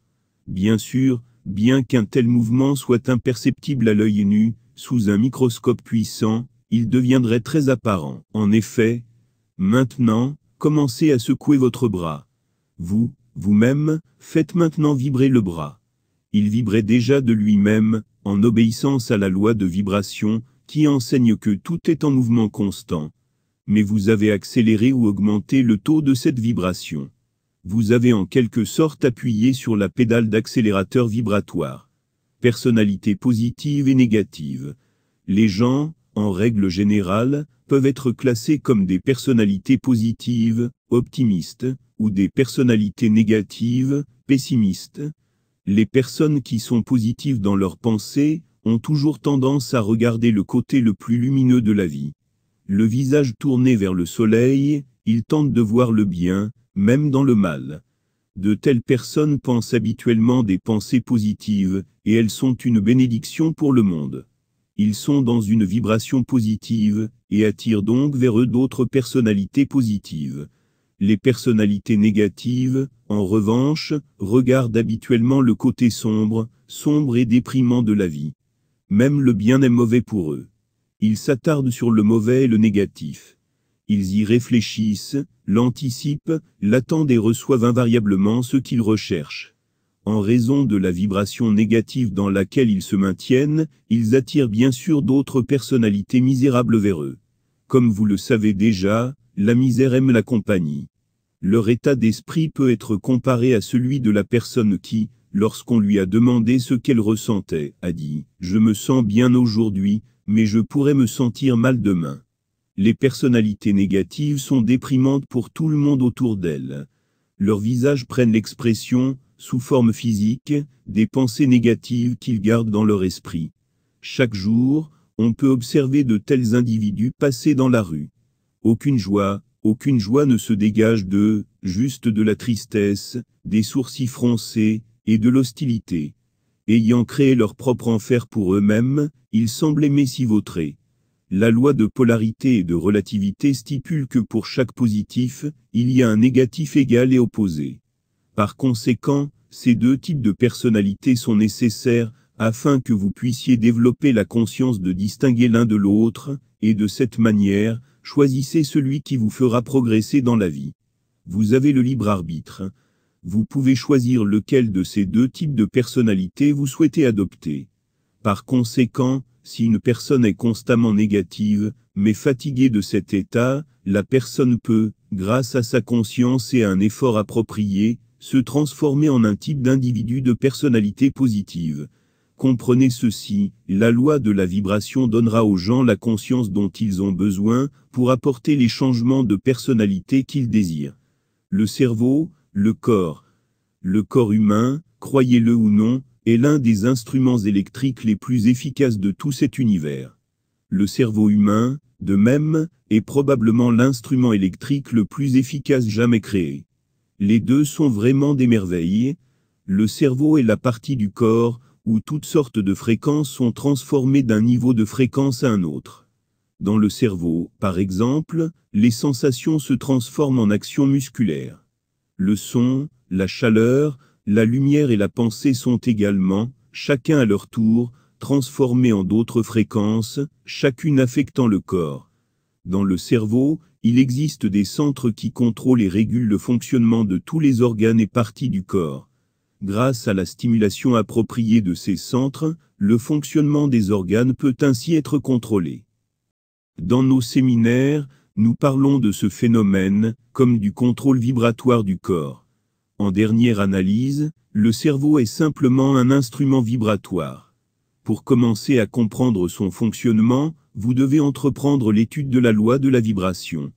Bien sûr, bien qu'un tel mouvement soit imperceptible à l'œil nu, sous un microscope puissant, il deviendrait très apparent. En effet, maintenant, commencez à secouer votre bras. Vous, vous-même, faites maintenant vibrer le bras. Il vibrait déjà de lui-même, en obéissance à la loi de vibration, qui enseigne que tout est en mouvement constant. Mais vous avez accéléré ou augmenté le taux de cette vibration. Vous avez en quelque sorte appuyé sur la pédale d'accélérateur vibratoire personnalités positives et négatives. Les gens, en règle générale, peuvent être classés comme des personnalités positives, optimistes, ou des personnalités négatives, pessimistes. Les personnes qui sont positives dans leurs pensées ont toujours tendance à regarder le côté le plus lumineux de la vie. Le visage tourné vers le soleil, ils tentent de voir le bien, même dans le mal. De telles personnes pensent habituellement des pensées positives, et elles sont une bénédiction pour le monde. Ils sont dans une vibration positive, et attirent donc vers eux d'autres personnalités positives. Les personnalités négatives, en revanche, regardent habituellement le côté sombre, sombre et déprimant de la vie. Même le bien est mauvais pour eux. Ils s'attardent sur le mauvais et le négatif ils y réfléchissent, l'anticipent, l'attendent et reçoivent invariablement ce qu'ils recherchent. En raison de la vibration négative dans laquelle ils se maintiennent, ils attirent bien sûr d'autres personnalités misérables vers eux. Comme vous le savez déjà, la misère aime la compagnie. Leur état d'esprit peut être comparé à celui de la personne qui, lorsqu'on lui a demandé ce qu'elle ressentait, a dit ⁇ Je me sens bien aujourd'hui, mais je pourrais me sentir mal demain ⁇ les personnalités négatives sont déprimantes pour tout le monde autour d'elles. Leurs visages prennent l'expression, sous forme physique, des pensées négatives qu'ils gardent dans leur esprit. Chaque jour, on peut observer de tels individus passer dans la rue. Aucune joie, aucune joie ne se dégage d'eux, juste de la tristesse, des sourcils froncés, et de l'hostilité. Ayant créé leur propre enfer pour eux-mêmes, ils semblent aimer s'y vautrer. La loi de polarité et de relativité stipule que pour chaque positif, il y a un négatif égal et opposé. Par conséquent, ces deux types de personnalités sont nécessaires afin que vous puissiez développer la conscience de distinguer l'un de l'autre, et de cette manière, choisissez celui qui vous fera progresser dans la vie. Vous avez le libre arbitre. Vous pouvez choisir lequel de ces deux types de personnalités vous souhaitez adopter. Par conséquent, si une personne est constamment négative, mais fatiguée de cet état, la personne peut, grâce à sa conscience et à un effort approprié, se transformer en un type d'individu de personnalité positive. Comprenez ceci, la loi de la vibration donnera aux gens la conscience dont ils ont besoin pour apporter les changements de personnalité qu'ils désirent. Le cerveau, le corps. Le corps humain, croyez-le ou non, est l'un des instruments électriques les plus efficaces de tout cet univers. Le cerveau humain, de même, est probablement l'instrument électrique le plus efficace jamais créé. Les deux sont vraiment des merveilles. Le cerveau est la partie du corps où toutes sortes de fréquences sont transformées d'un niveau de fréquence à un autre. Dans le cerveau, par exemple, les sensations se transforment en actions musculaires. Le son, la chaleur, la lumière et la pensée sont également, chacun à leur tour, transformés en d'autres fréquences, chacune affectant le corps. Dans le cerveau, il existe des centres qui contrôlent et régulent le fonctionnement de tous les organes et parties du corps. Grâce à la stimulation appropriée de ces centres, le fonctionnement des organes peut ainsi être contrôlé. Dans nos séminaires, nous parlons de ce phénomène comme du contrôle vibratoire du corps. En dernière analyse, le cerveau est simplement un instrument vibratoire. Pour commencer à comprendre son fonctionnement, vous devez entreprendre l'étude de la loi de la vibration.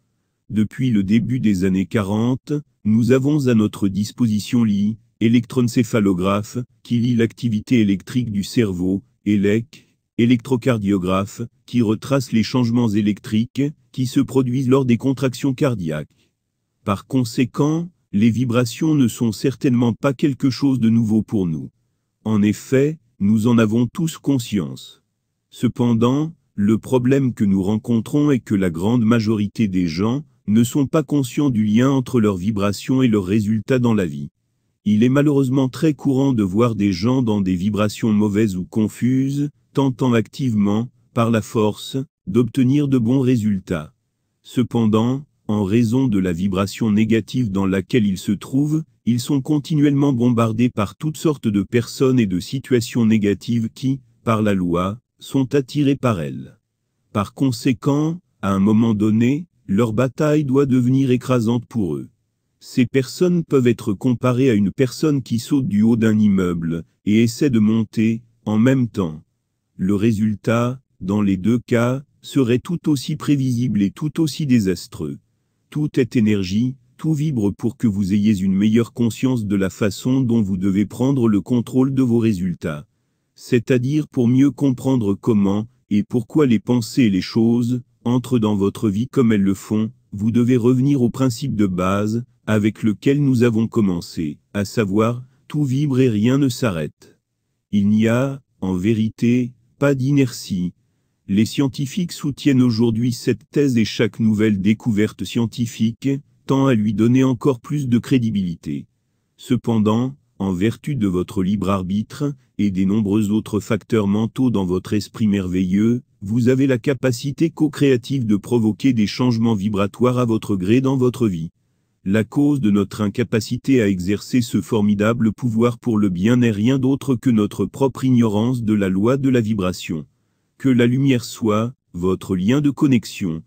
Depuis le début des années 40, nous avons à notre disposition l'I, électroencéphalographe, qui lit l'activité électrique du cerveau, et l'EC, électrocardiographe, qui retrace les changements électriques qui se produisent lors des contractions cardiaques. Par conséquent, les vibrations ne sont certainement pas quelque chose de nouveau pour nous. En effet, nous en avons tous conscience. Cependant, le problème que nous rencontrons est que la grande majorité des gens ne sont pas conscients du lien entre leurs vibrations et leurs résultats dans la vie. Il est malheureusement très courant de voir des gens dans des vibrations mauvaises ou confuses, tentant activement, par la force, d'obtenir de bons résultats. Cependant, en raison de la vibration négative dans laquelle ils se trouvent, ils sont continuellement bombardés par toutes sortes de personnes et de situations négatives qui, par la loi, sont attirées par elles. Par conséquent, à un moment donné, leur bataille doit devenir écrasante pour eux. Ces personnes peuvent être comparées à une personne qui saute du haut d'un immeuble et essaie de monter en même temps. Le résultat, dans les deux cas, serait tout aussi prévisible et tout aussi désastreux. Tout est énergie, tout vibre pour que vous ayez une meilleure conscience de la façon dont vous devez prendre le contrôle de vos résultats. C'est-à-dire pour mieux comprendre comment et pourquoi les pensées et les choses entrent dans votre vie comme elles le font, vous devez revenir au principe de base avec lequel nous avons commencé, à savoir, tout vibre et rien ne s'arrête. Il n'y a, en vérité, pas d'inertie, les scientifiques soutiennent aujourd'hui cette thèse et chaque nouvelle découverte scientifique tend à lui donner encore plus de crédibilité. Cependant, en vertu de votre libre arbitre, et des nombreux autres facteurs mentaux dans votre esprit merveilleux, vous avez la capacité co-créative de provoquer des changements vibratoires à votre gré dans votre vie. La cause de notre incapacité à exercer ce formidable pouvoir pour le bien n'est rien d'autre que notre propre ignorance de la loi de la vibration que la lumière soit, votre lien de connexion.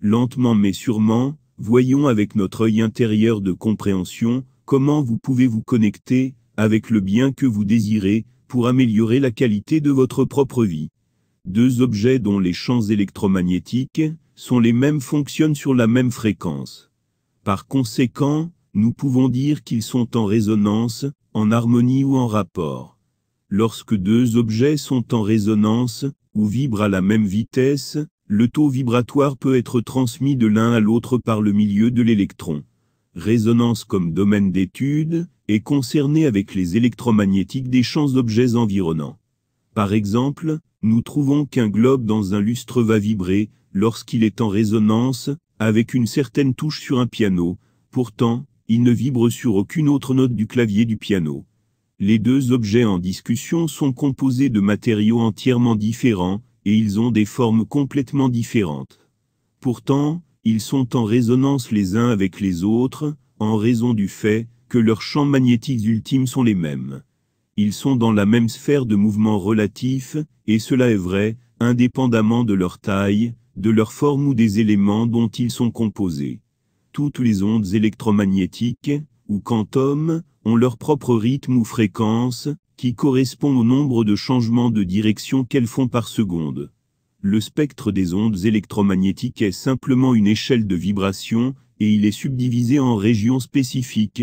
Lentement mais sûrement, voyons avec notre œil intérieur de compréhension comment vous pouvez vous connecter avec le bien que vous désirez pour améliorer la qualité de votre propre vie. Deux objets dont les champs électromagnétiques sont les mêmes fonctionnent sur la même fréquence. Par conséquent, nous pouvons dire qu'ils sont en résonance, en harmonie ou en rapport. Lorsque deux objets sont en résonance, ou vibre à la même vitesse, le taux vibratoire peut être transmis de l'un à l'autre par le milieu de l'électron. Résonance comme domaine d'étude est concerné avec les électromagnétiques des champs d'objets environnants. Par exemple, nous trouvons qu'un globe dans un lustre va vibrer, lorsqu'il est en résonance, avec une certaine touche sur un piano, pourtant, il ne vibre sur aucune autre note du clavier du piano. Les deux objets en discussion sont composés de matériaux entièrement différents, et ils ont des formes complètement différentes. Pourtant, ils sont en résonance les uns avec les autres, en raison du fait que leurs champs magnétiques ultimes sont les mêmes. Ils sont dans la même sphère de mouvement relatif, et cela est vrai, indépendamment de leur taille, de leur forme ou des éléments dont ils sont composés. Toutes les ondes électromagnétiques, ou quantum, ont leur propre rythme ou fréquence, qui correspond au nombre de changements de direction qu'elles font par seconde. Le spectre des ondes électromagnétiques est simplement une échelle de vibration, et il est subdivisé en régions spécifiques.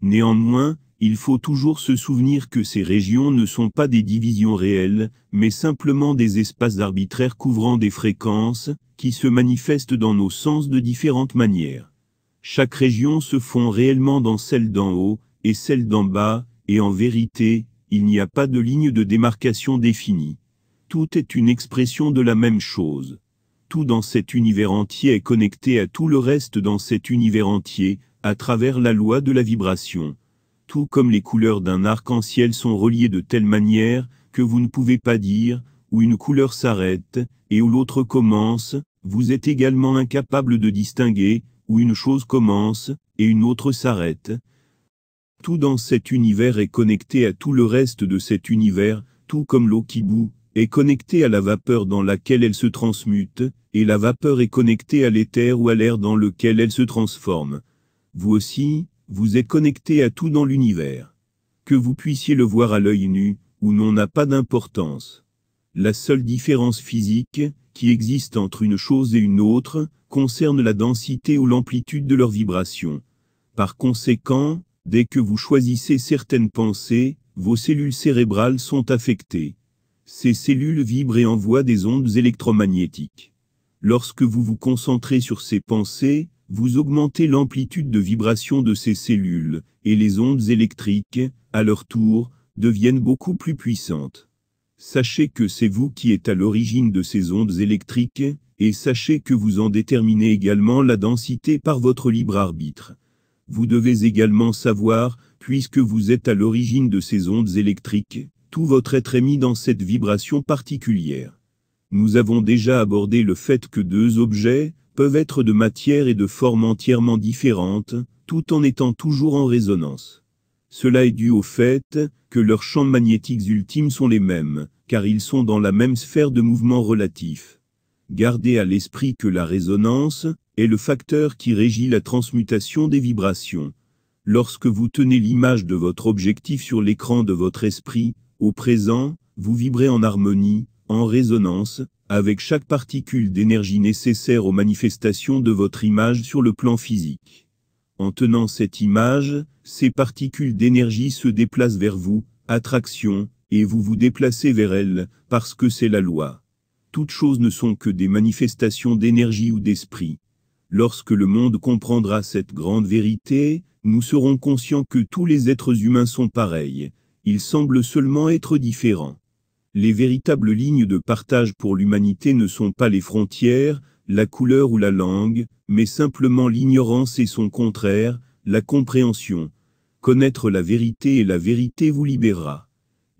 Néanmoins, il faut toujours se souvenir que ces régions ne sont pas des divisions réelles, mais simplement des espaces arbitraires couvrant des fréquences, qui se manifestent dans nos sens de différentes manières. Chaque région se fond réellement dans celle d'en haut, et celle d'en bas, et en vérité, il n'y a pas de ligne de démarcation définie. Tout est une expression de la même chose. Tout dans cet univers entier est connecté à tout le reste dans cet univers entier, à travers la loi de la vibration. Tout comme les couleurs d'un arc-en-ciel sont reliées de telle manière, que vous ne pouvez pas dire, où une couleur s'arrête, et où l'autre commence, vous êtes également incapable de distinguer, où une chose commence, et une autre s'arrête, tout dans cet univers est connecté à tout le reste de cet univers, tout comme l'eau qui bout, est connectée à la vapeur dans laquelle elle se transmute, et la vapeur est connectée à l'éther ou à l'air dans lequel elle se transforme. Vous aussi, vous êtes connecté à tout dans l'univers. Que vous puissiez le voir à l'œil nu, ou non n'a pas d'importance. La seule différence physique, qui existe entre une chose et une autre, concerne la densité ou l'amplitude de leurs vibrations. Par conséquent, Dès que vous choisissez certaines pensées, vos cellules cérébrales sont affectées. Ces cellules vibrent et envoient des ondes électromagnétiques. Lorsque vous vous concentrez sur ces pensées, vous augmentez l'amplitude de vibration de ces cellules, et les ondes électriques, à leur tour, deviennent beaucoup plus puissantes. Sachez que c'est vous qui êtes à l'origine de ces ondes électriques, et sachez que vous en déterminez également la densité par votre libre arbitre. Vous devez également savoir, puisque vous êtes à l'origine de ces ondes électriques, tout votre être est mis dans cette vibration particulière. Nous avons déjà abordé le fait que deux objets peuvent être de matière et de forme entièrement différentes, tout en étant toujours en résonance. Cela est dû au fait que leurs champs magnétiques ultimes sont les mêmes, car ils sont dans la même sphère de mouvement relatif gardez à l'esprit que la résonance est le facteur qui régit la transmutation des vibrations. Lorsque vous tenez l'image de votre objectif sur l'écran de votre esprit, au présent, vous vibrez en harmonie, en résonance, avec chaque particule d'énergie nécessaire aux manifestations de votre image sur le plan physique. En tenant cette image, ces particules d'énergie se déplacent vers vous, attraction, et vous vous déplacez vers elles, parce que c'est la loi toutes choses ne sont que des manifestations d'énergie ou d'esprit. Lorsque le monde comprendra cette grande vérité, nous serons conscients que tous les êtres humains sont pareils, ils semblent seulement être différents. Les véritables lignes de partage pour l'humanité ne sont pas les frontières, la couleur ou la langue, mais simplement l'ignorance et son contraire, la compréhension. Connaître la vérité et la vérité vous libérera.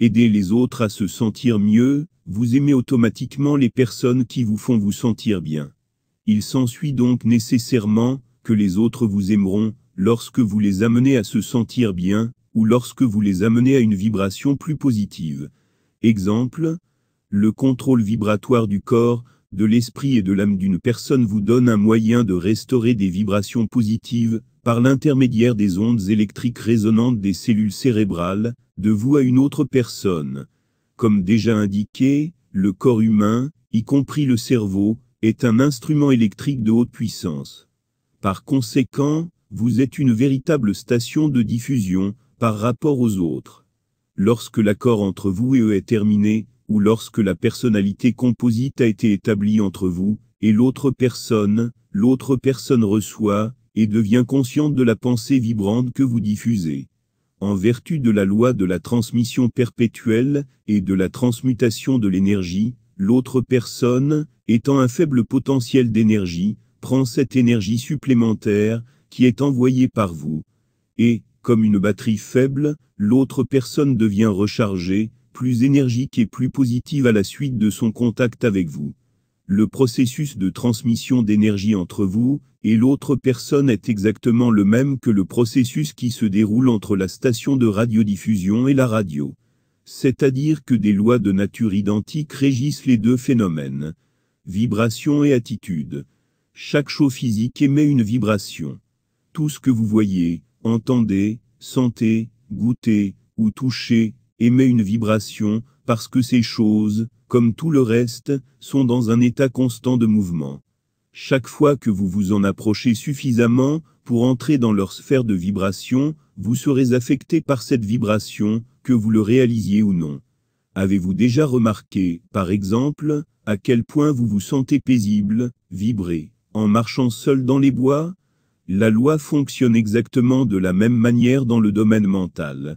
Aidez les autres à se sentir mieux, vous aimez automatiquement les personnes qui vous font vous sentir bien. Il s'ensuit donc nécessairement que les autres vous aimeront lorsque vous les amenez à se sentir bien ou lorsque vous les amenez à une vibration plus positive. Exemple, le contrôle vibratoire du corps, de l'esprit et de l'âme d'une personne vous donne un moyen de restaurer des vibrations positives par l'intermédiaire des ondes électriques résonantes des cellules cérébrales, de vous à une autre personne. Comme déjà indiqué, le corps humain, y compris le cerveau, est un instrument électrique de haute puissance. Par conséquent, vous êtes une véritable station de diffusion par rapport aux autres. Lorsque l'accord entre vous et eux est terminé, ou lorsque la personnalité composite a été établie entre vous et l'autre personne, l'autre personne reçoit et devient consciente de la pensée vibrante que vous diffusez en vertu de la loi de la transmission perpétuelle et de la transmutation de l'énergie, l'autre personne, étant un faible potentiel d'énergie, prend cette énergie supplémentaire qui est envoyée par vous. Et, comme une batterie faible, l'autre personne devient rechargée, plus énergique et plus positive à la suite de son contact avec vous le processus de transmission d'énergie entre vous et l'autre personne est exactement le même que le processus qui se déroule entre la station de radiodiffusion et la radio. C'est-à-dire que des lois de nature identiques régissent les deux phénomènes, vibration et attitude. Chaque chose physique émet une vibration. Tout ce que vous voyez, entendez, sentez, goûtez ou touchez émet une vibration parce que ces choses, comme tout le reste, sont dans un état constant de mouvement. Chaque fois que vous vous en approchez suffisamment pour entrer dans leur sphère de vibration, vous serez affecté par cette vibration, que vous le réalisiez ou non. Avez-vous déjà remarqué, par exemple, à quel point vous vous sentez paisible, vibré, en marchant seul dans les bois La loi fonctionne exactement de la même manière dans le domaine mental.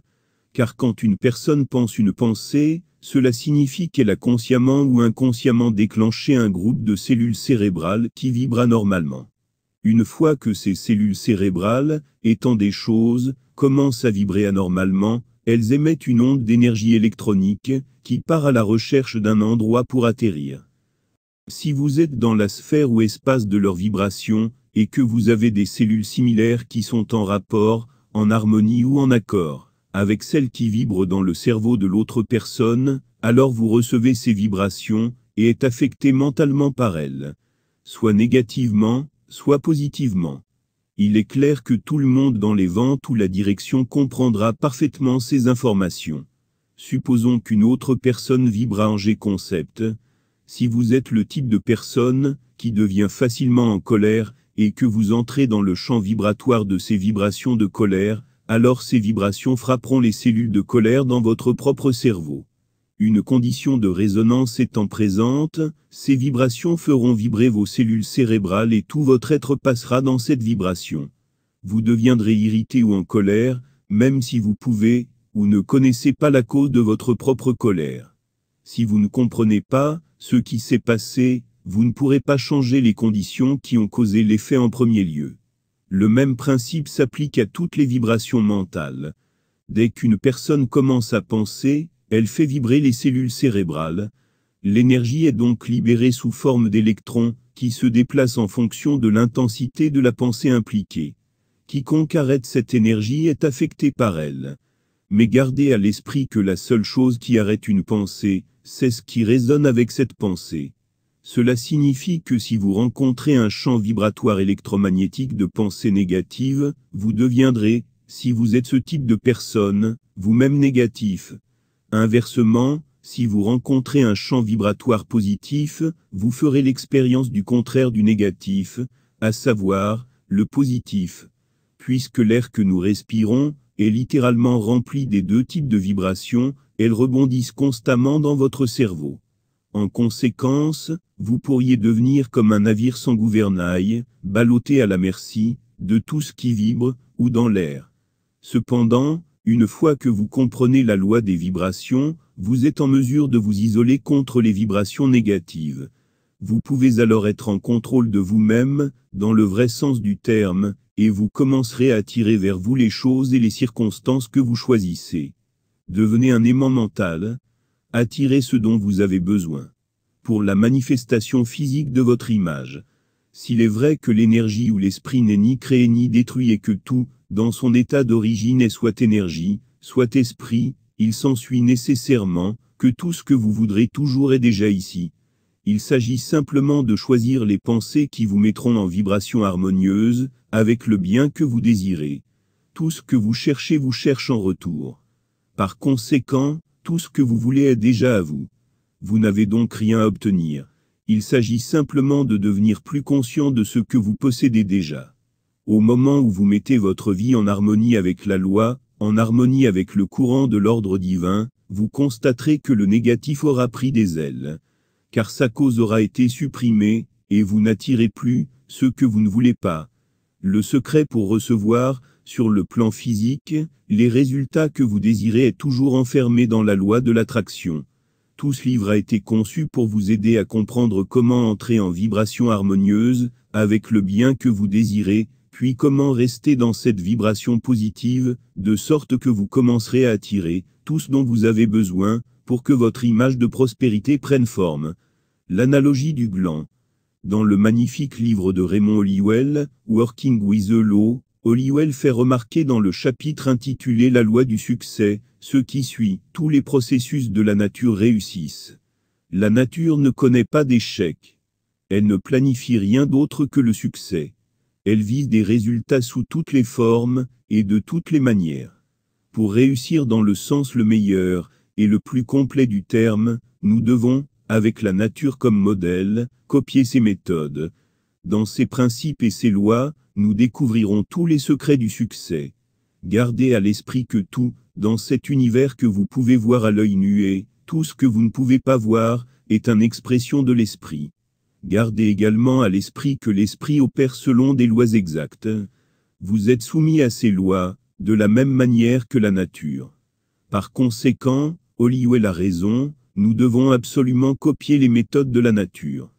Car quand une personne pense une pensée, cela signifie qu'elle a consciemment ou inconsciemment déclenché un groupe de cellules cérébrales qui vibrent anormalement. Une fois que ces cellules cérébrales, étant des choses, commencent à vibrer anormalement, elles émettent une onde d'énergie électronique, qui part à la recherche d'un endroit pour atterrir. Si vous êtes dans la sphère ou espace de leur vibration, et que vous avez des cellules similaires qui sont en rapport, en harmonie ou en accord, avec celle qui vibre dans le cerveau de l'autre personne, alors vous recevez ces vibrations, et êtes affecté mentalement par elles, soit négativement, soit positivement. Il est clair que tout le monde dans les ventes ou la direction comprendra parfaitement ces informations. Supposons qu'une autre personne vibre à g Concept. Si vous êtes le type de personne qui devient facilement en colère et que vous entrez dans le champ vibratoire de ces vibrations de colère, alors ces vibrations frapperont les cellules de colère dans votre propre cerveau. Une condition de résonance étant présente, ces vibrations feront vibrer vos cellules cérébrales et tout votre être passera dans cette vibration. Vous deviendrez irrité ou en colère, même si vous pouvez, ou ne connaissez pas la cause de votre propre colère. Si vous ne comprenez pas ce qui s'est passé, vous ne pourrez pas changer les conditions qui ont causé l'effet en premier lieu. Le même principe s'applique à toutes les vibrations mentales. Dès qu'une personne commence à penser, elle fait vibrer les cellules cérébrales. L'énergie est donc libérée sous forme d'électrons, qui se déplacent en fonction de l'intensité de la pensée impliquée. Quiconque arrête cette énergie est affecté par elle. Mais gardez à l'esprit que la seule chose qui arrête une pensée, c'est ce qui résonne avec cette pensée. Cela signifie que si vous rencontrez un champ vibratoire électromagnétique de pensée négative, vous deviendrez, si vous êtes ce type de personne, vous-même négatif. Inversement, si vous rencontrez un champ vibratoire positif, vous ferez l'expérience du contraire du négatif, à savoir, le positif. Puisque l'air que nous respirons est littéralement rempli des deux types de vibrations, elles rebondissent constamment dans votre cerveau. En conséquence, vous pourriez devenir comme un navire sans gouvernail, ballotté à la merci, de tout ce qui vibre, ou dans l'air. Cependant, une fois que vous comprenez la loi des vibrations, vous êtes en mesure de vous isoler contre les vibrations négatives. Vous pouvez alors être en contrôle de vous-même, dans le vrai sens du terme, et vous commencerez à tirer vers vous les choses et les circonstances que vous choisissez. Devenez un aimant mental, Attirez ce dont vous avez besoin. Pour la manifestation physique de votre image. S'il est vrai que l'énergie ou l'esprit n'est ni créé ni détruit et que tout, dans son état d'origine est soit énergie, soit esprit, il s'ensuit nécessairement, que tout ce que vous voudrez toujours est déjà ici. Il s'agit simplement de choisir les pensées qui vous mettront en vibration harmonieuse, avec le bien que vous désirez. Tout ce que vous cherchez vous cherche en retour. Par conséquent, tout ce que vous voulez est déjà à vous. Vous n'avez donc rien à obtenir. Il s'agit simplement de devenir plus conscient de ce que vous possédez déjà. Au moment où vous mettez votre vie en harmonie avec la loi, en harmonie avec le courant de l'ordre divin, vous constaterez que le négatif aura pris des ailes, car sa cause aura été supprimée, et vous n'attirez plus ce que vous ne voulez pas. Le secret pour recevoir, sur le plan physique, les résultats que vous désirez est toujours enfermés dans la loi de l'attraction. Tout ce livre a été conçu pour vous aider à comprendre comment entrer en vibration harmonieuse avec le bien que vous désirez, puis comment rester dans cette vibration positive, de sorte que vous commencerez à attirer tout ce dont vous avez besoin pour que votre image de prospérité prenne forme. L'analogie du gland. Dans le magnifique livre de Raymond Hollywell, Working with the Law, Hollywell fait remarquer dans le chapitre intitulé La loi du succès, ce qui suit, tous les processus de la nature réussissent. La nature ne connaît pas d'échec. Elle ne planifie rien d'autre que le succès. Elle vise des résultats sous toutes les formes et de toutes les manières. Pour réussir dans le sens le meilleur et le plus complet du terme, nous devons, avec la nature comme modèle, copier ses méthodes. Dans ses principes et ses lois, nous découvrirons tous les secrets du succès. Gardez à l'esprit que tout, dans cet univers que vous pouvez voir à l'œil nu et tout ce que vous ne pouvez pas voir, est une expression de l'esprit. Gardez également à l'esprit que l'esprit opère selon des lois exactes. Vous êtes soumis à ces lois, de la même manière que la nature. Par conséquent, Oliwell a raison, nous devons absolument copier les méthodes de la nature.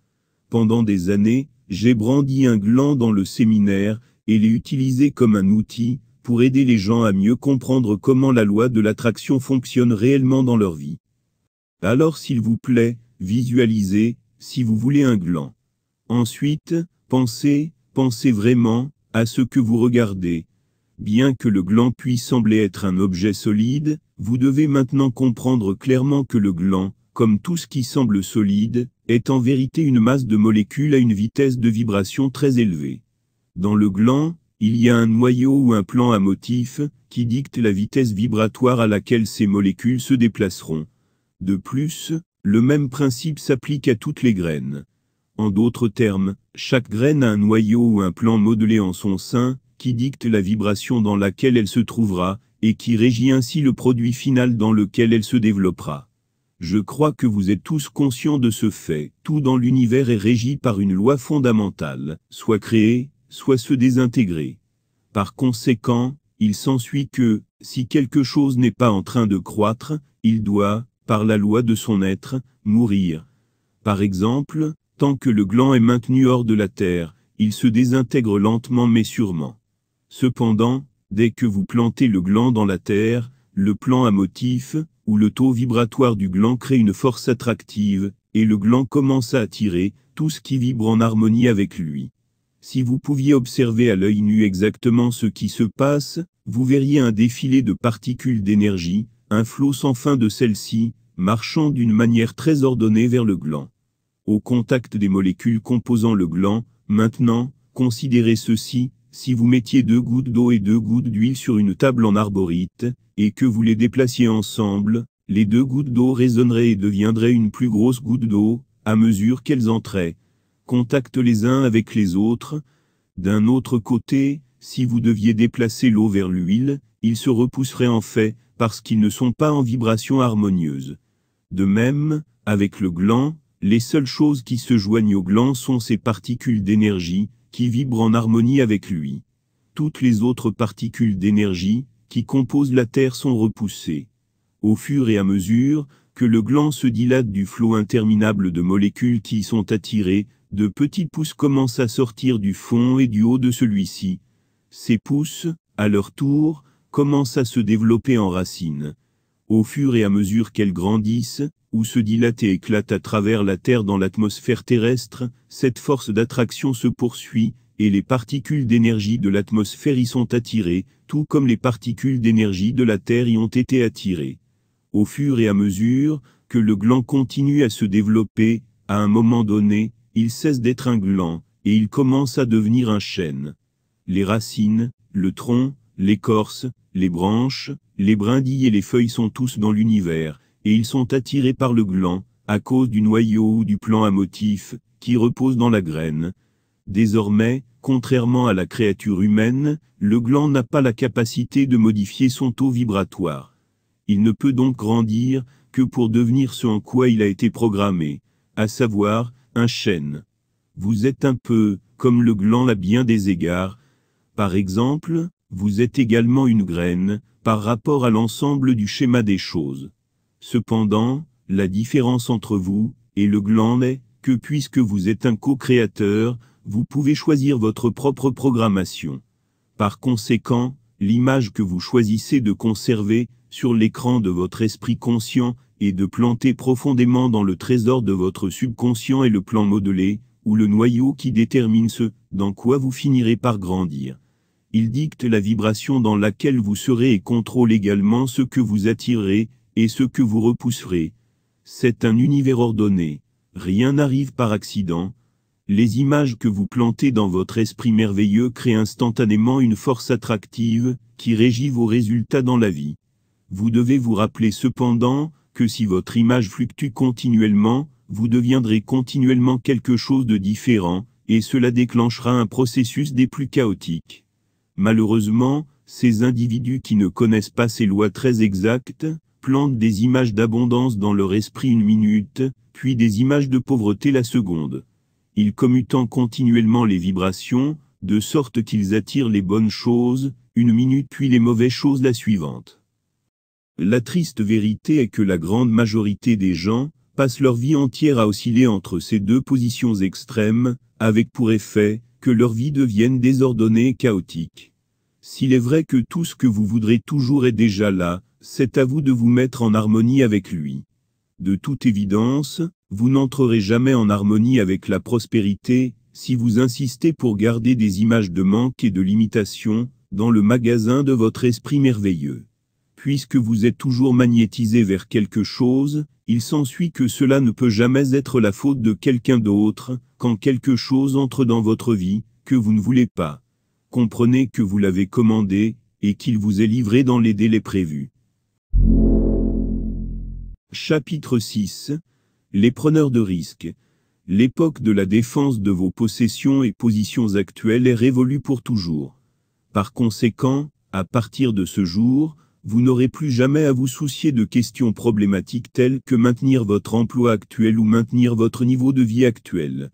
Pendant des années, j'ai brandi un gland dans le séminaire et l'ai utilisé comme un outil pour aider les gens à mieux comprendre comment la loi de l'attraction fonctionne réellement dans leur vie. Alors s'il vous plaît, visualisez, si vous voulez un gland. Ensuite, pensez, pensez vraiment, à ce que vous regardez. Bien que le gland puisse sembler être un objet solide, vous devez maintenant comprendre clairement que le gland, comme tout ce qui semble solide, est en vérité une masse de molécules à une vitesse de vibration très élevée. Dans le gland, il y a un noyau ou un plan à motif, qui dicte la vitesse vibratoire à laquelle ces molécules se déplaceront. De plus, le même principe s'applique à toutes les graines. En d'autres termes, chaque graine a un noyau ou un plan modelé en son sein, qui dicte la vibration dans laquelle elle se trouvera, et qui régit ainsi le produit final dans lequel elle se développera. Je crois que vous êtes tous conscients de ce fait, tout dans l'univers est régi par une loi fondamentale, soit créée, soit se désintégrer. Par conséquent, il s'ensuit que, si quelque chose n'est pas en train de croître, il doit, par la loi de son être, mourir. Par exemple, tant que le gland est maintenu hors de la terre, il se désintègre lentement mais sûrement. Cependant, dès que vous plantez le gland dans la terre, le plan à motif, où le taux vibratoire du gland crée une force attractive, et le gland commence à attirer tout ce qui vibre en harmonie avec lui. Si vous pouviez observer à l'œil nu exactement ce qui se passe, vous verriez un défilé de particules d'énergie, un flot sans fin de celles-ci, marchant d'une manière très ordonnée vers le gland. Au contact des molécules composant le gland, maintenant, considérez ceci, si vous mettiez deux gouttes d'eau et deux gouttes d'huile sur une table en arborite, et que vous les déplaciez ensemble, les deux gouttes d'eau résonneraient et deviendraient une plus grosse goutte d'eau, à mesure qu'elles entraient. Contact les uns avec les autres. D'un autre côté, si vous deviez déplacer l'eau vers l'huile, ils se repousseraient en fait, parce qu'ils ne sont pas en vibration harmonieuse. De même, avec le gland, les seules choses qui se joignent au gland sont ces particules d'énergie, qui vibre en harmonie avec lui. Toutes les autres particules d'énergie, qui composent la Terre sont repoussées. Au fur et à mesure que le gland se dilate du flot interminable de molécules qui y sont attirées, de petites pousses commencent à sortir du fond et du haut de celui-ci. Ces pousses, à leur tour, commencent à se développer en racines au fur et à mesure qu'elles grandissent, ou se dilatent et éclatent à travers la Terre dans l'atmosphère terrestre, cette force d'attraction se poursuit, et les particules d'énergie de l'atmosphère y sont attirées, tout comme les particules d'énergie de la Terre y ont été attirées. Au fur et à mesure que le gland continue à se développer, à un moment donné, il cesse d'être un gland, et il commence à devenir un chêne. Les racines, le tronc, l'écorce, les branches, les brindilles et les feuilles sont tous dans l'univers, et ils sont attirés par le gland, à cause du noyau ou du plan à motif, qui repose dans la graine. Désormais, contrairement à la créature humaine, le gland n'a pas la capacité de modifier son taux vibratoire. Il ne peut donc grandir que pour devenir ce en quoi il a été programmé, à savoir, un chêne. Vous êtes un peu, comme le gland à bien des égards. Par exemple, vous êtes également une graine, par rapport à l'ensemble du schéma des choses. Cependant, la différence entre vous et le gland est que puisque vous êtes un co-créateur, vous pouvez choisir votre propre programmation. Par conséquent, l'image que vous choisissez de conserver sur l'écran de votre esprit conscient et de planter profondément dans le trésor de votre subconscient est le plan modelé, ou le noyau qui détermine ce dans quoi vous finirez par grandir. Il dicte la vibration dans laquelle vous serez et contrôle également ce que vous attirerez et ce que vous repousserez. C'est un univers ordonné. Rien n'arrive par accident. Les images que vous plantez dans votre esprit merveilleux créent instantanément une force attractive qui régit vos résultats dans la vie. Vous devez vous rappeler cependant que si votre image fluctue continuellement, vous deviendrez continuellement quelque chose de différent, et cela déclenchera un processus des plus chaotiques. Malheureusement, ces individus qui ne connaissent pas ces lois très exactes, plantent des images d'abondance dans leur esprit une minute, puis des images de pauvreté la seconde. Ils commutent continuellement les vibrations, de sorte qu'ils attirent les bonnes choses, une minute puis les mauvaises choses la suivante. La triste vérité est que la grande majorité des gens, passent leur vie entière à osciller entre ces deux positions extrêmes, avec pour effet, que leur vie devienne désordonnée et chaotique. S'il est vrai que tout ce que vous voudrez toujours est déjà là, c'est à vous de vous mettre en harmonie avec lui. De toute évidence, vous n'entrerez jamais en harmonie avec la prospérité, si vous insistez pour garder des images de manque et de limitation, dans le magasin de votre esprit merveilleux. Puisque vous êtes toujours magnétisé vers quelque chose, il s'ensuit que cela ne peut jamais être la faute de quelqu'un d'autre, quand quelque chose entre dans votre vie, que vous ne voulez pas. Comprenez que vous l'avez commandé, et qu'il vous est livré dans les délais prévus. Chapitre 6 Les preneurs de risques L'époque de la défense de vos possessions et positions actuelles est révolue pour toujours. Par conséquent, à partir de ce jour, vous n'aurez plus jamais à vous soucier de questions problématiques telles que maintenir votre emploi actuel ou maintenir votre niveau de vie actuel.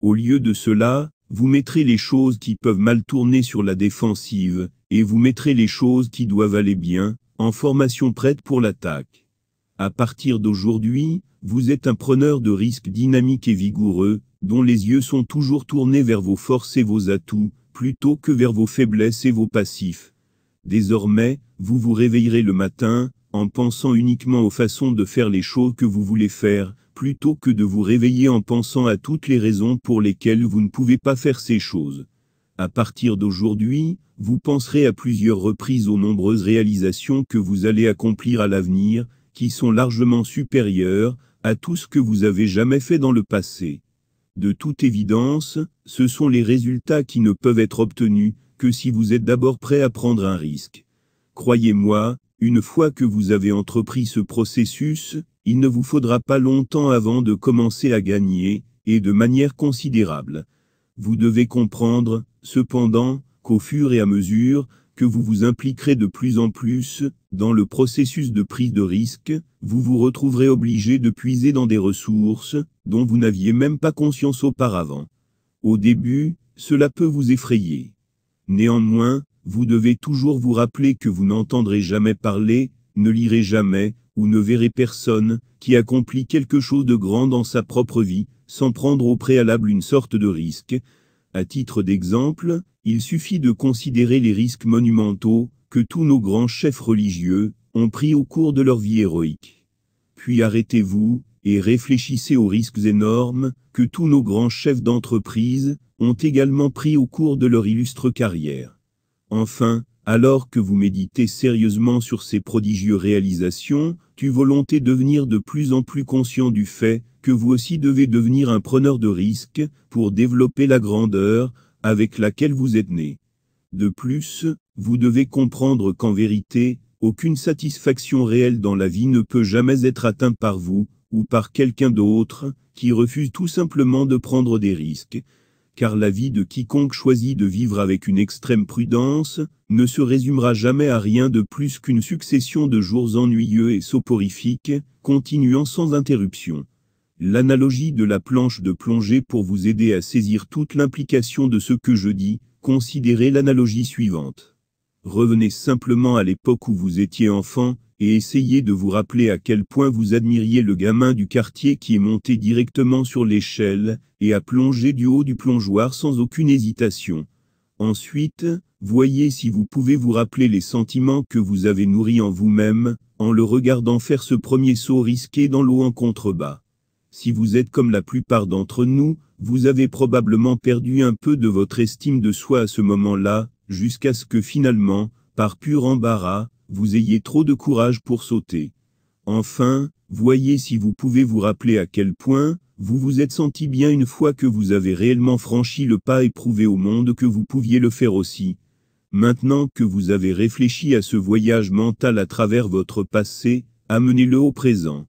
Au lieu de cela, vous mettrez les choses qui peuvent mal tourner sur la défensive, et vous mettrez les choses qui doivent aller bien, en formation prête pour l'attaque. À partir d'aujourd'hui, vous êtes un preneur de risques dynamique et vigoureux, dont les yeux sont toujours tournés vers vos forces et vos atouts, plutôt que vers vos faiblesses et vos passifs Désormais, vous vous réveillerez le matin, en pensant uniquement aux façons de faire les choses que vous voulez faire, plutôt que de vous réveiller en pensant à toutes les raisons pour lesquelles vous ne pouvez pas faire ces choses. À partir d'aujourd'hui, vous penserez à plusieurs reprises aux nombreuses réalisations que vous allez accomplir à l'avenir, qui sont largement supérieures à tout ce que vous avez jamais fait dans le passé. De toute évidence, ce sont les résultats qui ne peuvent être obtenus que si vous êtes d'abord prêt à prendre un risque. Croyez-moi, une fois que vous avez entrepris ce processus, il ne vous faudra pas longtemps avant de commencer à gagner, et de manière considérable. Vous devez comprendre, cependant, qu'au fur et à mesure que vous vous impliquerez de plus en plus dans le processus de prise de risque, vous vous retrouverez obligé de puiser dans des ressources dont vous n'aviez même pas conscience auparavant. Au début, cela peut vous effrayer. Néanmoins, vous devez toujours vous rappeler que vous n'entendrez jamais parler, ne lirez jamais, ou ne verrez personne, qui accomplit quelque chose de grand dans sa propre vie, sans prendre au préalable une sorte de risque. À titre d'exemple, il suffit de considérer les risques monumentaux que tous nos grands chefs religieux ont pris au cours de leur vie héroïque. Puis arrêtez-vous et réfléchissez aux risques énormes que tous nos grands chefs d'entreprise ont également pris au cours de leur illustre carrière. Enfin, alors que vous méditez sérieusement sur ces prodigieuses réalisations, tu volonté devenir de plus en plus conscient du fait que vous aussi devez devenir un preneur de risques pour développer la grandeur avec laquelle vous êtes né. De plus, vous devez comprendre qu'en vérité, aucune satisfaction réelle dans la vie ne peut jamais être atteinte par vous ou par quelqu'un d'autre qui refuse tout simplement de prendre des risques, car la vie de quiconque choisit de vivre avec une extrême prudence ne se résumera jamais à rien de plus qu'une succession de jours ennuyeux et soporifiques, continuant sans interruption. L'analogie de la planche de plongée pour vous aider à saisir toute l'implication de ce que je dis, considérez l'analogie suivante. Revenez simplement à l'époque où vous étiez enfant, et essayez de vous rappeler à quel point vous admiriez le gamin du quartier qui est monté directement sur l'échelle et a plongé du haut du plongeoir sans aucune hésitation. Ensuite, voyez si vous pouvez vous rappeler les sentiments que vous avez nourris en vous-même, en le regardant faire ce premier saut risqué dans l'eau en contrebas. Si vous êtes comme la plupart d'entre nous, vous avez probablement perdu un peu de votre estime de soi à ce moment-là, jusqu'à ce que finalement, par pur embarras, vous ayez trop de courage pour sauter. Enfin, voyez si vous pouvez vous rappeler à quel point vous vous êtes senti bien une fois que vous avez réellement franchi le pas et prouvé au monde que vous pouviez le faire aussi. Maintenant que vous avez réfléchi à ce voyage mental à travers votre passé, amenez-le au présent.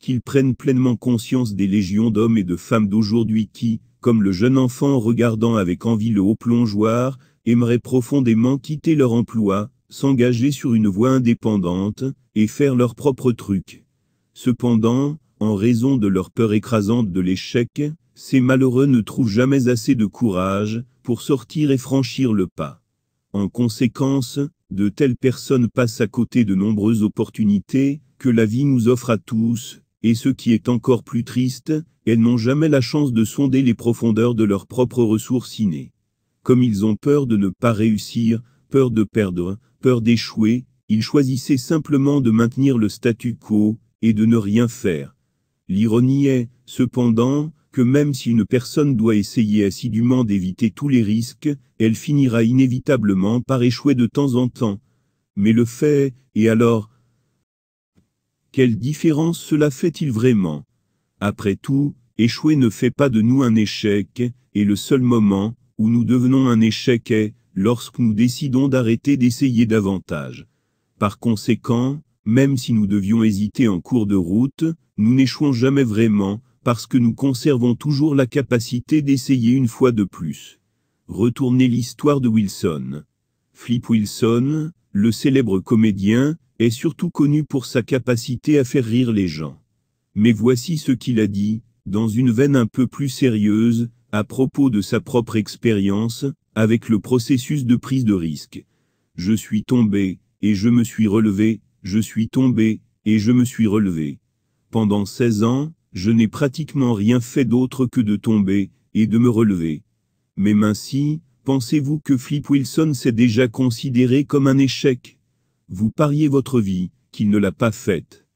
Qu'il prenne pleinement conscience des légions d'hommes et de femmes d'aujourd'hui qui, comme le jeune enfant regardant avec envie le haut plongeoir, aimeraient profondément quitter leur emploi, s'engager sur une voie indépendante, et faire leur propre truc. Cependant, en raison de leur peur écrasante de l'échec, ces malheureux ne trouvent jamais assez de courage pour sortir et franchir le pas. En conséquence, de telles personnes passent à côté de nombreuses opportunités que la vie nous offre à tous, et ce qui est encore plus triste, elles n'ont jamais la chance de sonder les profondeurs de leurs propres ressources innées. Comme ils ont peur de ne pas réussir, peur de perdre, peur d'échouer, il choisissait simplement de maintenir le statu quo, et de ne rien faire. L'ironie est, cependant, que même si une personne doit essayer assidûment d'éviter tous les risques, elle finira inévitablement par échouer de temps en temps. Mais le fait, et alors Quelle différence cela fait-il vraiment Après tout, échouer ne fait pas de nous un échec, et le seul moment où nous devenons un échec est, lorsque nous décidons d'arrêter d'essayer davantage. Par conséquent, même si nous devions hésiter en cours de route, nous n'échouons jamais vraiment, parce que nous conservons toujours la capacité d'essayer une fois de plus. Retournez l'histoire de Wilson. Flip Wilson, le célèbre comédien, est surtout connu pour sa capacité à faire rire les gens. Mais voici ce qu'il a dit, dans une veine un peu plus sérieuse, à propos de sa propre expérience, avec le processus de prise de risque. Je suis tombé, et je me suis relevé, je suis tombé, et je me suis relevé. Pendant 16 ans, je n'ai pratiquement rien fait d'autre que de tomber, et de me relever. Même ainsi, pensez-vous que Flip Wilson s'est déjà considéré comme un échec Vous pariez votre vie, qu'il ne l'a pas faite.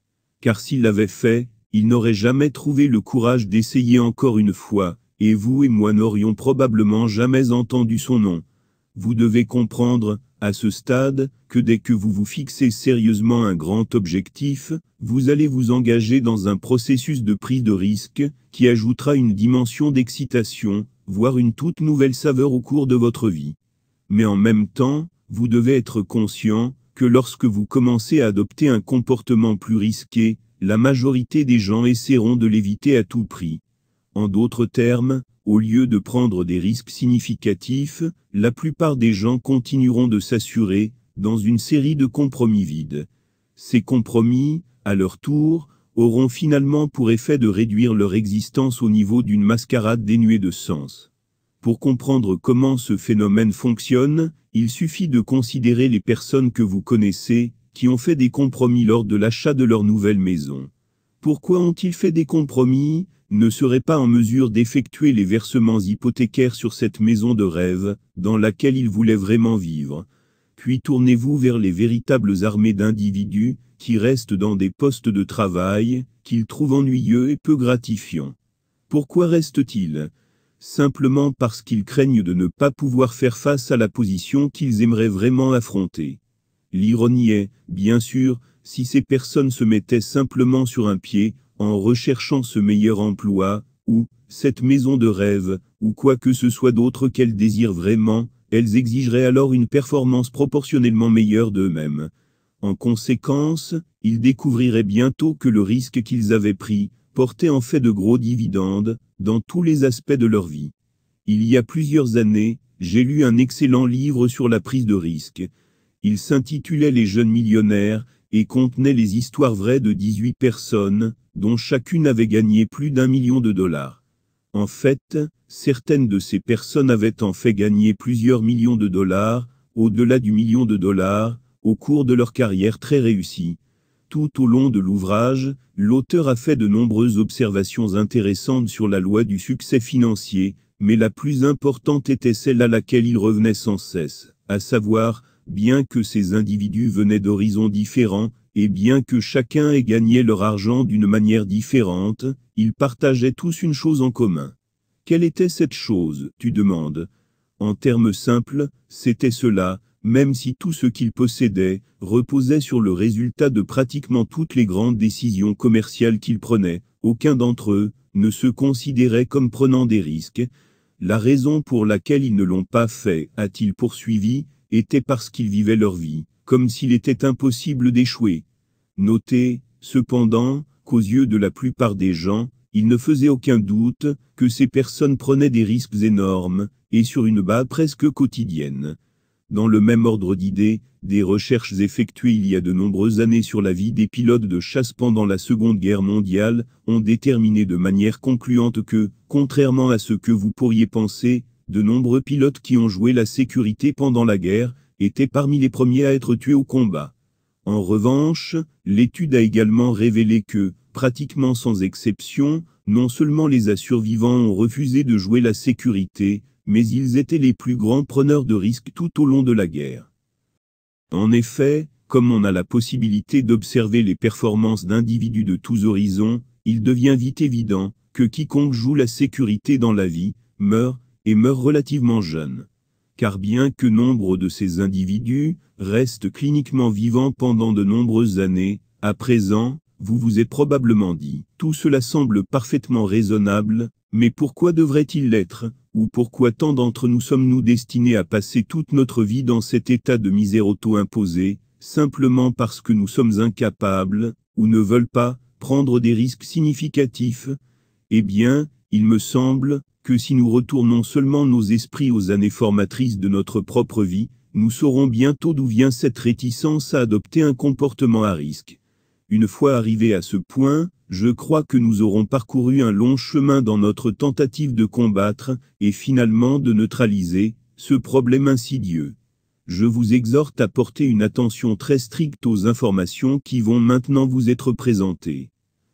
Car s'il l'avait fait, il n'aurait jamais trouvé le courage d'essayer encore une fois, et vous et moi n'aurions probablement jamais entendu son nom. Vous devez comprendre, à ce stade, que dès que vous vous fixez sérieusement un grand objectif, vous allez vous engager dans un processus de prise de risque, qui ajoutera une dimension d'excitation, voire une toute nouvelle saveur au cours de votre vie. Mais en même temps, vous devez être conscient que lorsque vous commencez à adopter un comportement plus risqué, la majorité des gens essaieront de l'éviter à tout prix. En d'autres termes, au lieu de prendre des risques significatifs, la plupart des gens continueront de s'assurer, dans une série de compromis vides. Ces compromis, à leur tour, auront finalement pour effet de réduire leur existence au niveau d'une mascarade dénuée de sens. Pour comprendre comment ce phénomène fonctionne, il suffit de considérer les personnes que vous connaissez, qui ont fait des compromis lors de l'achat de leur nouvelle maison. Pourquoi ont-ils fait des compromis ne serait pas en mesure d'effectuer les versements hypothécaires sur cette maison de rêve, dans laquelle il voulait vraiment vivre. Puis tournez-vous vers les véritables armées d'individus, qui restent dans des postes de travail, qu'ils trouvent ennuyeux et peu gratifiants. Pourquoi restent-ils Simplement parce qu'ils craignent de ne pas pouvoir faire face à la position qu'ils aimeraient vraiment affronter. L'ironie est, bien sûr, si ces personnes se mettaient simplement sur un pied, en recherchant ce meilleur emploi, ou cette maison de rêve, ou quoi que ce soit d'autre qu'elles désirent vraiment, elles exigeraient alors une performance proportionnellement meilleure d'eux-mêmes. En conséquence, ils découvriraient bientôt que le risque qu'ils avaient pris portait en fait de gros dividendes dans tous les aspects de leur vie. Il y a plusieurs années, j'ai lu un excellent livre sur la prise de risque. Il s'intitulait Les jeunes millionnaires, et contenait les histoires vraies de 18 personnes, dont chacune avait gagné plus d'un million de dollars. En fait, certaines de ces personnes avaient en fait gagné plusieurs millions de dollars, au-delà du million de dollars, au cours de leur carrière très réussie. Tout au long de l'ouvrage, l'auteur a fait de nombreuses observations intéressantes sur la loi du succès financier, mais la plus importante était celle à laquelle il revenait sans cesse, à savoir, bien que ces individus venaient d'horizons différents, et bien que chacun ait gagné leur argent d'une manière différente, ils partageaient tous une chose en commun. Quelle était cette chose, tu demandes En termes simples, c'était cela, même si tout ce qu'ils possédaient reposait sur le résultat de pratiquement toutes les grandes décisions commerciales qu'ils prenaient, aucun d'entre eux ne se considérait comme prenant des risques. La raison pour laquelle ils ne l'ont pas fait, a-t-il poursuivi, était parce qu'ils vivaient leur vie, comme s'il était impossible d'échouer. Notez, cependant, qu'aux yeux de la plupart des gens, il ne faisait aucun doute que ces personnes prenaient des risques énormes, et sur une base presque quotidienne. Dans le même ordre d'idées, des recherches effectuées il y a de nombreuses années sur la vie des pilotes de chasse pendant la Seconde Guerre mondiale ont déterminé de manière concluante que, contrairement à ce que vous pourriez penser, de nombreux pilotes qui ont joué la sécurité pendant la guerre étaient parmi les premiers à être tués au combat. En revanche, l'étude a également révélé que, pratiquement sans exception, non seulement les survivants ont refusé de jouer la sécurité, mais ils étaient les plus grands preneurs de risques tout au long de la guerre. En effet, comme on a la possibilité d'observer les performances d'individus de tous horizons, il devient vite évident que quiconque joue la sécurité dans la vie, meurt, et meurt relativement jeune, Car bien que nombre de ces individus restent cliniquement vivants pendant de nombreuses années, à présent, vous vous êtes probablement dit, tout cela semble parfaitement raisonnable, mais pourquoi devrait-il l'être, ou pourquoi tant d'entre nous sommes-nous destinés à passer toute notre vie dans cet état de misère auto imposée simplement parce que nous sommes incapables, ou ne veulent pas, prendre des risques significatifs Eh bien, il me semble, que si nous retournons seulement nos esprits aux années formatrices de notre propre vie, nous saurons bientôt d'où vient cette réticence à adopter un comportement à risque. Une fois arrivé à ce point, je crois que nous aurons parcouru un long chemin dans notre tentative de combattre, et finalement de neutraliser, ce problème insidieux. Je vous exhorte à porter une attention très stricte aux informations qui vont maintenant vous être présentées.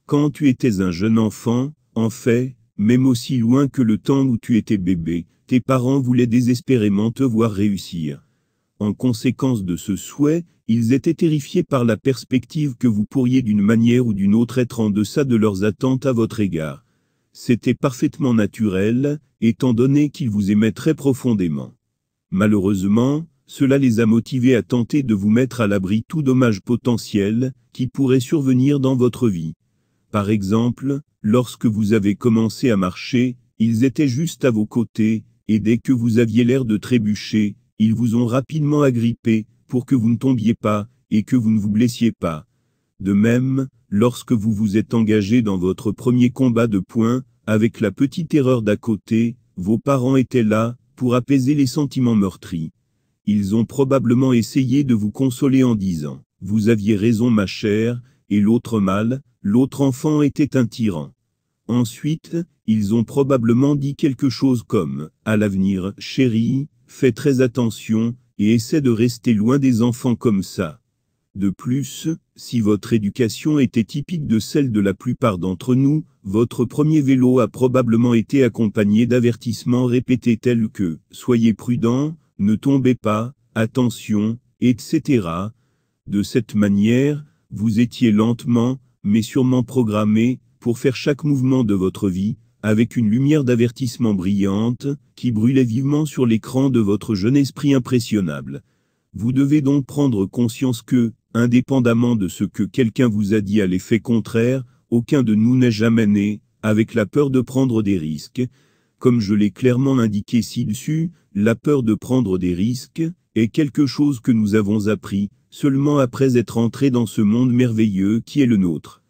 Quand tu étais un jeune enfant, en fait, même aussi loin que le temps où tu étais bébé, tes parents voulaient désespérément te voir réussir. En conséquence de ce souhait, ils étaient terrifiés par la perspective que vous pourriez d'une manière ou d'une autre être en deçà de leurs attentes à votre égard. C'était parfaitement naturel, étant donné qu'ils vous aimaient très profondément. Malheureusement, cela les a motivés à tenter de vous mettre à l'abri tout dommage potentiel qui pourrait survenir dans votre vie. Par exemple, lorsque vous avez commencé à marcher, ils étaient juste à vos côtés, et dès que vous aviez l'air de trébucher, ils vous ont rapidement agrippé, pour que vous ne tombiez pas, et que vous ne vous blessiez pas. De même, lorsque vous vous êtes engagé dans votre premier combat de poing, avec la petite erreur d'à côté, vos parents étaient là, pour apaiser les sentiments meurtris. Ils ont probablement essayé de vous consoler en disant ⁇ Vous aviez raison ma chère, et l'autre mal, L'autre enfant était un tyran. Ensuite, ils ont probablement dit quelque chose comme ⁇ À l'avenir, chérie, fais très attention, et essaie de rester loin des enfants comme ça. De plus, si votre éducation était typique de celle de la plupart d'entre nous, votre premier vélo a probablement été accompagné d'avertissements répétés tels que ⁇ Soyez prudent, ne tombez pas, attention, etc. ⁇ De cette manière, vous étiez lentement, mais sûrement programmé pour faire chaque mouvement de votre vie, avec une lumière d'avertissement brillante, qui brûlait vivement sur l'écran de votre jeune esprit impressionnable. Vous devez donc prendre conscience que, indépendamment de ce que quelqu'un vous a dit à l'effet contraire, aucun de nous n'est jamais né, avec la peur de prendre des risques. Comme je l'ai clairement indiqué ci-dessus, la peur de prendre des risques est quelque chose que nous avons appris, seulement après être entré dans ce monde merveilleux qui est le nôtre.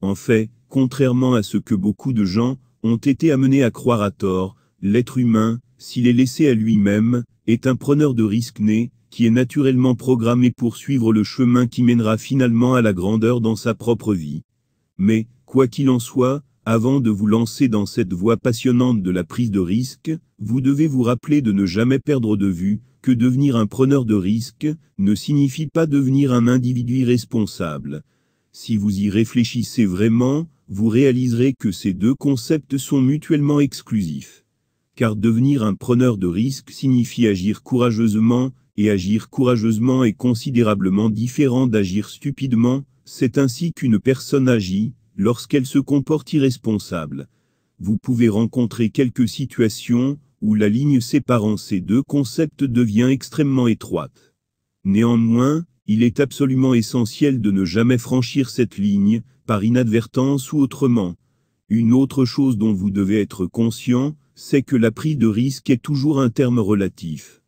En fait, contrairement à ce que beaucoup de gens ont été amenés à croire à tort, l'être humain, s'il est laissé à lui-même, est un preneur de risques né, qui est naturellement programmé pour suivre le chemin qui mènera finalement à la grandeur dans sa propre vie. Mais, quoi qu'il en soit, avant de vous lancer dans cette voie passionnante de la prise de risque, vous devez vous rappeler de ne jamais perdre de vue que devenir un preneur de risque ne signifie pas devenir un individu irresponsable. Si vous y réfléchissez vraiment, vous réaliserez que ces deux concepts sont mutuellement exclusifs. Car devenir un preneur de risque signifie agir courageusement, et agir courageusement est considérablement différent d'agir stupidement, c'est ainsi qu'une personne agit, lorsqu'elle se comporte irresponsable. Vous pouvez rencontrer quelques situations où la ligne séparant ces deux concepts devient extrêmement étroite. Néanmoins, il est absolument essentiel de ne jamais franchir cette ligne, par inadvertance ou autrement. Une autre chose dont vous devez être conscient, c'est que la prise de risque est toujours un terme relatif.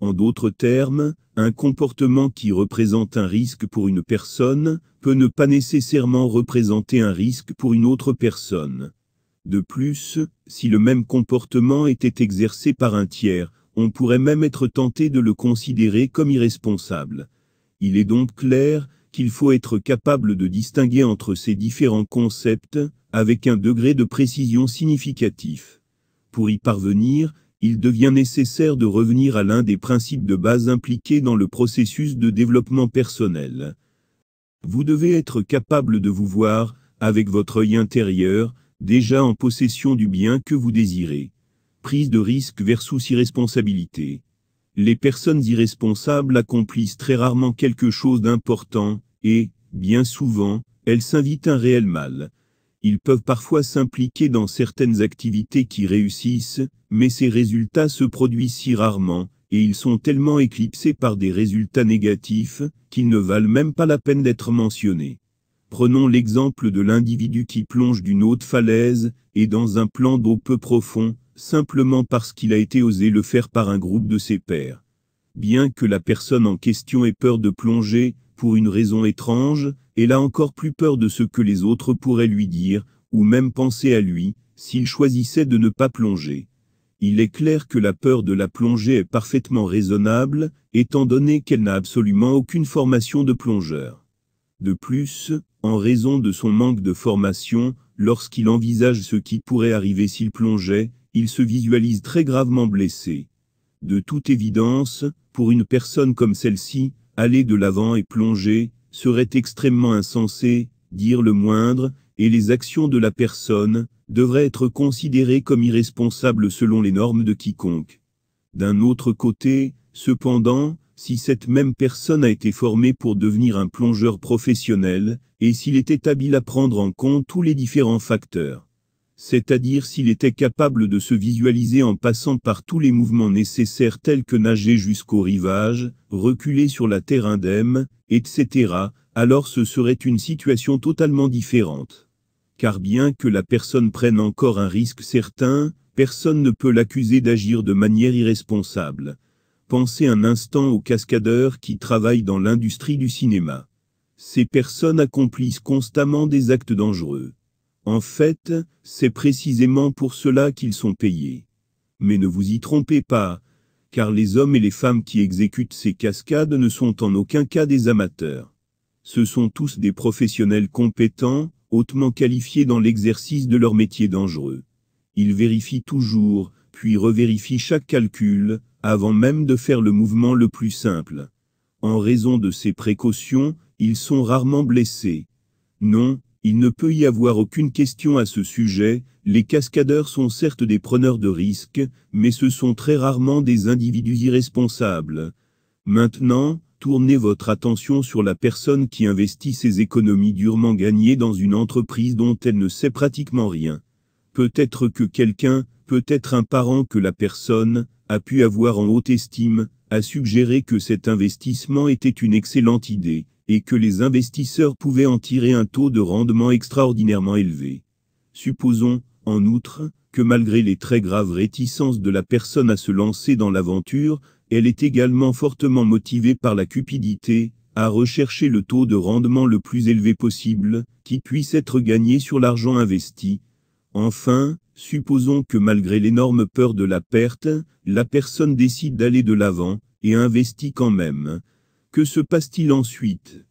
En d'autres termes, un comportement qui représente un risque pour une personne peut ne pas nécessairement représenter un risque pour une autre personne. De plus, si le même comportement était exercé par un tiers, on pourrait même être tenté de le considérer comme irresponsable. Il est donc clair qu'il faut être capable de distinguer entre ces différents concepts avec un degré de précision significatif. Pour y parvenir, il devient nécessaire de revenir à l'un des principes de base impliqués dans le processus de développement personnel. Vous devez être capable de vous voir, avec votre œil intérieur, déjà en possession du bien que vous désirez. Prise de risque versus irresponsabilité. Les personnes irresponsables accomplissent très rarement quelque chose d'important, et, bien souvent, elles s'invitent un réel mal. Ils peuvent parfois s'impliquer dans certaines activités qui réussissent, mais ces résultats se produisent si rarement, et ils sont tellement éclipsés par des résultats négatifs, qu'ils ne valent même pas la peine d'être mentionnés. Prenons l'exemple de l'individu qui plonge d'une haute falaise, et dans un plan d'eau peu profond, simplement parce qu'il a été osé le faire par un groupe de ses pairs. Bien que la personne en question ait peur de plonger, pour une raison étrange, elle a encore plus peur de ce que les autres pourraient lui dire, ou même penser à lui, s'il choisissait de ne pas plonger. Il est clair que la peur de la plongée est parfaitement raisonnable, étant donné qu'elle n'a absolument aucune formation de plongeur. De plus, en raison de son manque de formation, lorsqu'il envisage ce qui pourrait arriver s'il plongeait, il se visualise très gravement blessé. De toute évidence, pour une personne comme celle-ci, aller de l'avant et plonger, serait extrêmement insensé, dire le moindre, et les actions de la personne, devraient être considérées comme irresponsables selon les normes de quiconque. D'un autre côté, cependant, si cette même personne a été formée pour devenir un plongeur professionnel, et s'il était habile à prendre en compte tous les différents facteurs c'est-à-dire s'il était capable de se visualiser en passant par tous les mouvements nécessaires tels que nager jusqu'au rivage, reculer sur la terre indemne, etc., alors ce serait une situation totalement différente. Car bien que la personne prenne encore un risque certain, personne ne peut l'accuser d'agir de manière irresponsable. Pensez un instant aux cascadeurs qui travaillent dans l'industrie du cinéma. Ces personnes accomplissent constamment des actes dangereux. En fait, c'est précisément pour cela qu'ils sont payés. Mais ne vous y trompez pas, car les hommes et les femmes qui exécutent ces cascades ne sont en aucun cas des amateurs. Ce sont tous des professionnels compétents, hautement qualifiés dans l'exercice de leur métier dangereux. Ils vérifient toujours, puis revérifient chaque calcul, avant même de faire le mouvement le plus simple. En raison de ces précautions, ils sont rarement blessés. Non, il ne peut y avoir aucune question à ce sujet, les cascadeurs sont certes des preneurs de risques, mais ce sont très rarement des individus irresponsables. Maintenant, tournez votre attention sur la personne qui investit ses économies durement gagnées dans une entreprise dont elle ne sait pratiquement rien. Peut-être que quelqu'un, peut-être un parent que la personne, a pu avoir en haute estime, a suggéré que cet investissement était une excellente idée et que les investisseurs pouvaient en tirer un taux de rendement extraordinairement élevé. Supposons, en outre, que malgré les très graves réticences de la personne à se lancer dans l'aventure, elle est également fortement motivée par la cupidité, à rechercher le taux de rendement le plus élevé possible, qui puisse être gagné sur l'argent investi. Enfin, supposons que malgré l'énorme peur de la perte, la personne décide d'aller de l'avant, et investit quand même. Que se passe-t-il ensuite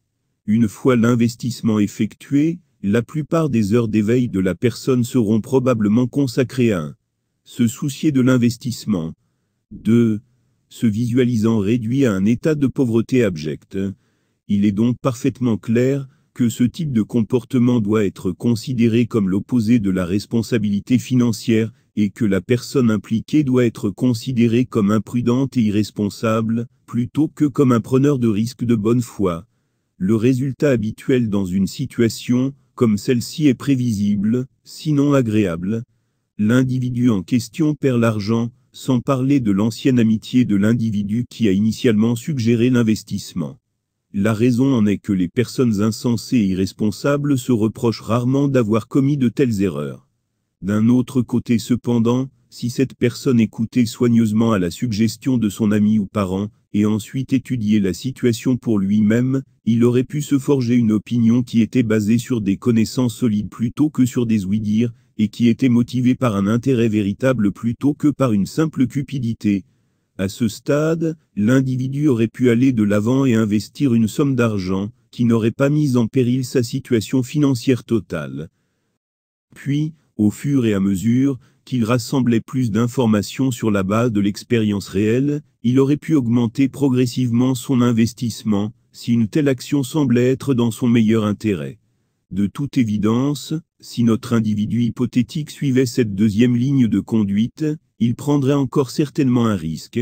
Une fois l'investissement effectué, la plupart des heures d'éveil de la personne seront probablement consacrées à 1. Se soucier de l'investissement. 2. Se visualisant réduit à un état de pauvreté abjecte. Il est donc parfaitement clair que ce type de comportement doit être considéré comme l'opposé de la responsabilité financière et que la personne impliquée doit être considérée comme imprudente et irresponsable, plutôt que comme un preneur de risque de bonne foi. Le résultat habituel dans une situation, comme celle-ci est prévisible, sinon agréable. L'individu en question perd l'argent, sans parler de l'ancienne amitié de l'individu qui a initialement suggéré l'investissement. La raison en est que les personnes insensées et irresponsables se reprochent rarement d'avoir commis de telles erreurs. D'un autre côté cependant, si cette personne écoutait soigneusement à la suggestion de son ami ou parent, et ensuite étudiait la situation pour lui-même, il aurait pu se forger une opinion qui était basée sur des connaissances solides plutôt que sur des ouï-dire, et qui était motivée par un intérêt véritable plutôt que par une simple cupidité. À ce stade, l'individu aurait pu aller de l'avant et investir une somme d'argent, qui n'aurait pas mis en péril sa situation financière totale. Puis, au fur et à mesure qu'il rassemblait plus d'informations sur la base de l'expérience réelle, il aurait pu augmenter progressivement son investissement, si une telle action semblait être dans son meilleur intérêt. De toute évidence, si notre individu hypothétique suivait cette deuxième ligne de conduite, il prendrait encore certainement un risque.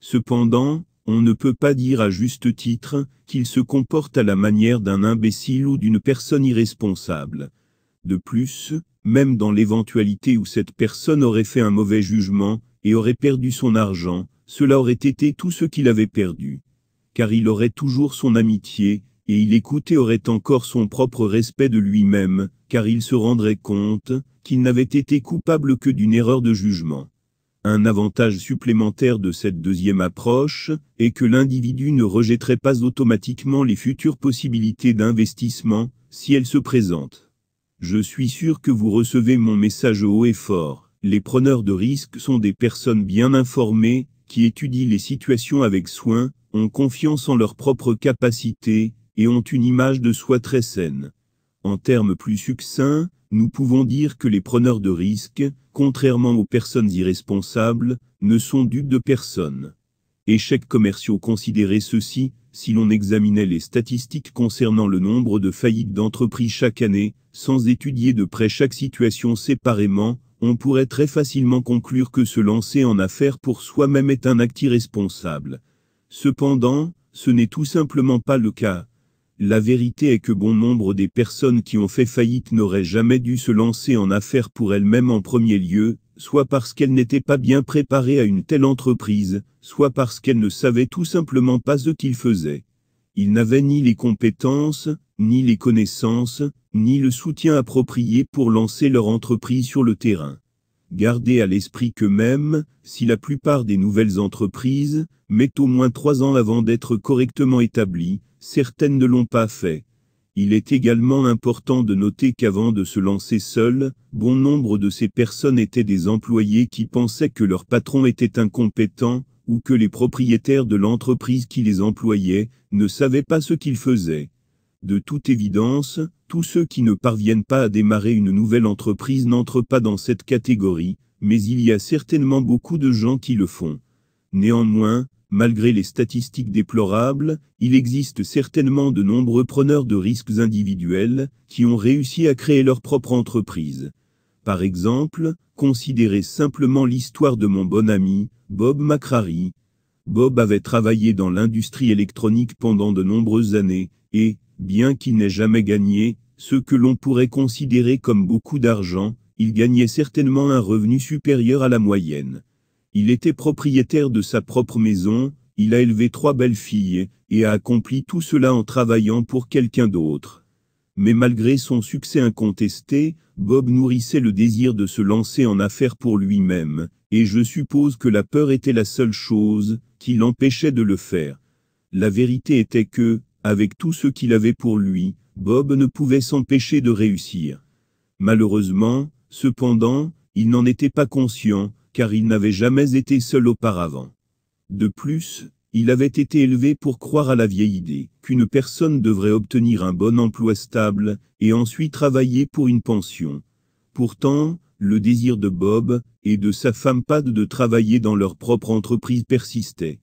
Cependant, on ne peut pas dire à juste titre qu'il se comporte à la manière d'un imbécile ou d'une personne irresponsable. De plus, même dans l'éventualité où cette personne aurait fait un mauvais jugement, et aurait perdu son argent, cela aurait été tout ce qu'il avait perdu. Car il aurait toujours son amitié, et il écoutait aurait encore son propre respect de lui-même, car il se rendrait compte qu'il n'avait été coupable que d'une erreur de jugement. Un avantage supplémentaire de cette deuxième approche est que l'individu ne rejetterait pas automatiquement les futures possibilités d'investissement si elles se présentent. Je suis sûr que vous recevez mon message haut et fort. Les preneurs de risques sont des personnes bien informées, qui étudient les situations avec soin, ont confiance en leurs propres capacités, et ont une image de soi très saine. En termes plus succincts, nous pouvons dire que les preneurs de risques, contrairement aux personnes irresponsables, ne sont dupes de personne. Échecs commerciaux considérés ceci, si l'on examinait les statistiques concernant le nombre de faillites d'entreprises chaque année, sans étudier de près chaque situation séparément, on pourrait très facilement conclure que se lancer en affaires pour soi-même est un acte irresponsable. Cependant, ce n'est tout simplement pas le cas. La vérité est que bon nombre des personnes qui ont fait faillite n'auraient jamais dû se lancer en affaires pour elles-mêmes en premier lieu, soit parce qu'elles n'étaient pas bien préparées à une telle entreprise, soit parce qu'elles ne savaient tout simplement pas ce qu'ils faisaient. Ils n'avaient ni les compétences, ni les connaissances, ni le soutien approprié pour lancer leur entreprise sur le terrain. Gardez à l'esprit que même, si la plupart des nouvelles entreprises mettent au moins trois ans avant d'être correctement établies, certaines ne l'ont pas fait. Il est également important de noter qu'avant de se lancer seul, bon nombre de ces personnes étaient des employés qui pensaient que leur patron était incompétent, ou que les propriétaires de l'entreprise qui les employait ne savaient pas ce qu'ils faisaient. De toute évidence, tous ceux qui ne parviennent pas à démarrer une nouvelle entreprise n'entrent pas dans cette catégorie, mais il y a certainement beaucoup de gens qui le font. Néanmoins, malgré les statistiques déplorables, il existe certainement de nombreux preneurs de risques individuels qui ont réussi à créer leur propre entreprise. Par exemple, considérez simplement l'histoire de mon bon ami, Bob McCrary. Bob avait travaillé dans l'industrie électronique pendant de nombreuses années, et, bien qu'il n'ait jamais gagné, ce que l'on pourrait considérer comme beaucoup d'argent, il gagnait certainement un revenu supérieur à la moyenne. Il était propriétaire de sa propre maison, il a élevé trois belles filles, et a accompli tout cela en travaillant pour quelqu'un d'autre. Mais malgré son succès incontesté, Bob nourrissait le désir de se lancer en affaires pour lui-même, et je suppose que la peur était la seule chose qui l'empêchait de le faire. La vérité était que, avec tout ce qu'il avait pour lui, Bob ne pouvait s'empêcher de réussir. Malheureusement, cependant, il n'en était pas conscient, car il n'avait jamais été seul auparavant. De plus, il avait été élevé pour croire à la vieille idée qu'une personne devrait obtenir un bon emploi stable et ensuite travailler pour une pension. Pourtant, le désir de Bob et de sa femme Pad de travailler dans leur propre entreprise persistait.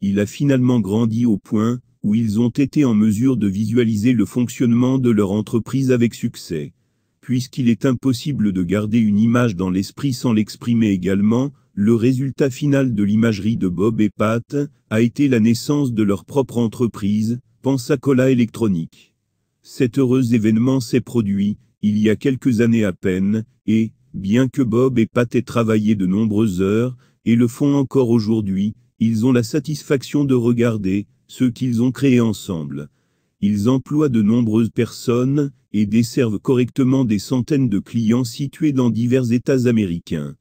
Il a finalement grandi au point où ils ont été en mesure de visualiser le fonctionnement de leur entreprise avec succès. Puisqu'il est impossible de garder une image dans l'esprit sans l'exprimer également, le résultat final de l'imagerie de Bob et Pat a été la naissance de leur propre entreprise, Pensacola Electronique. Cet heureux événement s'est produit, il y a quelques années à peine, et, bien que Bob et Pat aient travaillé de nombreuses heures, et le font encore aujourd'hui, ils ont la satisfaction de regarder, ceux qu'ils ont créé ensemble. Ils emploient de nombreuses personnes et desservent correctement des centaines de clients situés dans divers États américains.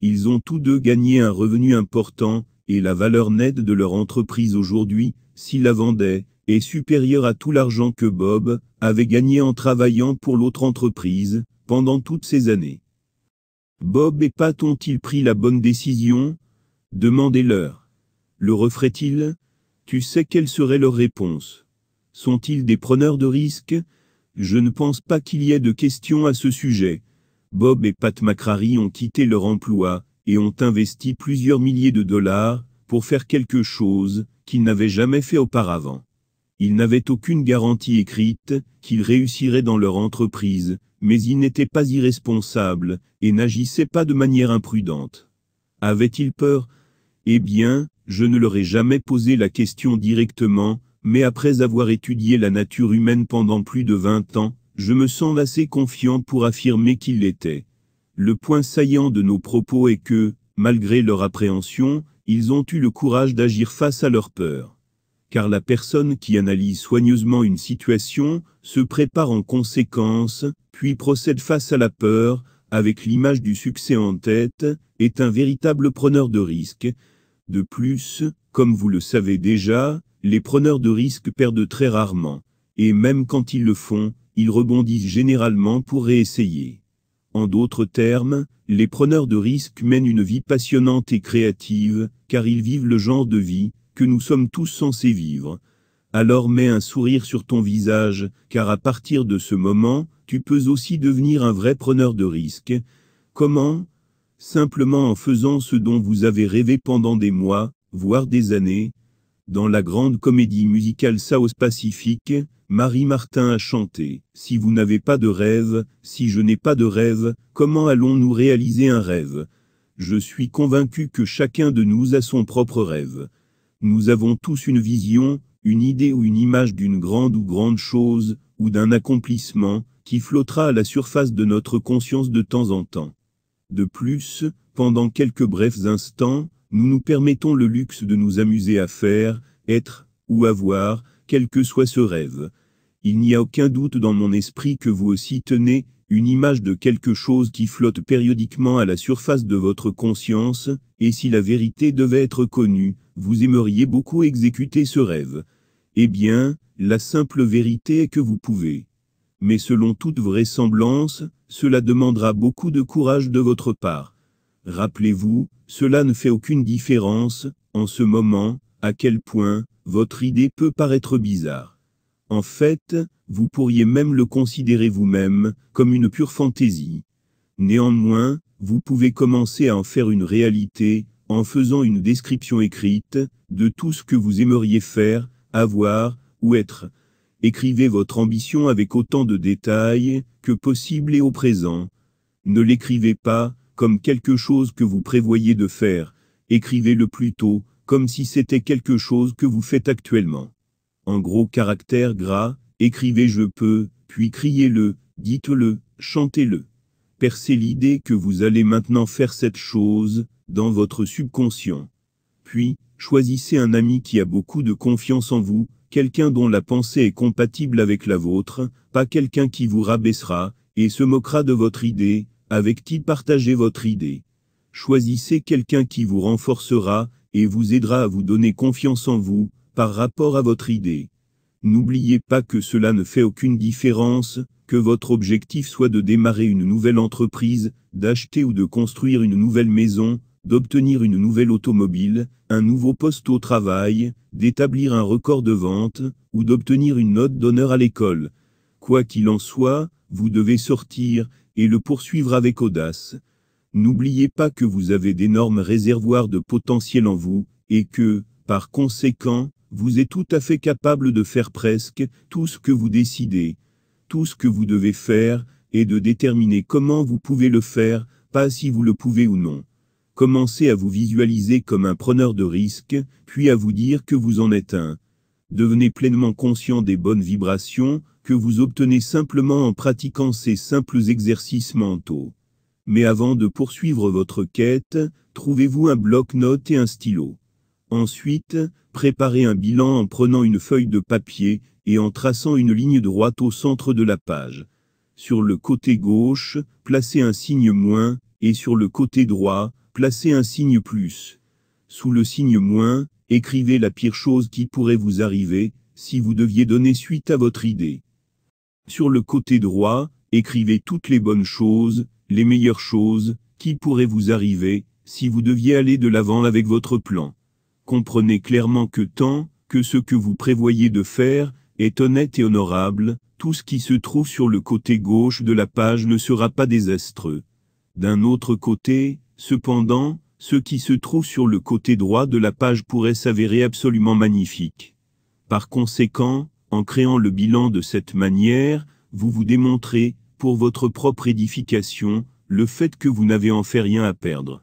Ils ont tous deux gagné un revenu important et la valeur nette de leur entreprise aujourd'hui, s'ils la vendaient, est supérieure à tout l'argent que Bob avait gagné en travaillant pour l'autre entreprise pendant toutes ces années. Bob et Pat ont-ils pris la bonne décision Demandez-leur. Le referaient-ils tu sais quelle serait leur réponse Sont-ils des preneurs de risques Je ne pense pas qu'il y ait de questions à ce sujet. Bob et Pat McCrary ont quitté leur emploi et ont investi plusieurs milliers de dollars pour faire quelque chose qu'ils n'avaient jamais fait auparavant. Ils n'avaient aucune garantie écrite qu'ils réussiraient dans leur entreprise, mais ils n'étaient pas irresponsables et n'agissaient pas de manière imprudente. Avaient-ils peur eh bien, je ne leur ai jamais posé la question directement, mais après avoir étudié la nature humaine pendant plus de 20 ans, je me sens assez confiant pour affirmer qu'ils l'étaient. Le point saillant de nos propos est que, malgré leur appréhension, ils ont eu le courage d'agir face à leur peur. Car la personne qui analyse soigneusement une situation, se prépare en conséquence, puis procède face à la peur, avec l'image du succès en tête, est un véritable preneur de risque, de plus, comme vous le savez déjà, les preneurs de risques perdent très rarement, et même quand ils le font, ils rebondissent généralement pour réessayer. En d'autres termes, les preneurs de risques mènent une vie passionnante et créative, car ils vivent le genre de vie que nous sommes tous censés vivre. Alors mets un sourire sur ton visage, car à partir de ce moment, tu peux aussi devenir un vrai preneur de risque. Comment simplement en faisant ce dont vous avez rêvé pendant des mois, voire des années. Dans la grande comédie musicale South Pacific, Marie Martin a chanté « Si vous n'avez pas de rêve, si je n'ai pas de rêve, comment allons-nous réaliser un rêve ?» Je suis convaincu que chacun de nous a son propre rêve. Nous avons tous une vision, une idée ou une image d'une grande ou grande chose, ou d'un accomplissement, qui flottera à la surface de notre conscience de temps en temps. De plus, pendant quelques brefs instants, nous nous permettons le luxe de nous amuser à faire, être, ou avoir, quel que soit ce rêve. Il n'y a aucun doute dans mon esprit que vous aussi tenez, une image de quelque chose qui flotte périodiquement à la surface de votre conscience, et si la vérité devait être connue, vous aimeriez beaucoup exécuter ce rêve. Eh bien, la simple vérité est que vous pouvez. Mais selon toute vraisemblance, cela demandera beaucoup de courage de votre part. Rappelez-vous, cela ne fait aucune différence, en ce moment, à quel point, votre idée peut paraître bizarre. En fait, vous pourriez même le considérer vous-même, comme une pure fantaisie. Néanmoins, vous pouvez commencer à en faire une réalité, en faisant une description écrite, de tout ce que vous aimeriez faire, avoir, ou être. Écrivez votre ambition avec autant de détails, que possible et au présent. Ne l'écrivez pas, comme quelque chose que vous prévoyez de faire, écrivez-le plutôt, comme si c'était quelque chose que vous faites actuellement. En gros caractère gras, écrivez je peux, puis criez-le, dites-le, chantez-le. Percez l'idée que vous allez maintenant faire cette chose, dans votre subconscient. Puis, choisissez un ami qui a beaucoup de confiance en vous, quelqu'un dont la pensée est compatible avec la vôtre, pas quelqu'un qui vous rabaissera, et se moquera de votre idée, avec qui partager votre idée. Choisissez quelqu'un qui vous renforcera, et vous aidera à vous donner confiance en vous, par rapport à votre idée. N'oubliez pas que cela ne fait aucune différence, que votre objectif soit de démarrer une nouvelle entreprise, d'acheter ou de construire une nouvelle maison, d'obtenir une nouvelle automobile, un nouveau poste au travail, d'établir un record de vente, ou d'obtenir une note d'honneur à l'école. Quoi qu'il en soit, vous devez sortir, et le poursuivre avec audace. N'oubliez pas que vous avez d'énormes réservoirs de potentiel en vous, et que, par conséquent, vous êtes tout à fait capable de faire presque tout ce que vous décidez. Tout ce que vous devez faire, et de déterminer comment vous pouvez le faire, pas si vous le pouvez ou non. Commencez à vous visualiser comme un preneur de risques, puis à vous dire que vous en êtes un. Devenez pleinement conscient des bonnes vibrations que vous obtenez simplement en pratiquant ces simples exercices mentaux. Mais avant de poursuivre votre quête, trouvez-vous un bloc-notes et un stylo. Ensuite, préparez un bilan en prenant une feuille de papier et en traçant une ligne droite au centre de la page. Sur le côté gauche, placez un signe moins, et sur le côté droit, Placez un signe plus sous le signe moins, écrivez la pire chose qui pourrait vous arriver, si vous deviez donner suite à votre idée. Sur le côté droit, écrivez toutes les bonnes choses, les meilleures choses, qui pourraient vous arriver, si vous deviez aller de l'avant avec votre plan. Comprenez clairement que tant que ce que vous prévoyez de faire est honnête et honorable, tout ce qui se trouve sur le côté gauche de la page ne sera pas désastreux. D'un autre côté, Cependant, ce qui se trouve sur le côté droit de la page pourrait s'avérer absolument magnifique. Par conséquent, en créant le bilan de cette manière, vous vous démontrez, pour votre propre édification, le fait que vous n'avez en fait rien à perdre.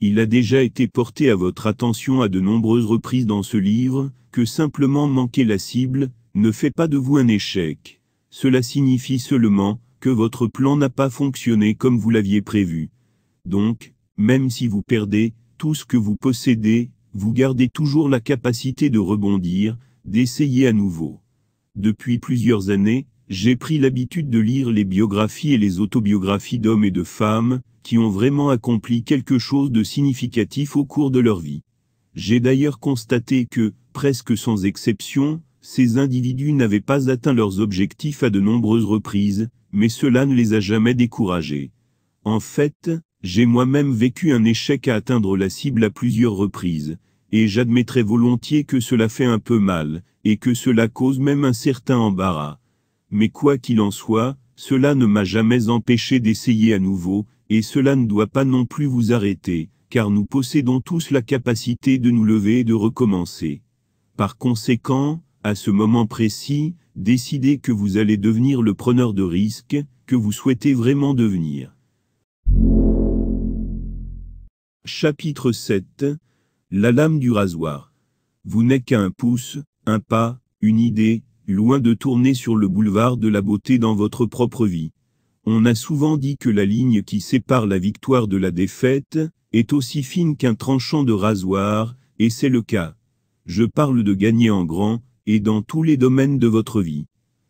Il a déjà été porté à votre attention à de nombreuses reprises dans ce livre, que simplement manquer la cible, ne fait pas de vous un échec. Cela signifie seulement, que votre plan n'a pas fonctionné comme vous l'aviez prévu. Donc, même si vous perdez tout ce que vous possédez, vous gardez toujours la capacité de rebondir, d'essayer à nouveau. Depuis plusieurs années, j'ai pris l'habitude de lire les biographies et les autobiographies d'hommes et de femmes, qui ont vraiment accompli quelque chose de significatif au cours de leur vie. J'ai d'ailleurs constaté que, presque sans exception, ces individus n'avaient pas atteint leurs objectifs à de nombreuses reprises, mais cela ne les a jamais découragés. En fait, j'ai moi-même vécu un échec à atteindre la cible à plusieurs reprises, et j'admettrai volontiers que cela fait un peu mal, et que cela cause même un certain embarras. Mais quoi qu'il en soit, cela ne m'a jamais empêché d'essayer à nouveau, et cela ne doit pas non plus vous arrêter, car nous possédons tous la capacité de nous lever et de recommencer. Par conséquent, à ce moment précis, décidez que vous allez devenir le preneur de risque, que vous souhaitez vraiment devenir. Chapitre 7 La lame du rasoir. Vous n'êtes qu'un pouce, un pas, une idée, loin de tourner sur le boulevard de la beauté dans votre propre vie. On a souvent dit que la ligne qui sépare la victoire de la défaite est aussi fine qu'un tranchant de rasoir, et c'est le cas. Je parle de gagner en grand, et dans tous les domaines de votre vie.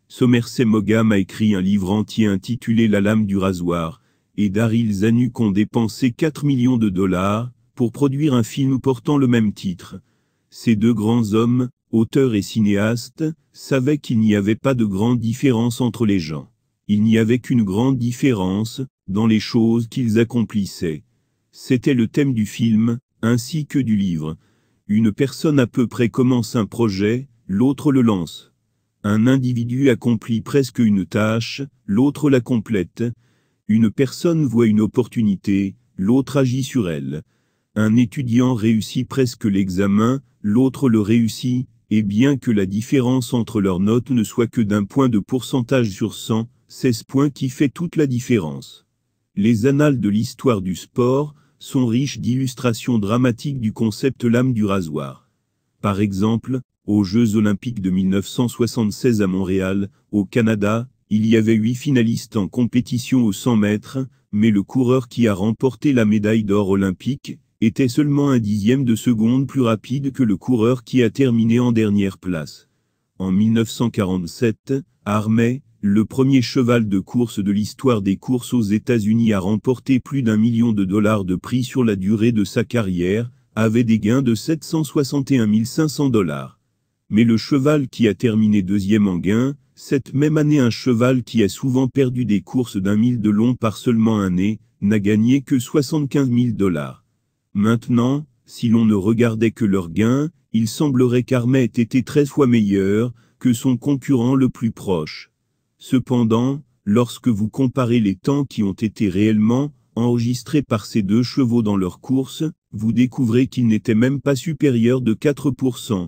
Somerset Maugham a écrit un livre entier intitulé La lame du rasoir, et Daryl Zanuck ont dépensé 4 millions de dollars pour produire un film portant le même titre. Ces deux grands hommes, auteurs et cinéastes, savaient qu'il n'y avait pas de grande différence entre les gens. Il n'y avait qu'une grande différence dans les choses qu'ils accomplissaient. C'était le thème du film, ainsi que du livre. Une personne à peu près commence un projet, l'autre le lance. Un individu accomplit presque une tâche, l'autre la complète, une personne voit une opportunité, l'autre agit sur elle. Un étudiant réussit presque l'examen, l'autre le réussit, et bien que la différence entre leurs notes ne soit que d'un point de pourcentage sur 100, ce point qui fait toute la différence. Les annales de l'histoire du sport sont riches d'illustrations dramatiques du concept l'âme du rasoir. Par exemple, aux Jeux olympiques de 1976 à Montréal, au Canada, il y avait huit finalistes en compétition aux 100 mètres, mais le coureur qui a remporté la médaille d'or olympique était seulement un dixième de seconde plus rapide que le coureur qui a terminé en dernière place. En 1947, Armé, le premier cheval de course de l'histoire des courses aux États-Unis a remporté plus d'un million de dollars de prix sur la durée de sa carrière, avait des gains de 761 500 dollars mais le cheval qui a terminé deuxième en gain, cette même année un cheval qui a souvent perdu des courses d'un mille de long par seulement un nez, n'a gagné que 75 000 dollars. Maintenant, si l'on ne regardait que leurs gains, il semblerait qu'Armet ait été 13 fois meilleur que son concurrent le plus proche. Cependant, lorsque vous comparez les temps qui ont été réellement enregistrés par ces deux chevaux dans leur course, vous découvrez qu'ils n'étaient même pas supérieurs de 4%.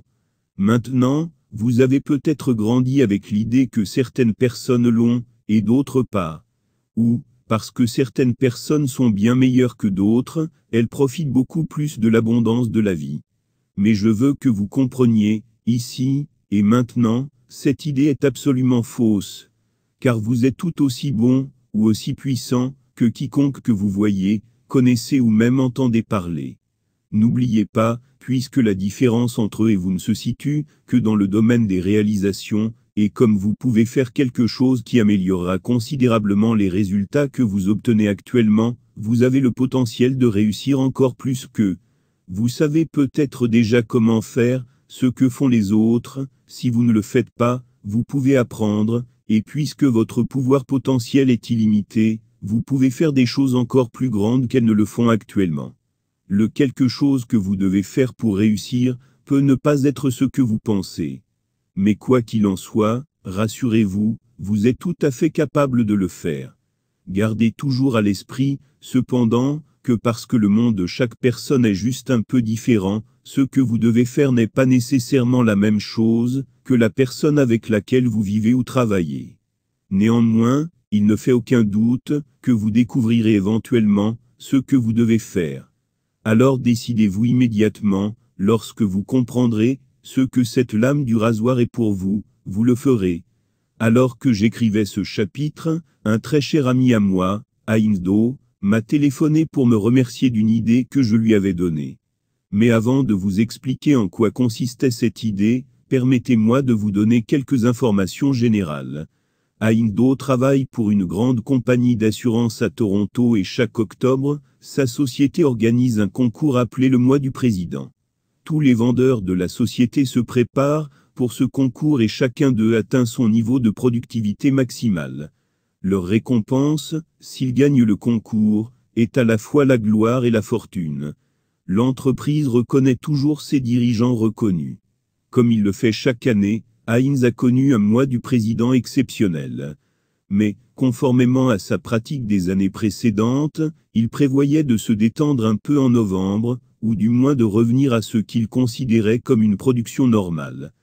Maintenant, vous avez peut-être grandi avec l'idée que certaines personnes l'ont, et d'autres pas. Ou, parce que certaines personnes sont bien meilleures que d'autres, elles profitent beaucoup plus de l'abondance de la vie. Mais je veux que vous compreniez, ici, et maintenant, cette idée est absolument fausse. Car vous êtes tout aussi bon, ou aussi puissant, que quiconque que vous voyez, connaissez ou même entendez parler. N'oubliez pas, puisque la différence entre eux et vous ne se situe que dans le domaine des réalisations, et comme vous pouvez faire quelque chose qui améliorera considérablement les résultats que vous obtenez actuellement, vous avez le potentiel de réussir encore plus que. Vous savez peut-être déjà comment faire, ce que font les autres, si vous ne le faites pas, vous pouvez apprendre, et puisque votre pouvoir potentiel est illimité, vous pouvez faire des choses encore plus grandes qu'elles ne le font actuellement. Le quelque chose que vous devez faire pour réussir peut ne pas être ce que vous pensez. Mais quoi qu'il en soit, rassurez-vous, vous êtes tout à fait capable de le faire. Gardez toujours à l'esprit, cependant, que parce que le monde de chaque personne est juste un peu différent, ce que vous devez faire n'est pas nécessairement la même chose que la personne avec laquelle vous vivez ou travaillez. Néanmoins, il ne fait aucun doute que vous découvrirez éventuellement ce que vous devez faire alors décidez-vous immédiatement, lorsque vous comprendrez, ce que cette lame du rasoir est pour vous, vous le ferez. Alors que j'écrivais ce chapitre, un très cher ami à moi, Aindo, m'a téléphoné pour me remercier d'une idée que je lui avais donnée. Mais avant de vous expliquer en quoi consistait cette idée, permettez-moi de vous donner quelques informations générales. Aindo travaille pour une grande compagnie d'assurance à Toronto et chaque octobre, sa société organise un concours appelé le mois du président. Tous les vendeurs de la société se préparent pour ce concours et chacun d'eux atteint son niveau de productivité maximale. Leur récompense, s'ils gagnent le concours, est à la fois la gloire et la fortune. L'entreprise reconnaît toujours ses dirigeants reconnus. Comme il le fait chaque année, Heinz a connu un mois du président exceptionnel. Mais, conformément à sa pratique des années précédentes, il prévoyait de se détendre un peu en novembre, ou du moins de revenir à ce qu'il considérait comme une production normale.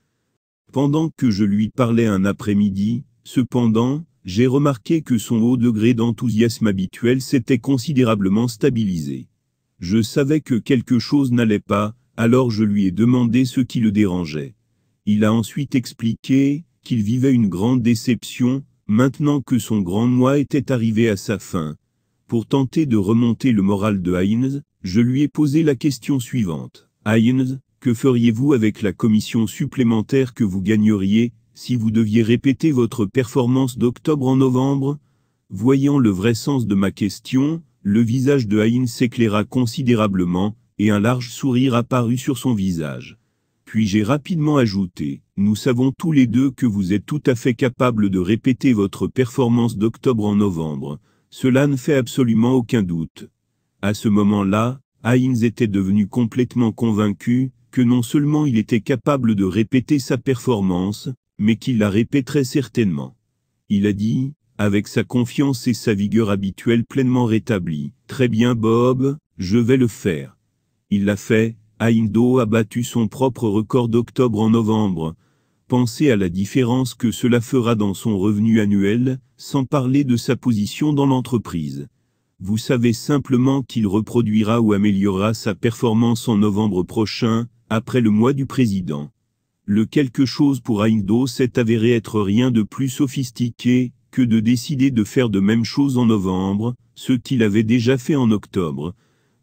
Pendant que je lui parlais un après-midi, cependant, j'ai remarqué que son haut degré d'enthousiasme habituel s'était considérablement stabilisé. Je savais que quelque chose n'allait pas, alors je lui ai demandé ce qui le dérangeait. Il a ensuite expliqué qu'il vivait une grande déception, maintenant que son grand moi était arrivé à sa fin. Pour tenter de remonter le moral de Heinz, je lui ai posé la question suivante. Heinz, que feriez-vous avec la commission supplémentaire que vous gagneriez, si vous deviez répéter votre performance d'octobre en novembre Voyant le vrai sens de ma question, le visage de Heinz s'éclaira considérablement, et un large sourire apparut sur son visage. Puis j'ai rapidement ajouté, nous savons tous les deux que vous êtes tout à fait capable de répéter votre performance d'octobre en novembre, cela ne fait absolument aucun doute. À ce moment-là, Haynes était devenu complètement convaincu que non seulement il était capable de répéter sa performance, mais qu'il la répéterait certainement. Il a dit, avec sa confiance et sa vigueur habituelle pleinement rétablie, « Très bien Bob, je vais le faire. » Il l'a fait, Aindo a battu son propre record d'octobre en novembre. Pensez à la différence que cela fera dans son revenu annuel, sans parler de sa position dans l'entreprise. Vous savez simplement qu'il reproduira ou améliorera sa performance en novembre prochain, après le mois du président. Le quelque chose pour Aindo s'est avéré être rien de plus sophistiqué que de décider de faire de même chose en novembre, ce qu'il avait déjà fait en octobre,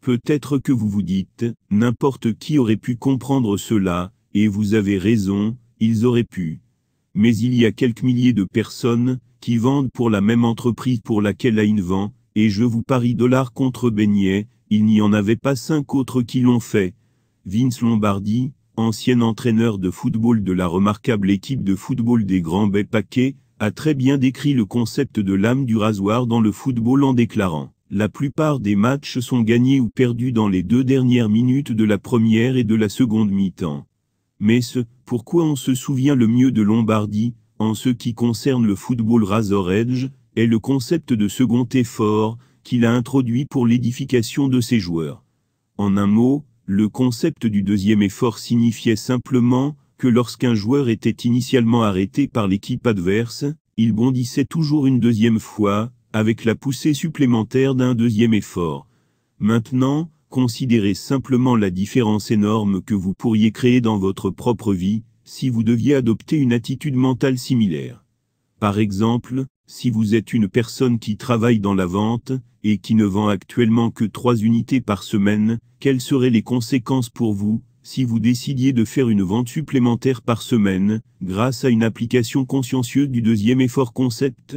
Peut-être que vous vous dites, n'importe qui aurait pu comprendre cela, et vous avez raison, ils auraient pu. Mais il y a quelques milliers de personnes, qui vendent pour la même entreprise pour laquelle Aïn vend, et je vous parie dollars contre beignet, il n'y en avait pas cinq autres qui l'ont fait. Vince Lombardi, ancien entraîneur de football de la remarquable équipe de football des Grands Bay Paquets, a très bien décrit le concept de l'âme du rasoir dans le football en déclarant la plupart des matchs sont gagnés ou perdus dans les deux dernières minutes de la première et de la seconde mi-temps. Mais ce, pourquoi on se souvient le mieux de Lombardie, en ce qui concerne le football Razor Edge, est le concept de second effort, qu'il a introduit pour l'édification de ses joueurs. En un mot, le concept du deuxième effort signifiait simplement que lorsqu'un joueur était initialement arrêté par l'équipe adverse, il bondissait toujours une deuxième fois, avec la poussée supplémentaire d'un deuxième effort. Maintenant, considérez simplement la différence énorme que vous pourriez créer dans votre propre vie, si vous deviez adopter une attitude mentale similaire. Par exemple, si vous êtes une personne qui travaille dans la vente, et qui ne vend actuellement que trois unités par semaine, quelles seraient les conséquences pour vous, si vous décidiez de faire une vente supplémentaire par semaine, grâce à une application consciencieuse du deuxième effort concept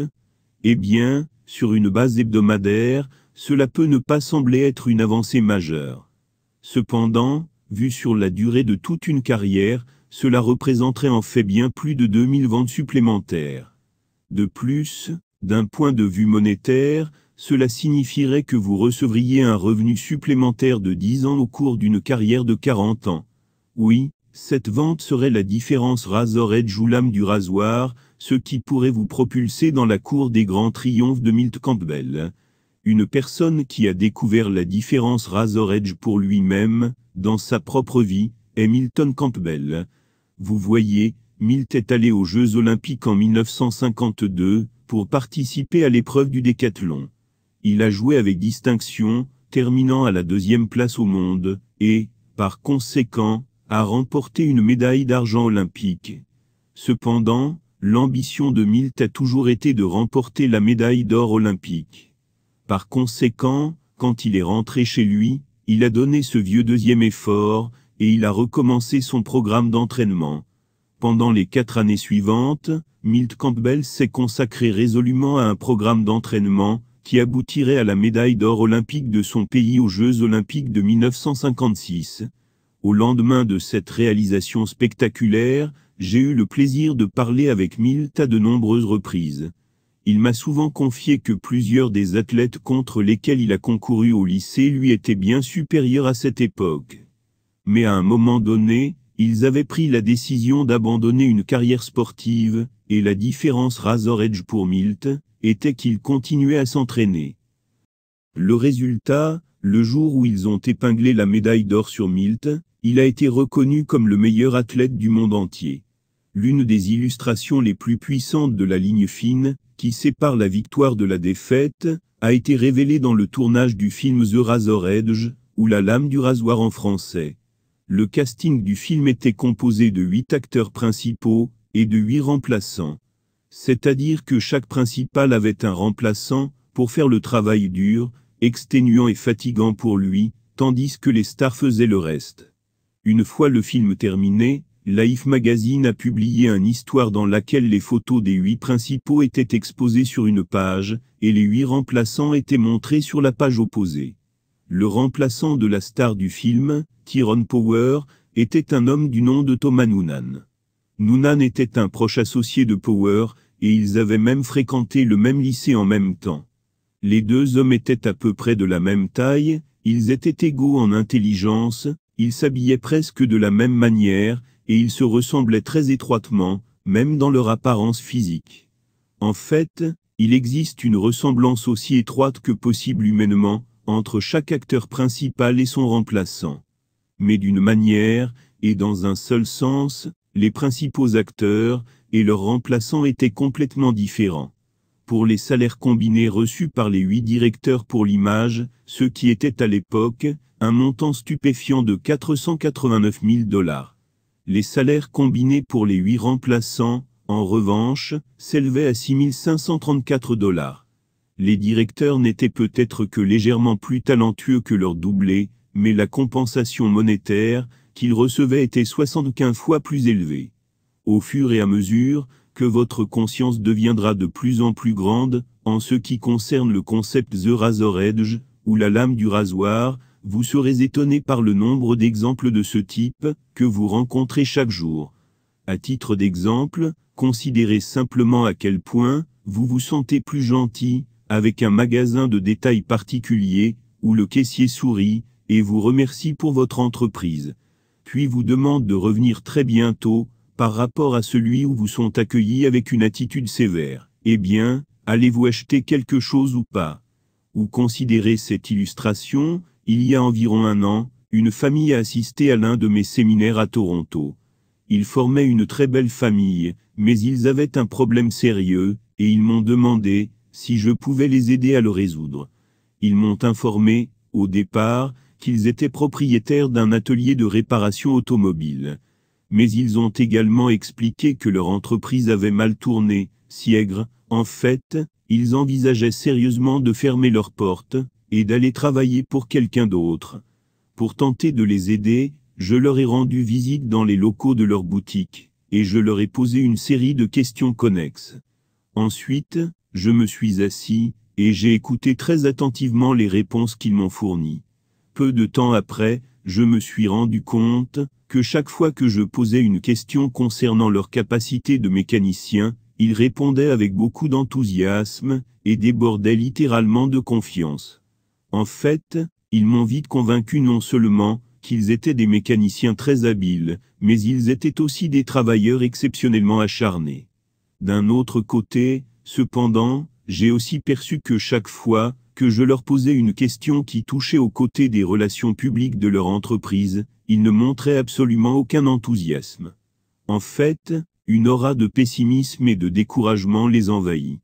Eh bien, sur une base hebdomadaire, cela peut ne pas sembler être une avancée majeure. Cependant, vu sur la durée de toute une carrière, cela représenterait en fait bien plus de 2000 ventes supplémentaires. De plus, d'un point de vue monétaire, cela signifierait que vous recevriez un revenu supplémentaire de 10 ans au cours d'une carrière de 40 ans. Oui, cette vente serait la différence razor edge ou du rasoir, ce qui pourrait vous propulser dans la cour des grands triomphes de Milt Campbell. Une personne qui a découvert la différence Razor Edge pour lui-même, dans sa propre vie, est Milton Campbell. Vous voyez, Milt est allé aux Jeux Olympiques en 1952 pour participer à l'épreuve du décathlon. Il a joué avec distinction, terminant à la deuxième place au monde, et, par conséquent, a remporté une médaille d'argent olympique. Cependant, l'ambition de Milt a toujours été de remporter la médaille d'or olympique. Par conséquent, quand il est rentré chez lui, il a donné ce vieux deuxième effort, et il a recommencé son programme d'entraînement. Pendant les quatre années suivantes, Milt Campbell s'est consacré résolument à un programme d'entraînement, qui aboutirait à la médaille d'or olympique de son pays aux Jeux olympiques de 1956. Au lendemain de cette réalisation spectaculaire, j'ai eu le plaisir de parler avec Milt à de nombreuses reprises. Il m'a souvent confié que plusieurs des athlètes contre lesquels il a concouru au lycée lui étaient bien supérieurs à cette époque. Mais à un moment donné, ils avaient pris la décision d'abandonner une carrière sportive, et la différence Razor Edge pour Milt était qu'il continuait à s'entraîner. Le résultat, le jour où ils ont épinglé la médaille d'or sur Milt, il a été reconnu comme le meilleur athlète du monde entier l'une des illustrations les plus puissantes de la ligne fine, qui sépare la victoire de la défaite, a été révélée dans le tournage du film The Razor Edge, ou La lame du rasoir en français. Le casting du film était composé de huit acteurs principaux et de huit remplaçants. C'est-à-dire que chaque principal avait un remplaçant pour faire le travail dur, exténuant et fatigant pour lui, tandis que les stars faisaient le reste. Une fois le film terminé, Life Magazine a publié une histoire dans laquelle les photos des huit principaux étaient exposées sur une page, et les huit remplaçants étaient montrés sur la page opposée. Le remplaçant de la star du film, Tyrone Power, était un homme du nom de Thomas Noonan. Noonan était un proche associé de Power, et ils avaient même fréquenté le même lycée en même temps. Les deux hommes étaient à peu près de la même taille, ils étaient égaux en intelligence, ils s'habillaient presque de la même manière, et ils se ressemblaient très étroitement, même dans leur apparence physique. En fait, il existe une ressemblance aussi étroite que possible humainement, entre chaque acteur principal et son remplaçant. Mais d'une manière, et dans un seul sens, les principaux acteurs et leurs remplaçants étaient complètement différents. Pour les salaires combinés reçus par les huit directeurs pour l'image, ce qui était à l'époque, un montant stupéfiant de 489 000 dollars. Les salaires combinés pour les huit remplaçants, en revanche, s'élevaient à 6534 dollars. Les directeurs n'étaient peut-être que légèrement plus talentueux que leurs doublés, mais la compensation monétaire qu'ils recevaient était 75 fois plus élevée. Au fur et à mesure que votre conscience deviendra de plus en plus grande, en ce qui concerne le concept The Razor Edge, ou la lame du rasoir, vous serez étonné par le nombre d'exemples de ce type que vous rencontrez chaque jour. À titre d'exemple, considérez simplement à quel point vous vous sentez plus gentil avec un magasin de détail particulier où le caissier sourit et vous remercie pour votre entreprise, puis vous demande de revenir très bientôt par rapport à celui où vous sont accueillis avec une attitude sévère. Eh bien, allez-vous acheter quelque chose ou pas Ou considérez cette illustration il y a environ un an, une famille a assisté à l'un de mes séminaires à Toronto. Ils formaient une très belle famille, mais ils avaient un problème sérieux, et ils m'ont demandé si je pouvais les aider à le résoudre. Ils m'ont informé, au départ, qu'ils étaient propriétaires d'un atelier de réparation automobile. Mais ils ont également expliqué que leur entreprise avait mal tourné, siègre, en fait, ils envisageaient sérieusement de fermer leurs portes, et d'aller travailler pour quelqu'un d'autre. Pour tenter de les aider, je leur ai rendu visite dans les locaux de leur boutique, et je leur ai posé une série de questions connexes. Ensuite, je me suis assis, et j'ai écouté très attentivement les réponses qu'ils m'ont fournies. Peu de temps après, je me suis rendu compte que chaque fois que je posais une question concernant leur capacité de mécanicien, ils répondaient avec beaucoup d'enthousiasme et débordaient littéralement de confiance. En fait, ils m'ont vite convaincu non seulement qu'ils étaient des mécaniciens très habiles, mais ils étaient aussi des travailleurs exceptionnellement acharnés. D'un autre côté, cependant, j'ai aussi perçu que chaque fois que je leur posais une question qui touchait aux côtés des relations publiques de leur entreprise, ils ne montraient absolument aucun enthousiasme. En fait, une aura de pessimisme et de découragement les envahit.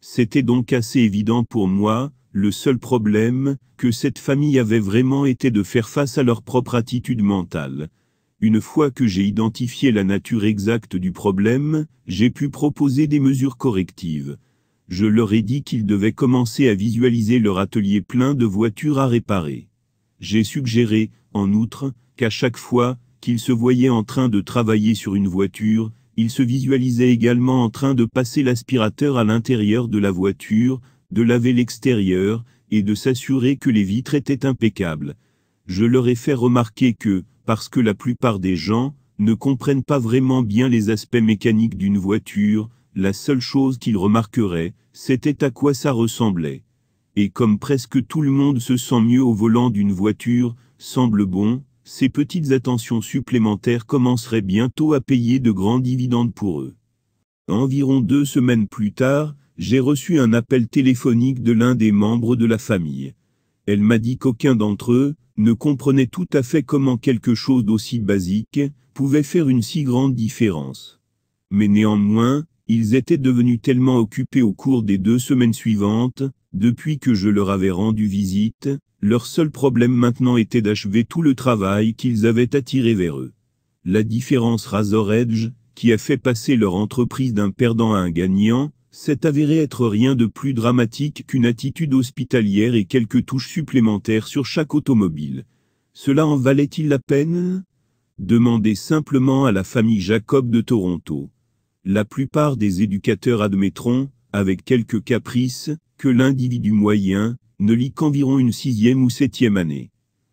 C'était donc assez évident pour moi le seul problème que cette famille avait vraiment était de faire face à leur propre attitude mentale. Une fois que j'ai identifié la nature exacte du problème, j'ai pu proposer des mesures correctives. Je leur ai dit qu'ils devaient commencer à visualiser leur atelier plein de voitures à réparer. J'ai suggéré, en outre, qu'à chaque fois qu'ils se voyaient en train de travailler sur une voiture, ils se visualisaient également en train de passer l'aspirateur à l'intérieur de la voiture, de laver l'extérieur, et de s'assurer que les vitres étaient impeccables. Je leur ai fait remarquer que, parce que la plupart des gens, ne comprennent pas vraiment bien les aspects mécaniques d'une voiture, la seule chose qu'ils remarqueraient, c'était à quoi ça ressemblait. Et comme presque tout le monde se sent mieux au volant d'une voiture, semble bon, ces petites attentions supplémentaires commenceraient bientôt à payer de grands dividendes pour eux. Environ deux semaines plus tard, j'ai reçu un appel téléphonique de l'un des membres de la famille. Elle m'a dit qu'aucun d'entre eux ne comprenait tout à fait comment quelque chose d'aussi basique pouvait faire une si grande différence. Mais néanmoins, ils étaient devenus tellement occupés au cours des deux semaines suivantes, depuis que je leur avais rendu visite, leur seul problème maintenant était d'achever tout le travail qu'ils avaient attiré vers eux. La différence Razor Edge, qui a fait passer leur entreprise d'un perdant à un gagnant, c'est avéré être rien de plus dramatique qu'une attitude hospitalière et quelques touches supplémentaires sur chaque automobile. Cela en valait-il la peine Demandez simplement à la famille Jacob de Toronto. La plupart des éducateurs admettront, avec quelques caprices, que l'individu moyen ne lit qu'environ une sixième ou septième année.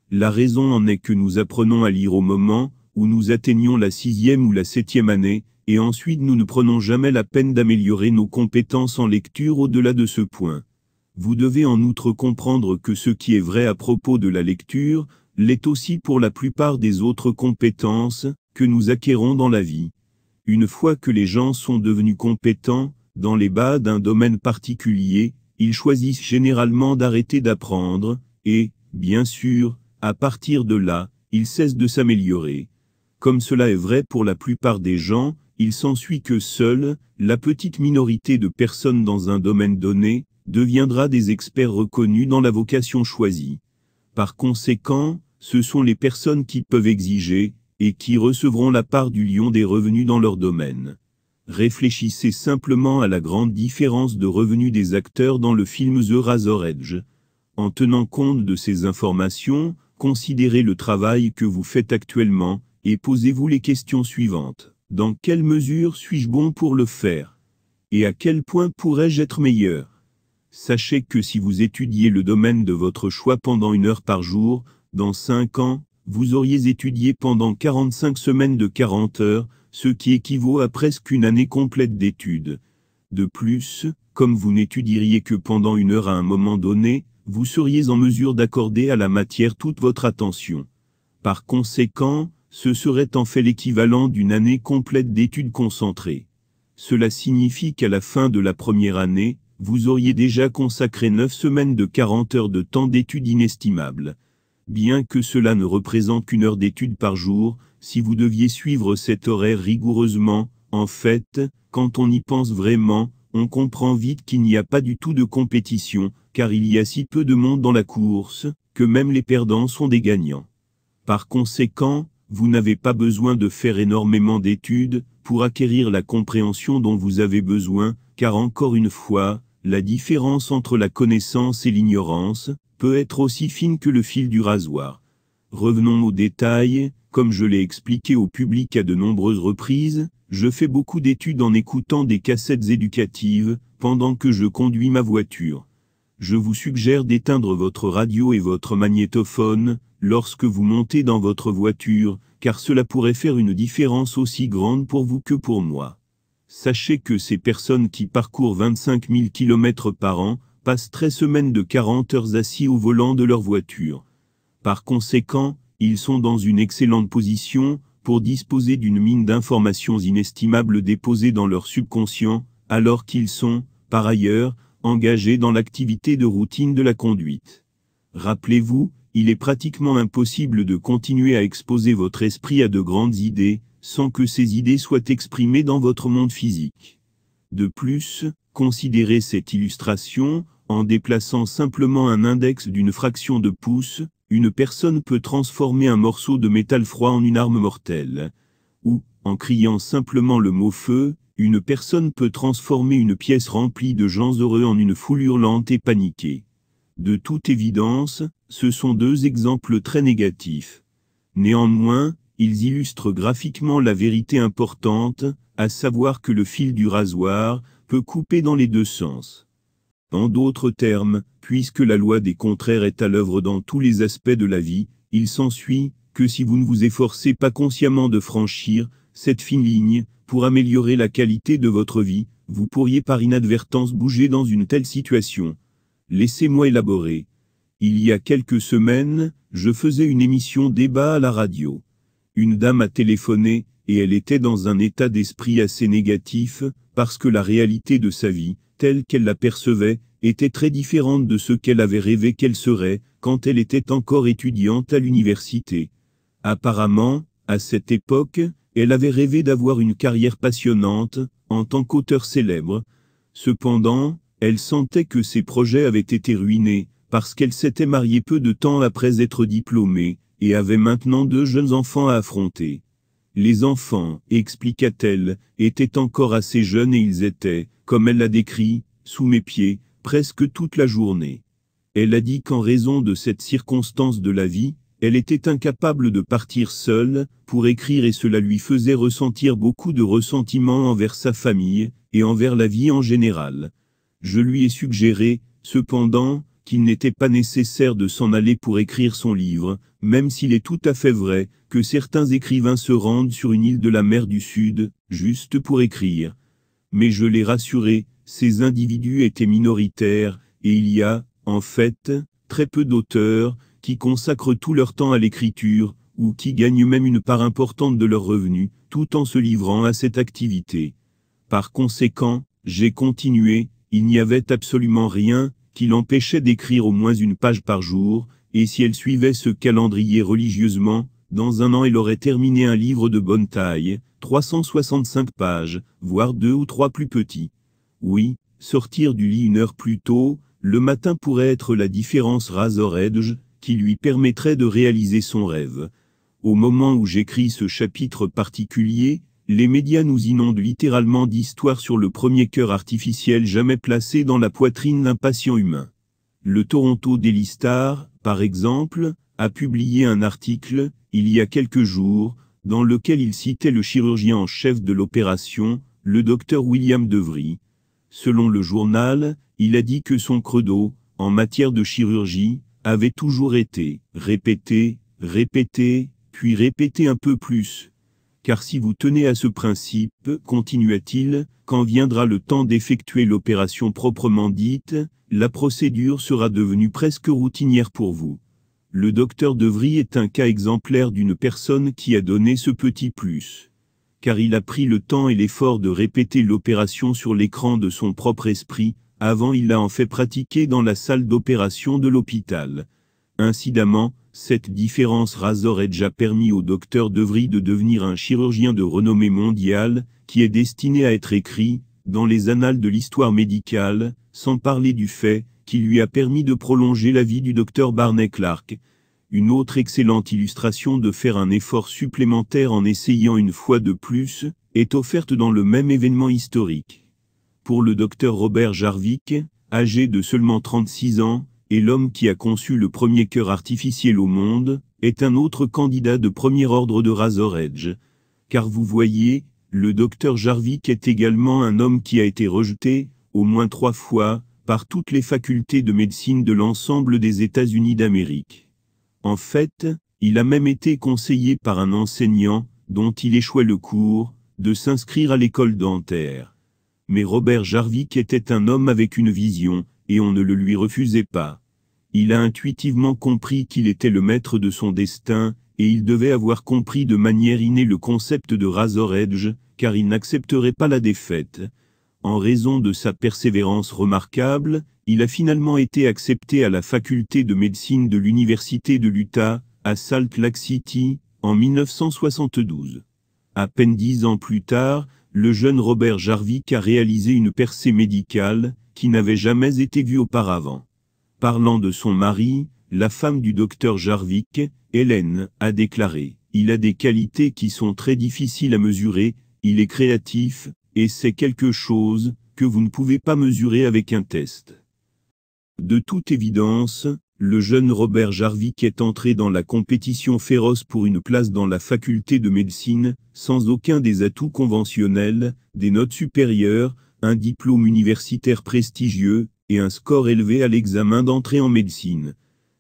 La raison en est que nous apprenons à lire au moment où nous atteignons la sixième ou la septième année, et ensuite nous ne prenons jamais la peine d'améliorer nos compétences en lecture au-delà de ce point. Vous devez en outre comprendre que ce qui est vrai à propos de la lecture, l'est aussi pour la plupart des autres compétences que nous acquérons dans la vie. Une fois que les gens sont devenus compétents, dans les bas d'un domaine particulier, ils choisissent généralement d'arrêter d'apprendre, et, bien sûr, à partir de là, ils cessent de s'améliorer. Comme cela est vrai pour la plupart des gens, il s'ensuit que seule, la petite minorité de personnes dans un domaine donné, deviendra des experts reconnus dans la vocation choisie. Par conséquent, ce sont les personnes qui peuvent exiger, et qui recevront la part du lion des revenus dans leur domaine. Réfléchissez simplement à la grande différence de revenus des acteurs dans le film The Razor Edge. En tenant compte de ces informations, considérez le travail que vous faites actuellement, et posez-vous les questions suivantes. Dans quelle mesure suis-je bon pour le faire Et à quel point pourrais-je être meilleur Sachez que si vous étudiez le domaine de votre choix pendant une heure par jour, dans 5 ans, vous auriez étudié pendant 45 semaines de 40 heures, ce qui équivaut à presque une année complète d'études. De plus, comme vous n'étudieriez que pendant une heure à un moment donné, vous seriez en mesure d'accorder à la matière toute votre attention. Par conséquent, ce serait en fait l'équivalent d'une année complète d'études concentrées. Cela signifie qu'à la fin de la première année, vous auriez déjà consacré 9 semaines de 40 heures de temps d'études inestimables. Bien que cela ne représente qu'une heure d'études par jour, si vous deviez suivre cet horaire rigoureusement, en fait, quand on y pense vraiment, on comprend vite qu'il n'y a pas du tout de compétition, car il y a si peu de monde dans la course, que même les perdants sont des gagnants. Par conséquent, vous n'avez pas besoin de faire énormément d'études pour acquérir la compréhension dont vous avez besoin, car encore une fois, la différence entre la connaissance et l'ignorance peut être aussi fine que le fil du rasoir. Revenons aux détails, comme je l'ai expliqué au public à de nombreuses reprises, je fais beaucoup d'études en écoutant des cassettes éducatives, pendant que je conduis ma voiture. Je vous suggère d'éteindre votre radio et votre magnétophone, lorsque vous montez dans votre voiture, car cela pourrait faire une différence aussi grande pour vous que pour moi. Sachez que ces personnes qui parcourent 25 000 km par an passent 13 semaines de 40 heures assis au volant de leur voiture. Par conséquent, ils sont dans une excellente position pour disposer d'une mine d'informations inestimables déposées dans leur subconscient, alors qu'ils sont, par ailleurs, engagés dans l'activité de routine de la conduite. Rappelez-vous, il est pratiquement impossible de continuer à exposer votre esprit à de grandes idées, sans que ces idées soient exprimées dans votre monde physique. De plus, considérez cette illustration, en déplaçant simplement un index d'une fraction de pouce, une personne peut transformer un morceau de métal froid en une arme mortelle. Ou, en criant simplement le mot feu, une personne peut transformer une pièce remplie de gens heureux en une foule hurlante et paniquée. De toute évidence, ce sont deux exemples très négatifs. Néanmoins, ils illustrent graphiquement la vérité importante, à savoir que le fil du rasoir peut couper dans les deux sens. En d'autres termes, puisque la loi des contraires est à l'œuvre dans tous les aspects de la vie, il s'ensuit que si vous ne vous efforcez pas consciemment de franchir cette fine ligne pour améliorer la qualité de votre vie, vous pourriez par inadvertance bouger dans une telle situation, Laissez-moi élaborer. Il y a quelques semaines, je faisais une émission débat à la radio. Une dame a téléphoné, et elle était dans un état d'esprit assez négatif, parce que la réalité de sa vie, telle qu'elle la percevait, était très différente de ce qu'elle avait rêvé qu'elle serait, quand elle était encore étudiante à l'université. Apparemment, à cette époque, elle avait rêvé d'avoir une carrière passionnante, en tant qu'auteur célèbre. Cependant, elle sentait que ses projets avaient été ruinés, parce qu'elle s'était mariée peu de temps après être diplômée, et avait maintenant deux jeunes enfants à affronter. Les enfants, expliqua-t-elle, étaient encore assez jeunes et ils étaient, comme elle l'a décrit, sous mes pieds, presque toute la journée. Elle a dit qu'en raison de cette circonstance de la vie, elle était incapable de partir seule, pour écrire et cela lui faisait ressentir beaucoup de ressentiment envers sa famille, et envers la vie en général. Je lui ai suggéré, cependant, qu'il n'était pas nécessaire de s'en aller pour écrire son livre, même s'il est tout à fait vrai que certains écrivains se rendent sur une île de la mer du Sud, juste pour écrire. Mais je l'ai rassuré, ces individus étaient minoritaires, et il y a, en fait, très peu d'auteurs, qui consacrent tout leur temps à l'écriture, ou qui gagnent même une part importante de leurs revenus, tout en se livrant à cette activité. Par conséquent, j'ai continué, il n'y avait absolument rien qui l'empêchait d'écrire au moins une page par jour, et si elle suivait ce calendrier religieusement, dans un an elle aurait terminé un livre de bonne taille, 365 pages, voire deux ou trois plus petits. Oui, sortir du lit une heure plus tôt, le matin pourrait être la différence razor qui lui permettrait de réaliser son rêve. Au moment où j'écris ce chapitre particulier, les médias nous inondent littéralement d'histoires sur le premier cœur artificiel jamais placé dans la poitrine d'un patient humain. Le Toronto Daily Star, par exemple, a publié un article, il y a quelques jours, dans lequel il citait le chirurgien en chef de l'opération, le docteur William Devry. Selon le journal, il a dit que son credo, en matière de chirurgie, avait toujours été répété, répété, puis répété un peu plus, car si vous tenez à ce principe, continua-t-il, quand viendra le temps d'effectuer l'opération proprement dite, la procédure sera devenue presque routinière pour vous. Le docteur Devry est un cas exemplaire d'une personne qui a donné ce petit plus. Car il a pris le temps et l'effort de répéter l'opération sur l'écran de son propre esprit, avant il l'a en fait pratiquer dans la salle d'opération de l'hôpital. Incidemment, cette différence rase aurait déjà permis au docteur Devry de devenir un chirurgien de renommée mondiale, qui est destiné à être écrit, dans les annales de l'histoire médicale, sans parler du fait, qui lui a permis de prolonger la vie du docteur Barney Clark. Une autre excellente illustration de faire un effort supplémentaire en essayant une fois de plus, est offerte dans le même événement historique. Pour le docteur Robert Jarvik, âgé de seulement 36 ans, et l'homme qui a conçu le premier cœur artificiel au monde, est un autre candidat de premier ordre de Razor Edge. Car vous voyez, le docteur Jarvik est également un homme qui a été rejeté, au moins trois fois, par toutes les facultés de médecine de l'ensemble des États-Unis d'Amérique. En fait, il a même été conseillé par un enseignant, dont il échouait le cours, de s'inscrire à l'école dentaire. Mais Robert Jarvik était un homme avec une vision, et on ne le lui refusait pas. Il a intuitivement compris qu'il était le maître de son destin, et il devait avoir compris de manière innée le concept de Razor Edge, car il n'accepterait pas la défaite. En raison de sa persévérance remarquable, il a finalement été accepté à la faculté de médecine de l'Université de l'Utah, à Salt Lake City, en 1972. À peine dix ans plus tard, le jeune Robert Jarvik a réalisé une percée médicale, qui n'avait jamais été vue auparavant. Parlant de son mari, la femme du docteur Jarvik, Hélène, a déclaré « Il a des qualités qui sont très difficiles à mesurer, il est créatif, et c'est quelque chose que vous ne pouvez pas mesurer avec un test. » De toute évidence, le jeune Robert Jarvik est entré dans la compétition féroce pour une place dans la faculté de médecine, sans aucun des atouts conventionnels, des notes supérieures, un diplôme universitaire prestigieux, et un score élevé à l'examen d'entrée en médecine.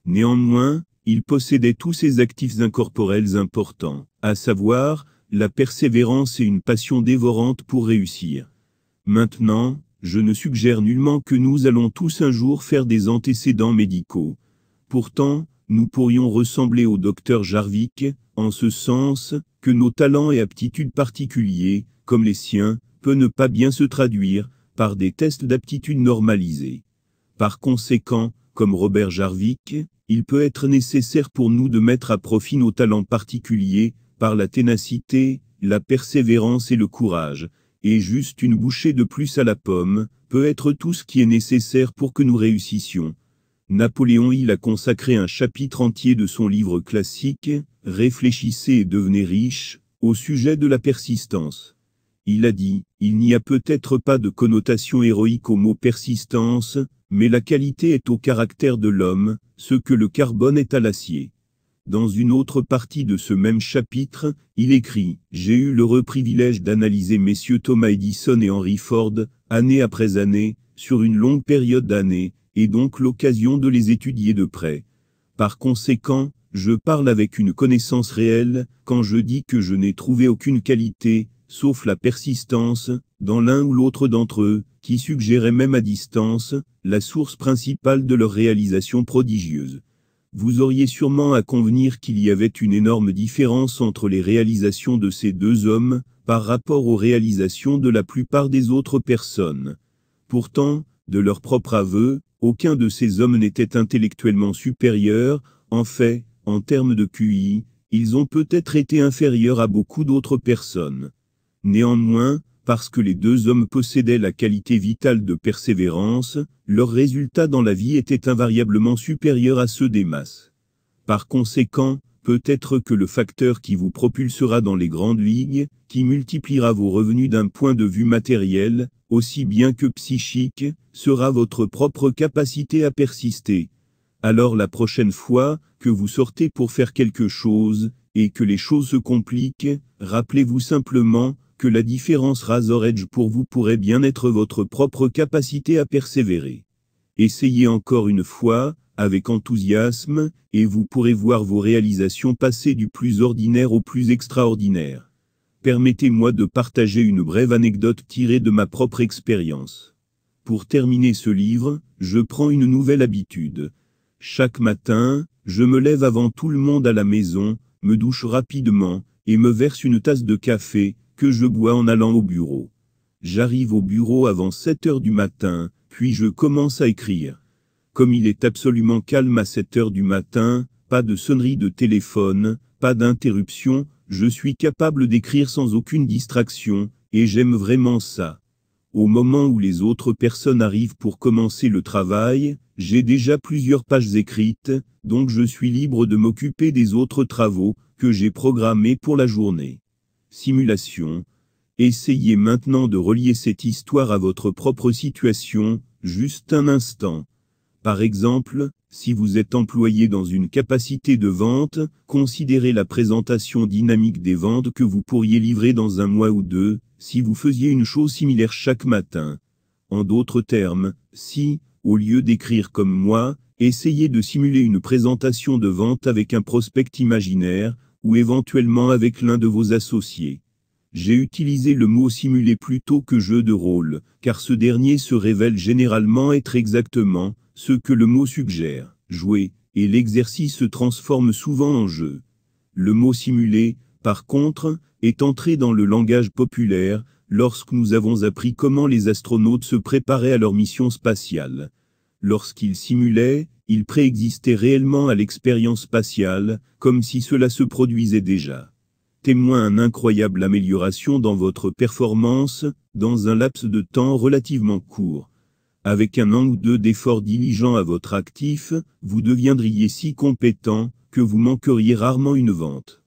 Néanmoins, il possédait tous ses actifs incorporels importants, à savoir, la persévérance et une passion dévorante pour réussir. Maintenant, je ne suggère nullement que nous allons tous un jour faire des antécédents médicaux. Pourtant, nous pourrions ressembler au docteur Jarvik, en ce sens, que nos talents et aptitudes particuliers, comme les siens, peuvent ne pas bien se traduire, par des tests d'aptitude normalisés. Par conséquent, comme Robert Jarvik, il peut être nécessaire pour nous de mettre à profit nos talents particuliers, par la ténacité, la persévérance et le courage, et juste une bouchée de plus à la pomme, peut être tout ce qui est nécessaire pour que nous réussissions. Napoléon il a consacré un chapitre entier de son livre classique, Réfléchissez et devenez riche, au sujet de la persistance. Il a dit, il n'y a peut-être pas de connotation héroïque au mot persistance, mais la qualité est au caractère de l'homme, ce que le carbone est à l'acier. Dans une autre partie de ce même chapitre, il écrit « J'ai eu l'heureux privilège d'analyser messieurs Thomas Edison et Henry Ford, année après année, sur une longue période d'années, et donc l'occasion de les étudier de près. Par conséquent, je parle avec une connaissance réelle, quand je dis que je n'ai trouvé aucune qualité, sauf la persistance, dans l'un ou l'autre d'entre eux, qui suggérait même à distance, la source principale de leur réalisation prodigieuse. Vous auriez sûrement à convenir qu'il y avait une énorme différence entre les réalisations de ces deux hommes, par rapport aux réalisations de la plupart des autres personnes. Pourtant, de leur propre aveu, aucun de ces hommes n'était intellectuellement supérieur, en fait, en termes de QI, ils ont peut-être été inférieurs à beaucoup d'autres personnes. Néanmoins, parce que les deux hommes possédaient la qualité vitale de persévérance, leurs résultats dans la vie étaient invariablement supérieurs à ceux des masses. Par conséquent, peut-être que le facteur qui vous propulsera dans les grandes ligues, qui multipliera vos revenus d'un point de vue matériel, aussi bien que psychique, sera votre propre capacité à persister. Alors la prochaine fois que vous sortez pour faire quelque chose, et que les choses se compliquent, rappelez-vous simplement que la différence Razor Edge pour vous pourrait bien être votre propre capacité à persévérer. Essayez encore une fois, avec enthousiasme, et vous pourrez voir vos réalisations passer du plus ordinaire au plus extraordinaire. Permettez-moi de partager une brève anecdote tirée de ma propre expérience. Pour terminer ce livre, je prends une nouvelle habitude. Chaque matin, je me lève avant tout le monde à la maison, me douche rapidement, et me verse une tasse de café, que je bois en allant au bureau. J'arrive au bureau avant 7 heures du matin, puis je commence à écrire. Comme il est absolument calme à 7 heures du matin, pas de sonnerie de téléphone, pas d'interruption, je suis capable d'écrire sans aucune distraction, et j'aime vraiment ça. Au moment où les autres personnes arrivent pour commencer le travail, j'ai déjà plusieurs pages écrites, donc je suis libre de m'occuper des autres travaux que j'ai programmés pour la journée simulation. Essayez maintenant de relier cette histoire à votre propre situation, juste un instant. Par exemple, si vous êtes employé dans une capacité de vente, considérez la présentation dynamique des ventes que vous pourriez livrer dans un mois ou deux, si vous faisiez une chose similaire chaque matin. En d'autres termes, si, au lieu d'écrire comme moi, essayez de simuler une présentation de vente avec un prospect imaginaire, ou éventuellement avec l'un de vos associés. J'ai utilisé le mot simulé plutôt que jeu de rôle, car ce dernier se révèle généralement être exactement ce que le mot suggère, jouer, et l'exercice se transforme souvent en jeu. Le mot simulé, par contre, est entré dans le langage populaire lorsque nous avons appris comment les astronautes se préparaient à leur mission spatiale. Lorsqu'ils simulaient, il préexistait réellement à l'expérience spatiale, comme si cela se produisait déjà. Témoin un incroyable amélioration dans votre performance, dans un laps de temps relativement court. Avec un an ou deux d'efforts diligents à votre actif, vous deviendriez si compétent, que vous manqueriez rarement une vente.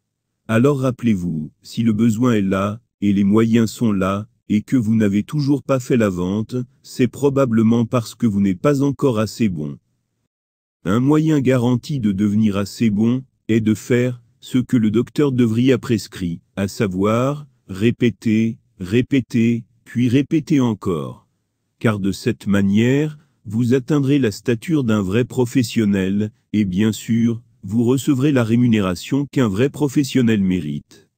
Alors rappelez-vous, si le besoin est là, et les moyens sont là, et que vous n'avez toujours pas fait la vente, c'est probablement parce que vous n'êtes pas encore assez bon. Un moyen garanti de devenir assez bon est de faire ce que le docteur devrait a prescrit, à savoir répéter, répéter, puis répéter encore. Car de cette manière, vous atteindrez la stature d'un vrai professionnel, et bien sûr, vous recevrez la rémunération qu'un vrai professionnel mérite.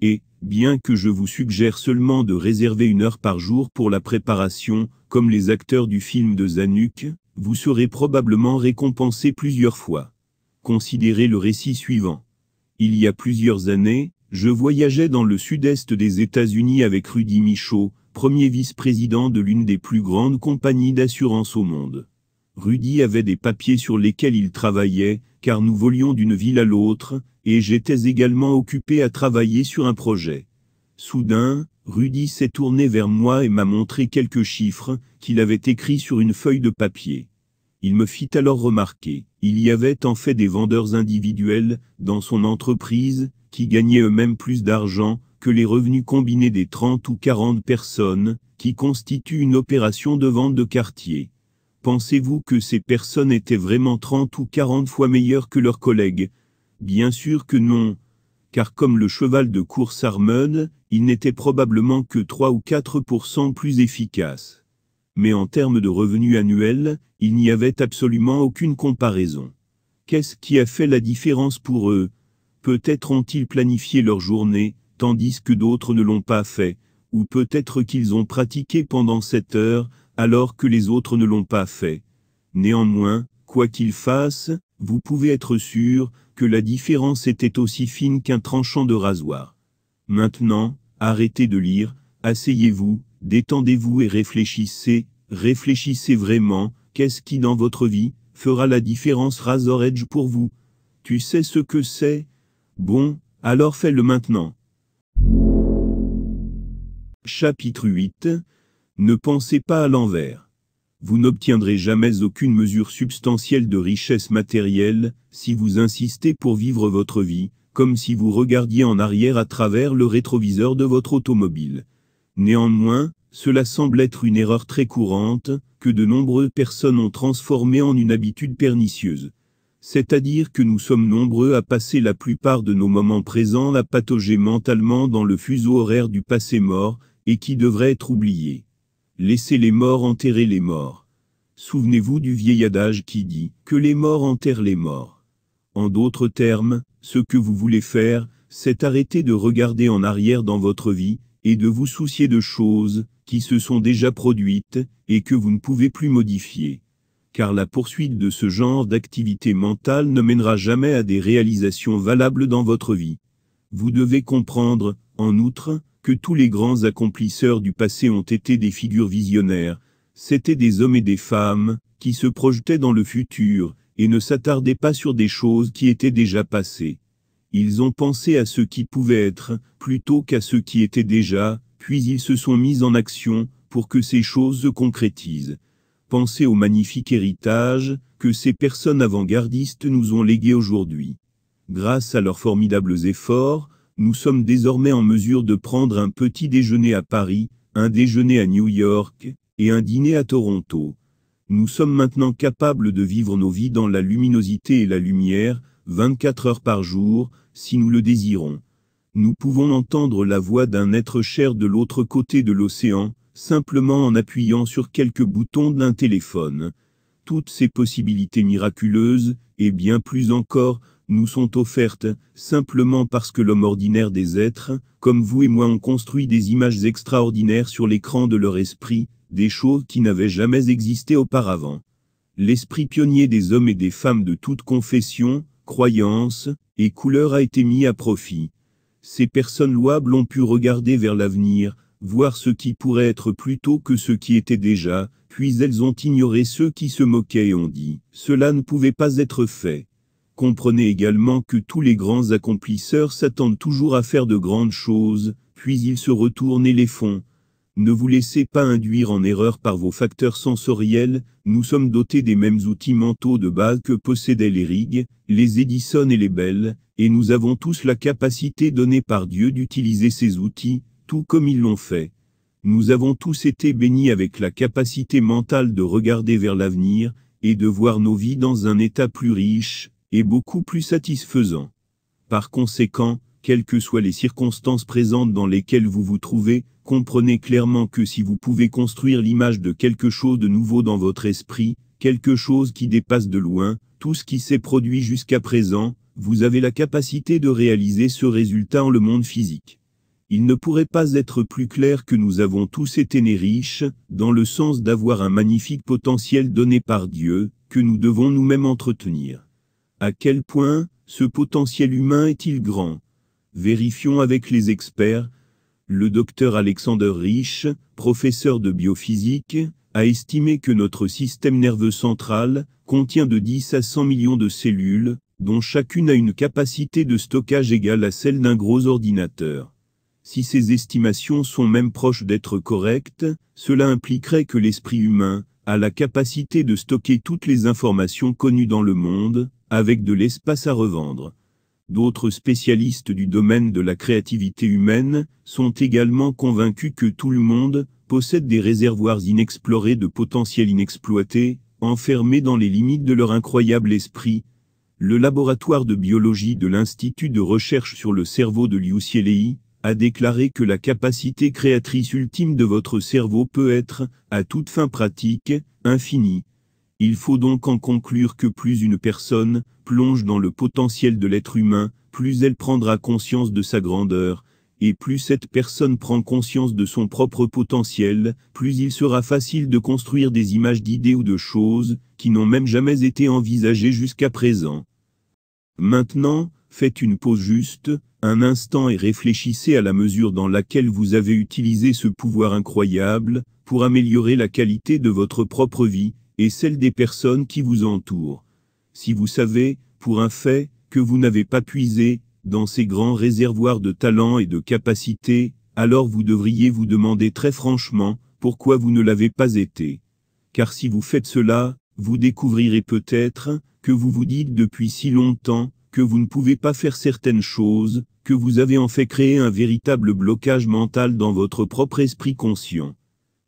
Et, bien que je vous suggère seulement de réserver une heure par jour pour la préparation, comme les acteurs du film de Zanuck, vous serez probablement récompensé plusieurs fois. Considérez le récit suivant. Il y a plusieurs années, je voyageais dans le sud-est des États-Unis avec Rudy Michaud, premier vice-président de l'une des plus grandes compagnies d'assurance au monde. Rudy avait des papiers sur lesquels il travaillait, car nous volions d'une ville à l'autre, et j'étais également occupé à travailler sur un projet. Soudain, Rudy s'est tourné vers moi et m'a montré quelques chiffres qu'il avait écrits sur une feuille de papier. Il me fit alors remarquer, il y avait en fait des vendeurs individuels, dans son entreprise, qui gagnaient eux-mêmes plus d'argent que les revenus combinés des 30 ou 40 personnes, qui constituent une opération de vente de quartier. Pensez-vous que ces personnes étaient vraiment 30 ou 40 fois meilleures que leurs collègues Bien sûr que non, car comme le cheval de course Armand, il n'était probablement que 3 ou 4 plus efficace. Mais en termes de revenus annuels, il n'y avait absolument aucune comparaison. Qu'est-ce qui a fait la différence pour eux Peut-être ont-ils planifié leur journée, tandis que d'autres ne l'ont pas fait, ou peut-être qu'ils ont pratiqué pendant 7 heures, alors que les autres ne l'ont pas fait. Néanmoins, quoi qu'ils fassent, vous pouvez être sûr que la différence était aussi fine qu'un tranchant de rasoir. Maintenant, arrêtez de lire, asseyez-vous, détendez-vous et réfléchissez, réfléchissez vraiment, qu'est-ce qui dans votre vie, fera la différence Razor Edge pour vous Tu sais ce que c'est Bon, alors fais-le maintenant. Chapitre 8 Ne pensez pas à l'envers. Vous n'obtiendrez jamais aucune mesure substantielle de richesse matérielle si vous insistez pour vivre votre vie, comme si vous regardiez en arrière à travers le rétroviseur de votre automobile. Néanmoins, cela semble être une erreur très courante, que de nombreuses personnes ont transformée en une habitude pernicieuse. C'est-à-dire que nous sommes nombreux à passer la plupart de nos moments présents à patauger mentalement dans le fuseau horaire du passé mort, et qui devrait être oublié. Laissez les morts enterrer les morts. Souvenez-vous du vieil adage qui dit que les morts enterrent les morts. En d'autres termes, ce que vous voulez faire, c'est arrêter de regarder en arrière dans votre vie, et de vous soucier de choses qui se sont déjà produites, et que vous ne pouvez plus modifier. Car la poursuite de ce genre d'activité mentale ne mènera jamais à des réalisations valables dans votre vie. Vous devez comprendre, en outre, que tous les grands accomplisseurs du passé ont été des figures visionnaires, c'étaient des hommes et des femmes, qui se projetaient dans le futur, et ne s'attardaient pas sur des choses qui étaient déjà passées. Ils ont pensé à ce qui pouvait être, plutôt qu'à ce qui était déjà, puis ils se sont mis en action, pour que ces choses se concrétisent. Pensez au magnifique héritage que ces personnes avant-gardistes nous ont légué aujourd'hui. Grâce à leurs formidables efforts, nous sommes désormais en mesure de prendre un petit déjeuner à Paris, un déjeuner à New York, et un dîner à Toronto. Nous sommes maintenant capables de vivre nos vies dans la luminosité et la lumière, 24 heures par jour, si nous le désirons. Nous pouvons entendre la voix d'un être cher de l'autre côté de l'océan, simplement en appuyant sur quelques boutons d'un téléphone. Toutes ces possibilités miraculeuses, et bien plus encore, nous sont offertes, simplement parce que l'homme ordinaire des êtres, comme vous et moi ont construit des images extraordinaires sur l'écran de leur esprit, des choses qui n'avaient jamais existé auparavant. L'esprit pionnier des hommes et des femmes de toute confession, croyance et couleur a été mis à profit. Ces personnes louables ont pu regarder vers l'avenir, voir ce qui pourrait être plutôt que ce qui était déjà, puis elles ont ignoré ceux qui se moquaient et ont dit, cela ne pouvait pas être fait. Comprenez également que tous les grands accomplisseurs s'attendent toujours à faire de grandes choses, puis ils se retournent et les font, ne vous laissez pas induire en erreur par vos facteurs sensoriels, nous sommes dotés des mêmes outils mentaux de base que possédaient les Riggs, les Edison et les Bell, et nous avons tous la capacité donnée par Dieu d'utiliser ces outils, tout comme ils l'ont fait. Nous avons tous été bénis avec la capacité mentale de regarder vers l'avenir, et de voir nos vies dans un état plus riche, et beaucoup plus satisfaisant. Par conséquent, quelles que soient les circonstances présentes dans lesquelles vous vous trouvez, Comprenez clairement que si vous pouvez construire l'image de quelque chose de nouveau dans votre esprit, quelque chose qui dépasse de loin, tout ce qui s'est produit jusqu'à présent, vous avez la capacité de réaliser ce résultat en le monde physique. Il ne pourrait pas être plus clair que nous avons tous été nés riches, dans le sens d'avoir un magnifique potentiel donné par Dieu, que nous devons nous-mêmes entretenir. À quel point, ce potentiel humain est-il grand Vérifions avec les experts, le docteur Alexander Rich, professeur de biophysique, a estimé que notre système nerveux central contient de 10 à 100 millions de cellules, dont chacune a une capacité de stockage égale à celle d'un gros ordinateur. Si ces estimations sont même proches d'être correctes, cela impliquerait que l'esprit humain a la capacité de stocker toutes les informations connues dans le monde, avec de l'espace à revendre. D'autres spécialistes du domaine de la créativité humaine sont également convaincus que tout le monde possède des réservoirs inexplorés de potentiel inexploité, enfermés dans les limites de leur incroyable esprit. Le laboratoire de biologie de l'Institut de recherche sur le cerveau de Liu a déclaré que la capacité créatrice ultime de votre cerveau peut être, à toute fin pratique, infinie. Il faut donc en conclure que plus une personne plonge dans le potentiel de l'être humain, plus elle prendra conscience de sa grandeur, et plus cette personne prend conscience de son propre potentiel, plus il sera facile de construire des images d'idées ou de choses qui n'ont même jamais été envisagées jusqu'à présent. Maintenant, faites une pause juste, un instant et réfléchissez à la mesure dans laquelle vous avez utilisé ce pouvoir incroyable pour améliorer la qualité de votre propre vie et celle des personnes qui vous entourent. Si vous savez, pour un fait, que vous n'avez pas puisé, dans ces grands réservoirs de talent et de capacités, alors vous devriez vous demander très franchement, pourquoi vous ne l'avez pas été. Car si vous faites cela, vous découvrirez peut-être, que vous vous dites depuis si longtemps, que vous ne pouvez pas faire certaines choses, que vous avez en fait créé un véritable blocage mental dans votre propre esprit conscient.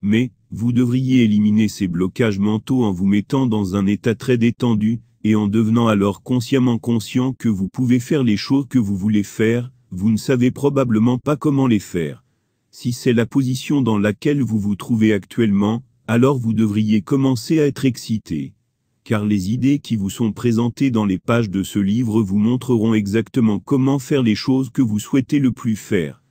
Mais, vous devriez éliminer ces blocages mentaux en vous mettant dans un état très détendu, et en devenant alors consciemment conscient que vous pouvez faire les choses que vous voulez faire, vous ne savez probablement pas comment les faire. Si c'est la position dans laquelle vous vous trouvez actuellement, alors vous devriez commencer à être excité. Car les idées qui vous sont présentées dans les pages de ce livre vous montreront exactement comment faire les choses que vous souhaitez le plus faire.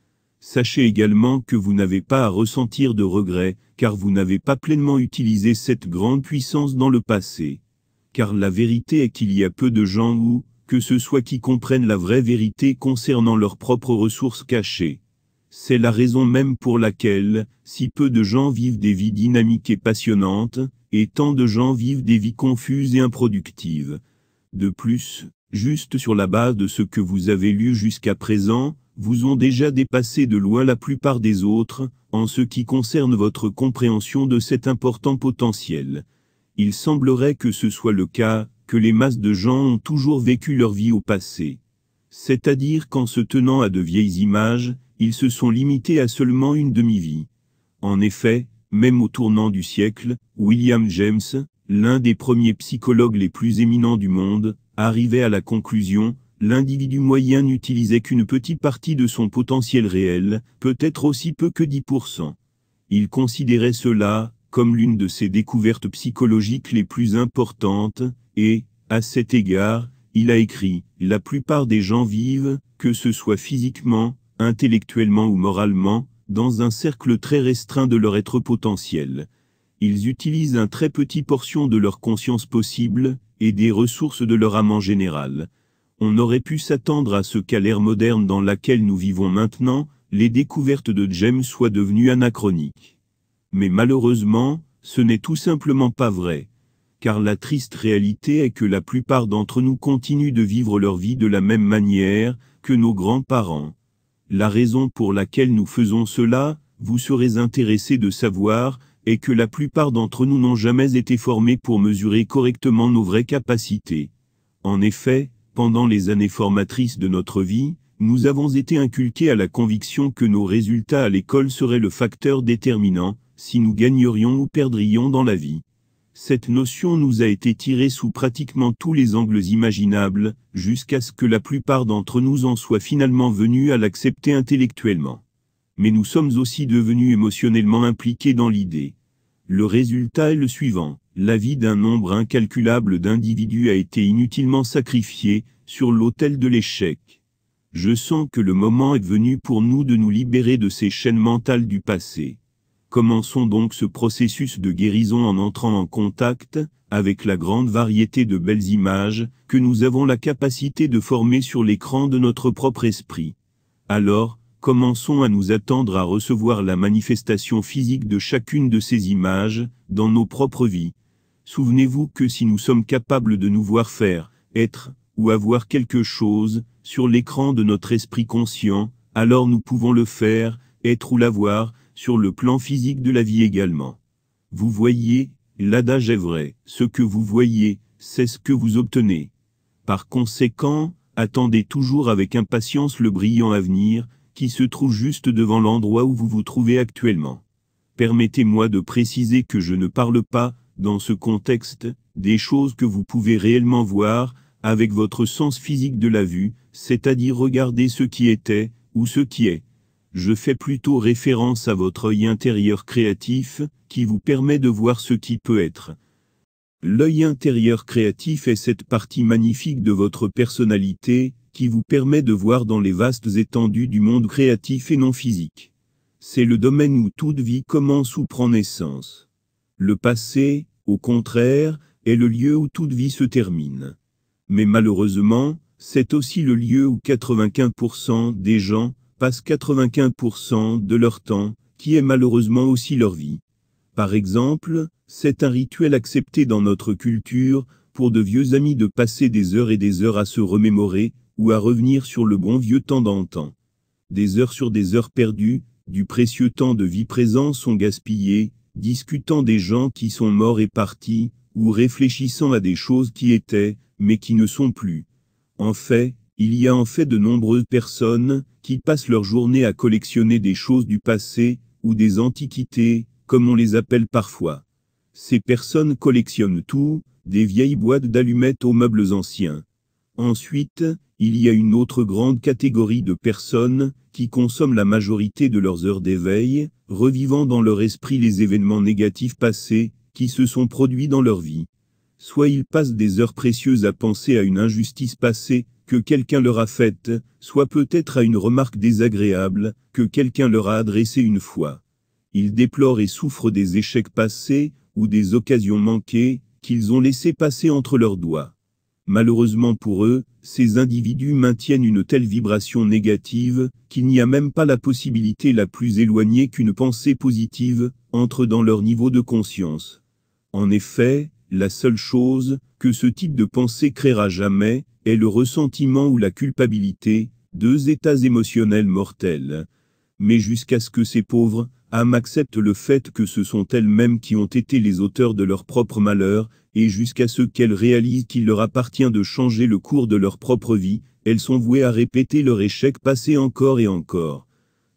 Sachez également que vous n'avez pas à ressentir de regrets, car vous n'avez pas pleinement utilisé cette grande puissance dans le passé. Car la vérité est qu'il y a peu de gens ou, que ce soit qui comprennent la vraie vérité concernant leurs propres ressources cachées. C'est la raison même pour laquelle, si peu de gens vivent des vies dynamiques et passionnantes, et tant de gens vivent des vies confuses et improductives. De plus, juste sur la base de ce que vous avez lu jusqu'à présent, vous ont déjà dépassé de loin la plupart des autres, en ce qui concerne votre compréhension de cet important potentiel. Il semblerait que ce soit le cas, que les masses de gens ont toujours vécu leur vie au passé. C'est-à-dire qu'en se tenant à de vieilles images, ils se sont limités à seulement une demi-vie. En effet, même au tournant du siècle, William James, l'un des premiers psychologues les plus éminents du monde, arrivait à la conclusion, l'individu moyen n'utilisait qu'une petite partie de son potentiel réel, peut-être aussi peu que 10%. Il considérait cela comme l'une de ses découvertes psychologiques les plus importantes, et, à cet égard, il a écrit, La plupart des gens vivent, que ce soit physiquement, intellectuellement ou moralement, dans un cercle très restreint de leur être potentiel. Ils utilisent un très petit portion de leur conscience possible, et des ressources de leur amant général on aurait pu s'attendre à ce qu'à l'ère moderne dans laquelle nous vivons maintenant, les découvertes de James soient devenues anachroniques. Mais malheureusement, ce n'est tout simplement pas vrai. Car la triste réalité est que la plupart d'entre nous continuent de vivre leur vie de la même manière que nos grands-parents. La raison pour laquelle nous faisons cela, vous serez intéressé de savoir, est que la plupart d'entre nous n'ont jamais été formés pour mesurer correctement nos vraies capacités. En effet, pendant les années formatrices de notre vie, nous avons été inculqués à la conviction que nos résultats à l'école seraient le facteur déterminant, si nous gagnerions ou perdrions dans la vie. Cette notion nous a été tirée sous pratiquement tous les angles imaginables, jusqu'à ce que la plupart d'entre nous en soient finalement venus à l'accepter intellectuellement. Mais nous sommes aussi devenus émotionnellement impliqués dans l'idée le résultat est le suivant. La vie d'un nombre incalculable d'individus a été inutilement sacrifiée, sur l'autel de l'échec. Je sens que le moment est venu pour nous de nous libérer de ces chaînes mentales du passé. Commençons donc ce processus de guérison en entrant en contact avec la grande variété de belles images que nous avons la capacité de former sur l'écran de notre propre esprit. Alors, commençons à nous attendre à recevoir la manifestation physique de chacune de ces images, dans nos propres vies. Souvenez-vous que si nous sommes capables de nous voir faire, être, ou avoir quelque chose, sur l'écran de notre esprit conscient, alors nous pouvons le faire, être ou l'avoir, sur le plan physique de la vie également. Vous voyez, l'adage est vrai, ce que vous voyez, c'est ce que vous obtenez. Par conséquent, attendez toujours avec impatience le brillant avenir, qui se trouve juste devant l'endroit où vous vous trouvez actuellement. Permettez-moi de préciser que je ne parle pas, dans ce contexte, des choses que vous pouvez réellement voir, avec votre sens physique de la vue, c'est-à-dire regarder ce qui était, ou ce qui est. Je fais plutôt référence à votre œil intérieur créatif, qui vous permet de voir ce qui peut être. L'œil intérieur créatif est cette partie magnifique de votre personnalité, qui vous permet de voir dans les vastes étendues du monde créatif et non physique. C'est le domaine où toute vie commence ou prend naissance. Le passé, au contraire, est le lieu où toute vie se termine. Mais malheureusement, c'est aussi le lieu où 95% des gens passent 95% de leur temps, qui est malheureusement aussi leur vie. Par exemple, c'est un rituel accepté dans notre culture, pour de vieux amis de passer des heures et des heures à se remémorer, ou à revenir sur le bon vieux temps d'antan. Des heures sur des heures perdues, du précieux temps de vie présent sont gaspillées, discutant des gens qui sont morts et partis, ou réfléchissant à des choses qui étaient, mais qui ne sont plus. En fait, il y a en fait de nombreuses personnes qui passent leur journée à collectionner des choses du passé, ou des antiquités, comme on les appelle parfois. Ces personnes collectionnent tout, des vieilles boîtes d'allumettes aux meubles anciens. Ensuite, il y a une autre grande catégorie de personnes, qui consomment la majorité de leurs heures d'éveil, revivant dans leur esprit les événements négatifs passés, qui se sont produits dans leur vie. Soit ils passent des heures précieuses à penser à une injustice passée, que quelqu'un leur a faite, soit peut-être à une remarque désagréable, que quelqu'un leur a adressée une fois. Ils déplorent et souffrent des échecs passés, ou des occasions manquées, qu'ils ont laissé passer entre leurs doigts. Malheureusement pour eux, ces individus maintiennent une telle vibration négative, qu'il n'y a même pas la possibilité la plus éloignée qu'une pensée positive entre dans leur niveau de conscience. En effet, la seule chose que ce type de pensée créera jamais est le ressentiment ou la culpabilité, deux états émotionnels mortels. Mais jusqu'à ce que ces pauvres âmes accepte le fait que ce sont elles-mêmes qui ont été les auteurs de leur propre malheur, et jusqu'à ce qu'elles réalisent qu'il leur appartient de changer le cours de leur propre vie, elles sont vouées à répéter leur échec passé encore et encore.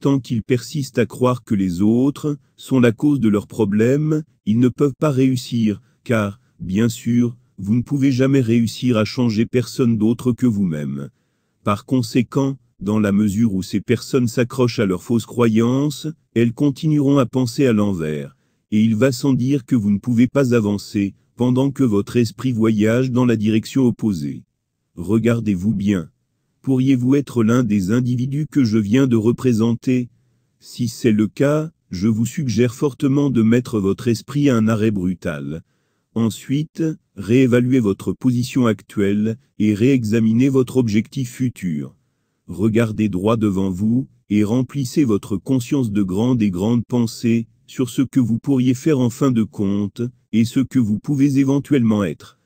Tant qu'ils persistent à croire que les autres sont la cause de leurs problèmes, ils ne peuvent pas réussir, car, bien sûr, vous ne pouvez jamais réussir à changer personne d'autre que vous-même. Par conséquent, dans la mesure où ces personnes s'accrochent à leurs fausses croyances, elles continueront à penser à l'envers. Et il va sans dire que vous ne pouvez pas avancer, pendant que votre esprit voyage dans la direction opposée. Regardez-vous bien. Pourriez-vous être l'un des individus que je viens de représenter Si c'est le cas, je vous suggère fortement de mettre votre esprit à un arrêt brutal. Ensuite, réévaluez votre position actuelle et réexaminez votre objectif futur regardez droit devant vous, et remplissez votre conscience de grandes et grandes pensées, sur ce que vous pourriez faire en fin de compte, et ce que vous pouvez éventuellement être.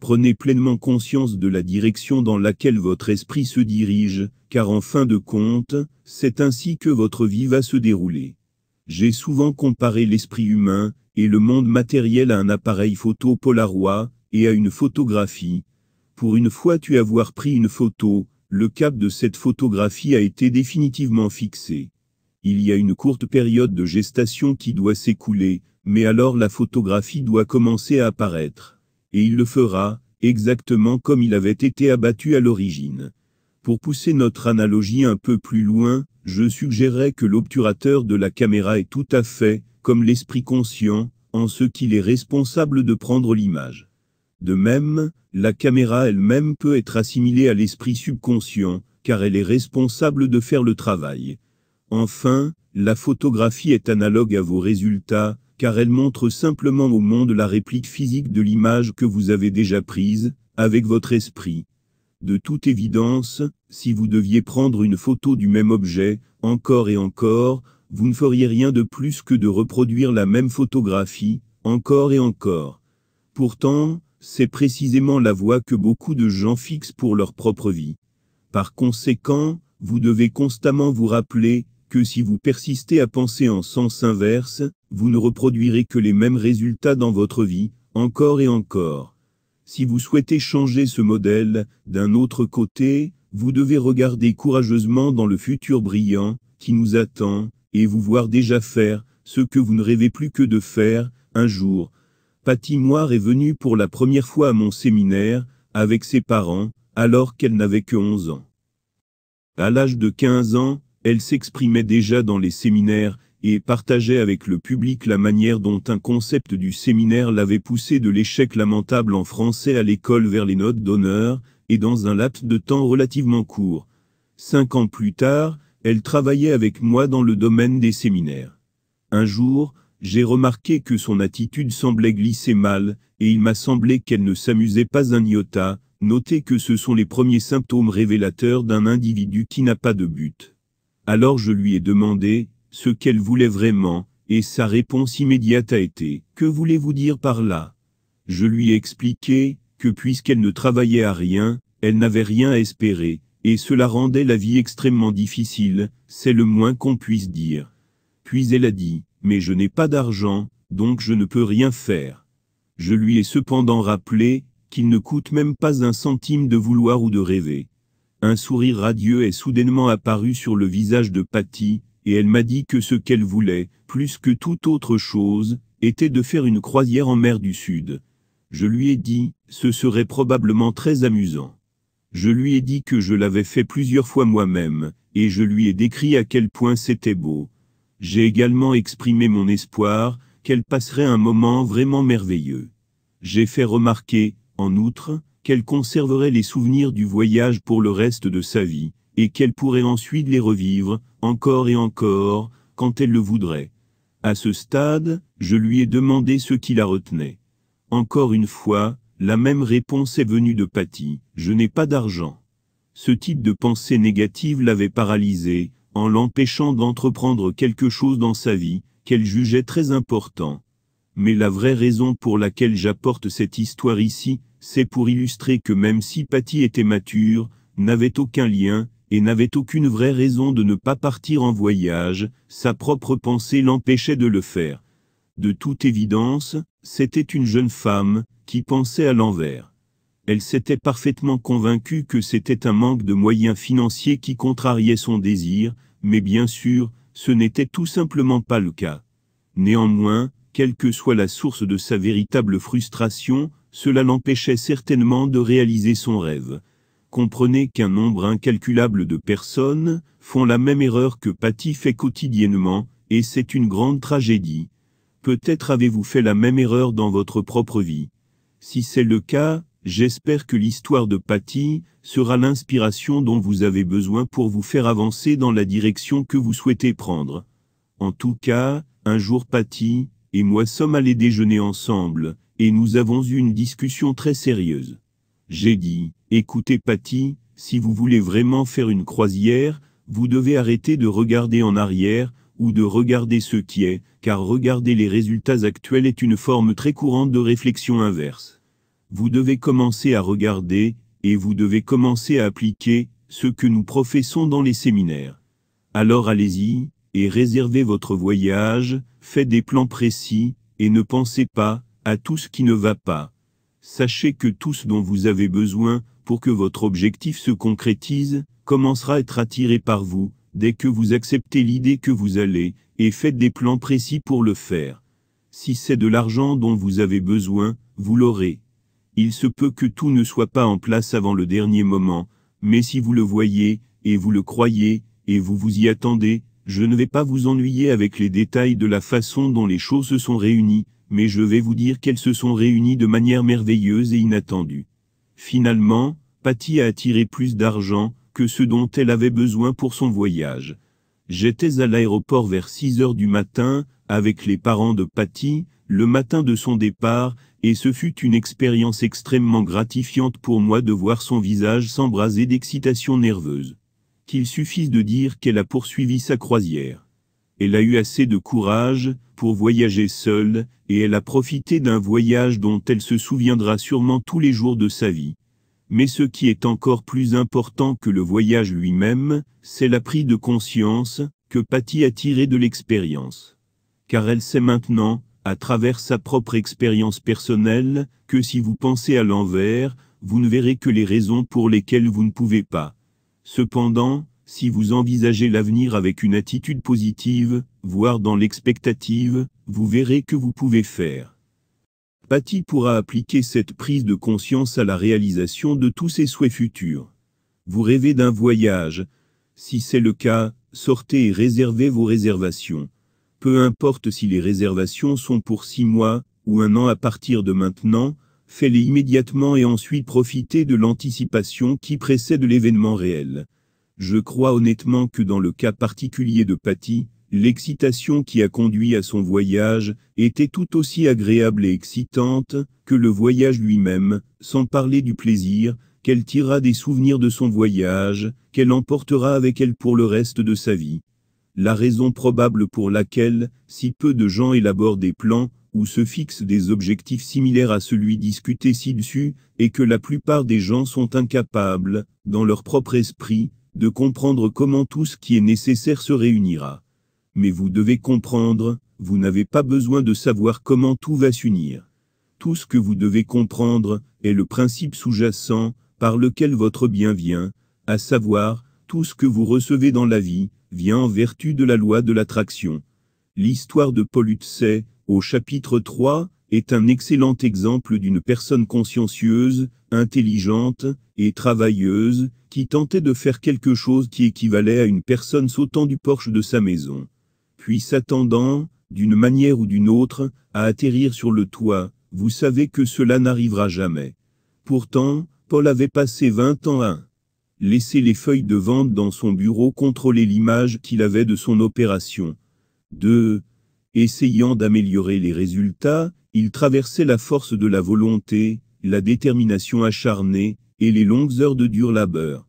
Prenez pleinement conscience de la direction dans laquelle votre esprit se dirige, car en fin de compte, c'est ainsi que votre vie va se dérouler. J'ai souvent comparé l'esprit humain et le monde matériel à un appareil photo Polaroid et à une photographie. Pour une fois tu avoir pris une photo, le cap de cette photographie a été définitivement fixé. Il y a une courte période de gestation qui doit s'écouler, mais alors la photographie doit commencer à apparaître. Et il le fera, exactement comme il avait été abattu à l'origine. Pour pousser notre analogie un peu plus loin, je suggérerais que l'obturateur de la caméra est tout à fait, comme l'esprit conscient, en ce qu'il est responsable de prendre l'image. De même, la caméra elle-même peut être assimilée à l'esprit subconscient, car elle est responsable de faire le travail. Enfin, la photographie est analogue à vos résultats, car elle montre simplement au monde la réplique physique de l'image que vous avez déjà prise, avec votre esprit. De toute évidence, si vous deviez prendre une photo du même objet, encore et encore, vous ne feriez rien de plus que de reproduire la même photographie, encore et encore. Pourtant, c'est précisément la voie que beaucoup de gens fixent pour leur propre vie. Par conséquent, vous devez constamment vous rappeler que si vous persistez à penser en sens inverse, vous ne reproduirez que les mêmes résultats dans votre vie, encore et encore. Si vous souhaitez changer ce modèle, d'un autre côté, vous devez regarder courageusement dans le futur brillant, qui nous attend, et vous voir déjà faire, ce que vous ne rêvez plus que de faire, un jour, Patty est venue pour la première fois à mon séminaire, avec ses parents, alors qu'elle n'avait que 11 ans. À l'âge de 15 ans, elle s'exprimait déjà dans les séminaires et partageait avec le public la manière dont un concept du séminaire l'avait poussée de l'échec lamentable en français à l'école vers les notes d'honneur, et dans un laps de temps relativement court. Cinq ans plus tard, elle travaillait avec moi dans le domaine des séminaires. Un jour, j'ai remarqué que son attitude semblait glisser mal, et il m'a semblé qu'elle ne s'amusait pas un iota, notez que ce sont les premiers symptômes révélateurs d'un individu qui n'a pas de but. Alors je lui ai demandé, ce qu'elle voulait vraiment, et sa réponse immédiate a été, que voulez-vous dire par là Je lui ai expliqué, que puisqu'elle ne travaillait à rien, elle n'avait rien à espérer, et cela rendait la vie extrêmement difficile, c'est le moins qu'on puisse dire. Puis elle a dit, mais je n'ai pas d'argent, donc je ne peux rien faire. Je lui ai cependant rappelé, qu'il ne coûte même pas un centime de vouloir ou de rêver. Un sourire radieux est soudainement apparu sur le visage de Patty, et elle m'a dit que ce qu'elle voulait, plus que toute autre chose, était de faire une croisière en mer du Sud. Je lui ai dit, ce serait probablement très amusant. Je lui ai dit que je l'avais fait plusieurs fois moi-même, et je lui ai décrit à quel point c'était beau, j'ai également exprimé mon espoir qu'elle passerait un moment vraiment merveilleux. J'ai fait remarquer, en outre, qu'elle conserverait les souvenirs du voyage pour le reste de sa vie, et qu'elle pourrait ensuite les revivre, encore et encore, quand elle le voudrait. À ce stade, je lui ai demandé ce qui la retenait. Encore une fois, la même réponse est venue de Patty, je n'ai pas d'argent. Ce type de pensée négative l'avait paralysée, en l'empêchant d'entreprendre quelque chose dans sa vie, qu'elle jugeait très important. Mais la vraie raison pour laquelle j'apporte cette histoire ici, c'est pour illustrer que même si Patty était mature, n'avait aucun lien, et n'avait aucune vraie raison de ne pas partir en voyage, sa propre pensée l'empêchait de le faire. De toute évidence, c'était une jeune femme, qui pensait à l'envers. Elle s'était parfaitement convaincue que c'était un manque de moyens financiers qui contrariait son désir, mais bien sûr, ce n'était tout simplement pas le cas. Néanmoins, quelle que soit la source de sa véritable frustration, cela l'empêchait certainement de réaliser son rêve. Comprenez qu'un nombre incalculable de personnes font la même erreur que Patty fait quotidiennement, et c'est une grande tragédie. Peut-être avez-vous fait la même erreur dans votre propre vie. Si c'est le cas, J'espère que l'histoire de Patty sera l'inspiration dont vous avez besoin pour vous faire avancer dans la direction que vous souhaitez prendre. En tout cas, un jour Patty et moi sommes allés déjeuner ensemble, et nous avons eu une discussion très sérieuse. J'ai dit, écoutez Patty, si vous voulez vraiment faire une croisière, vous devez arrêter de regarder en arrière, ou de regarder ce qui est, car regarder les résultats actuels est une forme très courante de réflexion inverse vous devez commencer à regarder, et vous devez commencer à appliquer, ce que nous professons dans les séminaires. Alors allez-y, et réservez votre voyage, faites des plans précis, et ne pensez pas à tout ce qui ne va pas. Sachez que tout ce dont vous avez besoin pour que votre objectif se concrétise commencera à être attiré par vous, dès que vous acceptez l'idée que vous allez, et faites des plans précis pour le faire. Si c'est de l'argent dont vous avez besoin, vous l'aurez. Il se peut que tout ne soit pas en place avant le dernier moment, mais si vous le voyez, et vous le croyez, et vous vous y attendez, je ne vais pas vous ennuyer avec les détails de la façon dont les choses se sont réunies, mais je vais vous dire qu'elles se sont réunies de manière merveilleuse et inattendue. Finalement, Patty a attiré plus d'argent que ce dont elle avait besoin pour son voyage. J'étais à l'aéroport vers 6 heures du matin, avec les parents de Patty, le matin de son départ, et ce fut une expérience extrêmement gratifiante pour moi de voir son visage s'embraser d'excitation nerveuse. Qu'il suffise de dire qu'elle a poursuivi sa croisière. Elle a eu assez de courage pour voyager seule, et elle a profité d'un voyage dont elle se souviendra sûrement tous les jours de sa vie. Mais ce qui est encore plus important que le voyage lui-même, c'est la prise de conscience que Patty a tiré de l'expérience. Car elle sait maintenant à travers sa propre expérience personnelle, que si vous pensez à l'envers, vous ne verrez que les raisons pour lesquelles vous ne pouvez pas. Cependant, si vous envisagez l'avenir avec une attitude positive, voire dans l'expectative, vous verrez que vous pouvez faire. Patty pourra appliquer cette prise de conscience à la réalisation de tous ses souhaits futurs. Vous rêvez d'un voyage Si c'est le cas, sortez et réservez vos réservations peu importe si les réservations sont pour six mois ou un an à partir de maintenant, fais-les immédiatement et ensuite profitez de l'anticipation qui précède l'événement réel. Je crois honnêtement que dans le cas particulier de Patty, l'excitation qui a conduit à son voyage était tout aussi agréable et excitante que le voyage lui-même, sans parler du plaisir qu'elle tira des souvenirs de son voyage, qu'elle emportera avec elle pour le reste de sa vie la raison probable pour laquelle si peu de gens élaborent des plans ou se fixent des objectifs similaires à celui discuté ci-dessus, est que la plupart des gens sont incapables, dans leur propre esprit, de comprendre comment tout ce qui est nécessaire se réunira. Mais vous devez comprendre, vous n'avez pas besoin de savoir comment tout va s'unir. Tout ce que vous devez comprendre est le principe sous-jacent par lequel votre bien vient, à savoir, tout ce que vous recevez dans la vie, vient en vertu de la loi de l'attraction. L'histoire de Paul Hutsey, au chapitre 3, est un excellent exemple d'une personne consciencieuse, intelligente et travailleuse, qui tentait de faire quelque chose qui équivalait à une personne sautant du porche de sa maison, puis s'attendant, d'une manière ou d'une autre, à atterrir sur le toit, vous savez que cela n'arrivera jamais. Pourtant, Paul avait passé vingt ans à laisser les feuilles de vente dans son bureau contrôler l'image qu'il avait de son opération. 2. Essayant d'améliorer les résultats, il traversait la force de la volonté, la détermination acharnée, et les longues heures de dur labeur.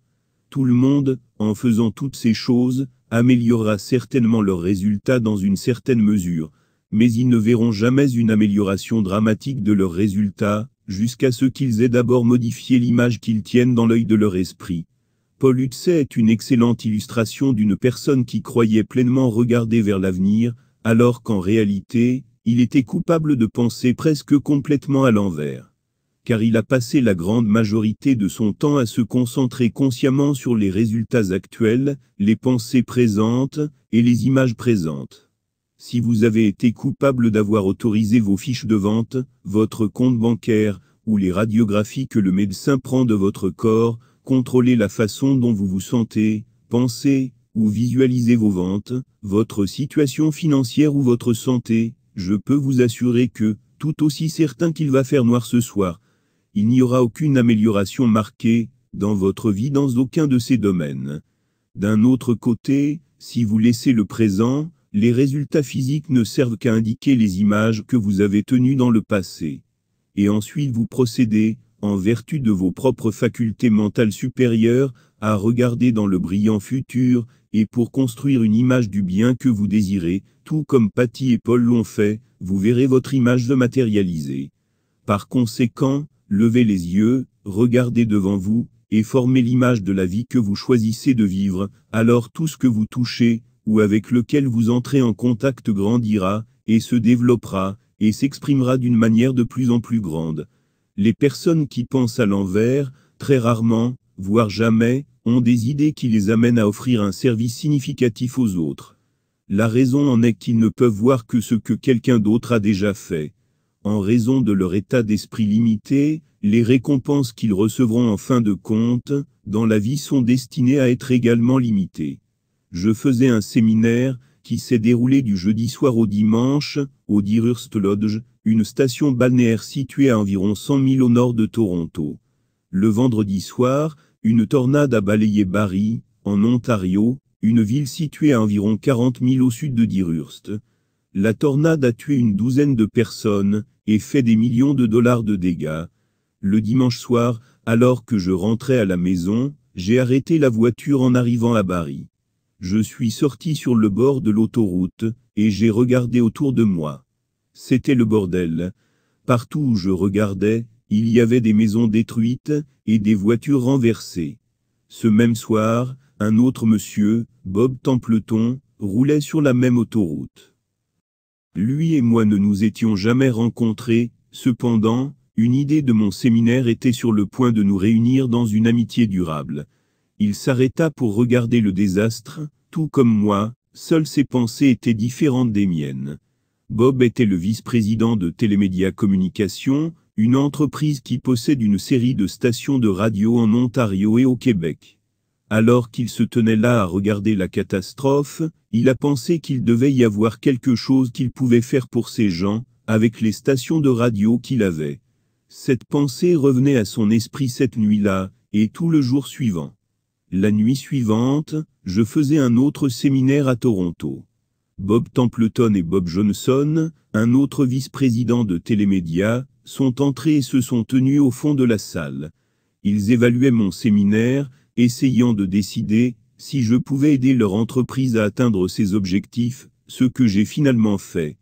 Tout le monde, en faisant toutes ces choses, améliorera certainement leurs résultats dans une certaine mesure, mais ils ne verront jamais une amélioration dramatique de leurs résultats, jusqu'à ce qu'ils aient d'abord modifié l'image qu'ils tiennent dans l'œil de leur esprit. Paul est une excellente illustration d'une personne qui croyait pleinement regarder vers l'avenir, alors qu'en réalité, il était coupable de penser presque complètement à l'envers. Car il a passé la grande majorité de son temps à se concentrer consciemment sur les résultats actuels, les pensées présentes et les images présentes. Si vous avez été coupable d'avoir autorisé vos fiches de vente, votre compte bancaire, ou les radiographies que le médecin prend de votre corps, Contrôlez la façon dont vous vous sentez, pensez, ou visualisez vos ventes, votre situation financière ou votre santé, je peux vous assurer que, tout aussi certain qu'il va faire noir ce soir, il n'y aura aucune amélioration marquée, dans votre vie dans aucun de ces domaines. D'un autre côté, si vous laissez le présent, les résultats physiques ne servent qu'à indiquer les images que vous avez tenues dans le passé. Et ensuite vous procédez, en vertu de vos propres facultés mentales supérieures, à regarder dans le brillant futur, et pour construire une image du bien que vous désirez, tout comme Patty et Paul l'ont fait, vous verrez votre image se matérialiser. Par conséquent, levez les yeux, regardez devant vous, et formez l'image de la vie que vous choisissez de vivre, alors tout ce que vous touchez, ou avec lequel vous entrez en contact grandira, et se développera, et s'exprimera d'une manière de plus en plus grande. Les personnes qui pensent à l'envers, très rarement, voire jamais, ont des idées qui les amènent à offrir un service significatif aux autres. La raison en est qu'ils ne peuvent voir que ce que quelqu'un d'autre a déjà fait. En raison de leur état d'esprit limité, les récompenses qu'ils recevront en fin de compte, dans la vie sont destinées à être également limitées. Je faisais un séminaire, qui s'est déroulé du jeudi soir au dimanche, au Dirurst Lodge, une station balnéaire située à environ 100 000 au nord de Toronto. Le vendredi soir, une tornade a balayé Barrie, en Ontario, une ville située à environ 40 000 au sud de Dirhurst. La tornade a tué une douzaine de personnes et fait des millions de dollars de dégâts. Le dimanche soir, alors que je rentrais à la maison, j'ai arrêté la voiture en arrivant à Barrie. Je suis sorti sur le bord de l'autoroute, et j'ai regardé autour de moi. C'était le bordel. Partout où je regardais, il y avait des maisons détruites et des voitures renversées. Ce même soir, un autre monsieur, Bob Templeton, roulait sur la même autoroute. Lui et moi ne nous étions jamais rencontrés, cependant, une idée de mon séminaire était sur le point de nous réunir dans une amitié durable. Il s'arrêta pour regarder le désastre, tout comme moi, seules ses pensées étaient différentes des miennes. Bob était le vice-président de Télémédia Communications, une entreprise qui possède une série de stations de radio en Ontario et au Québec. Alors qu'il se tenait là à regarder la catastrophe, il a pensé qu'il devait y avoir quelque chose qu'il pouvait faire pour ces gens, avec les stations de radio qu'il avait. Cette pensée revenait à son esprit cette nuit-là, et tout le jour suivant. La nuit suivante, je faisais un autre séminaire à Toronto. Bob Templeton et Bob Johnson, un autre vice-président de Télémédia, sont entrés et se sont tenus au fond de la salle. Ils évaluaient mon séminaire, essayant de décider si je pouvais aider leur entreprise à atteindre ses objectifs, ce que j'ai finalement fait.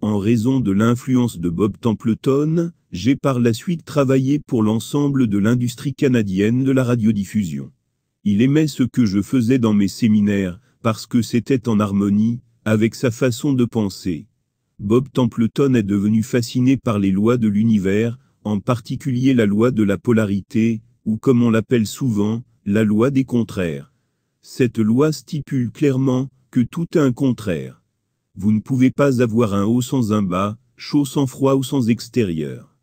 En raison de l'influence de Bob Templeton, j'ai par la suite travaillé pour l'ensemble de l'industrie canadienne de la radiodiffusion. Il aimait ce que je faisais dans mes séminaires, parce que c'était en harmonie avec sa façon de penser, Bob Templeton est devenu fasciné par les lois de l'univers, en particulier la loi de la polarité, ou comme on l'appelle souvent, la loi des contraires. Cette loi stipule clairement que tout est un contraire. Vous ne pouvez pas avoir un haut sans un bas, chaud sans froid ou sans extérieur.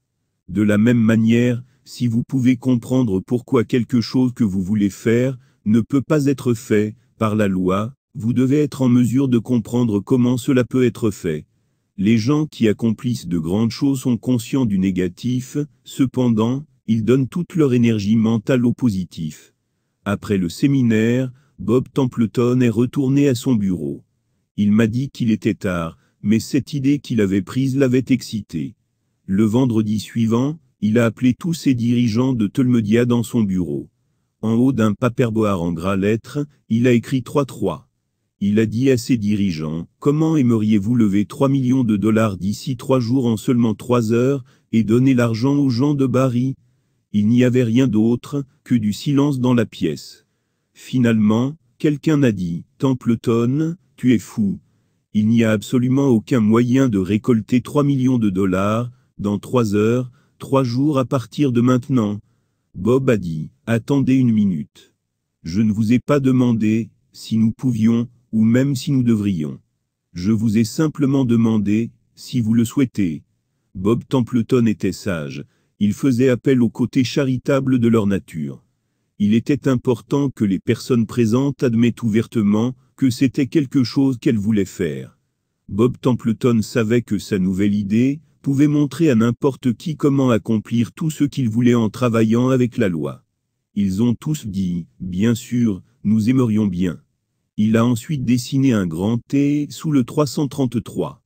De la même manière, si vous pouvez comprendre pourquoi quelque chose que vous voulez faire ne peut pas être fait par la loi, vous devez être en mesure de comprendre comment cela peut être fait. Les gens qui accomplissent de grandes choses sont conscients du négatif, cependant, ils donnent toute leur énergie mentale au positif. Après le séminaire, Bob Templeton est retourné à son bureau. Il m'a dit qu'il était tard, mais cette idée qu'il avait prise l'avait excité. Le vendredi suivant, il a appelé tous ses dirigeants de Tolmedia dans son bureau. En haut d'un paperboire en gras lettres, il a écrit 3-3 il a dit à ses dirigeants, comment aimeriez-vous lever 3 millions de dollars d'ici 3 jours en seulement 3 heures, et donner l'argent aux gens de Barry Il n'y avait rien d'autre que du silence dans la pièce. Finalement, quelqu'un a dit, Templeton, tu es fou. Il n'y a absolument aucun moyen de récolter 3 millions de dollars, dans 3 heures, 3 jours à partir de maintenant. Bob a dit, attendez une minute. Je ne vous ai pas demandé, si nous pouvions, ou même si nous devrions. Je vous ai simplement demandé, si vous le souhaitez. Bob Templeton était sage, il faisait appel au côté charitable de leur nature. Il était important que les personnes présentes admettent ouvertement que c'était quelque chose qu'elles voulaient faire. Bob Templeton savait que sa nouvelle idée pouvait montrer à n'importe qui comment accomplir tout ce qu'il voulait en travaillant avec la loi. Ils ont tous dit, bien sûr, nous aimerions bien. Il a ensuite dessiné un grand T sous le 333.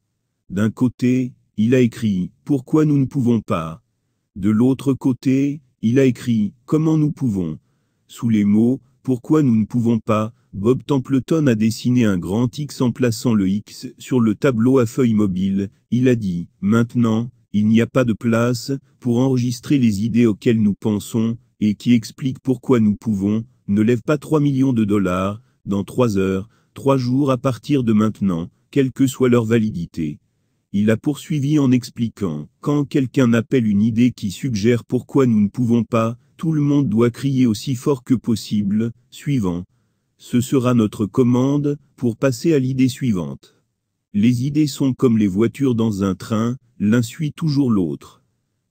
D'un côté, il a écrit « Pourquoi nous ne pouvons pas ?» De l'autre côté, il a écrit « Comment nous pouvons ?» Sous les mots « Pourquoi nous ne pouvons pas ?» Bob Templeton a dessiné un grand X en plaçant le X sur le tableau à feuilles mobiles. Il a dit « Maintenant, il n'y a pas de place pour enregistrer les idées auxquelles nous pensons et qui expliquent pourquoi nous pouvons, ne lève pas 3 millions de dollars, dans trois heures, trois jours à partir de maintenant, quelle que soit leur validité. Il a poursuivi en expliquant, quand quelqu'un appelle une idée qui suggère pourquoi nous ne pouvons pas, tout le monde doit crier aussi fort que possible, suivant. Ce sera notre commande, pour passer à l'idée suivante. Les idées sont comme les voitures dans un train, l'un suit toujours l'autre.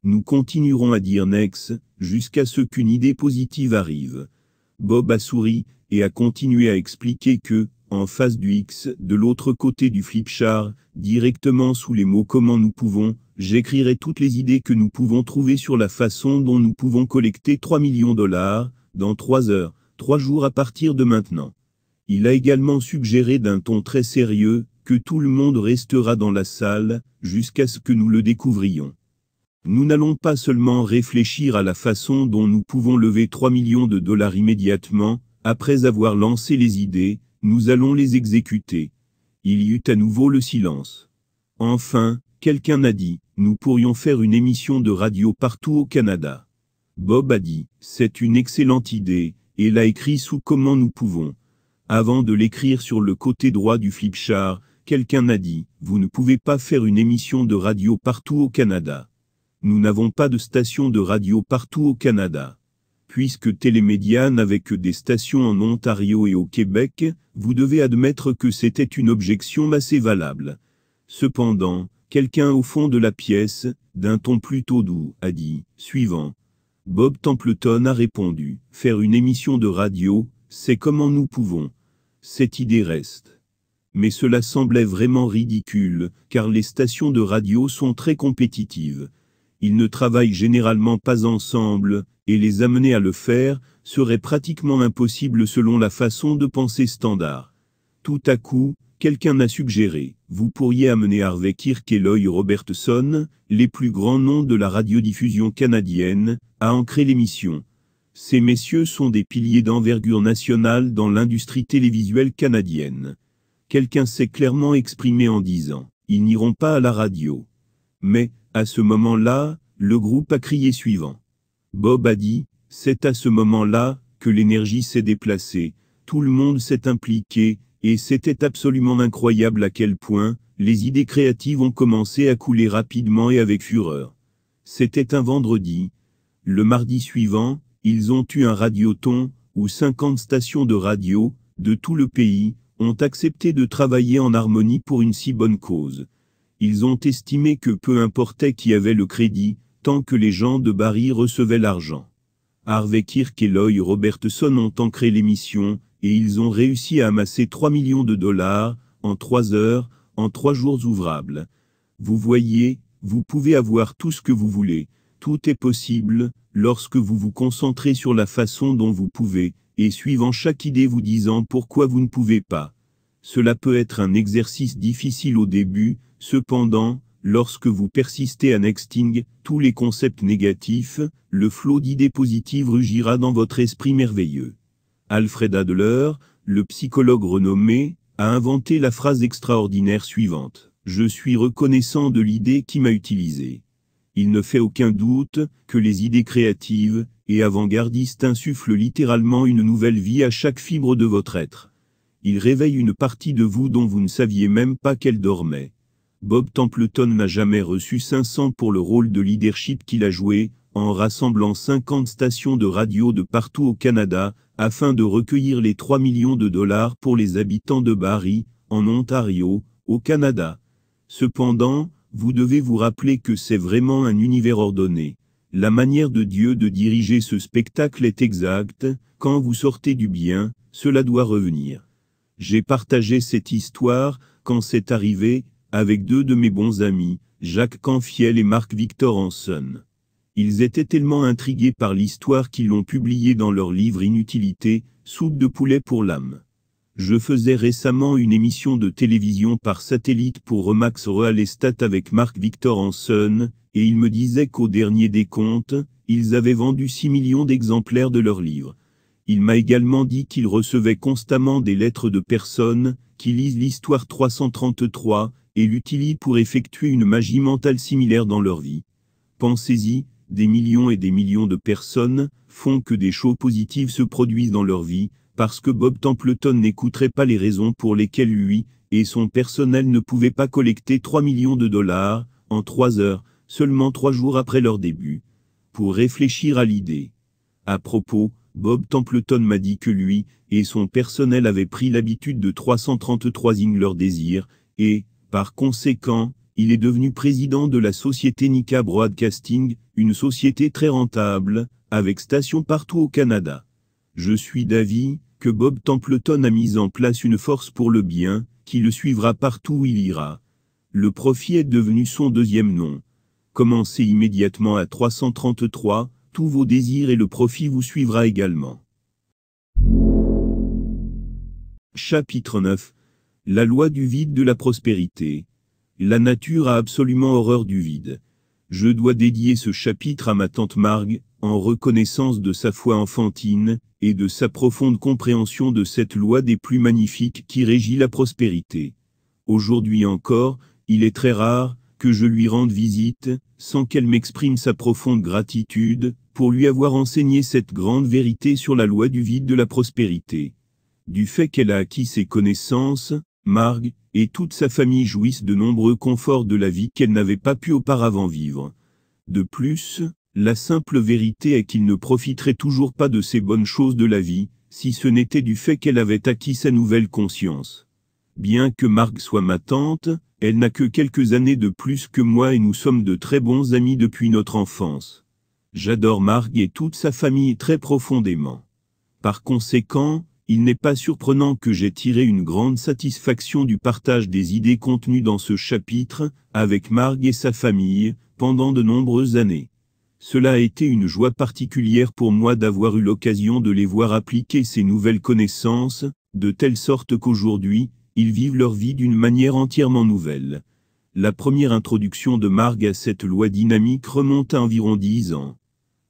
Nous continuerons à dire next, jusqu'à ce qu'une idée positive arrive. Bob a souri, et a continué à expliquer que, en face du X, de l'autre côté du flip-chart, directement sous les mots comment nous pouvons, j'écrirai toutes les idées que nous pouvons trouver sur la façon dont nous pouvons collecter 3 millions de dollars, dans 3 heures, 3 jours à partir de maintenant. Il a également suggéré d'un ton très sérieux, que tout le monde restera dans la salle, jusqu'à ce que nous le découvrions. Nous n'allons pas seulement réfléchir à la façon dont nous pouvons lever 3 millions de dollars immédiatement, après avoir lancé les idées, nous allons les exécuter. Il y eut à nouveau le silence. Enfin, quelqu'un a dit, nous pourrions faire une émission de radio partout au Canada. Bob a dit, c'est une excellente idée, et l'a écrit sous comment nous pouvons. Avant de l'écrire sur le côté droit du flipchart, quelqu'un a dit, vous ne pouvez pas faire une émission de radio partout au Canada. Nous n'avons pas de station de radio partout au Canada puisque Télémédia n'avait que des stations en Ontario et au Québec, vous devez admettre que c'était une objection assez valable. Cependant, quelqu'un au fond de la pièce, d'un ton plutôt doux, a dit, suivant. Bob Templeton a répondu, faire une émission de radio, c'est comment nous pouvons. Cette idée reste. Mais cela semblait vraiment ridicule, car les stations de radio sont très compétitives ils ne travaillent généralement pas ensemble, et les amener à le faire, serait pratiquement impossible selon la façon de penser standard. Tout à coup, quelqu'un a suggéré, vous pourriez amener Harvey Kirk et Lloyd Robertson, les plus grands noms de la radiodiffusion canadienne, à ancrer l'émission. Ces messieurs sont des piliers d'envergure nationale dans l'industrie télévisuelle canadienne. Quelqu'un s'est clairement exprimé en disant, ils n'iront pas à la radio. Mais, à ce moment-là, le groupe a crié suivant. Bob a dit, c'est à ce moment-là que l'énergie s'est déplacée, tout le monde s'est impliqué, et c'était absolument incroyable à quel point les idées créatives ont commencé à couler rapidement et avec fureur. C'était un vendredi. Le mardi suivant, ils ont eu un radioton, où 50 stations de radio, de tout le pays, ont accepté de travailler en harmonie pour une si bonne cause ils ont estimé que peu importait qui avait le crédit, tant que les gens de Barry recevaient l'argent. Harvey Kirk et Lloyd Robertson ont ancré l'émission, et ils ont réussi à amasser 3 millions de dollars, en 3 heures, en 3 jours ouvrables. Vous voyez, vous pouvez avoir tout ce que vous voulez, tout est possible, lorsque vous vous concentrez sur la façon dont vous pouvez, et suivant chaque idée vous disant pourquoi vous ne pouvez pas. Cela peut être un exercice difficile au début, Cependant, lorsque vous persistez à nexting, tous les concepts négatifs, le flot d'idées positives rugira dans votre esprit merveilleux. Alfred Adler, le psychologue renommé, a inventé la phrase extraordinaire suivante. Je suis reconnaissant de l'idée qui m'a utilisé. Il ne fait aucun doute que les idées créatives et avant-gardistes insufflent littéralement une nouvelle vie à chaque fibre de votre être. Il réveille une partie de vous dont vous ne saviez même pas qu'elle dormait. Bob Templeton n'a jamais reçu 500 pour le rôle de leadership qu'il a joué, en rassemblant 50 stations de radio de partout au Canada, afin de recueillir les 3 millions de dollars pour les habitants de Barrie, en Ontario, au Canada. Cependant, vous devez vous rappeler que c'est vraiment un univers ordonné. La manière de Dieu de diriger ce spectacle est exacte, quand vous sortez du bien, cela doit revenir. J'ai partagé cette histoire, quand c'est arrivé, avec deux de mes bons amis, Jacques Canfiel et Marc-Victor Hansen. Ils étaient tellement intrigués par l'histoire qu'ils l'ont publiée dans leur livre Inutilité, Soupe de poulet pour l'âme. Je faisais récemment une émission de télévision par satellite pour Remax Estate avec Marc-Victor Hanson, et il me disait qu'au dernier décompte, ils avaient vendu 6 millions d'exemplaires de leur livre. Il m'a également dit qu'il recevait constamment des lettres de personnes qui lisent l'histoire 333, et l'utilisent pour effectuer une magie mentale similaire dans leur vie. Pensez-y, des millions et des millions de personnes font que des choses positives se produisent dans leur vie, parce que Bob Templeton n'écouterait pas les raisons pour lesquelles lui et son personnel ne pouvaient pas collecter 3 millions de dollars en 3 heures, seulement 3 jours après leur début. Pour réfléchir à l'idée. À propos, Bob Templeton m'a dit que lui et son personnel avaient pris l'habitude de 333 ing leur désir, et, par conséquent, il est devenu président de la société Nika Broadcasting, une société très rentable, avec stations partout au Canada. Je suis d'avis que Bob Templeton a mis en place une force pour le bien, qui le suivra partout où il ira. Le profit est devenu son deuxième nom. Commencez immédiatement à 333, tous vos désirs et le profit vous suivra également. Chapitre 9 la loi du vide de la prospérité. La nature a absolument horreur du vide. Je dois dédier ce chapitre à ma tante Margue, en reconnaissance de sa foi enfantine, et de sa profonde compréhension de cette loi des plus magnifiques qui régit la prospérité. Aujourd'hui encore, il est très rare, que je lui rende visite, sans qu'elle m'exprime sa profonde gratitude, pour lui avoir enseigné cette grande vérité sur la loi du vide de la prospérité. Du fait qu'elle a acquis ses connaissances, Marg et toute sa famille jouissent de nombreux conforts de la vie qu'elle n'avait pas pu auparavant vivre. De plus, la simple vérité est qu'il ne profiterait toujours pas de ces bonnes choses de la vie, si ce n'était du fait qu'elle avait acquis sa nouvelle conscience. Bien que Marg soit ma tante, elle n'a que quelques années de plus que moi et nous sommes de très bons amis depuis notre enfance. J'adore Marg et toute sa famille très profondément. Par conséquent, il n'est pas surprenant que j'ai tiré une grande satisfaction du partage des idées contenues dans ce chapitre, avec Marg et sa famille, pendant de nombreuses années. Cela a été une joie particulière pour moi d'avoir eu l'occasion de les voir appliquer ces nouvelles connaissances, de telle sorte qu'aujourd'hui, ils vivent leur vie d'une manière entièrement nouvelle. La première introduction de Marg à cette loi dynamique remonte à environ dix ans.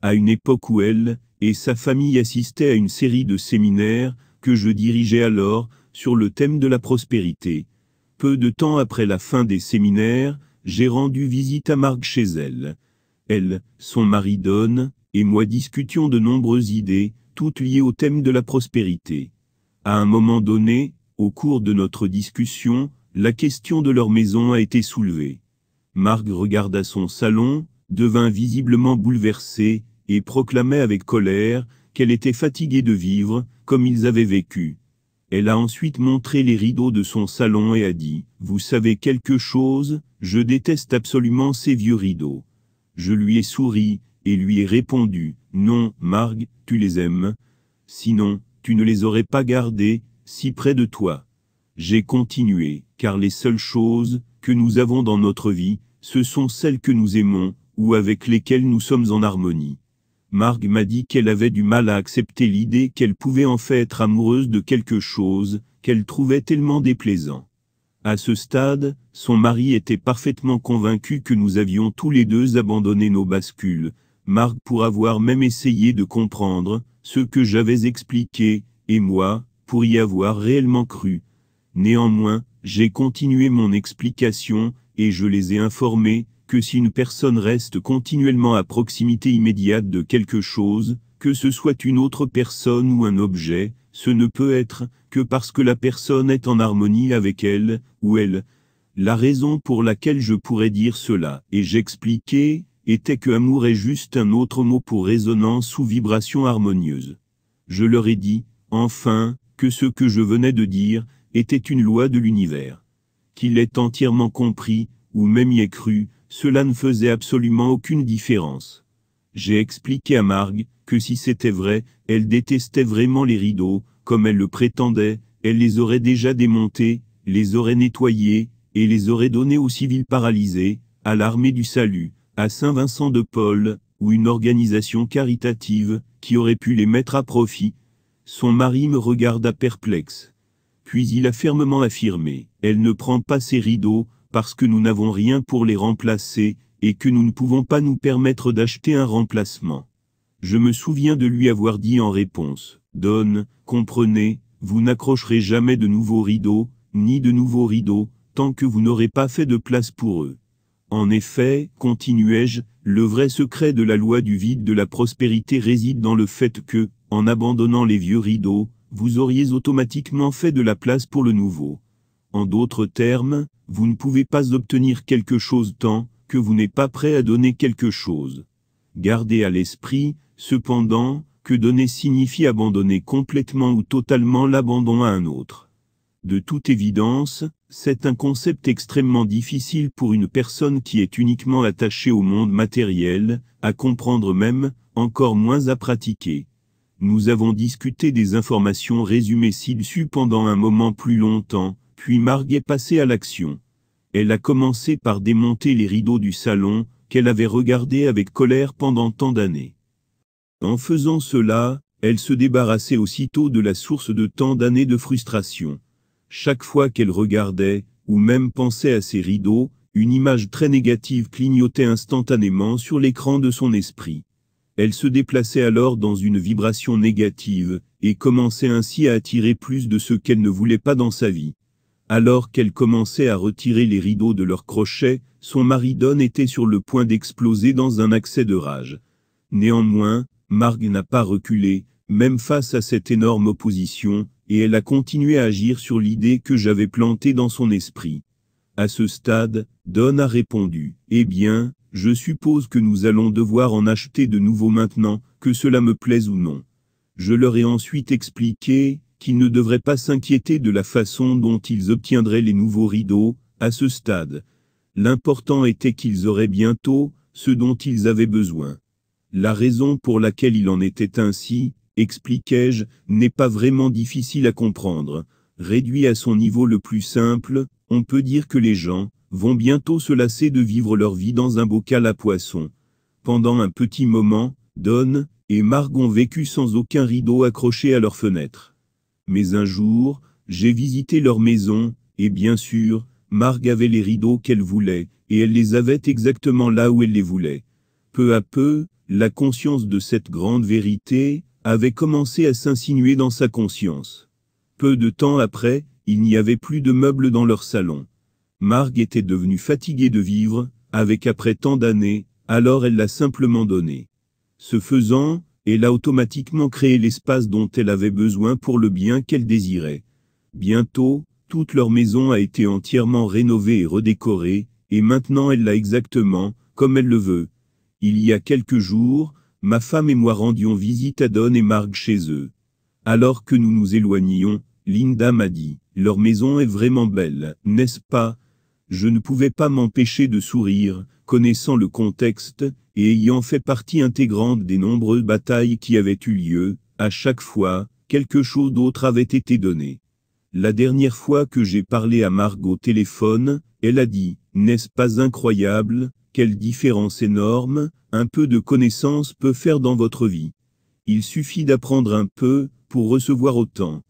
À une époque où elle, et sa famille assistaient à une série de séminaires, que je dirigeais alors, sur le thème de la prospérité. Peu de temps après la fin des séminaires, j'ai rendu visite à Marc chez elle. Elle, son mari Donne, et moi discutions de nombreuses idées, toutes liées au thème de la prospérité. À un moment donné, au cours de notre discussion, la question de leur maison a été soulevée. Marc regarda son salon, devint visiblement bouleversée, et proclamait avec colère qu'elle était fatiguée de vivre, comme ils avaient vécu. Elle a ensuite montré les rideaux de son salon et a dit, Vous savez quelque chose, je déteste absolument ces vieux rideaux. Je lui ai souri, et lui ai répondu, Non, Marg, tu les aimes. Sinon, tu ne les aurais pas gardés, si près de toi. J'ai continué, car les seules choses que nous avons dans notre vie, ce sont celles que nous aimons, ou avec lesquelles nous sommes en harmonie. Marg m'a dit qu'elle avait du mal à accepter l'idée qu'elle pouvait en fait être amoureuse de quelque chose qu'elle trouvait tellement déplaisant. À ce stade, son mari était parfaitement convaincu que nous avions tous les deux abandonné nos bascules, Marg pour avoir même essayé de comprendre ce que j'avais expliqué, et moi, pour y avoir réellement cru. Néanmoins, j'ai continué mon explication, et je les ai informés, que si une personne reste continuellement à proximité immédiate de quelque chose, que ce soit une autre personne ou un objet, ce ne peut être que parce que la personne est en harmonie avec elle, ou elle. La raison pour laquelle je pourrais dire cela, et j'expliquais, était que amour est juste un autre mot pour résonance ou vibration harmonieuse. Je leur ai dit, enfin, que ce que je venais de dire, était une loi de l'univers. Qu'il est entièrement compris, ou même y est cru, cela ne faisait absolument aucune différence. J'ai expliqué à Margue que si c'était vrai, elle détestait vraiment les rideaux, comme elle le prétendait, elle les aurait déjà démontés, les aurait nettoyés, et les aurait donnés aux civils paralysés, à l'armée du salut, à Saint-Vincent de Paul, ou une organisation caritative, qui aurait pu les mettre à profit. Son mari me regarda perplexe. Puis il a fermement affirmé, elle ne prend pas ses rideaux, parce que nous n'avons rien pour les remplacer, et que nous ne pouvons pas nous permettre d'acheter un remplacement. Je me souviens de lui avoir dit en réponse, Donne, comprenez, vous n'accrocherez jamais de nouveaux rideaux, ni de nouveaux rideaux, tant que vous n'aurez pas fait de place pour eux. En effet, continuai-je, le vrai secret de la loi du vide de la prospérité réside dans le fait que, en abandonnant les vieux rideaux, vous auriez automatiquement fait de la place pour le nouveau. En d'autres termes, vous ne pouvez pas obtenir quelque chose tant que vous n'êtes pas prêt à donner quelque chose. Gardez à l'esprit, cependant, que donner signifie abandonner complètement ou totalement l'abandon à un autre. De toute évidence, c'est un concept extrêmement difficile pour une personne qui est uniquement attachée au monde matériel, à comprendre même, encore moins à pratiquer. Nous avons discuté des informations résumées ci-dessus pendant un moment plus longtemps, puis Marg est à l'action. Elle a commencé par démonter les rideaux du salon, qu'elle avait regardé avec colère pendant tant d'années. En faisant cela, elle se débarrassait aussitôt de la source de tant d'années de frustration. Chaque fois qu'elle regardait, ou même pensait à ces rideaux, une image très négative clignotait instantanément sur l'écran de son esprit. Elle se déplaçait alors dans une vibration négative, et commençait ainsi à attirer plus de ce qu'elle ne voulait pas dans sa vie. Alors qu'elle commençait à retirer les rideaux de leurs crochets, son mari Don était sur le point d'exploser dans un accès de rage. Néanmoins, Marg n'a pas reculé, même face à cette énorme opposition, et elle a continué à agir sur l'idée que j'avais plantée dans son esprit. À ce stade, Don a répondu, Eh bien, je suppose que nous allons devoir en acheter de nouveau maintenant, que cela me plaise ou non. Je leur ai ensuite expliqué, Qu'ils ne devraient pas s'inquiéter de la façon dont ils obtiendraient les nouveaux rideaux, à ce stade. L'important était qu'ils auraient bientôt ce dont ils avaient besoin. La raison pour laquelle il en était ainsi, expliquai-je, n'est pas vraiment difficile à comprendre. Réduit à son niveau le plus simple, on peut dire que les gens vont bientôt se lasser de vivre leur vie dans un bocal à poissons. Pendant un petit moment, Don et Marg ont vécu sans aucun rideau accroché à leur fenêtre mais un jour, j'ai visité leur maison, et bien sûr, Marg avait les rideaux qu'elle voulait, et elle les avait exactement là où elle les voulait. Peu à peu, la conscience de cette grande vérité avait commencé à s'insinuer dans sa conscience. Peu de temps après, il n'y avait plus de meubles dans leur salon. Marg était devenue fatiguée de vivre, avec après tant d'années, alors elle l'a simplement donné. Ce faisant, elle a automatiquement créé l'espace dont elle avait besoin pour le bien qu'elle désirait. Bientôt, toute leur maison a été entièrement rénovée et redécorée, et maintenant elle l'a exactement, comme elle le veut. Il y a quelques jours, ma femme et moi rendions visite à Don et Marg chez eux. Alors que nous nous éloignions, Linda m'a dit, leur maison est vraiment belle, n'est-ce pas Je ne pouvais pas m'empêcher de sourire, connaissant le contexte, et ayant fait partie intégrante des nombreuses batailles qui avaient eu lieu, à chaque fois, quelque chose d'autre avait été donné. La dernière fois que j'ai parlé à Margot au téléphone, elle a dit, n'est-ce pas incroyable, quelle différence énorme, un peu de connaissance peut faire dans votre vie. Il suffit d'apprendre un peu, pour recevoir autant.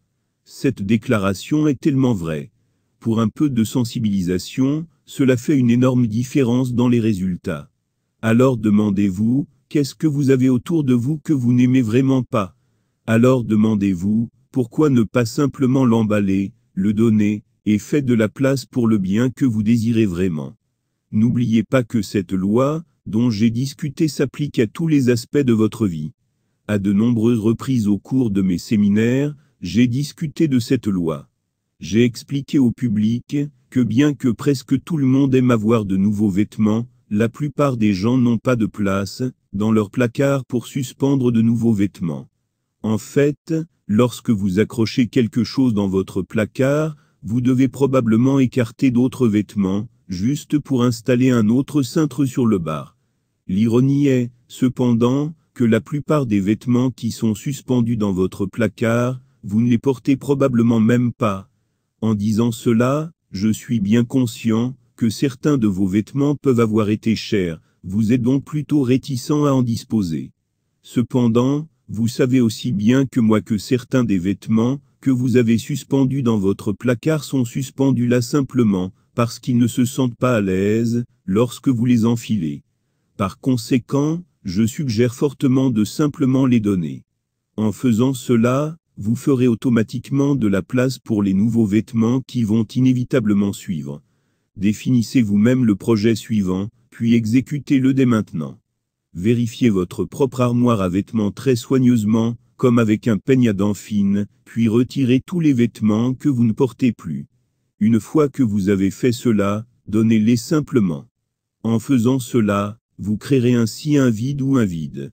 Cette déclaration est tellement vraie. Pour un peu de sensibilisation, cela fait une énorme différence dans les résultats. Alors demandez-vous, qu'est-ce que vous avez autour de vous que vous n'aimez vraiment pas Alors demandez-vous, pourquoi ne pas simplement l'emballer, le donner, et faire de la place pour le bien que vous désirez vraiment N'oubliez pas que cette loi, dont j'ai discuté s'applique à tous les aspects de votre vie. À de nombreuses reprises au cours de mes séminaires, j'ai discuté de cette loi. J'ai expliqué au public que bien que presque tout le monde aime avoir de nouveaux vêtements, la plupart des gens n'ont pas de place dans leur placard pour suspendre de nouveaux vêtements. En fait, lorsque vous accrochez quelque chose dans votre placard, vous devez probablement écarter d'autres vêtements, juste pour installer un autre cintre sur le bar. L'ironie est, cependant, que la plupart des vêtements qui sont suspendus dans votre placard, vous ne les portez probablement même pas. En disant cela, je suis bien conscient que certains de vos vêtements peuvent avoir été chers, vous êtes donc plutôt réticent à en disposer. Cependant, vous savez aussi bien que moi que certains des vêtements que vous avez suspendus dans votre placard sont suspendus là simplement, parce qu'ils ne se sentent pas à l'aise lorsque vous les enfilez. Par conséquent, je suggère fortement de simplement les donner. En faisant cela, vous ferez automatiquement de la place pour les nouveaux vêtements qui vont inévitablement suivre. Définissez vous-même le projet suivant, puis exécutez-le dès maintenant. Vérifiez votre propre armoire à vêtements très soigneusement, comme avec un peigne à dents fines, puis retirez tous les vêtements que vous ne portez plus. Une fois que vous avez fait cela, donnez-les simplement. En faisant cela, vous créerez ainsi un vide ou un vide.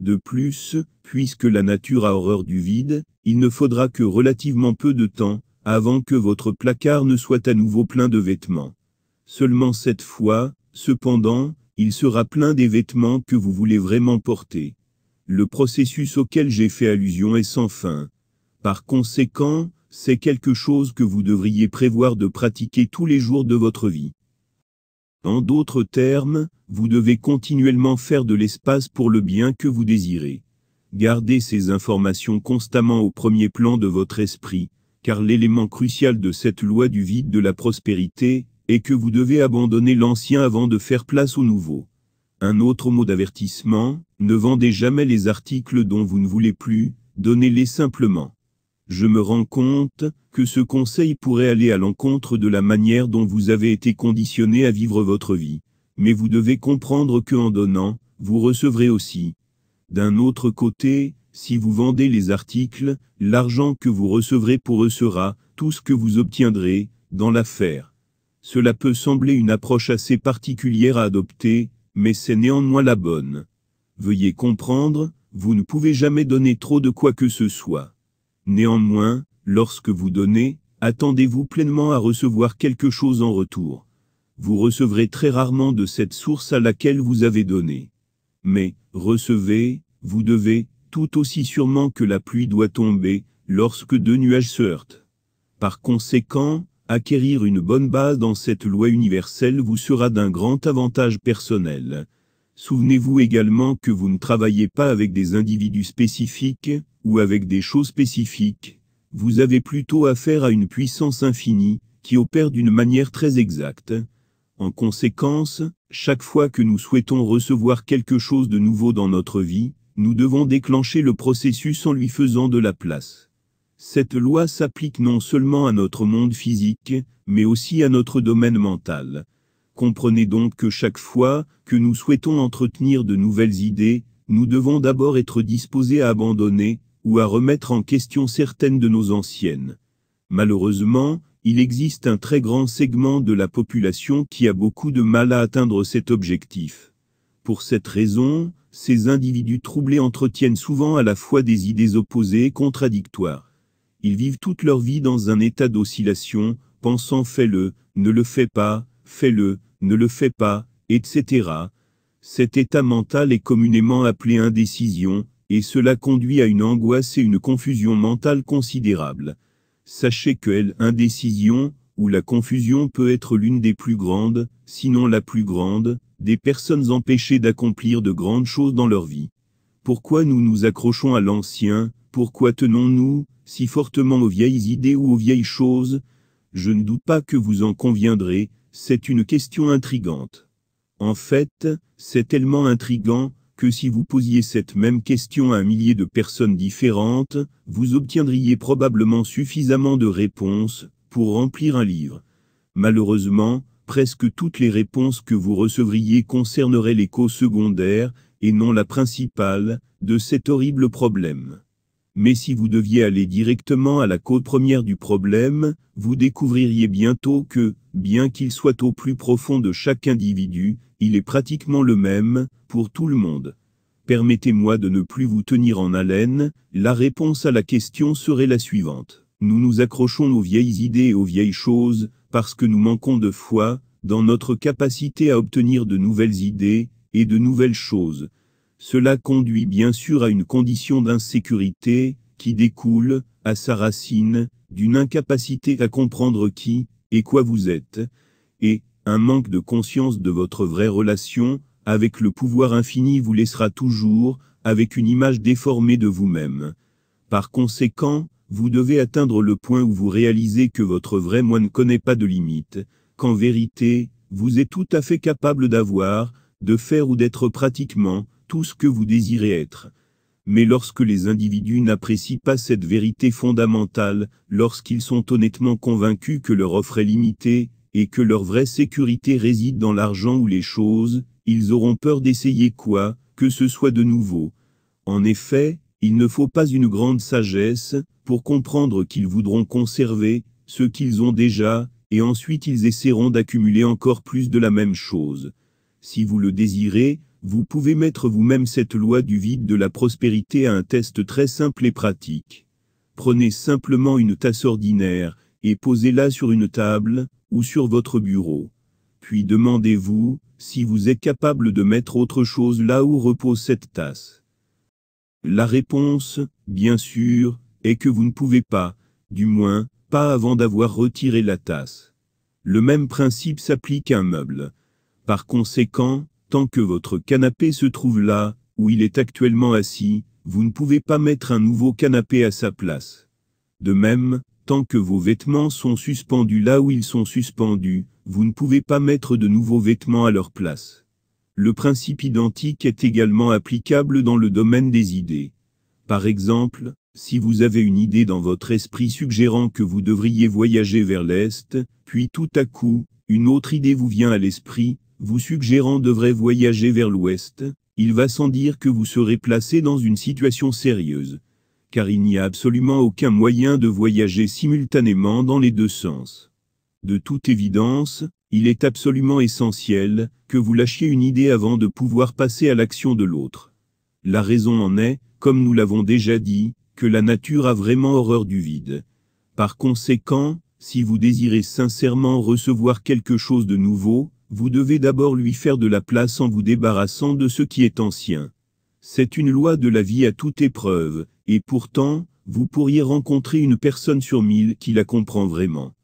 De plus, puisque la nature a horreur du vide, il ne faudra que relativement peu de temps, avant que votre placard ne soit à nouveau plein de vêtements. Seulement cette fois, cependant, il sera plein des vêtements que vous voulez vraiment porter. Le processus auquel j'ai fait allusion est sans fin. Par conséquent, c'est quelque chose que vous devriez prévoir de pratiquer tous les jours de votre vie. En d'autres termes, vous devez continuellement faire de l'espace pour le bien que vous désirez. Gardez ces informations constamment au premier plan de votre esprit, car l'élément crucial de cette loi du vide de la prospérité, et que vous devez abandonner l'ancien avant de faire place au nouveau. Un autre mot d'avertissement, ne vendez jamais les articles dont vous ne voulez plus, donnez-les simplement. Je me rends compte que ce conseil pourrait aller à l'encontre de la manière dont vous avez été conditionné à vivre votre vie, mais vous devez comprendre que en donnant, vous recevrez aussi. D'un autre côté, si vous vendez les articles, l'argent que vous recevrez pour eux sera tout ce que vous obtiendrez dans l'affaire. Cela peut sembler une approche assez particulière à adopter, mais c'est néanmoins la bonne. Veuillez comprendre, vous ne pouvez jamais donner trop de quoi que ce soit. Néanmoins, lorsque vous donnez, attendez-vous pleinement à recevoir quelque chose en retour. Vous recevrez très rarement de cette source à laquelle vous avez donné. Mais, recevez, vous devez, tout aussi sûrement que la pluie doit tomber, lorsque deux nuages se heurtent. Par conséquent, Acquérir une bonne base dans cette loi universelle vous sera d'un grand avantage personnel. Souvenez-vous également que vous ne travaillez pas avec des individus spécifiques, ou avec des choses spécifiques. Vous avez plutôt affaire à une puissance infinie, qui opère d'une manière très exacte. En conséquence, chaque fois que nous souhaitons recevoir quelque chose de nouveau dans notre vie, nous devons déclencher le processus en lui faisant de la place. Cette loi s'applique non seulement à notre monde physique, mais aussi à notre domaine mental. Comprenez donc que chaque fois que nous souhaitons entretenir de nouvelles idées, nous devons d'abord être disposés à abandonner ou à remettre en question certaines de nos anciennes. Malheureusement, il existe un très grand segment de la population qui a beaucoup de mal à atteindre cet objectif. Pour cette raison, ces individus troublés entretiennent souvent à la fois des idées opposées et contradictoires. Ils vivent toute leur vie dans un état d'oscillation, pensant fais-le, ne le fais pas, fais-le, ne le fais pas, etc. Cet état mental est communément appelé indécision, et cela conduit à une angoisse et une confusion mentale considérables. Sachez que l'indécision, ou la confusion peut être l'une des plus grandes, sinon la plus grande, des personnes empêchées d'accomplir de grandes choses dans leur vie. Pourquoi nous nous accrochons à l'ancien, pourquoi tenons-nous, si fortement aux vieilles idées ou aux vieilles choses, je ne doute pas que vous en conviendrez, c'est une question intrigante. En fait, c'est tellement intrigant, que si vous posiez cette même question à un millier de personnes différentes, vous obtiendriez probablement suffisamment de réponses pour remplir un livre. Malheureusement, presque toutes les réponses que vous recevriez concerneraient l'écho secondaire, et non la principale, de cet horrible problème mais si vous deviez aller directement à la côte première du problème, vous découvririez bientôt que, bien qu'il soit au plus profond de chaque individu, il est pratiquement le même, pour tout le monde. Permettez-moi de ne plus vous tenir en haleine, la réponse à la question serait la suivante. Nous nous accrochons aux vieilles idées et aux vieilles choses, parce que nous manquons de foi, dans notre capacité à obtenir de nouvelles idées, et de nouvelles choses, cela conduit bien sûr à une condition d'insécurité, qui découle, à sa racine, d'une incapacité à comprendre qui et quoi vous êtes, et un manque de conscience de votre vraie relation avec le pouvoir infini vous laissera toujours avec une image déformée de vous-même. Par conséquent, vous devez atteindre le point où vous réalisez que votre vrai moi ne connaît pas de limite, qu'en vérité, vous êtes tout à fait capable d'avoir, de faire ou d'être pratiquement tout ce que vous désirez être. Mais lorsque les individus n'apprécient pas cette vérité fondamentale, lorsqu'ils sont honnêtement convaincus que leur offre est limitée, et que leur vraie sécurité réside dans l'argent ou les choses, ils auront peur d'essayer quoi, que ce soit de nouveau. En effet, il ne faut pas une grande sagesse, pour comprendre qu'ils voudront conserver, ce qu'ils ont déjà, et ensuite ils essaieront d'accumuler encore plus de la même chose. Si vous le désirez, vous pouvez mettre vous-même cette loi du vide de la prospérité à un test très simple et pratique. Prenez simplement une tasse ordinaire, et posez-la sur une table, ou sur votre bureau. Puis demandez-vous, si vous êtes capable de mettre autre chose là où repose cette tasse. La réponse, bien sûr, est que vous ne pouvez pas, du moins, pas avant d'avoir retiré la tasse. Le même principe s'applique à un meuble. Par conséquent, tant que votre canapé se trouve là, où il est actuellement assis, vous ne pouvez pas mettre un nouveau canapé à sa place. De même, tant que vos vêtements sont suspendus là où ils sont suspendus, vous ne pouvez pas mettre de nouveaux vêtements à leur place. Le principe identique est également applicable dans le domaine des idées. Par exemple, si vous avez une idée dans votre esprit suggérant que vous devriez voyager vers l'Est, puis tout à coup, une autre idée vous vient à l'esprit, vous suggérant devrait voyager vers l'ouest, il va sans dire que vous serez placé dans une situation sérieuse, car il n'y a absolument aucun moyen de voyager simultanément dans les deux sens. De toute évidence, il est absolument essentiel que vous lâchiez une idée avant de pouvoir passer à l'action de l'autre. La raison en est, comme nous l'avons déjà dit, que la nature a vraiment horreur du vide. Par conséquent, si vous désirez sincèrement recevoir quelque chose de nouveau, vous devez d'abord lui faire de la place en vous débarrassant de ce qui est ancien. C'est une loi de la vie à toute épreuve, et pourtant, vous pourriez rencontrer une personne sur mille qui la comprend vraiment.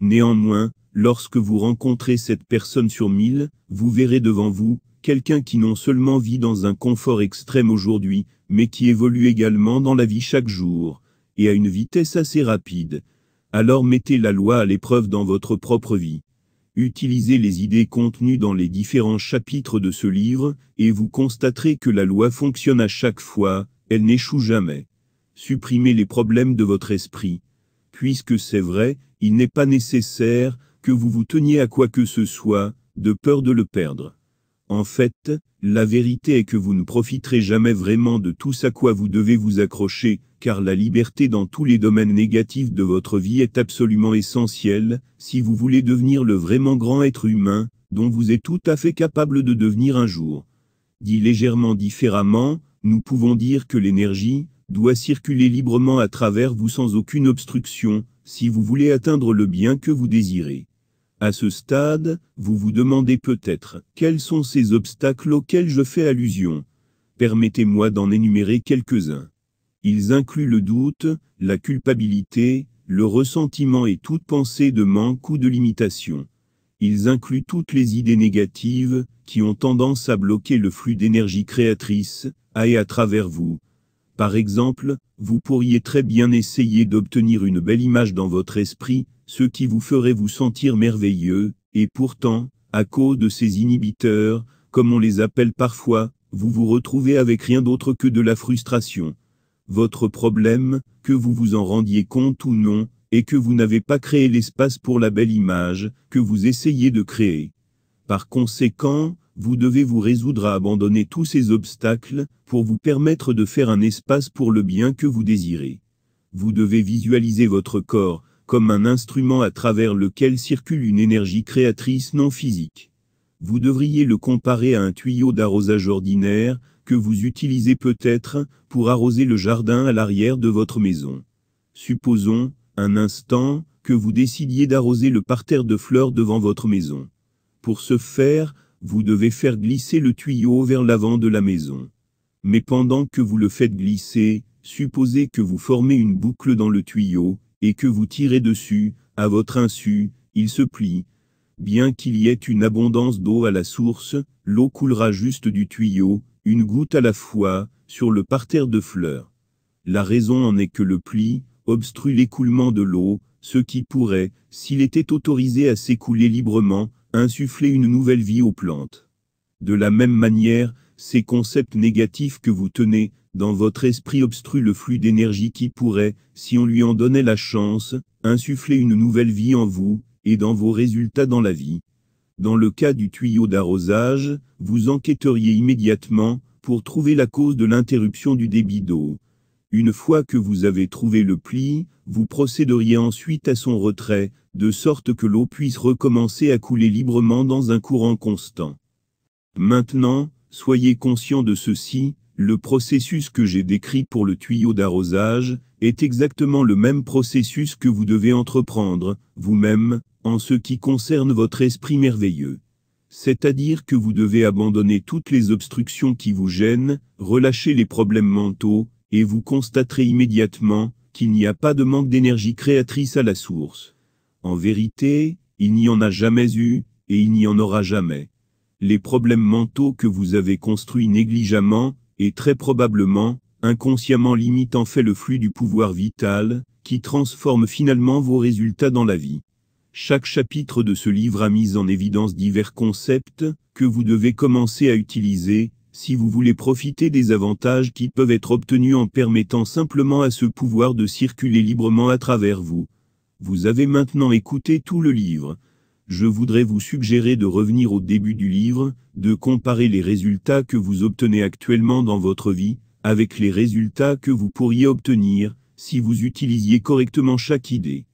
Néanmoins, lorsque vous rencontrez cette personne sur mille, vous verrez devant vous, quelqu'un qui non seulement vit dans un confort extrême aujourd'hui, mais qui évolue également dans la vie chaque jour, et à une vitesse assez rapide. Alors mettez la loi à l'épreuve dans votre propre vie. Utilisez les idées contenues dans les différents chapitres de ce livre, et vous constaterez que la loi fonctionne à chaque fois, elle n'échoue jamais. Supprimez les problèmes de votre esprit. Puisque c'est vrai, il n'est pas nécessaire que vous vous teniez à quoi que ce soit, de peur de le perdre. En fait, la vérité est que vous ne profiterez jamais vraiment de tout ce à quoi vous devez vous accrocher, car la liberté dans tous les domaines négatifs de votre vie est absolument essentielle, si vous voulez devenir le vraiment grand être humain, dont vous êtes tout à fait capable de devenir un jour. Dit légèrement différemment, nous pouvons dire que l'énergie doit circuler librement à travers vous sans aucune obstruction, si vous voulez atteindre le bien que vous désirez. À ce stade, vous vous demandez peut-être quels sont ces obstacles auxquels je fais allusion. Permettez-moi d'en énumérer quelques-uns. Ils incluent le doute, la culpabilité, le ressentiment et toute pensée de manque ou de limitation. Ils incluent toutes les idées négatives, qui ont tendance à bloquer le flux d'énergie créatrice, à et à travers vous, par exemple, vous pourriez très bien essayer d'obtenir une belle image dans votre esprit, ce qui vous ferait vous sentir merveilleux, et pourtant, à cause de ces inhibiteurs, comme on les appelle parfois, vous vous retrouvez avec rien d'autre que de la frustration. Votre problème, que vous vous en rendiez compte ou non, est que vous n'avez pas créé l'espace pour la belle image que vous essayez de créer. Par conséquent, vous devez vous résoudre à abandonner tous ces obstacles pour vous permettre de faire un espace pour le bien que vous désirez. Vous devez visualiser votre corps comme un instrument à travers lequel circule une énergie créatrice non physique. Vous devriez le comparer à un tuyau d'arrosage ordinaire que vous utilisez peut-être pour arroser le jardin à l'arrière de votre maison. Supposons, un instant, que vous décidiez d'arroser le parterre de fleurs devant votre maison. Pour ce faire, vous devez faire glisser le tuyau vers l'avant de la maison. Mais pendant que vous le faites glisser, supposez que vous formez une boucle dans le tuyau, et que vous tirez dessus, à votre insu, il se plie. Bien qu'il y ait une abondance d'eau à la source, l'eau coulera juste du tuyau, une goutte à la fois, sur le parterre de fleurs. La raison en est que le pli obstrue l'écoulement de l'eau, ce qui pourrait, s'il était autorisé à s'écouler librement, insuffler une nouvelle vie aux plantes. De la même manière, ces concepts négatifs que vous tenez dans votre esprit obstruent le flux d'énergie qui pourrait, si on lui en donnait la chance, insuffler une nouvelle vie en vous, et dans vos résultats dans la vie. Dans le cas du tuyau d'arrosage, vous enquêteriez immédiatement, pour trouver la cause de l'interruption du débit d'eau. Une fois que vous avez trouvé le pli, vous procéderiez ensuite à son retrait, de sorte que l'eau puisse recommencer à couler librement dans un courant constant. Maintenant, soyez conscient de ceci, le processus que j'ai décrit pour le tuyau d'arrosage est exactement le même processus que vous devez entreprendre, vous-même, en ce qui concerne votre esprit merveilleux. C'est-à-dire que vous devez abandonner toutes les obstructions qui vous gênent, relâcher les problèmes mentaux, et vous constaterez immédiatement qu'il n'y a pas de manque d'énergie créatrice à la source. En vérité, il n'y en a jamais eu, et il n'y en aura jamais. Les problèmes mentaux que vous avez construits négligemment, et très probablement, inconsciemment limitent en fait le flux du pouvoir vital, qui transforme finalement vos résultats dans la vie. Chaque chapitre de ce livre a mis en évidence divers concepts que vous devez commencer à utiliser si vous voulez profiter des avantages qui peuvent être obtenus en permettant simplement à ce pouvoir de circuler librement à travers vous. Vous avez maintenant écouté tout le livre. Je voudrais vous suggérer de revenir au début du livre, de comparer les résultats que vous obtenez actuellement dans votre vie, avec les résultats que vous pourriez obtenir, si vous utilisiez correctement chaque idée.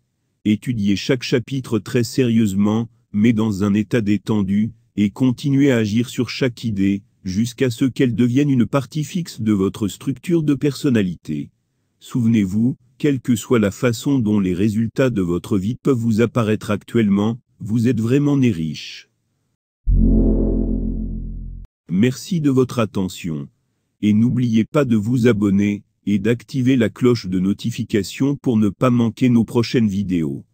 Étudiez chaque chapitre très sérieusement, mais dans un état détendu, et continuez à agir sur chaque idée, jusqu'à ce qu'elle devienne une partie fixe de votre structure de personnalité. Souvenez-vous, quelle que soit la façon dont les résultats de votre vie peuvent vous apparaître actuellement, vous êtes vraiment né riche. Merci de votre attention. Et n'oubliez pas de vous abonner et d'activer la cloche de notification pour ne pas manquer nos prochaines vidéos.